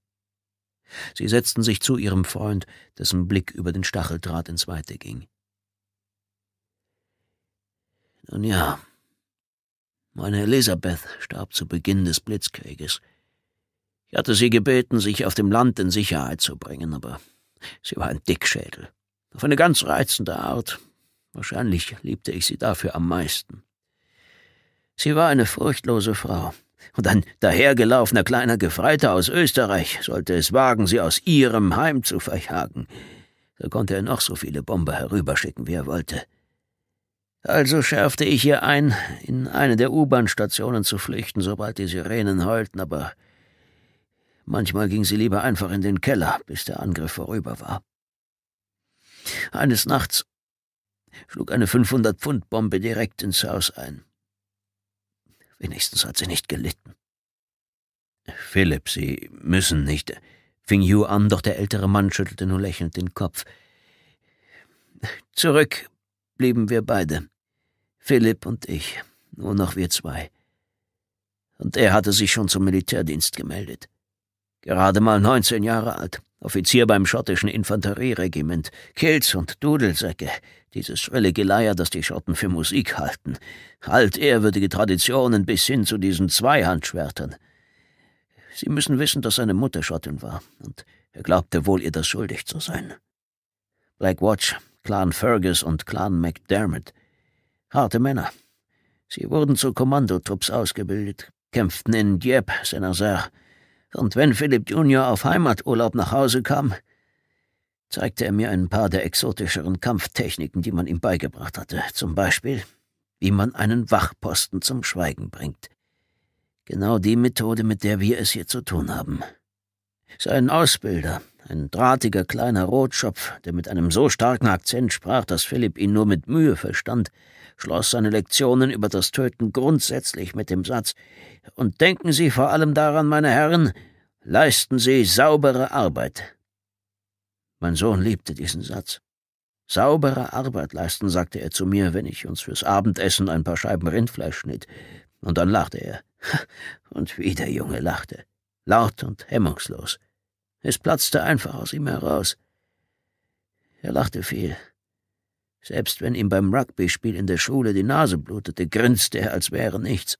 Sie setzten sich zu ihrem Freund, dessen Blick über den Stacheldraht ins Weite ging. Nun ja, meine Elisabeth starb zu Beginn des Blitzkrieges. Ich hatte sie gebeten, sich auf dem Land in Sicherheit zu bringen, aber Sie war ein Dickschädel, auf eine ganz reizende Art. Wahrscheinlich liebte ich sie dafür am meisten. Sie war eine furchtlose Frau, und ein dahergelaufener kleiner Gefreiter aus Österreich sollte es wagen, sie aus ihrem Heim zu verjagen. Da konnte er noch so viele Bomber herüberschicken, wie er wollte. Also schärfte ich ihr ein, in eine der U-Bahn-Stationen zu flüchten, sobald die Sirenen heulten, aber Manchmal ging sie lieber einfach in den Keller, bis der Angriff vorüber war. Eines Nachts schlug eine 500-Pfund-Bombe direkt ins Haus ein. Wenigstens hat sie nicht gelitten. Philipp, Sie müssen nicht, fing Hugh an, doch der ältere Mann schüttelte nur lächelnd den Kopf. Zurück blieben wir beide, Philipp und ich, nur noch wir zwei. Und er hatte sich schon zum Militärdienst gemeldet gerade mal 19 Jahre alt, Offizier beim schottischen Infanterieregiment, Kilts und Dudelsäcke, dieses schrille Geleier, das die Schotten für Musik halten, altehrwürdige Traditionen bis hin zu diesen Zweihandschwertern. Sie müssen wissen, dass seine Mutter Schottin war, und er glaubte wohl, ihr das schuldig zu sein. Black Watch, Clan Fergus und Clan McDermott. Harte Männer. Sie wurden zu Kommandotrupps ausgebildet, kämpften in Dieppe, Senazar, und wenn Philipp Junior auf Heimaturlaub nach Hause kam, zeigte er mir ein paar der exotischeren Kampftechniken, die man ihm beigebracht hatte, zum Beispiel, wie man einen Wachposten zum Schweigen bringt. Genau die Methode, mit der wir es hier zu tun haben. Sein Ausbilder, ein drahtiger kleiner Rotschopf, der mit einem so starken Akzent sprach, dass Philipp ihn nur mit Mühe verstand, schloss seine Lektionen über das Töten grundsätzlich mit dem Satz Und denken Sie vor allem daran, meine Herren, leisten Sie saubere Arbeit. Mein Sohn liebte diesen Satz. Saubere Arbeit leisten, sagte er zu mir, wenn ich uns fürs Abendessen ein paar Scheiben Rindfleisch schnitt. Und dann lachte er. Und wie der Junge lachte. Laut und hemmungslos. Es platzte einfach aus ihm heraus. Er lachte viel. Selbst wenn ihm beim Rugbyspiel in der Schule die Nase blutete, grinste er, als wäre nichts.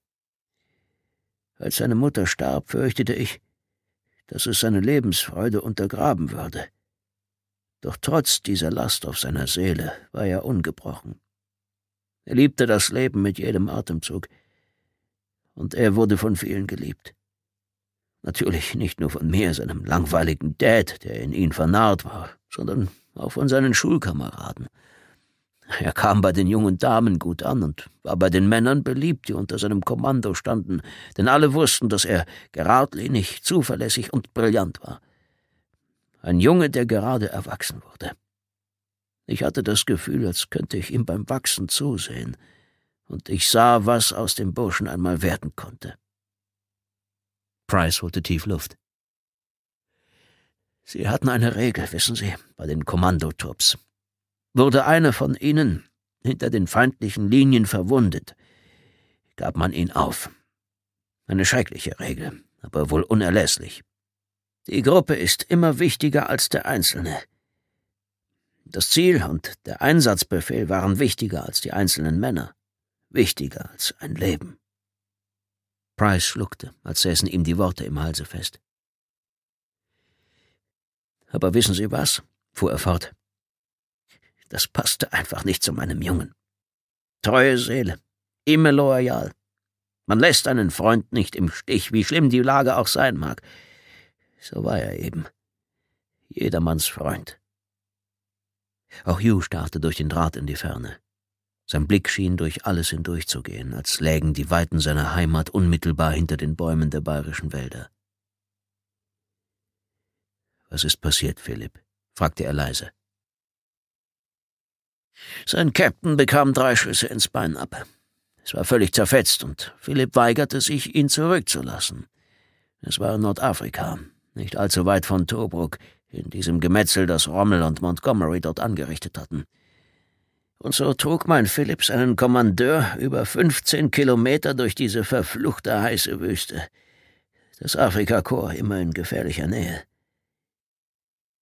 Als seine Mutter starb, fürchtete ich, dass es seine Lebensfreude untergraben würde. Doch trotz dieser Last auf seiner Seele war er ungebrochen. Er liebte das Leben mit jedem Atemzug, und er wurde von vielen geliebt. Natürlich nicht nur von mir, seinem langweiligen Dad, der in ihn vernarrt war, sondern auch von seinen Schulkameraden, er kam bei den jungen Damen gut an und war bei den Männern beliebt, die unter seinem Kommando standen, denn alle wussten, dass er geradlinig, zuverlässig und brillant war. Ein Junge, der gerade erwachsen wurde. Ich hatte das Gefühl, als könnte ich ihm beim Wachsen zusehen, und ich sah, was aus dem Burschen einmal werden konnte. Price holte tief Luft. Sie hatten eine Regel, wissen Sie, bei den Kommandotrupps. Wurde einer von ihnen hinter den feindlichen Linien verwundet, gab man ihn auf. Eine schreckliche Regel, aber wohl unerlässlich. Die Gruppe ist immer wichtiger als der Einzelne. Das Ziel und der Einsatzbefehl waren wichtiger als die einzelnen Männer, wichtiger als ein Leben. Price schluckte, als säßen ihm die Worte im Halse fest. Aber wissen Sie was? fuhr er fort. Das passte einfach nicht zu meinem Jungen. Treue Seele, immer loyal. Man lässt einen Freund nicht im Stich, wie schlimm die Lage auch sein mag. So war er eben. Jedermanns Freund. Auch Hugh starrte durch den Draht in die Ferne. Sein Blick schien durch alles hindurchzugehen, als lägen die Weiten seiner Heimat unmittelbar hinter den Bäumen der bayerischen Wälder. Was ist passiert, Philipp? fragte er leise. Sein Captain bekam drei Schüsse ins Bein ab. Es war völlig zerfetzt und Philipp weigerte sich, ihn zurückzulassen. Es war in Nordafrika, nicht allzu weit von Tobruk, in diesem Gemetzel, das Rommel und Montgomery dort angerichtet hatten. Und so trug mein Philipp seinen Kommandeur über 15 Kilometer durch diese verfluchte heiße Wüste. Das Afrikakorps immer in gefährlicher Nähe.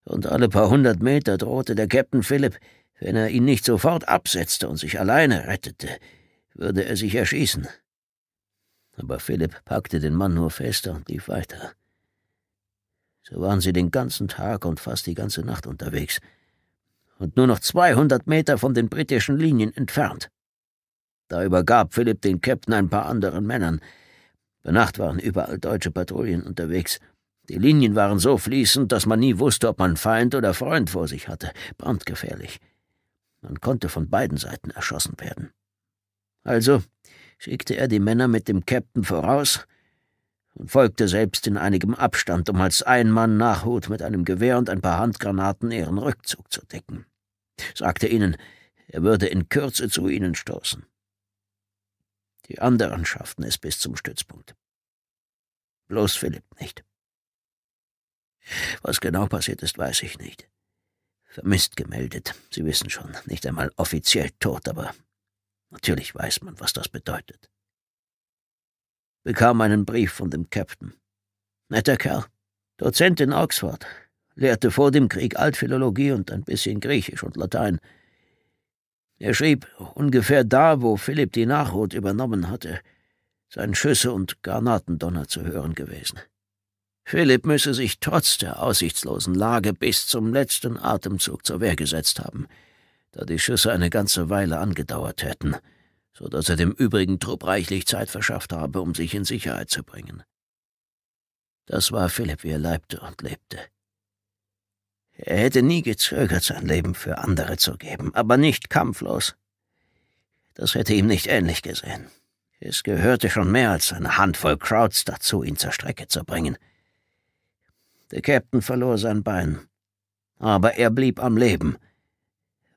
Und alle paar hundert Meter drohte der Captain Philipp, wenn er ihn nicht sofort absetzte und sich alleine rettete, würde er sich erschießen. Aber Philipp packte den Mann nur fester und lief weiter. So waren sie den ganzen Tag und fast die ganze Nacht unterwegs und nur noch 200 Meter von den britischen Linien entfernt. Da übergab Philipp den Käpt'n ein paar anderen Männern. Bei Nacht waren überall deutsche Patrouillen unterwegs. Die Linien waren so fließend, dass man nie wusste, ob man Feind oder Freund vor sich hatte. Brandgefährlich und konnte von beiden Seiten erschossen werden. Also schickte er die Männer mit dem Captain voraus und folgte selbst in einigem Abstand, um als ein Mann Nachhut mit einem Gewehr und ein paar Handgranaten ihren Rückzug zu decken. Sagte ihnen, er würde in Kürze zu ihnen stoßen. Die anderen schafften es bis zum Stützpunkt. Bloß Philipp nicht. Was genau passiert ist, weiß ich nicht vermisst gemeldet. Sie wissen schon, nicht einmal offiziell tot, aber natürlich weiß man, was das bedeutet. Bekam einen Brief von dem Captain. Netter Kerl, Dozent in Oxford, lehrte vor dem Krieg Altphilologie und ein bisschen Griechisch und Latein. Er schrieb ungefähr da, wo Philipp die Nachhut übernommen hatte, seien Schüsse und Granatendonner zu hören gewesen. Philipp müsse sich trotz der aussichtslosen Lage bis zum letzten Atemzug zur Wehr gesetzt haben, da die Schüsse eine ganze Weile angedauert hätten, so dass er dem übrigen Trupp reichlich Zeit verschafft habe, um sich in Sicherheit zu bringen. Das war Philipp, wie er leibte und lebte. Er hätte nie gezögert, sein Leben für andere zu geben, aber nicht kampflos. Das hätte ihm nicht ähnlich gesehen. Es gehörte schon mehr als eine Handvoll Crowds dazu, ihn zur Strecke zu bringen. Der Captain verlor sein Bein. Aber er blieb am Leben,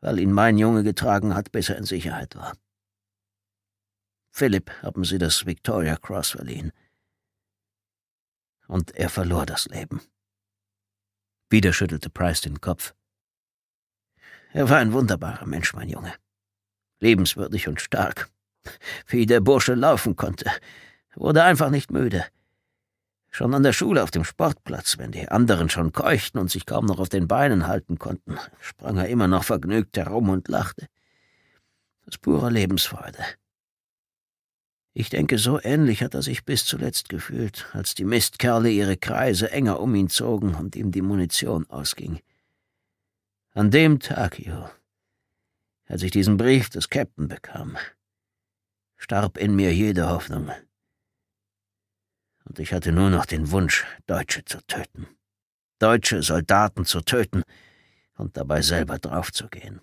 weil ihn mein Junge getragen hat, bis er in Sicherheit war. Philipp haben sie das Victoria Cross verliehen. Und er verlor das Leben. Wieder schüttelte Price den Kopf. Er war ein wunderbarer Mensch, mein Junge. Liebenswürdig und stark. Wie der Bursche laufen konnte. Wurde einfach nicht müde. Schon an der Schule auf dem Sportplatz, wenn die anderen schon keuchten und sich kaum noch auf den Beinen halten konnten, sprang er immer noch vergnügt herum und lachte. Das pure Lebensfreude. Ich denke, so ähnlich hat er sich bis zuletzt gefühlt, als die Mistkerle ihre Kreise enger um ihn zogen und ihm die Munition ausging. An dem Tag, Jo, als ich diesen Brief des Captain bekam, starb in mir jede Hoffnung und ich hatte nur noch den Wunsch, Deutsche zu töten. Deutsche Soldaten zu töten und dabei selber draufzugehen.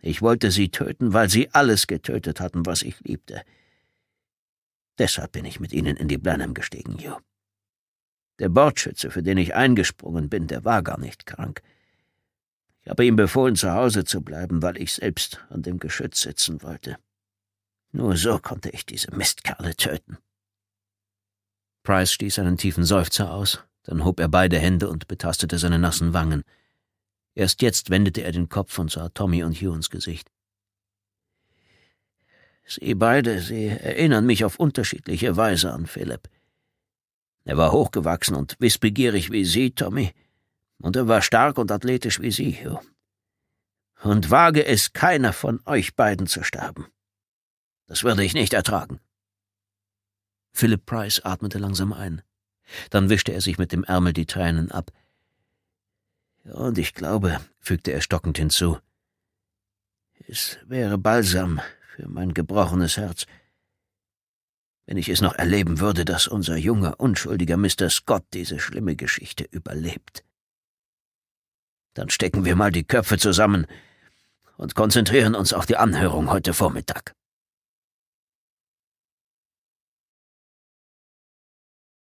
Ich wollte sie töten, weil sie alles getötet hatten, was ich liebte. Deshalb bin ich mit ihnen in die Blenheim gestiegen, Hugh. Der Bordschütze, für den ich eingesprungen bin, der war gar nicht krank. Ich habe ihm befohlen, zu Hause zu bleiben, weil ich selbst an dem Geschütz sitzen wollte. Nur so konnte ich diese Mistkerle töten. Price stieß einen tiefen Seufzer aus, dann hob er beide Hände und betastete seine nassen Wangen. Erst jetzt wendete er den Kopf und sah Tommy und Hugh ins Gesicht. Sie beide, Sie erinnern mich auf unterschiedliche Weise an Philipp. Er war hochgewachsen und wissbegierig wie Sie, Tommy, und er war stark und athletisch wie Sie, Hugh. Und wage es keiner von euch beiden zu sterben. Das würde ich nicht ertragen. Philip Price atmete langsam ein. Dann wischte er sich mit dem Ärmel die Tränen ab. Und ich glaube, fügte er stockend hinzu, es wäre Balsam für mein gebrochenes Herz, wenn ich es noch erleben würde, dass unser junger, unschuldiger Mr. Scott diese schlimme Geschichte überlebt. Dann stecken wir mal die Köpfe zusammen und konzentrieren uns auf die Anhörung heute Vormittag.